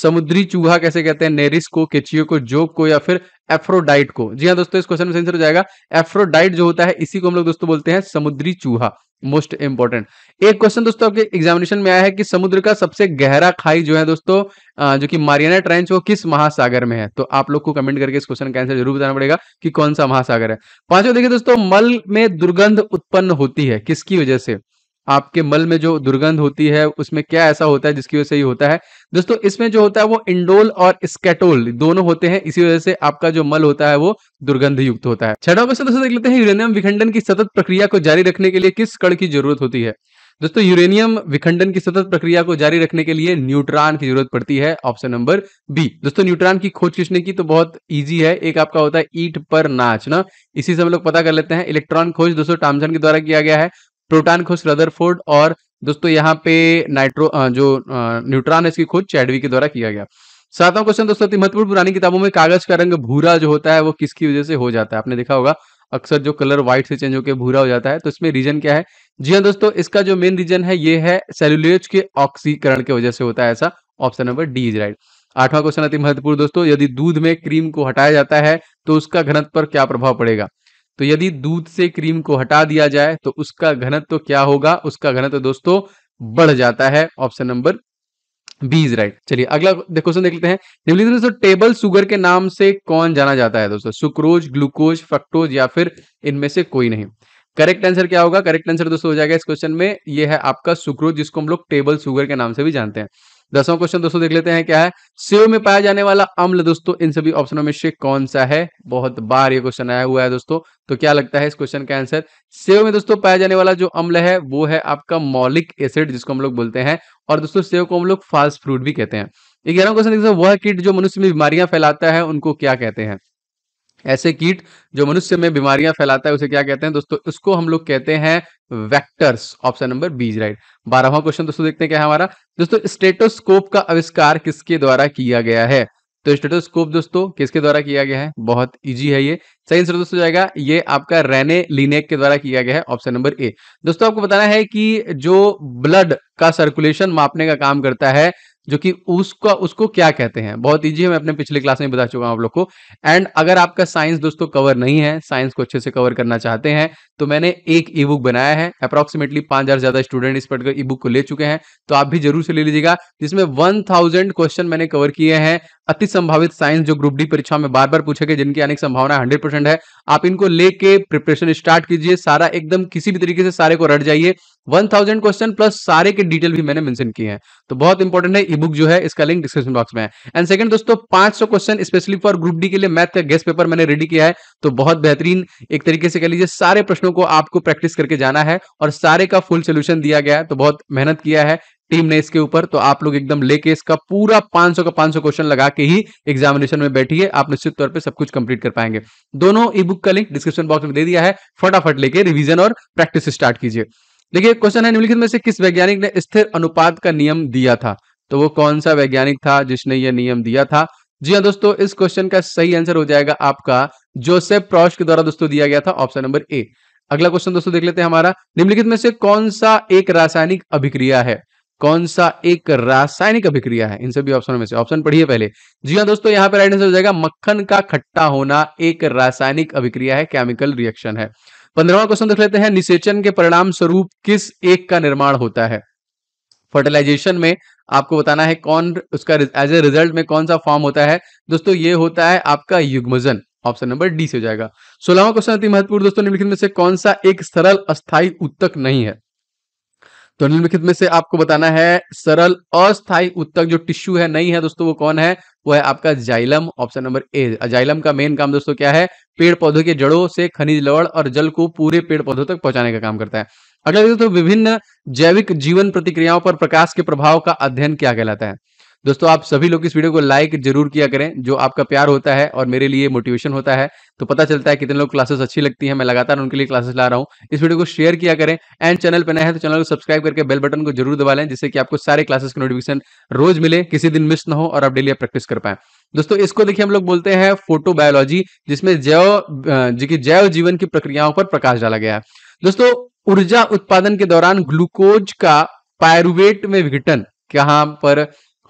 समुद्री चूहा कैसे कहते हैं नेरिस को केचियो को जोक को या फिर एफ्रोडाइट को जी हाँ दोस्तों इस क्वेश्चन में आंसर हो जाएगा एफ्रोडाइट जो होता है इसी को हम लोग दोस्तों बोलते हैं समुद्री चूहा मोस्ट इंपॉर्टेंट एक क्वेश्चन दोस्तों आपके एग्जामिनेशन में आया है कि समुद्र का सबसे गहरा खाई जो है दोस्तों जो कि मारियाना ट्रेंच वो किस महासागर में है तो आप लोग को कमेंट करके इस क्वेश्चन का आंसर जरूर बताना पड़ेगा कि कौन सा महासागर है पांचवा देखिए दोस्तों मल में दुर्गंध उत्पन्न होती है किसकी वजह से आपके मल में जो दुर्गंध होती है उसमें क्या ऐसा होता है जिसकी वजह से ये होता है दोस्तों इसमें जो होता है वो इंडोल और स्केटोल दोनों होते हैं इसी वजह से आपका जो मल होता है वो दुर्गंध युक्त होता है छठा क्वेश्चन दोस्तों देख लेते हैं यूरेनियम विखंडन की सतत प्रक्रिया को जारी रखने के लिए किस कड़ की जरूरत होती है दोस्तों यूरेनियम विखंडन की सतत प्रक्रिया को जारी रखने के लिए न्यूट्रॉन की जरूरत पड़ती है ऑप्शन नंबर बी दोस्तों न्यूट्रॉन की खोज किसने की तो बहुत इजी है एक आपका होता है ईट पर नाच ना इसी से हम लोग पता कर लेते हैं इलेक्ट्रॉन खोज दोस्तों टामसन के द्वारा किया गया है प्रोटान खोज रदरफोर्ड और दोस्तों यहाँ पे नाइट्रो जो न्यूट्रॉन है इसकी खोज चैडवी के द्वारा किया गया सातवां क्वेश्चन दोस्तों अति महत्वपूर्ण पुरानी किताबों में कागज का रंग भूरा जो होता है वो किसकी वजह से हो जाता है आपने देखा होगा अक्सर जो कलर व्हाइट से चेंज होकर भूरा हो जाता है तो इसमें रीजन क्या है जी हाँ दोस्तों इसका जो मेन रीजन है ये है सेल्युलेज के ऑक्सीकरण की वजह से होता है ऐसा option number D is right आठवां क्वेश्चन अति महत्वपूर्ण दोस्तों यदि दूध में क्रीम को हटाया जाता है तो उसका घनत्व पर क्या प्रभाव पड़ेगा तो यदि दूध से क्रीम को हटा दिया जाए तो उसका घनत्व तो क्या होगा उसका घनत्व तो दोस्तों बढ़ जाता है option number B is right चलिए अगला क्वेश्चन देख लेते हैं दोस्तों टेबल सुगर के नाम से कौन जाना जाता है दोस्तों सुक्रोज ग्लूकोज फ्रक्टोज या फिर इनमें से कोई नहीं करेक्ट आंसर क्या होगा करेक्ट आंसर दोस्तों हो जाएगा इस क्वेश्चन में ये है आपका सुक्रोज जिसको हम लोग टेबल सुगर के नाम से भी जानते हैं दसवां क्वेश्चन दोस्तों देख लेते हैं क्या है सेव में पाया जाने वाला अम्ल दोस्तों इन सभी ऑप्शनों में से कौन सा है बहुत बार ये क्वेश्चन आया हुआ है दोस्तों तो क्या लगता है इस क्वेश्चन का आंसर सेव में दोस्तों पाया जाने वाला जो अम्ल है वो है आपका मौलिक एसिड जिसको हम लोग बोलते हैं और दोस्तों सेव को हम लोग फास्ट फ्रूट भी कहते हैं ग्यारह क्वेश्चन वह किट जो मनुष्य में बीमारियां फैलाता है उनको क्या कहते हैं ऐसे कीट जो मनुष्य में बीमारियां फैलाता है उसे क्या कहते हैं दोस्तों इसको हम लोग कहते हैं vectors option number B is right बारहवा क्वेश्चन दोस्तों देखते हैं क्या है हमारा दोस्तों स्टेटोस्कोप का आविष्कार किसके द्वारा किया गया है तो स्टेटोस्कोप दोस्तों किसके द्वारा किया गया है बहुत इजी है ये सही आंसर दोस्तों जाएगा ये आपका रेने लिनेक के द्वारा किया गया है ऑप्शन नंबर ए दोस्तों आपको बताना है कि जो ब्लड का सर्कुलेशन मापने का काम करता है जो कि उसका उसको क्या कहते हैं बहुत ईजी है मैं अपने पिछले क्लास में बता चुका हूं आप लोग को एंड अगर आपका साइंस दोस्तों कवर नहीं है साइंस को अच्छे से कवर करना चाहते हैं तो मैंने एक ई बुक बनाया है अप्रॉक्सीमेटली पांच हजार ज्यादा स्टूडेंट इस पर ई बुक को ले चुके हैं तो आप भी जरूर से ले लीजिएगा जिसमें वन थाउजेंड क्वेश्चन मैंने कवर किए हैं अति संभावित साइंस जो ग्रुप डी परीक्षा में बार बार पूछे गए जिनकी आने की संभावना हंड्रेड परसेंट है आप इनको लेके प्रिपरेशन स्टार्ट कीजिए सारा एकदम किसी भी तरीके से सारे को रट जाइए वन थाउजेंड क्वेश्चन प्लस सारे के डिटेल भी मैंने मेंशन किए हैं तो बहुत इंपॉर्टेंट है ई बुक जो है इसका लिंक डिस्क्रिप्शन बॉक्स में है एंड सेकंड दोस्तों 500 question specially for group D के लिए मैथ का गेस्ट पेपर मैंने रेडी किया है तो बहुत बेहतरीन एक तरीके से कह लीजिए सारे प्रश्नों को आपको प्रैक्टिस करके जाना है और सारे का फुल सोल्यूशन दिया गया है तो बहुत मेहनत किया है टीम ने इसके ऊपर तो आप लोग एकदम लेके इसका पूरा 500 का 500 क्वेश्चन लगा के ही एग्जामिनेशन में बैठिए आप निश्चित तौर पे सब कुछ कंप्लीट कर पाएंगे दोनों ई बुक का लिंक डिस्क्रिप्शन बॉक्स में दे दिया है फटाफट लेके रिविजन और प्रैक्टिस स्टार्ट कीजिए देखिए क्वेश्चन है निम्नलिखित में से किस वैज्ञानिक ने स्थिर अनुपात का नियम दिया था तो वो कौन सा वैज्ञानिक था जिसने यह नियम दिया था जी हाँ दोस्तों इस क्वेश्चन का सही आंसर हो जाएगा आपका जोसेफ प्रॉश के द्वारा दोस्तों दिया गया था ऑप्शन नंबर ए अगला क्वेश्चन दोस्तों देख लेते हैं हमारा निम्नलिखित में से कौन सा एक रासायनिक अभिक्रिया है कौन सा एक रासायनिक अभिक्रिया है इन सभी ऑप्शनों में से ऑप्शन पढ़िए पहले जी हाँ दोस्तों यहाँ पे राइट आंसर हो जाएगा मक्खन का खट्टा होना एक रासायनिक अभिक्रिया है केमिकल रिएक्शन है पंद्रहवा क्वेश्चन देख लेते हैं निषेचन के परिणाम स्वरूप किस एक का निर्माण होता है फर्टिलाइजेशन में आपको बताना है कौन उसका एज ए रिजल्ट में कौन सा फॉर्म होता है दोस्तों ये होता है आपका युग्मजन ऑप्शन नंबर डी से हो जाएगा सोलहवा क्वेश्चन अति महत्वपूर्ण दोस्तों निम्नलिखित में से कौन सा एक सरल अस्थायी उत्तक नहीं है तो निम्नलिखित में से आपको बताना है सरल अस्थायी उत्तक जो टिश्यू है नहीं है दोस्तों वो कौन है वो है आपका xylem option number A xylem का मेन काम दोस्तों क्या है पेड़ पौधों के जड़ों से खनिज लवण और जल को पूरे पेड़ पौधों तक पहुंचाने का काम करता है अगला दोस्तों विभिन्न जैविक जीवन प्रतिक्रियाओं पर प्रकाश के प्रभाव का अध्ययन क्या कहलाता है दोस्तों आप सभी लोग इस वीडियो को लाइक जरूर किया करें जो आपका प्यार होता है और मेरे लिए मोटिवेशन होता है तो पता चलता है कितने लोग क्लासेस अच्छी लगती है मैं लगातार उनके लिए क्लासेस ला रहा हूँ इस वीडियो को शेयर किया करें एंड चैनल पर नए हैं तो चैनल को सब्सक्राइब करके बेल बटन को जरूर दबा लें जिससे कि आपको सारे क्लासेस का नोटिफिकेशन रोज मिले किसी दिन मिस ना हो और आप डेली प्रैक्टिस कर पाए दोस्तों इसको देखिए हम लोग बोलते हैं फोटोबायोलॉजी जिसमें जैव जी जैव जीवन की प्रक्रियाओं पर प्रकाश डाला गया है दोस्तों ऊर्जा उत्पादन के दौरान ग्लूकोज का पायरुवेट में विघटन कहां पर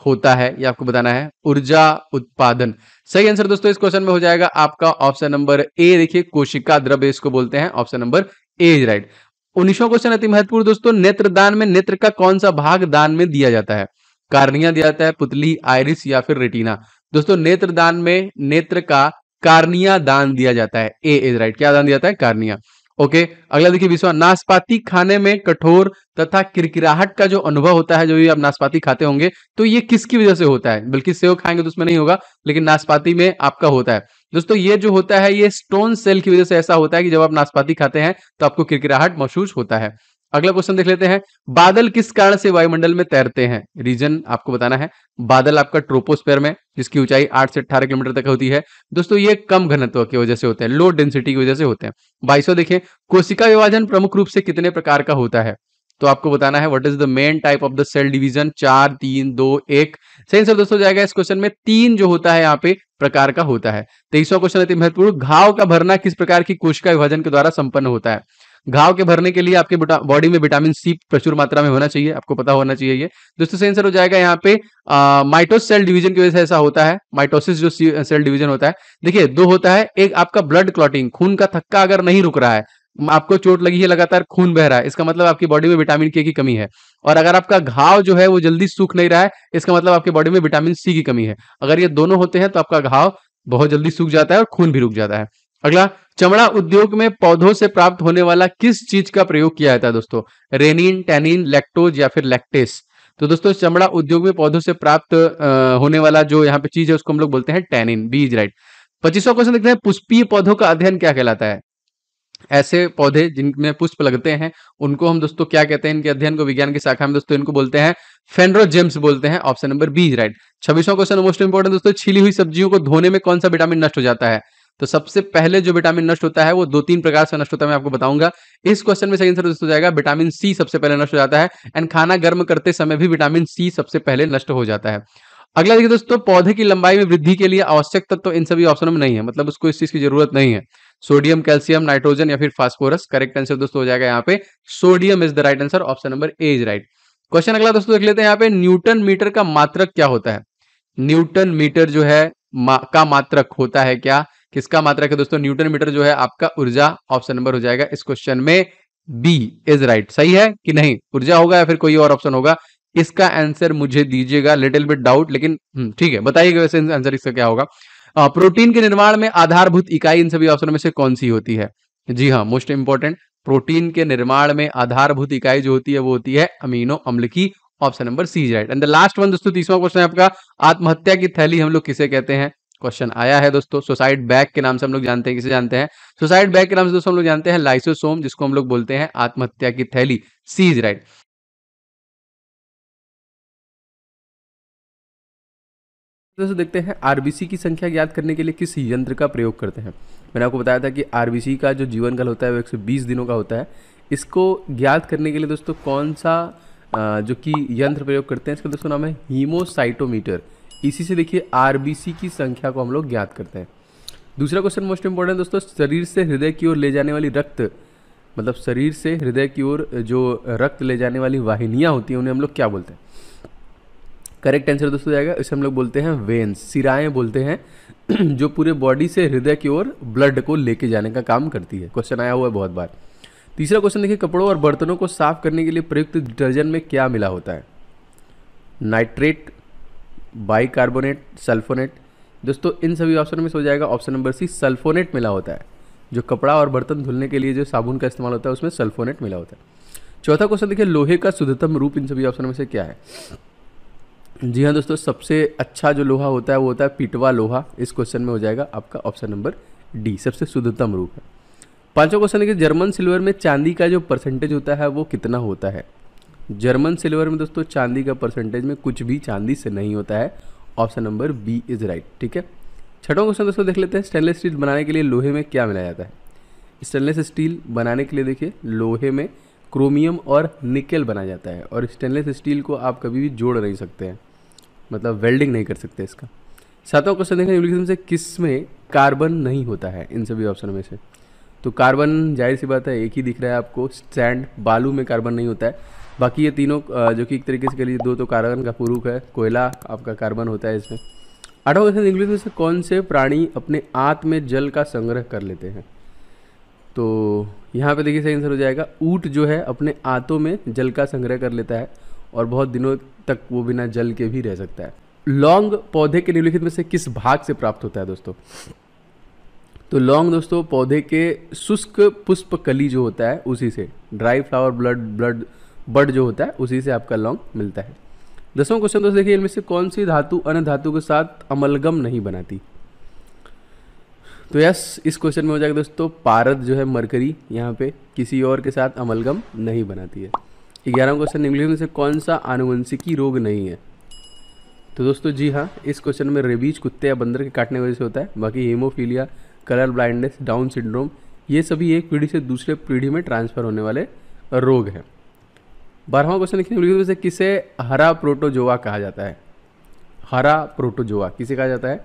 होता है ये आपको बताना है ऊर्जा उत्पादन सही आंसर दोस्तों इस क्वेश्चन में हो जाएगा आपका ऑप्शन नंबर ए देखिए कोशिका द्रव्य इसको बोलते हैं option number A is right उन्नीसवा क्वेश्चन अति महत्वपूर्ण दोस्तों नेत्रदान में नेत्र का कौन सा भाग दान में दिया जाता है कार्निया दिया जाता है पुतली आयरिस या फिर रेटिना दोस्तों नेत्रदान में नेत्र का कार्निया दान दिया जाता है ए इज राइट क्या दान दिया जाता है कार्निया ओके अगला देखिए विश्वास नाशपाती खाने में कठोर तथा किरकिराहट का जो अनुभव होता है जो भी आप नाशपाती खाते होंगे तो ये किसकी वजह से होता है बल्कि सेव खाएंगे तो उसमें नहीं होगा लेकिन नाशपाती में आपका होता है दोस्तों ये जो होता है ये स्टोन सेल की वजह से ऐसा होता है कि जब आप नाशपाती खाते हैं तो आपको किरकिराहट महसूस होता है अगला क्वेश्चन देख लेते हैं बादल किस कारण से वायुमंडल में तैरते हैं रीजन आपको बताना है बादल आपका ट्रोपोस्पेयर में जिसकी ऊंचाई 8 से 18 किलोमीटर तक होती है दोस्तों ये कम घनत्व की वजह से होते हैं लो डेंसिटी की वजह से होते हैं बाईसो देखिए कोशिका विभाजन प्रमुख रूप से कितने प्रकार का होता है तो आपको बताना है what is the main type of the cell division चार तीन दो एक सही सर दोस्तों जाएगा इस क्वेश्चन में तीन जो होता है यहाँ पे प्रकार का होता है तेईसवा क्वेश्चन अति महत्वपूर्ण घाव का भरना किस प्रकार की कोशिका विभाजन के द्वारा संपन्न होता है घाव के भरने के लिए आपके बॉडी में विटामिन सी प्रचुर मात्रा में होना चाहिए आपको पता होना चाहिए ये दोस्तों से आंसर हो जाएगा यहाँ पे माइटोस सेल डिवीजन की वजह से ऐसा होता है माइटोसिस जो सेल डिवीजन होता है देखिए दो होता है एक आपका ब्लड क्लॉटिंग खून का थक्का अगर नहीं रुक रहा है आपको चोट लगी है लगातार खून बह रहा है इसका मतलब आपकी बॉडी में विटामिन के की कमी है और अगर आपका घाव जो है वो जल्दी सूख नहीं रहा है इसका मतलब आपकी बॉडी में विटामिन सी की कमी है अगर ये दोनों होते हैं तो आपका घाव बहुत जल्दी सूख जाता है और खून भी रुक जाता है अगला चमड़ा उद्योग में पौधों से प्राप्त होने वाला किस चीज का प्रयोग किया जाता है दोस्तों रेनिन टेनिन लैक्टोज या फिर लैक्टेस तो दोस्तों चमड़ा उद्योग में पौधों से प्राप्त होने वाला जो यहाँ पे चीज है उसको हम लोग बोलते हैं टैनिन बीज राइट पच्चीसवा क्वेश्चन देखते हैं पुष्पीय पौधों का अध्ययन क्या कहलाता है ऐसे पौधे जिनमें पुष्प लगते हैं उनको हम दोस्तों क्या कहते हैं इनके अध्ययन को विज्ञान की शाखा में दोस्तों इनको बोलते हैं फेनरोजेम्स बोलते हैं ऑप्शन नंबर बी राइट छब्बीसों क्वेश्चन मोस्ट इंपोर्टेंट दोस्तों छिली हुई सब्जियों को धोने में कौन सा विटामिन नष्ट हो जाता है तो सबसे पहले जो विटामिन नष्ट होता है वो दो तीन प्रकार से नष्ट होता है मैं आपको बताऊंगा इस क्वेश्चन में सही आंसर हो जाएगा विटामिन सी सबसे पहले नष्ट हो जाता है एंड खाना गर्म करते समय भी विटामिन सी सबसे पहले नष्ट हो जाता है अगला देखिए दोस्तों पौधे की लंबाई में वृद्धि के लिए आवश्यक तत्व तो इन सभी ऑप्शनों में नहीं है मतलब उसको इस चीज की जरूरत नहीं है सोडियम कैल्सियम नाइट्रोजन या फिर फास्फोरस करेक्ट आंसर दोस्तों हो जाएगा यहाँ पे sodium is the right answer option number A is right question अगला दोस्तों देख लेते हैं यहाँ पे न्यूटन मीटर का मात्रक क्या होता है न्यूटन मीटर जो है मा, का मात्रक होता है क्या किसका मात्रक है दोस्तों न्यूटन मीटर जो है आपका ऊर्जा ऑप्शन नंबर हो जाएगा इस क्वेश्चन में बी इज राइट सही है कि नहीं ऊर्जा होगा या फिर कोई और ऑप्शन होगा इसका आंसर मुझे दीजिएगा लिटिल बिट डाउट लेकिन हम्म, ठीक है बताइएगा वैसे आंसर इसका क्या होगा आ, प्रोटीन के निर्माण में आधारभूत इकाई इन सभी ऑप्शनों में से कौन सी होती है जी हाँ मोस्ट इंपॉर्टेंट प्रोटीन के निर्माण में आधारभूत इकाई जो होती है वो होती है अमीनो अम्ल की option number C right and the last one दोस्तों तीसवा क्वेश्चन है आपका आत्महत्या की थैली हम लोग किसे कहते हैं क्वेश्चन आया है दोस्तों सुसाइड बैग के नाम से हम लोग जानते हैं किसे जानते हैं सुसाइड बैग के नाम से दोस्तों हम लोग जानते हैं लाइसोसोम जिसको हम लोग बोलते हैं आत्महत्या की थैली सीज राइट दोस्तों देखते हैं आरबीसी की संख्या ज्ञात करने के लिए किस यंत्र का प्रयोग करते हैं मैंने आपको बताया था कि आरबीसी का जो जीवन काल होता है वो 120 दिनों का होता है इसको ज्ञात करने के लिए दोस्तों कौन सा जो कि यंत्र प्रयोग करते हैं इसका दोस्तों नाम है हीमोसाइटोमीटर इसी से देखिए आरबीसी की संख्या को हम लोग ज्ञात करते हैं दूसरा क्वेश्चन मोस्ट इंपॉर्टेंट दोस्तों शरीर से हृदय की ओर ले जाने वाली रक्त मतलब शरीर से हृदय की ओर जो रक्त ले जाने वाली वाहिनियाँ होती हैं उन्हें हम लोग क्या बोलते हैं करेक्ट आंसर दोस्तों जाएगा इसे हम लोग बोलते हैं वेन्स सिराएं बोलते हैं जो पूरे बॉडी से हृदय की ओर ब्लड को लेके जाने का काम करती है क्वेश्चन आया हुआ है बहुत बार तीसरा क्वेश्चन देखिए कपड़ों और बर्तनों को साफ करने के लिए प्रयुक्त डिटर्जेंट में क्या मिला होता है नाइट्रेट बाइकार्बोनेट सल्फोनेट दोस्तों इन सभी ऑप्शनों में से हो जाएगा ऑप्शन नंबर सी सल्फोनेट मिला होता है जो कपड़ा और बर्तन धुलने के लिए जो साबुन का इस्तेमाल होता है उसमें सल्फोनेट मिला होता है चौथा क्वेश्चन देखिए लोहे का शुद्धतम रूप इन सभी ऑप्शन में से क्या है जी हाँ दोस्तों सबसे अच्छा जो लोहा होता है वो होता है पीटवा लोहा इस क्वेश्चन में हो जाएगा आपका ऑप्शन नंबर डी सबसे शुद्धतम रूप है पांचवा क्वेश्चन देखिए जर्मन सिल्वर में चांदी का जो परसेंटेज होता है वो कितना होता है जर्मन सिल्वर में दोस्तों चांदी का परसेंटेज में कुछ भी चांदी से नहीं होता है option number B is right ठीक है छठों क्वेश्चन दोस्तों देख लेते हैं स्टेनलेस स्टील बनाने के लिए लोहे में क्या मिलाया जाता है स्टेनलेस स्टील बनाने के लिए देखिए लोहे में क्रोमियम और निकल बनाया जाता है और स्टेनलेस स्टील को आप कभी भी जोड़ नहीं सकते हैं मतलब वेल्डिंग नहीं कर सकते इसका सातवां क्वेश्चन देखें न्यूक्लिज्म से किस में कार्बन नहीं होता है इन सभी ऑप्शन में से तो कार्बन जाहिर सी बात है एक ही दिख रहा है आपको स्टैंड बालू में कार्बन नहीं होता है बाकी ये तीनों जो कि एक तरीके से कह लीजिए दो तो कार्बन का पुरुख है कोयला आपका कार्बन होता है इसमें आठों क्वेश्चन इंग्लिश में से कौन से प्राणी अपने आँत में जल का संग्रह कर लेते हैं तो यहाँ पे देखिए सही आंसर हो जाएगा ऊट जो है अपने आंतों में जल का संग्रह कर लेता है और बहुत दिनों तक वो बिना जल के भी रह सकता है लौंग पौधे के निम्नलिखित में से किस भाग से प्राप्त होता है दोस्तों तो लौंग दोस्तों पौधे के शुष्क पुष्प कली जो होता है उसी से dry flower blood blood but जो होता है उसी से आपका लॉन्ग मिलता है दसवां क्वेश्चन दोस्तों देखिए इनमें से कौन सी धातु अन्य धातु के साथ अमलगम नहीं बनाती तो यस इस क्वेश्चन में हो जाएगा दोस्तों पारद जो है मरकरी यहाँ पे किसी और के साथ अमलगम नहीं बनाती है ग्यारहवा क्वेश्चन इंग्लिश में से कौन सा आनुवंशिकी रोग नहीं है तो दोस्तों जी हाँ इस क्वेश्चन में रेबीज कुत्ते या बंदर के काटने वजह से होता है बाकी haemophilia colour blindness down syndrome ये सभी एक पीढ़ी से दूसरे पीढ़ी में ट्रांसफ़र होने वाले रोग हैं बारहवा क्वेश्चन लिखने से किसे हरा प्रोटोजोआ कहा जाता है हरा प्रोटोजोआ किसे कहा जाता है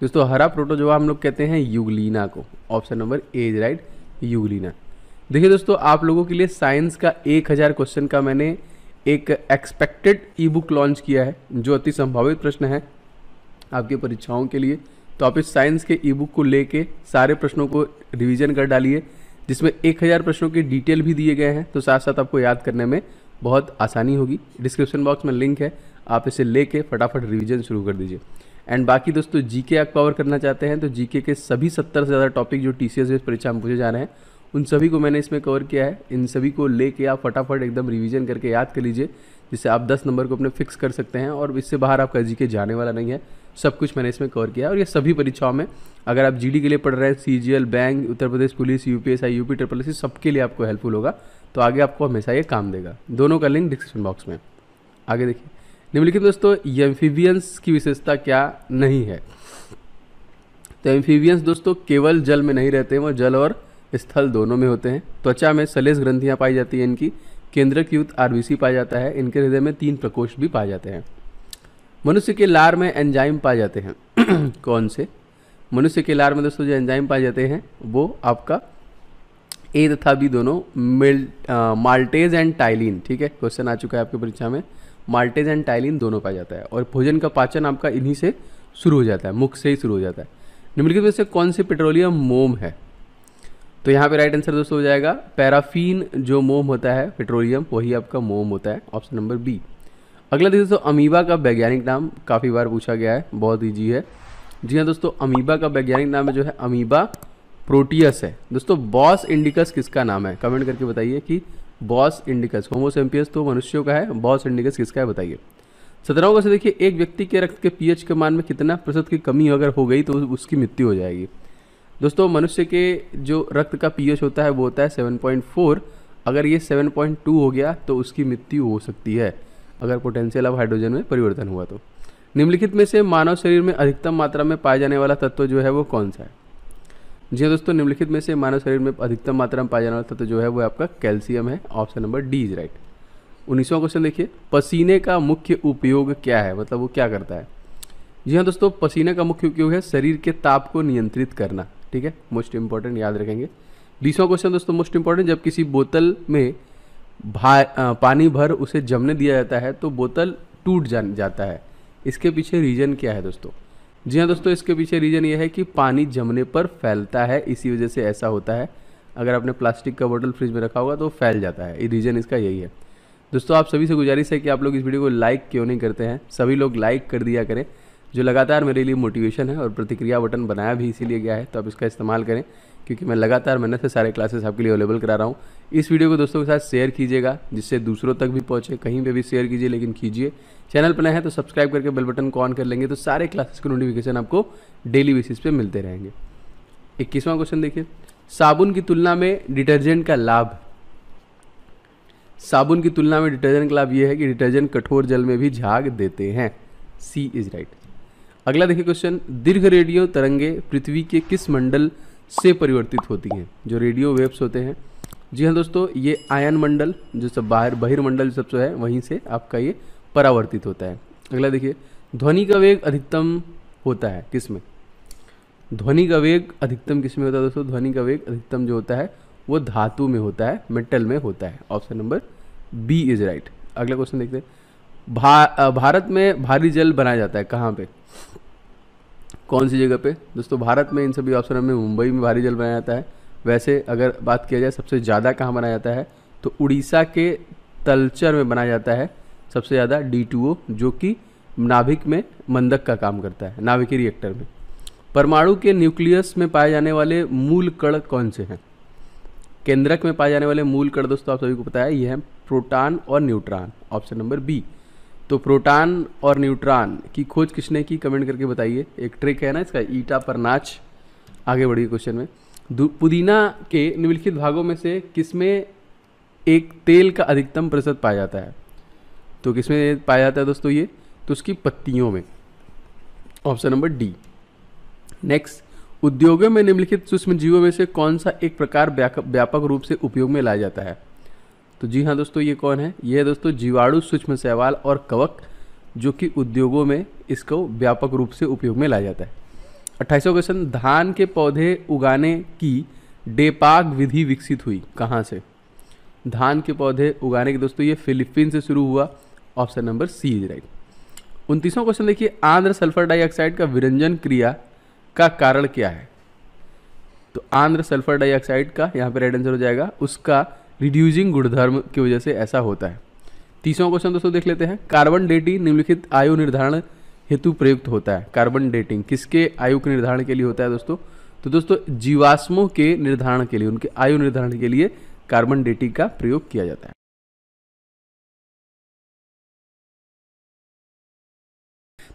दोस्तों हरा प्रोटोजोआ हम लोग कहते हैं युगलीना को option number A is right euglena देखिए दोस्तों आप लोगों के लिए साइंस का एक हज़ार क्वेश्चन का मैंने एक एक्सपेक्टेड ई बुक लॉन्च किया है जो अति संभावित प्रश्न है आपकी परीक्षाओं के लिए तो आप इस साइंस के ई बुक को लेके सारे प्रश्नों को रिविजन कर डालिए जिसमें एक हज़ार प्रश्नों के डिटेल भी दिए गए हैं तो साथ साथ आपको याद करने में बहुत आसानी होगी डिस्क्रिप्शन बॉक्स में लिंक है आप इसे लेके फटाफट रिवीजन शुरू कर दीजिए एंड बाकी दोस्तों जीके आप कवर करना चाहते हैं तो जीके के सभी सत्तर से ज़्यादा टॉपिक जो टी सी परीक्षा में पूछे जा रहे हैं उन सभी को मैंने इसमें कवर किया है इन सभी को लेके आप फटाफट एकदम रिवीजन करके याद कर लीजिए जिससे आप 10 नंबर को अपने फिक्स कर सकते हैं और इससे बाहर आपका जी के जाने वाला नहीं है सब कुछ मैंने इसमें कवर किया है और ये सभी परीक्षाओं में अगर आप जीडी के लिए पढ़ रहे हैं C bank Uttar Pradesh police U P S I U P triple सबके लिए आपको हेल्पफुल होगा तो आगे आपको हमेशा ये काम देगा दोनों का लिंक डिस्क्रिप्शन बॉक्स में आगे देखिए निम्नलिखित दोस्तों एम्फीबियंस की विशेषता क्या नहीं है तो एम्फीबियंस दोस्तों केवल जल में नहीं रहते हैं वो जल और स्थल दोनों में होते हैं त्वचा में सलेस ग्रंथियाँ पाई जाती हैं इनकी युद्ध आरबीसी पाया जाता है इनके हृदय में तीन प्रकोष्ठ भी पाए जाते हैं मनुष्य के लार में एंजाइम पाए जाते हैं कौन से मनुष्य के लार में दोस्तों जो एंजाइम पाए जाते हैं वो आपका ए तथा बी दोनों मिल माल्टेज एंड टाइलिन ठीक है क्वेश्चन आ चुका है आपके परीक्षा में माल्टेज एंड टाइलिन दोनों पाया जाता है और भोजन का पाचन आपका इन्हीं से शुरू हो जाता है मुख से ही शुरू हो जाता है निम्नलिखित में से कौन सी पेट्रोलियम मोम है तो यहाँ पे राइट आंसर दोस्तों हो जाएगा पैराफीन जो मोम होता है पेट्रोलियम वही आपका मोम होता है ऑप्शन नंबर बी अगला देखिए दोस्तों अमीबा का वैज्ञानिक नाम काफ़ी बार पूछा गया है बहुत ईजी है जी हाँ दोस्तों अमीबा का वैज्ञानिक नाम है जो है अमीबा प्रोटियस है दोस्तों बॉस इंडिकस किसका नाम है कमेंट करके बताइए कि बॉस इंडिकस होमोसेम्पियस तो मनुष्यों का है बॉस इंडिकस किसका है बताइए सत्रहों को से देखिए एक व्यक्ति के रक्त के पीएच के मान में कितना प्रतिशत की कमी अगर हो गई तो उसकी मृत्यु हो जाएगी दोस्तों मनुष्य के जो रक्त का पीएच होता है वो होता है 7.4 अगर ये 7.2 हो गया तो उसकी मृत्यु हो सकती है अगर पोटेंशियल ऑफ हाइड्रोजन में परिवर्तन हुआ तो निम्नलिखित में से मानव शरीर में अधिकतम मात्रा में पाए जाने वाला तत्व जो है वो कौन सा है जी हाँ दोस्तों निम्नलिखित में से मानव शरीर में अधिकतम मात्रा में पाया जाने वाला तत्व जो है वो आपका कैल्शियम है option number D is right उन्नीसवा क्वेश्चन देखिए पसीने का मुख्य उपयोग क्या है मतलब वो क्या करता है जी हाँ दोस्तों पसीने का मुख्य उपयोग है शरीर के ताप को नियंत्रित करना ठीक है मोस्ट इंपॉर्टेंट याद रखेंगे बीसवा क्वेश्चन दोस्तों मोस्ट इंपॉर्टेंट जब किसी बोतल में भा आ, पानी भर उसे जमने दिया जाता है तो बोतल टूट जा जाता है इसके पीछे रीजन क्या है दोस्तों जी हाँ दोस्तों इसके पीछे रीज़न ये है कि पानी जमने पर फैलता है इसी वजह से ऐसा होता है अगर आपने प्लास्टिक का बोतल फ्रिज में रखा होगा तो फैल जाता है रीज़न इसका यही है दोस्तों आप सभी से गुजारिश है कि आप लोग इस वीडियो को लाइक क्यों नहीं करते हैं सभी लोग लाइक कर दिया करें जो लगातार मेरे लिए मोटिवेशन है और प्रतिक्रिया बटन बनाया भी इसीलिए गया है तो आप इसका इस्तेमाल करें क्योंकि मैं लगातार मेहनत से सारे क्लासेस आपके लिए अवेलेबल करा रहा हूँ इस वीडियो को दोस्तों के साथ शेयर कीजिएगा जिससे दूसरों तक भी पहुँचे कहीं पर भी शेयर कीजिए लेकिन कीजिए चैनल पर नए हैं तो सब्सक्राइब करके बेल बटन को ऑन कर लेंगे तो सारे क्लासेस के नोटिफिकेशन आपको डेली बेसिस पे मिलते रहेंगे इक्कीसवां क्वेश्चन देखिए साबुन की तुलना में डिटर्जेंट का लाभ साबुन की तुलना में डिटर्जेंट का लाभ यह है कि डिटर्जेंट कठोर जल में भी झाग देते हैं सी इज राइट अगला देखिए क्वेश्चन दीर्घ रेडियो तरंगे पृथ्वी के किस मंडल से परिवर्तित होती हैं जो रेडियो वेव्स होते हैं जी हाँ दोस्तों ये आयन मंडल जो सब बाहर बहिर्मंडल सब जो है वहीं से आपका ये परावर्तित होता है अगला देखिए ध्वनि का वेग अधिकतम होता है किसमें ध्वनि का वेग अधिकतम किसमें होता है दोस्तों ध्वनि का वेग अधिकतम जो होता है वो धातु में होता है मेटल में होता है option number B is right अगला क्वेश्चन देखते हैं भा, भारत में भारी जल बनाया जाता है कहाँ पे कौन सी जगह पे दोस्तों भारत में इन सभी ऑप्शन में मुंबई में भारी जल बनाया जाता है वैसे अगर बात किया जाए सबसे ज़्यादा कहाँ बनाया जाता है तो उड़ीसा के तलचर में बनाया जाता है सबसे ज़्यादा डी जो कि नाभिक में मंदक का काम करता है नाभिकीय रिएक्टर में परमाणु के न्यूक्लियस में पाए जाने वाले मूल कण कौन से हैं केंद्रक में पाए जाने वाले मूल कण दोस्तों आप सभी को पता है ये हैं प्रोटॉन और न्यूट्रॉन ऑप्शन नंबर बी तो प्रोटॉन और न्यूट्रॉन की खोज किसने की कमेंट करके बताइए एक ट्रिक है ना इसका ईटा पर नाच आगे बढ़िए क्वेश्चन में पुदीना के निम्नलिखित भागों में से किसमें एक तेल का अधिकतम प्रतिशत पाया जाता है तो किसमें पाया जाता है दोस्तों ये तो उसकी पत्तियों में ऑप्शन नंबर डी नेक्स्ट उद्योगों में निम्नलिखित सूक्ष्म जीवों में से कौन सा एक प्रकार व्यापक रूप से उपयोग में लाया जाता है तो जी हाँ दोस्तों ये कौन है ये है दोस्तों जीवाणु सूक्ष्म सहवाल और कवक जो कि उद्योगों में इसको व्यापक रूप से उपयोग में लाया जाता है अट्ठाईसवा क्वेश्चन धान के पौधे उगाने की डेपाग विधि विकसित हुई कहाँ से धान के पौधे उगाने के दोस्तों ये फिलीपीन से शुरू हुआ option number C is right उनतीसवां क्वेश्चन देखिए आंध्र सल्फर डाइऑक्साइड का विरंजन क्रिया का कारण क्या है तो आंध्र सल्फर डाइऑक्साइड का यहाँ पर राइट आंसर हो जाएगा उसका रिड्यूजिंग गुणधर्म की वजह से ऐसा होता है तीसरा क्वेश्चन दोस्तों देख लेते हैं कार्बन डेटिंग निम्नलिखित आयु निर्धारण हेतु प्रयुक्त होता है कार्बन डेटिंग किसके आयु के निर्धारण के लिए होता है दोस्तों तो दोस्तों जीवाश्मों के निर्धारण के लिए उनके आयु निर्धारण के लिए कार्बन डेटिंग का प्रयोग किया जाता है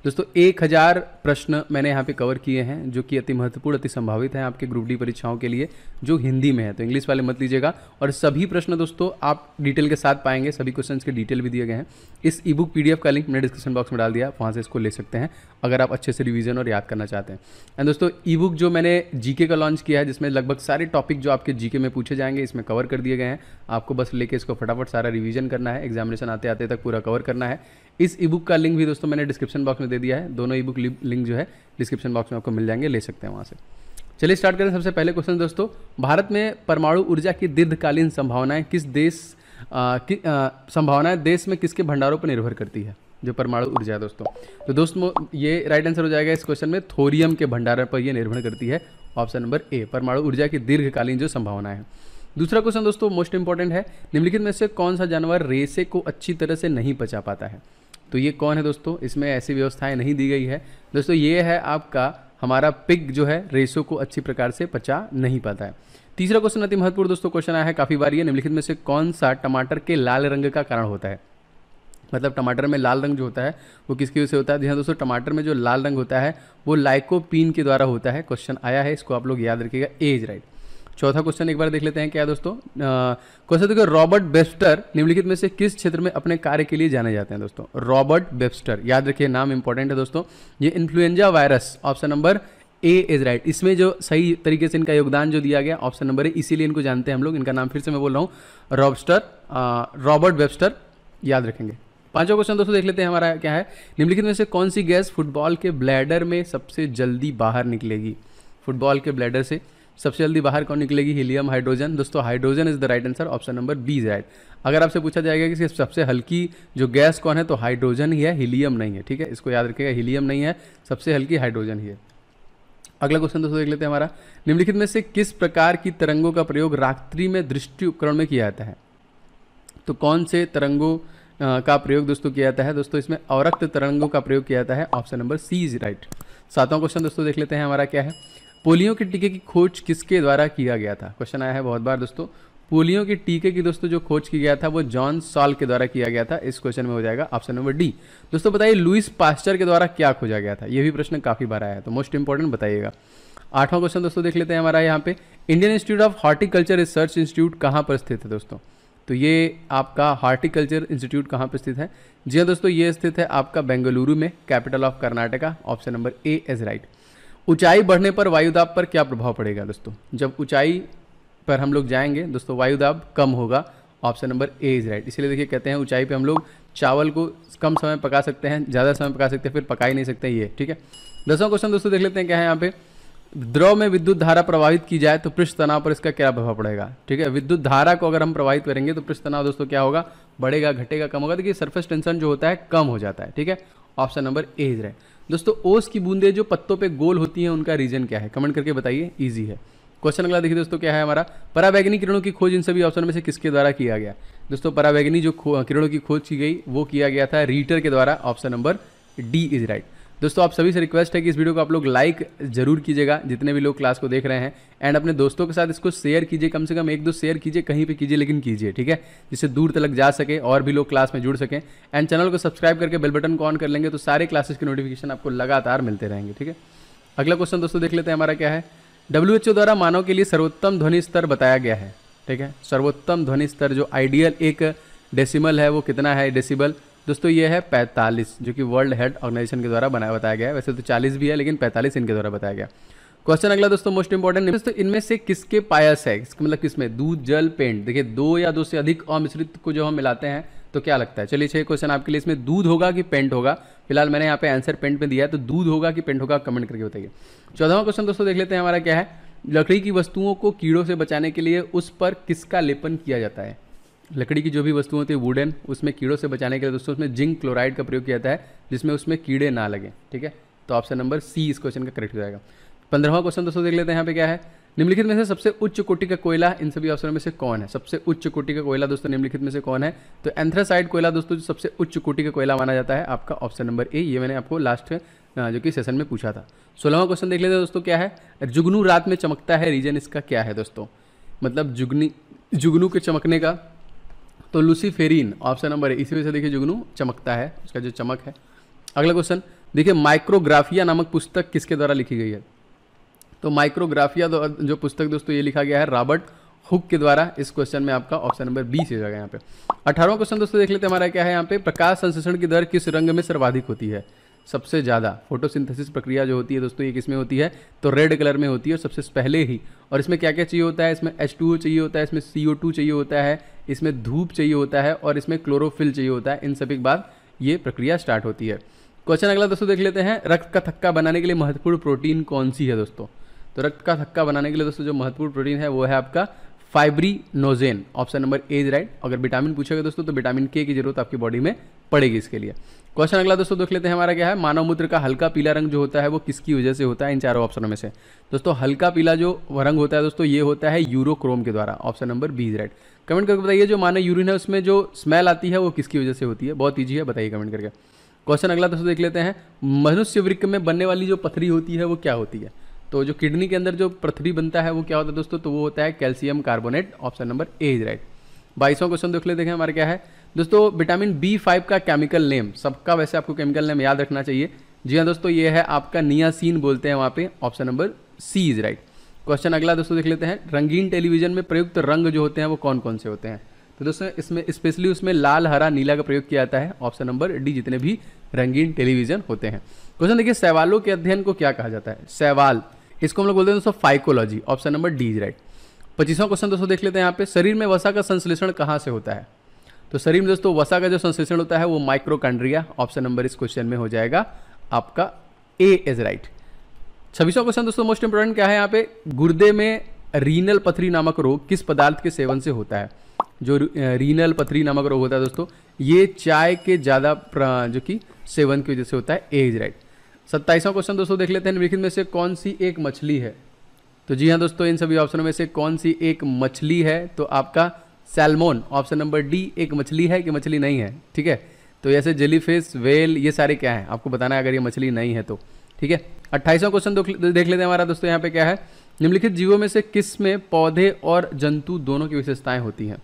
दोस्तों एक हज़ार प्रश्न मैंने यहाँ पे कवर किए हैं जो कि अति महत्वपूर्ण अति संभावित हैं आपके ग्रुप डी परीक्षाओं के लिए जो हिंदी में है तो इंग्लिश वाले मत लीजिएगा और सभी प्रश्न दोस्तों आप डिटेल के साथ पाएंगे सभी क्वेश्चन के डिटेल भी दिए गए हैं इस ई बुक पी का लिंक मैंने डिस्क्रिप्शन बॉक्स में डाल दिया वहाँ से इसको ले सकते हैं अगर आप अच्छे से रिविजन और याद करना चाहते हैं एंड दोस्तों ई बुक जो मैंने जी का लॉन्च किया है जिसमें लगभग सारे टॉपिक जो आपके जी में पूछे जाएंगे इसमें कवर कर दिए गए हैं आपको बस लेके इसको फटाफट सारा रिविज़न करना है एग्जामिनेशन आते आते तक पूरा कवर करना है इस ई बुक का लिंक भी दोस्तों मैंने डिस्क्रिप्शन बॉक्स में दे दिया है दोनों ई बुक लिंक जो है डिस्क्रिप्शन बॉक्स में आपको मिल जाएंगे ले सकते हैं वहाँ से चलिए स्टार्ट करें सबसे पहले क्वेश्चन दोस्तों भारत में परमाणु ऊर्जा की दीर्घकालीन संभावनाएं किस देश कि संभावनाएं देश में किसके भंडारों पर निर्भर करती है जो परमाणु ऊर्जा है दोस्तों तो दोस्तों ये राइट आंसर हो जाएगा इस क्वेश्चन में थोरियम के भंडारण पर यह निर्भर करती है ऑप्शन नंबर ए परमाणु ऊर्जा की दीर्घकालीन जो संभावना है दूसरा क्वेश्चन दोस्तों मोस्ट इंपॉर्टेंट है निम्नलिखित में से कौन सा जानवर रेसे को अच्छी तरह से नहीं पचा पाता है तो ये कौन है दोस्तों इसमें ऐसी व्यवस्थाएं नहीं दी गई है दोस्तों ये है आपका हमारा पिग जो है रेशो को अच्छी प्रकार से पचा नहीं पाता है तीसरा क्वेश्चन अति महत्वपूर्ण दोस्तों क्वेश्चन आया है काफ़ी बार ये निम्नलिखित में से कौन सा टमाटर के लाल रंग का कारण होता है मतलब टमाटर में लाल रंग जो होता है वो किसकी वजह से होता है जी हाँ दोस्तों टमाटर में जो लाल रंग होता है वो लाइकोपीन के द्वारा होता है क्वेश्चन आया है इसको आप लोग याद रखिएगा एज राइट चौथा क्वेश्चन एक बार देख लेते हैं क्या दोस्तों क्वेश्चन देखो रॉबर्ट बेस्टर निम्नलिखित में से किस क्षेत्र में अपने कार्य के लिए जाने जाते हैं दोस्तों रॉबर्ट बेस्टर याद रखिए नाम इंपॉर्टेंट है दोस्तों ये influenza virus option number A is right इसमें जो सही तरीके से इनका योगदान जो दिया गया ऑप्शन नंबर ए इसीलिए इनको जानते हैं हम लोग इनका नाम फिर से मैं बोल रहा हूँ रॉबस्टर रॉबर्ट वेबस्टर याद रखेंगे पांचवा क्वेश्चन दोस्तों देख लेते हैं हमारा क्या है निम्नलिखित में से कौन सी गैस फुटबॉल के ब्लैडर में सबसे जल्दी बाहर निकलेगी फुटबॉल के ब्लैडर से सबसे जल्दी बाहर कौन निकलेगी हीलियम हाइड्रोजन दोस्तों hydrogen is the right answer option number B right अगर आपसे पूछा जाएगा कि सबसे हल्की जो गैस कौन है तो हाइड्रोजन ही है हीलियम नहीं है ठीक है इसको याद रखिएगा हीलियम नहीं है सबसे हल्की हाइड्रोजन ही है अगला क्वेश्चन दोस्तों देख लेते हैं हमारा निम्नलिखित में से किस प्रकार की तरंगों का प्रयोग रात्रि में दृष्टि उपकरण में किया जाता है तो कौन से तरंगों का प्रयोग दोस्तों किया जाता है दोस्तों इसमें औरक्त तरंगों का प्रयोग किया जाता है option number C is right सातवां क्वेश्चन दोस्तों देख लेते हैं हमारा क्या है पोलियो के टीके की खोज किसके द्वारा किया गया था क्वेश्चन आया है बहुत बार दोस्तों पोलियो के टीके की दोस्तों जो खोज किया गया था वो जॉन सॉल के द्वारा किया गया था इस क्वेश्चन में हो जाएगा ऑप्शन नंबर डी दोस्तों बताइए लुइस पास्टर के द्वारा क्या खोजा गया था यह भी प्रश्न काफ़ी बार आया है तो मोस्ट इंपॉर्टेंट बताइएगा आठवां क्वेश्चन दोस्तों देख लेते हैं हमारा यहाँ पे Indian institute of horticulture research institute कहाँ पर स्थित है दोस्तों तो ये आपका हॉर्टिकल्चर इंस्टीट्यूट कहाँ पर स्थित है जी हाँ दोस्तों ये स्थित है आपका बेंगलुरु में capital of Karnataka option number A is right right. ऊंचाई बढ़ने पर वायुदाब पर क्या प्रभाव पड़ेगा दोस्तों जब ऊंचाई पर हम लोग जाएंगे दोस्तों वायुदाब कम होगा option number A is right इसलिए देखिए कहते हैं ऊंचाई पे हम लोग चावल को कम समय पका सकते हैं ज़्यादा समय पका सकते हैं फिर पका ही नहीं सकते ये ठीक है दसवां क्वेश्चन दोस्तों देख लेते हैं क्या है यहाँ पे द्रव में विद्युत धारा प्रभावित की जाए तो पृष्ठ तनाव पर इसका क्या प्रभाव पड़ेगा ठीक है विद्युत धारा को अगर हम प्रभावित करेंगे तो पृष्ठ तनाव दोस्तों क्या होगा बढ़ेगा घटेगा कम होगा देखिए सरफेस टेंशन जो होता है कम हो जाता है ठीक है option number A is right दोस्तों ओस की बूंदें जो पत्तों पे गोल होती हैं उनका रीजन क्या है कमेंट करके बताइए ईजी है क्वेश्चन अगला देखिए दोस्तों क्या है हमारा परावैग्नि किरणों की खोज इन सभी ऑप्शन में से किसके द्वारा किया गया दोस्तों परावैग्नि जो किरणों की खोज की गई वो किया गया था रीटर के द्वारा option number D is right दोस्तों आप सभी से रिक्वेस्ट है कि इस वीडियो को आप लोग लाइक जरूर कीजिएगा जितने भी लोग क्लास को देख रहे हैं एंड अपने दोस्तों के साथ इसको शेयर कीजिए कम से कम एक दो शेयर कीजिए कहीं पे कीजिए लेकिन कीजिए ठीक है जिससे दूर तक जा सके और भी लोग क्लास में जुड़ सकें एंड चैनल को सब्सक्राइब करके बेल बटन को ऑन कर लेंगे तो सारे क्लासेस के नोटिफिकेशन आपको लगातार मिलते रहेंगे ठीक है अगला क्वेश्चन दोस्तों देख लेते हैं हमारा क्या है डब्ल्यू द्वारा मानव के लिए सर्वोत्तम ध्वनि स्तर बताया गया है ठीक है सर्वोत्तम ध्वनि स्तर जो आइडियल एक डेसिमल है वो कितना है डेसिबल दोस्तों ये है 45 जो कि वर्ल्ड हेल्थ ऑर्गेनाइजेशन के द्वारा बनाया बताया गया वैसे तो 40 भी है लेकिन 45 इनके द्वारा बताया गया क्वेश्चन अगला दोस्तों मोस्ट इंपॉर्टेंट दोस्तों इनमें से किसके पायस है मतलब किसमें दूध जल पेंट देखिए दो या दो से अधिक अमिश्रित को जो हम मिलाते हैं तो क्या लगता है चलिए छह क्वेश्चन आपके लिए इसमें दूध होगा कि पेंट होगा फिलहाल मैंने यहाँ पे आंसर पेंट में दिया है तो दूध होगा कि पेंट होगा कमेंट करके बताइए चौदहवा क्वेश्चन दोस्तों देख लेते हैं हमारा क्या है लकड़ी की वस्तुओं को कीड़ों से बचाने के लिए उस पर किसका लेपन किया जाता है लकड़ी की जो भी वस्तु होती है वुडन उसमें कीड़ों से बचाने के लिए दोस्तों उसमें जिंक क्लोराइड का प्रयोग किया जाता है जिसमें उसमें कीड़े ना लगे ठीक है तो ऑप्शन नंबर सी इस क्वेश्चन का करेक्ट हो जाएगा पंद्रहवा क्वेश्चन दोस्तों देख लेते हैं यहाँ पे क्या है निम्नलिखित में से सबसे उच्च कोटि का कोयला इन सभी ऑप्शनों में से कौन है सबसे उच्च कोटि का कोयला दोस्तों निम्नलिखित में से कौन है तो एंथ्रासाइड कोयला दोस्तों जो सबसे उच्च कोटि का कोयला माना जाता है आपका ऑप्शन नंबर ए ये मैंने आपको लास्ट जो कि सेशन में पूछा था सोलहवा क्वेश्चन देख लेते हैं दोस्तों क्या है जुगनू रात में चमकता है रीजन इसका क्या है दोस्तों मतलब जुगनी जुगनू के चमकने का तो लूसीफेरिन ऑप्शन नंबर इसी वजह से देखिए जुगनू चमकता है उसका जो चमक है अगला क्वेश्चन देखिए माइक्रोग्राफिया नामक पुस्तक किसके द्वारा लिखी गई है तो माइक्रोग्राफिया जो पुस्तक दोस्तों ये लिखा गया है रॉबर्ट हुक के द्वारा इस क्वेश्चन में आपका ऑप्शन नंबर बी से जाएगा यहाँ पे अठारवा क्वेश्चन दोस्तों देख लेते हैं हमारा क्या है यहाँ पे प्रकाश संश्लेषण की दर किस रंग में सर्वाधिक होती है सबसे ज़्यादा फोटोसिंथेसिस प्रक्रिया जो होती है दोस्तों ये किसमें होती है तो रेड कलर में होती है और सबसे पहले ही और इसमें क्या क्या चाहिए होता है इसमें एच चाहिए होता है इसमें सी चाहिए होता है इसमें धूप चाहिए होता है और इसमें क्लोरोफिल चाहिए होता है इन सभी के बाद ये प्रक्रिया स्टार्ट होती है क्वेश्चन अगला दोस्तों देख लेते हैं रक्त का थक्का बनाने के लिए महत्वपूर्ण प्रोटीन कौन सी है दोस्तों तो रक्त का थक्का बनाने के लिए दोस्तों जो महत्वपूर्ण प्रोटीन है वो है आपका fibrinogen option number A is right अगर विटामिन पूछेगा दोस्तों तो विटामिन के की जरूरत आपकी बॉडी में पड़ेगी इसके लिए क्वेश्चन अगला दोस्तों देख लेते हैं हमारा क्या है मानव मूत्र का हल्का पीला रंग जो होता है वो किसकी वजह से होता है इन चारों ऑप्शनों में से दोस्तों हल्का पीला जो रंग होता है दोस्तों ये होता है यूरोक्रोम के द्वारा option number B is right comment करके बताइए जो मानव यूरिन है उसमें जो स्मेल आती है वो किसकी वजह से होती है बहुत ईजी है बताइए कमेंट करके क्वेश्चन अगला दोस्तों देख लेते हैं मनुष्य वृक्ष में बनने वाली जो पथरी होती है वो क्या होती है तो जो किडनी के अंदर जो पृथ्वी बनता है वो क्या होता है दोस्तों तो वो होता है calcium carbonate option number A is right बाईसवां क्वेश्चन देख ले देखें हमारे क्या है दोस्तों विटामिन बी फाइव का केमिकल नेम सबका वैसे आपको केमिकल नेम याद रखना चाहिए जी हाँ दोस्तों ये है आपका नियासीन बोलते हैं वहाँ पे option number C is right question अगला दोस्तों देख लेते हैं रंगीन टेलीविजन में प्रयुक्त रंग जो होते हैं वो कौन कौन से होते हैं तो दोस्तों इसमें स्पेशली उसमें लाल हरा नीला का प्रयोग किया जाता है ऑप्शन नंबर डी जितने भी रंगीन टेलीविजन होते हैं क्वेश्चन देखिए सैवालों के अध्ययन को क्या कहा जाता है सैवाल इसको हम लोग बोलते हैं दोस्तों phycology option number D is right पच्चीसवां क्वेश्चन दोस्तों देख लेते हैं यहाँ पे शरीर में वसा का संश्लेषण कहाँ से होता है तो शरीर में दोस्तों वसा का जो संश्लेषण होता है वो माइक्रोकांड्रिया ऑप्शन नंबर इस क्वेश्चन में हो जाएगा आपका ए इज राइट छब्बीसवा क्वेश्चन दोस्तों मोस्ट इंपॉर्टेंट क्या है यहाँ पे गुर्दे में रीनल पथरी नामक रोग किस पदार्थ के सेवन से होता है जो रीनल पथरी नामक रोग होता है दोस्तों ये चाय के ज़्यादा जो कि सेवन की वजह से होता है ए इज राइट सत्ताईसवां क्वेश्चन दोस्तों देख लेते हैं निम्नलिखित में से कौन सी एक मछली है तो जी हाँ दोस्तों इन सभी ऑप्शनों में से कौन सी एक मछली है तो आपका सैलमोन ऑप्शन नंबर डी एक मछली है कि मछली नहीं है ठीक है तो ऐसे जेलीफिश वेल ये सारे क्या हैं आपको बताना है अगर ये मछली नहीं है तो ठीक है अट्ठाईसवां क्वेश्चन देख लेते हैं हमारा दोस्तों यहाँ पे क्या है निम्नलिखित जीवों में से किस में पौधे और जंतु दोनों की विशेषताएं होती हैं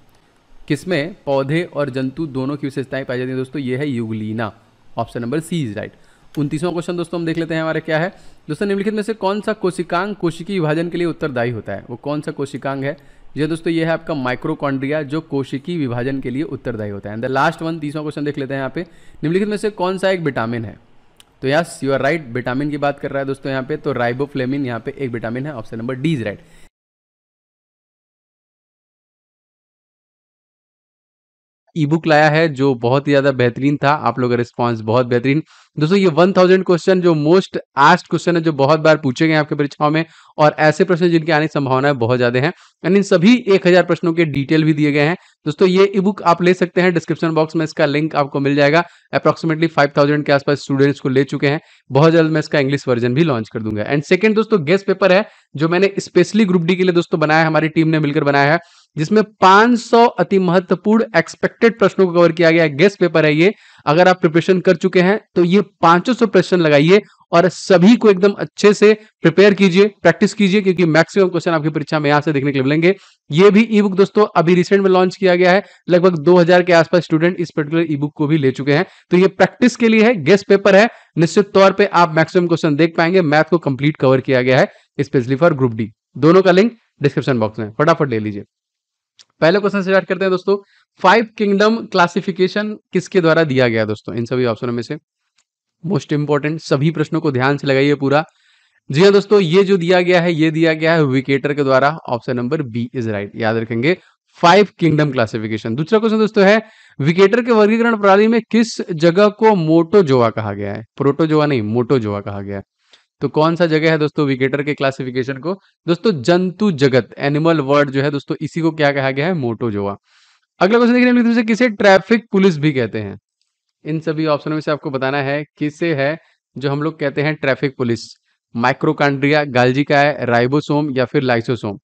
किस में पौधे और जंतु दोनों की विशेषताएं पाई जाती हैं दोस्तों ये है euglena option number C is right उनतीसवा क्वेश्चन दोस्तों हम देख लेते हैं हमारे क्या है दोस्तों निम्नलिखित में से कौन सा कोशिकांग कोशिकी विभाजन के लिए उत्तरदायी होता है वो कौन सा कोशिकांग है ये दोस्तों ये है आपका माइक्रोकॉन्ड्रिया जो कोशिकी विभाजन के लिए उत्तरदायी होता है एंड द लास्ट वन तीसवा क्वेश्चन देख लेते हैं यहाँ पे निम्नलिखित में से कौन सा एक विटामिन है तो yes you are right vitamin की बात कर रहा है दोस्तों यहाँ पे तो राइबोफ्लेमिन यहाँ पे एक विटामिन है option number D is right e book लाया है जो बहुत ही ज्यादा बेहतरीन था आप लोग का रिस्पॉन्स बहुत बेहतरीन दोस्तों ये वन थाउजेंड क्वेश्चन जो मोस्ट आस्ट क्वेश्चन है जो बहुत बार पूछे गए आपके परीक्षाओं में और ऐसे प्रश्न जिनके आने की संभावनाएं बहुत ज्यादा है एंड इन सभी एक हजार प्रश्नों के डिटेल भी दिए गए हैं दोस्तों ये ई बुक आप ले सकते हैं डिस्क्रिप्शन बॉक्स में इसका लिंक आपको मिल जाएगा अप्रॉक्सिमेटली फाइव थाउजेंड के आसपास स्टूडेंट्स को ले चुके हैं बहुत जल्द मैं इसका इंग्लिश वर्जन भी लॉन्च कर दूंगा एंड सेकंड दोस्तों गेस्ट पेपर है जो मैंने स्पेशली ग्रुप डी के लिए दोस्तों बनाया हमारी टीम ने मिलकर बनाया है जिसमें 500 अति महत्वपूर्ण एक्सपेक्टेड प्रश्नों को कवर किया गया है गेस्ट पेपर है ये अगर आप प्रिपरेशन कर चुके हैं तो ये 500 प्रश्न लगाइए और सभी को एकदम अच्छे से प्रिपेयर कीजिए प्रैक्टिस कीजिए क्योंकि मैक्सिमम क्वेश्चन आपकी परीक्षा में यहां से देखने के लिए मिलेंगे ये भी ई बुक दोस्तों अभी रिसेंट में लॉन्च किया गया है लगभग 2000 के आसपास स्टूडेंट इस पर्टिकुलर ई बुक को भी ले चुके हैं तो ये प्रैक्टिस के लिए है गेस्ट पेपर है निश्चित तौर पर आप मैक्सिमम क्वेश्चन देख पाएंगे मैथ को कंप्लीट कवर किया गया है स्पेशली फॉर ग्रुप डी दोनों का लिंक डिस्क्रिप्शन बॉक्स में फटाफट ले लीजिए पहले क्वेश्चन से स्टार्ट करते हैं दोस्तों फाइव किंगडम क्लासिफिकेशन किसके द्वारा दिया गया दोस्तों इन सभी ऑप्शनों में से मोस्ट इंपॉर्टेंट सभी प्रश्नों को ध्यान से लगाइए पूरा जी हाँ दोस्तों ये जो दिया गया है ये दिया गया है विकेटर के द्वारा option number B is right याद रखेंगे फाइव किंगडम क्लासिफिकेशन दूसरा क्वेश्चन दोस्तों है विकेटर के वर्गीकरण प्रणाली में किस जगह को मोटोजोआ कहा गया है प्रोटोजोआ नहीं मोटोजोआ कहा गया है तो कौन सा जगह है दोस्तों विकेटर के क्लासिफिकेशन को दोस्तों जंतु जगत एनिमल वर्ड जो है दोस्तों इसी को क्या कहा गया है मोटोजोआ अगला क्वेश्चन देखने मिलते किसे ट्रैफिक पुलिस भी कहते हैं इन सभी ऑप्शनों में से आपको बताना है किसे है जो हम लोग कहते हैं ट्रैफिक पुलिस माइक्रोकांड्रिया गालजी का राइबोसोम या फिर लाइसोसोम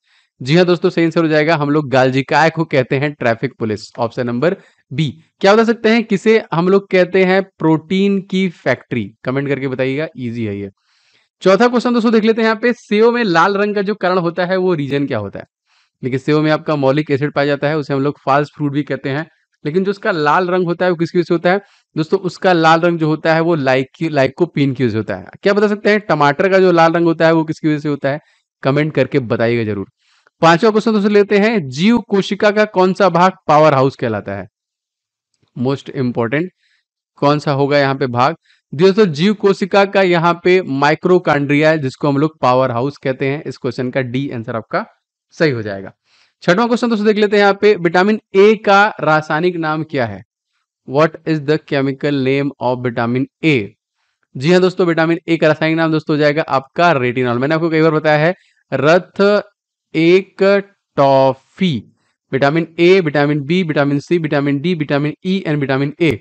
जी हाँ दोस्तों सही आंसर हो जाएगा हम लोग गालजिकाय को कहते हैं traffic police option number B क्या बता सकते हैं किसे हम लोग कहते हैं प्रोटीन की फैक्ट्री कमेंट करके बताइएगा इजी है ये चौथा क्वेश्चन दोस्तों देख लेते हैं यहाँ पे सेव में लाल रंग का जो कारण होता है वो रीजन क्या होता है लेकिन सेव में आपका मौलिक एसिड पाया जाता है उसे हम लोग फास्ट फ्रूट भी कहते हैं लेकिन जो उसका लाल रंग होता है वो किसकी वजह होता है दोस्तों उसका लाल रंग जो होता है वो लाइक लाइकोपिन की वजह होता है क्या बता सकते हैं टमाटर का जो लाल रंग होता है वो किसकी वजह से होता है कमेंट करके बताइएगा जरूर पांचवा क्वेश्चन दोस्तों लेते हैं जीव कोशिका का कौन सा भाग पावर हाउस कहलाता है मोस्ट इंपॉर्टेंट कौन सा होगा यहाँ पे भाग दोस्तों जीव कोशिका का यहाँ पे माइक्रोकांड्रिया है जिसको हम लोग पावर हाउस कहते हैं इस क्वेश्चन का डी आंसर आपका सही हो जाएगा छठवा क्वेश्चन दोस्तों देख लेते हैं यहाँ पे विटामिन ए का रासायनिक नाम क्या है what is the chemical name of vitamin A जी हाँ दोस्तों विटामिन ए का रासायनिक नाम दोस्तों हो जाएगा आपका रेटिनॉल मैंने आपको कई बार बताया है रथ एक toffee vitamin A vitamin B vitamin C vitamin D vitamin E and vitamin A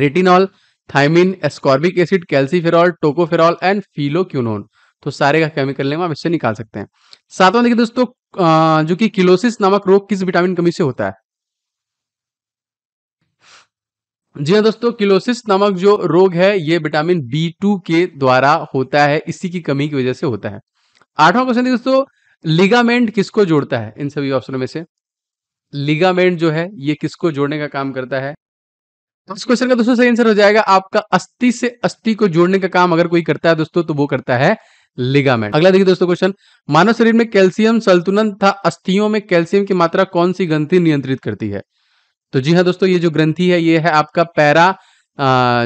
retinol thiamine ascorbic acid calciferol tocopherol and phylloquinone तो सारे का केमिकल नेम आप इससे निकाल सकते हैं सातवां देखिए दोस्तों जो कि किलोसिस नामक रोग किस विटामिन कमी से होता है जी हाँ दोस्तों किलोसिस नामक जो रोग है ये विटामिन बी टू के द्वारा होता है इसी की कमी की वजह से होता है आठवां क्वेश्चन देखिए दोस्तों लिगामेंट किसको जोड़ता है इन सभी ऑप्शनों में से लिगामेंट जो है ये किसको जोड़ने का काम करता है इस क्वेश्चन का दोस्तों सही आंसर हो जाएगा आपका अस्थि से अस्थि को जोड़ने का काम अगर कोई करता है दोस्तों तो वो करता है लिगामेंट अगला देखिए दोस्तों क्वेश्चन मानव शरीर में कैल्शियम संतुलन था अस्थियों में कैल्शियम की मात्रा कौन सी ग्रंथि नियंत्रित करती है तो जी हाँ दोस्तों ये जो ग्रंथि है ये है आपका पैरा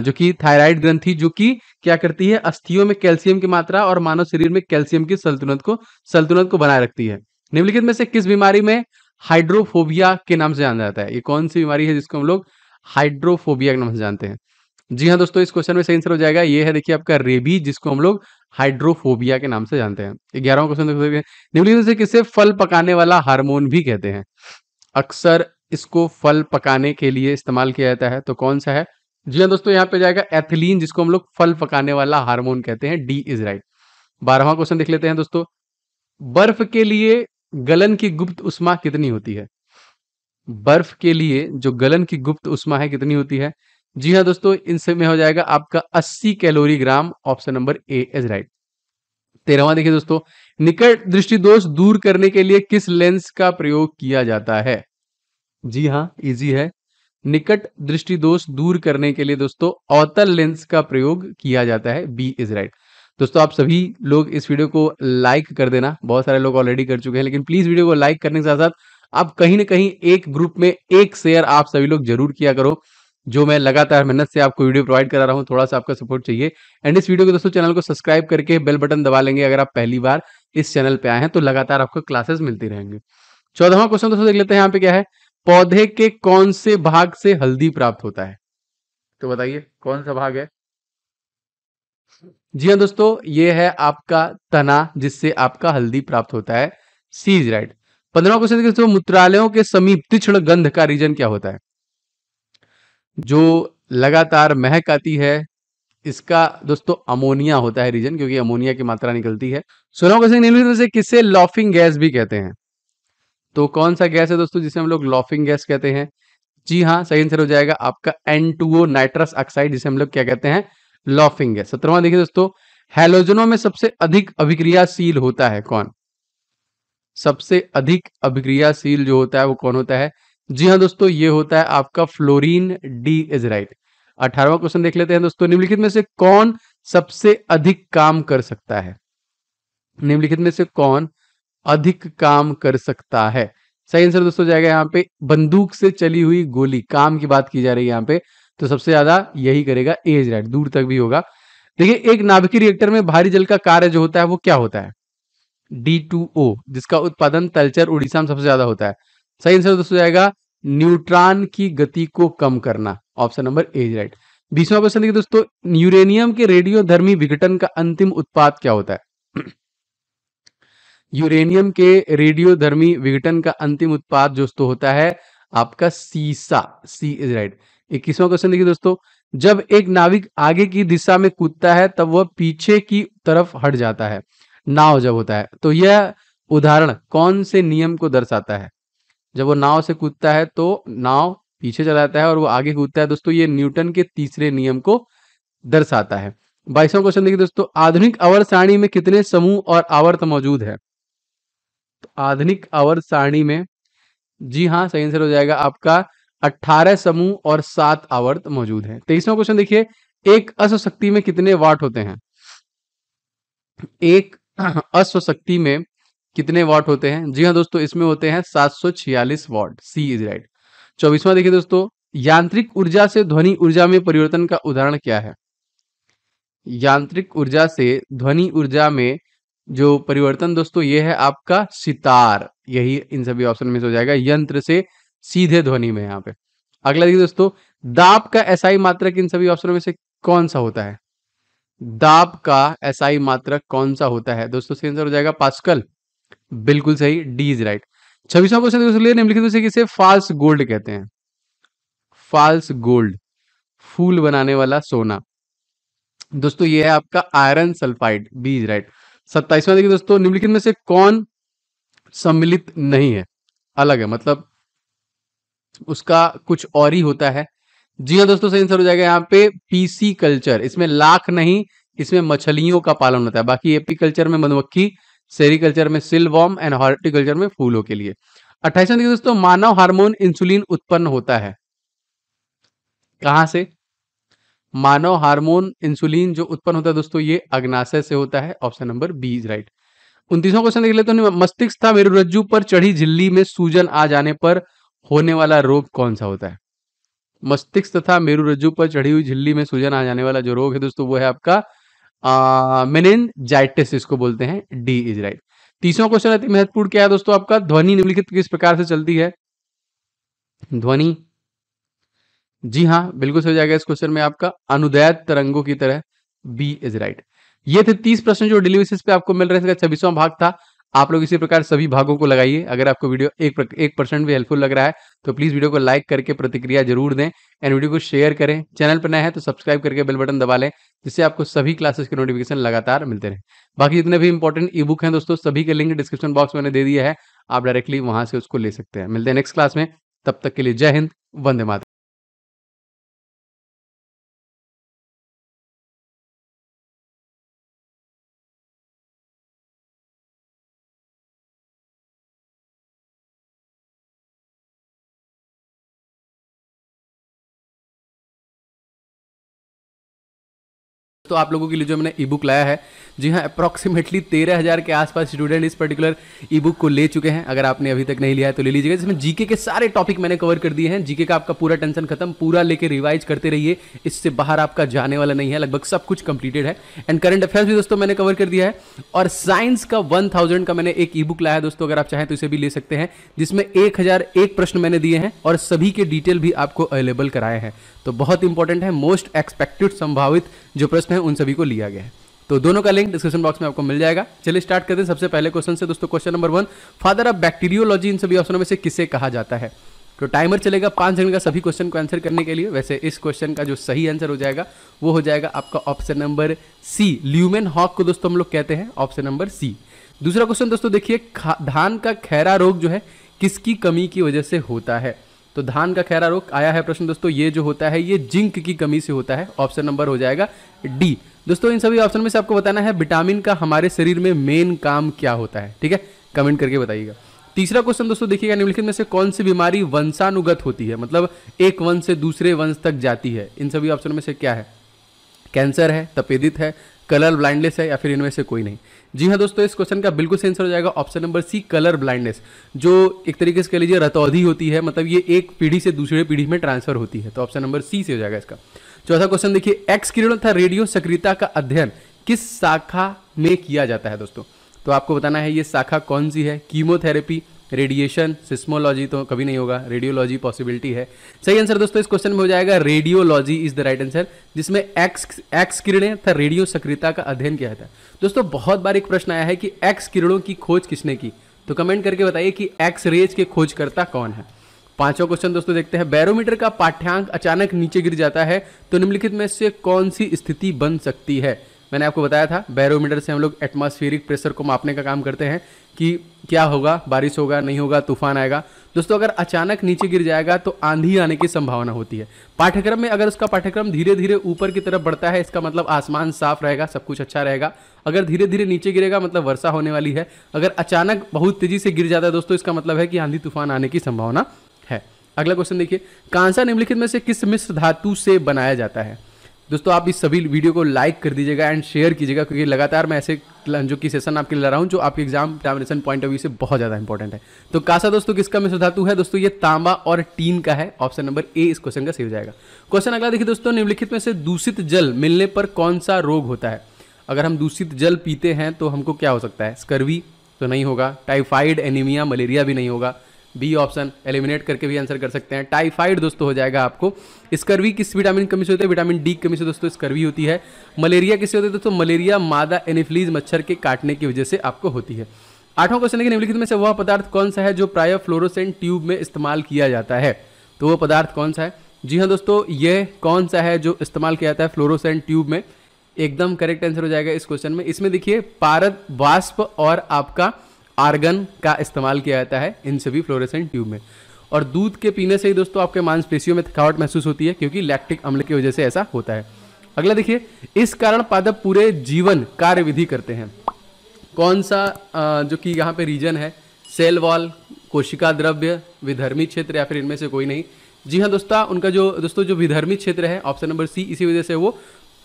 जो कि थायराइड ग्रंथि जो कि क्या करती है अस्थियों में कैल्शियम की मात्रा और मानव शरीर में कैल्शियम की संतुलन को संतुलन को बनाए रखती है निम्नलिखित में से किस बीमारी में हाइड्रोफोबिया के नाम से जाना जाता है ये कौन सी बीमारी है जिसको हम लोग हाइड्रोफोबिया के नाम से जानते हैं जी हाँ दोस्तों इस क्वेश्चन में सही आंसर हो जाएगा ये है देखिए आपका रेबी जिसको हम लोग हाइड्रोफोबिया के नाम से जानते हैं ग्यारहवा क्वेश्चन हैं निम्नलिखित में से किसे फल पकाने वाला हार्मोन भी कहते हैं अक्सर इसको फल पकाने के लिए इस्तेमाल किया जाता है तो कौन सा है जी हाँ दोस्तों यहाँ पे जाएगा एथिलीन जिसको हम लोग फल पकाने वाला हार्मोन कहते हैं डी इज राइट बारहवा क्वेश्चन देख लेते हैं दोस्तों बर्फ के लिए गलन की गुप्त उष्मा कितनी होती है बर्फ के लिए जो गलन की गुप्त उष्मा है कितनी होती है जी हाँ दोस्तों इन सब में हो जाएगा आपका 80 calorie gram option number A is right तेरहवा देखिए दोस्तों निकट दृष्टि दोष दूर करने के लिए किस लेंस का प्रयोग किया जाता है जी हाँ इजी है निकट दृष्टि दोष दूर करने के लिए दोस्तों अवतल लेंस का प्रयोग किया जाता है बी इज राइट दोस्तों आप सभी लोग इस वीडियो को लाइक कर देना बहुत सारे लोग ऑलरेडी कर चुके हैं लेकिन प्लीज वीडियो को लाइक करने के साथ साथ आप कहीं ना कहीं एक ग्रुप में एक शेयर आप सभी लोग जरूर किया करो जो मैं लगातार मेहनत से आपको वीडियो प्रोवाइड करा रहा हूँ थोड़ा सा आपका सपोर्ट चाहिए एंड इस वीडियो को दोस्तों चैनल को सब्सक्राइब करके बेल बटन दबा लेंगे अगर आप पहली बार इस चैनल पे आए हैं तो लगातार आपको क्लासेस मिलती रहेंगे चौदहवा क्वेश्चन दोस्तों देख लेते हैं यहाँ पे क्या है पौधे के कौन से भाग से हल्दी प्राप्त होता है तो बताइए कौन सा भाग है जी हाँ दोस्तों ये है आपका तना जिससे आपका हल्दी प्राप्त होता है सीज राइट पंद्रह क्वेश्चन तो मूत्रालयों के समीप तीक्षण गंध का रीजन क्या होता है जो लगातार महक आती है इसका दोस्तों अमोनिया होता है रीजन क्योंकि अमोनिया की मात्रा निकलती है सोलह क्वेश्चन निम्नलिखित में से किसे लॉफिंग गैस भी कहते हैं तो कौन सा गैस है दोस्तों जिसे हम लोग लॉफिंग गैस कहते हैं जी हाँ सही आंसर हो जाएगा आपका एन नाइट्रस ऑक्साइड जिसे हम लोग क्या कहते हैं लॉफिंग गैस सत्रहवा देखिए दोस्तों हेलोजनों में सबसे अधिक अभिक्रियाशील होता है कौन सबसे अधिक अभिक्रियाशील जो होता है वो कौन होता है जी हाँ दोस्तों ये होता है आपका फ्लोरीन डी इज राइट अठारवा क्वेश्चन देख लेते हैं दोस्तों निम्नलिखित में से कौन सबसे अधिक काम कर सकता है निम्नलिखित में से कौन अधिक काम कर सकता है सही आंसर दोस्तों जाएगा यहाँ पे बंदूक से चली हुई गोली काम की बात की जा रही है यहाँ पे तो सबसे ज्यादा यही करेगा एज राइट दूर तक भी होगा देखिए एक नाभिकीय रिएक्टर में भारी जल का कार्य जो होता है वो क्या होता है डी टू ओ जिसका उत्पादन तलचर उड़ीसा में सबसे ज्यादा होता है सही आंसर दोस्तों जाएगा न्यूट्रॉन की गति को कम करना ऑप्शन नंबर ए राइट बीसवा क्वेश्चन देखिए दोस्तों यूरेनियम के रेडियोधर्मी विघटन का अंतिम उत्पाद क्या होता है यूरेनियम के रेडियोधर्मी विघटन का अंतिम उत्पाद दोस्तों होता है आपका सीसा सी इज राइट इक्कीसवा क्वेश्चन देखिए दोस्तों जब एक नाविक आगे की दिशा में कूदता है तब वह पीछे की तरफ हट जाता है नाव जब होता है तो यह उदाहरण कौन से नियम को दर्शाता है जब वो नाव से कूदता है तो नाव पीछे चलाता है और वो आगे कूदता है दोस्तों ये न्यूटन के तीसरे नियम को दर्शाता है बाईसवा क्वेश्चन देखिए दोस्तों आधुनिक अवर सारणी में कितने समूह और आवर्त मौजूद है तो आधुनिक अवर सारणी में जी हाँ सही आंसर हो जाएगा आपका अट्ठारह समूह और सात आवर्त मौजूद है तेईसवा क्वेश्चन देखिए एक अशक्ति में कितने वाट होते हैं एक अश्वशक्ति में कितने वाट होते हैं जी हाँ दोस्तों इसमें होते हैं सात सौ छियालीस वाट सी इज राइट चौबीसवा देखिए दोस्तों यांत्रिक ऊर्जा से ध्वनि ऊर्जा में परिवर्तन का उदाहरण क्या है यांत्रिक ऊर्जा से ध्वनि ऊर्जा में जो परिवर्तन दोस्तों ये है आपका सितार यही इन सभी ऑप्शन में से हो जाएगा यंत्र से सीधे ध्वनि में यहाँ पे अगला देखिए दोस्तों दाब का ऐसा ही मात्रक इन सभी ऑप्शनों में से कौन सा होता है दाब का एसआई मात्रक कौन सा होता है दोस्तों सही आंसर हो जाएगा पास्कल बिल्कुल सही डी इज राइट छब्बीसवा क्वेश्चन दोस्तों लिए निम्नलिखित से किसे फाल्स गोल्ड कहते हैं फाल्स गोल्ड फूल बनाने वाला सोना दोस्तों ये है आपका iron sulphide B is right सत्ताईसवा देखिए दोस्तों निम्नलिखित में से कौन सम्मिलित नहीं है अलग है मतलब उसका कुछ और ही होता है जी हाँ दोस्तों सही आंसर हो जाएगा यहाँ पे पीसी कल्चर इसमें लाख नहीं इसमें मछलियों का पालन होता है बाकी एपी कल्चर में मधुमक्खी सेरिकल्चर में वॉर्म एंड हॉर्टिकल्चर में फूलों के लिए अट्ठाईसवा देखिए दोस्तों मानव हार्मोन इंसुलिन उत्पन्न होता है कहां से मानव हार्मोन इंसुलिन जो उत्पन्न होता है दोस्तों ये अग्नाशय से होता है option number B is right उन्तीसवा क्वेश्चन देख लेते हैं मस्तिष्क था मेरुरज्जु पर चढ़ी झिल्ली में सूजन आ जाने पर होने वाला रोग कौन सा होता है मस्तिष्क तथा मेरु रज्जु पर चढ़ी हुई झिल्ली में सूजन आ जाने वाला जो रोग है दोस्तों वो है आपका मेनेंजाइटिस इसको बोलते हैं डी इज राइट तीसरा क्वेश्चन अति महत्वपूर्ण क्या है दोस्तों आपका ध्वनि निम्नलिखित किस प्रकार से चलती है ध्वनि जी हाँ बिल्कुल सही जाएगा इस क्वेश्चन में आपका अनुदयत तरंगों की तरह बी इज राइट ये थे तीस प्रश्न जो डिलीवरी पे आपको मिल रहे थे छब्बीसवां भाग था आप लोग इसी प्रकार सभी भागों को लगाइए अगर आपको वीडियो एक एक परसेंट भी हेल्पफुल लग रहा है तो प्लीज़ वीडियो को लाइक करके प्रतिक्रिया जरूर दें एंड वीडियो को शेयर करें चैनल पर नया है तो सब्सक्राइब करके बेल बटन दबा लें जिससे आपको सभी क्लासेस के नोटिफिकेशन लगातार मिलते रहे बाकी जितने भी इंपॉर्टेंट ई बुक हैं दोस्तों सभी के लिंक डिस्क्रिप्शन बॉक्स मैंने दे दिया है आप डायरेक्टली वहां से उसको ले सकते हैं मिलते हैं नेक्स्ट क्लास में तब तक के लिए जय हिंद वंदे माता दोस्तों आप लोगों के लिए जो मैंने ई बुक लाया है जी हाँ अप्रॉक्सीमेटली तेरह हज़ार के आसपास स्टूडेंट इस पर्टिकुलर ई बुक को ले चुके हैं अगर आपने अभी तक नहीं लिया है तो ले लीजिएगा जिसमें जीके के सारे टॉपिक मैंने कवर कर दिए हैं जीके का आपका पूरा टेंशन खत्म पूरा लेके रिवाइज करते रहिए इससे बाहर आपका जाने वाला नहीं है लगभग सब कुछ कंप्लीटेड है एंड करंट अफेयर्स भी दोस्तों मैंने कवर कर दिया है और साइंस का वन का मैंने एक ई बुक लाया है दोस्तों अगर आप चाहें तो इसे भी ले सकते हैं जिसमें एक एक प्रश्न मैंने दिए हैं और सभी के डिटेल भी आपको अवेलेबल कराए हैं तो बहुत इंपॉर्टेंट है मोस्ट एक्सपेक्टेड संभावित जो प्रश्न है उन सभी को लिया गया है तो दोनों का लिंक डिस्क्रिप्शन बॉक्स में आपको मिल जाएगा चलिए स्टार्ट करते हैं सबसे पहले क्वेश्चन से दोस्तों question number one father of bacteriology इन सभी ऑप्शनों में से किसे कहा जाता है तो टाइमर चलेगा पांच सेकंड का सभी क्वेश्चन को आंसर करने के लिए वैसे इस क्वेश्चन का जो सही आंसर हो जाएगा वो हो जाएगा आपका option number C Leeuwenhoek को दोस्तों हम लोग कहते हैं ऑप्शन नंबर सी दूसरा क्वेश्चन दोस्तों देखिए धान का खैरा रोग जो है किसकी कमी की वजह से होता है तो धान का खैरा रोग आया है प्रश्न दोस्तों ये जो होता है ये जिंक की कमी से होता है ऑप्शन नंबर हो जाएगा डी दोस्तों इन सभी ऑप्शन में से आपको बताना है विटामिन का हमारे शरीर में मेन काम क्या होता है ठीक है कमेंट करके बताइएगा तीसरा क्वेश्चन दोस्तों देखिएगा निम्नलिखित में से कौन सी बीमारी वंशानुगत होती है मतलब एक वंश से दूसरे वंश तक जाती है इन सभी ऑप्शन में से क्या है कैंसर है तपेदित है कलर ब्लाइंडनेस है या फिर इनमें से कोई नहीं जी हाँ दोस्तों इस क्वेश्चन का बिल्कुल आंसर हो जाएगा option number C colour blindness जो एक तरीके से कह लीजिए रतौधी होती है मतलब ये एक पीढ़ी से दूसरे पीढ़ी में ट्रांसफर होती है तो ऑप्शन नंबर सी से हो जाएगा इसका चौथा क्वेश्चन देखिए एक्स किरण तथा रेडियो सक्रियता का अध्ययन किस शाखा में किया जाता है दोस्तों तो आपको बताना है ये शाखा कौन सी है कीमोथेरेपी रेडिएशन सिस्मोलॉजी तो कभी नहीं होगा रेडियोलॉजी पॉसिबिलिटी है सही आंसर दोस्तों इस क्वेश्चन में हो जाएगा radiology is the right answer जिसमें एक्स एक्स किरणें तथा रेडियो सक्रियता का अध्ययन किया जाता है दोस्तों बहुत बार एक प्रश्न आया है कि एक्स किरणों की खोज किसने की तो कमेंट करके बताइए कि एक्स रेज के खोजकर्ता कौन है पांचवा क्वेश्चन दोस्तों देखते हैं बैरोमीटर का पाठ्यांक अचानक नीचे गिर जाता है तो निम्नलिखित में से कौन सी स्थिति बन सकती है मैंने आपको बताया था बैरोमीटर से हम लोग एटमॉस्फेरिक प्रेशर को मापने का काम करते हैं कि क्या होगा बारिश होगा नहीं होगा तूफान आएगा दोस्तों अगर अचानक नीचे गिर जाएगा तो आंधी आने की संभावना होती है पाठ्यक्रम में अगर उसका पाठ्यक्रम धीरे धीरे ऊपर की तरफ बढ़ता है इसका मतलब आसमान साफ रहेगा सब कुछ अच्छा रहेगा अगर धीरे धीरे नीचे गिरेगा मतलब वर्षा होने वाली है अगर अचानक बहुत तेजी से गिर जाता है दोस्तों इसका मतलब है कि आंधी तूफान आने की संभावना है अगला क्वेश्चन देखिए कांसा निम्नलिखित में से किस मिश्र धातु से बनाया जाता है दोस्तों आप इस सभी वीडियो को लाइक कर दीजिएगा एंड शेयर कीजिएगा क्योंकि लगातार मैं ऐसे जो कि सेशन आपके लिए ला रहा हूँ जो आपके exam termination point of view से बहुत ज़्यादा इंपॉर्टेंट है तो कासा दोस्तों किसका मिश्र धातु है दोस्तों ये तांबा और टीन का है ऑप्शन नंबर ए इस क्वेश्चन का सही हो जाएगा क्वेश्चन अगला देखिए दोस्तों निम्नलिखित में से दूषित जल मिलने पर कौन सा रोग होता है अगर हम दूषित जल पीते हैं तो हमको क्या हो सकता है स्कर्वी तो नहीं होगा टाइफाइड एनीमिया मलेरिया भी नहीं होगा बी ऑप्शन एलिमिनेट करके भी आंसर कर सकते हैं टाइफाइड दोस्तों हो जाएगा आपको स्कर्वी किस विटामिन कमी से होती है विटामिन डी कमी से दोस्तों स्कर्वी होती है मलेरिया किससे होती है दोस्तों मलेरिया मादा एनिफ्लीज मच्छर के काटने की वजह से आपको होती है आठवां क्वेश्चन है कि निम्नलिखित में से वह पदार्थ कौन सा है जो प्राय फ्लोरोसेंट ट्यूब में इस्तेमाल किया जाता है तो वह पदार्थ कौन सा है जी हाँ दोस्तों ये कौन सा है जो इस्तेमाल किया जाता है फ्लोरोसेंट ट्यूब में एकदम करेक्ट आंसर हो जाएगा इस क्वेश्चन में इसमें देखिए पारद वाष्प और आपका आर्गन का इस्तेमाल किया जाता है इन सभी फ्लोरेसेंट ट्यूब में और दूध के पीने से ही दोस्तों आपके मांसपेशियों में थकावट महसूस होती है क्योंकि लैक्टिक अम्ल की वजह से ऐसा होता है अगला देखिए इस कारण पादप पूरे जीवन कार्यविधि करते हैं कौन सा जो कि यहाँ पे रीजन है सेल वॉल कोशिका द्रव्य विधर्मी क्षेत्र या फिर इनमें से कोई नहीं जी हाँ दोस्तों उनका जो दोस्तों जो विधर्मी क्षेत्र है ऑप्शन नंबर सी इसी वजह से वो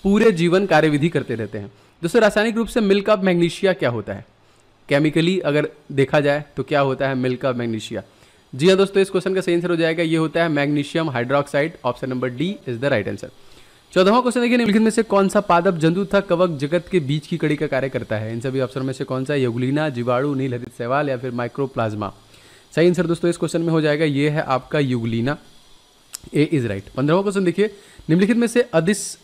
पूरे जीवन कार्यविधि करते रहते हैं दोस्तों रासायनिक रूप से मिल्क ऑफ मैग्नीशिया क्या होता है केमिकली अगर देखा जाए तो क्या होता है मिल्क का मैग्नीशिया जी हाँ दोस्तों इस क्वेश्चन का सही आंसर हो जाएगा ये होता है magnesium hydroxide option number D is the right answer चौदहवा क्वेश्चन देखिए निम्नलिखित में से कौन सा पादप जंतु था कवक जगत के बीच की कड़ी का कार्य करता है इन सभी ऑप्शन में से कौन सा यगुलना जीवाणु नील हरित सवाल या फिर माइक्रोप्लाज्मा सही आंसर दोस्तों इस क्वेश्चन में हो जाएगा ये है आपका युगलीना ए इज राइट पंद्रहवा क्वेश्चन देखिए निम्नलिखित में से अधिस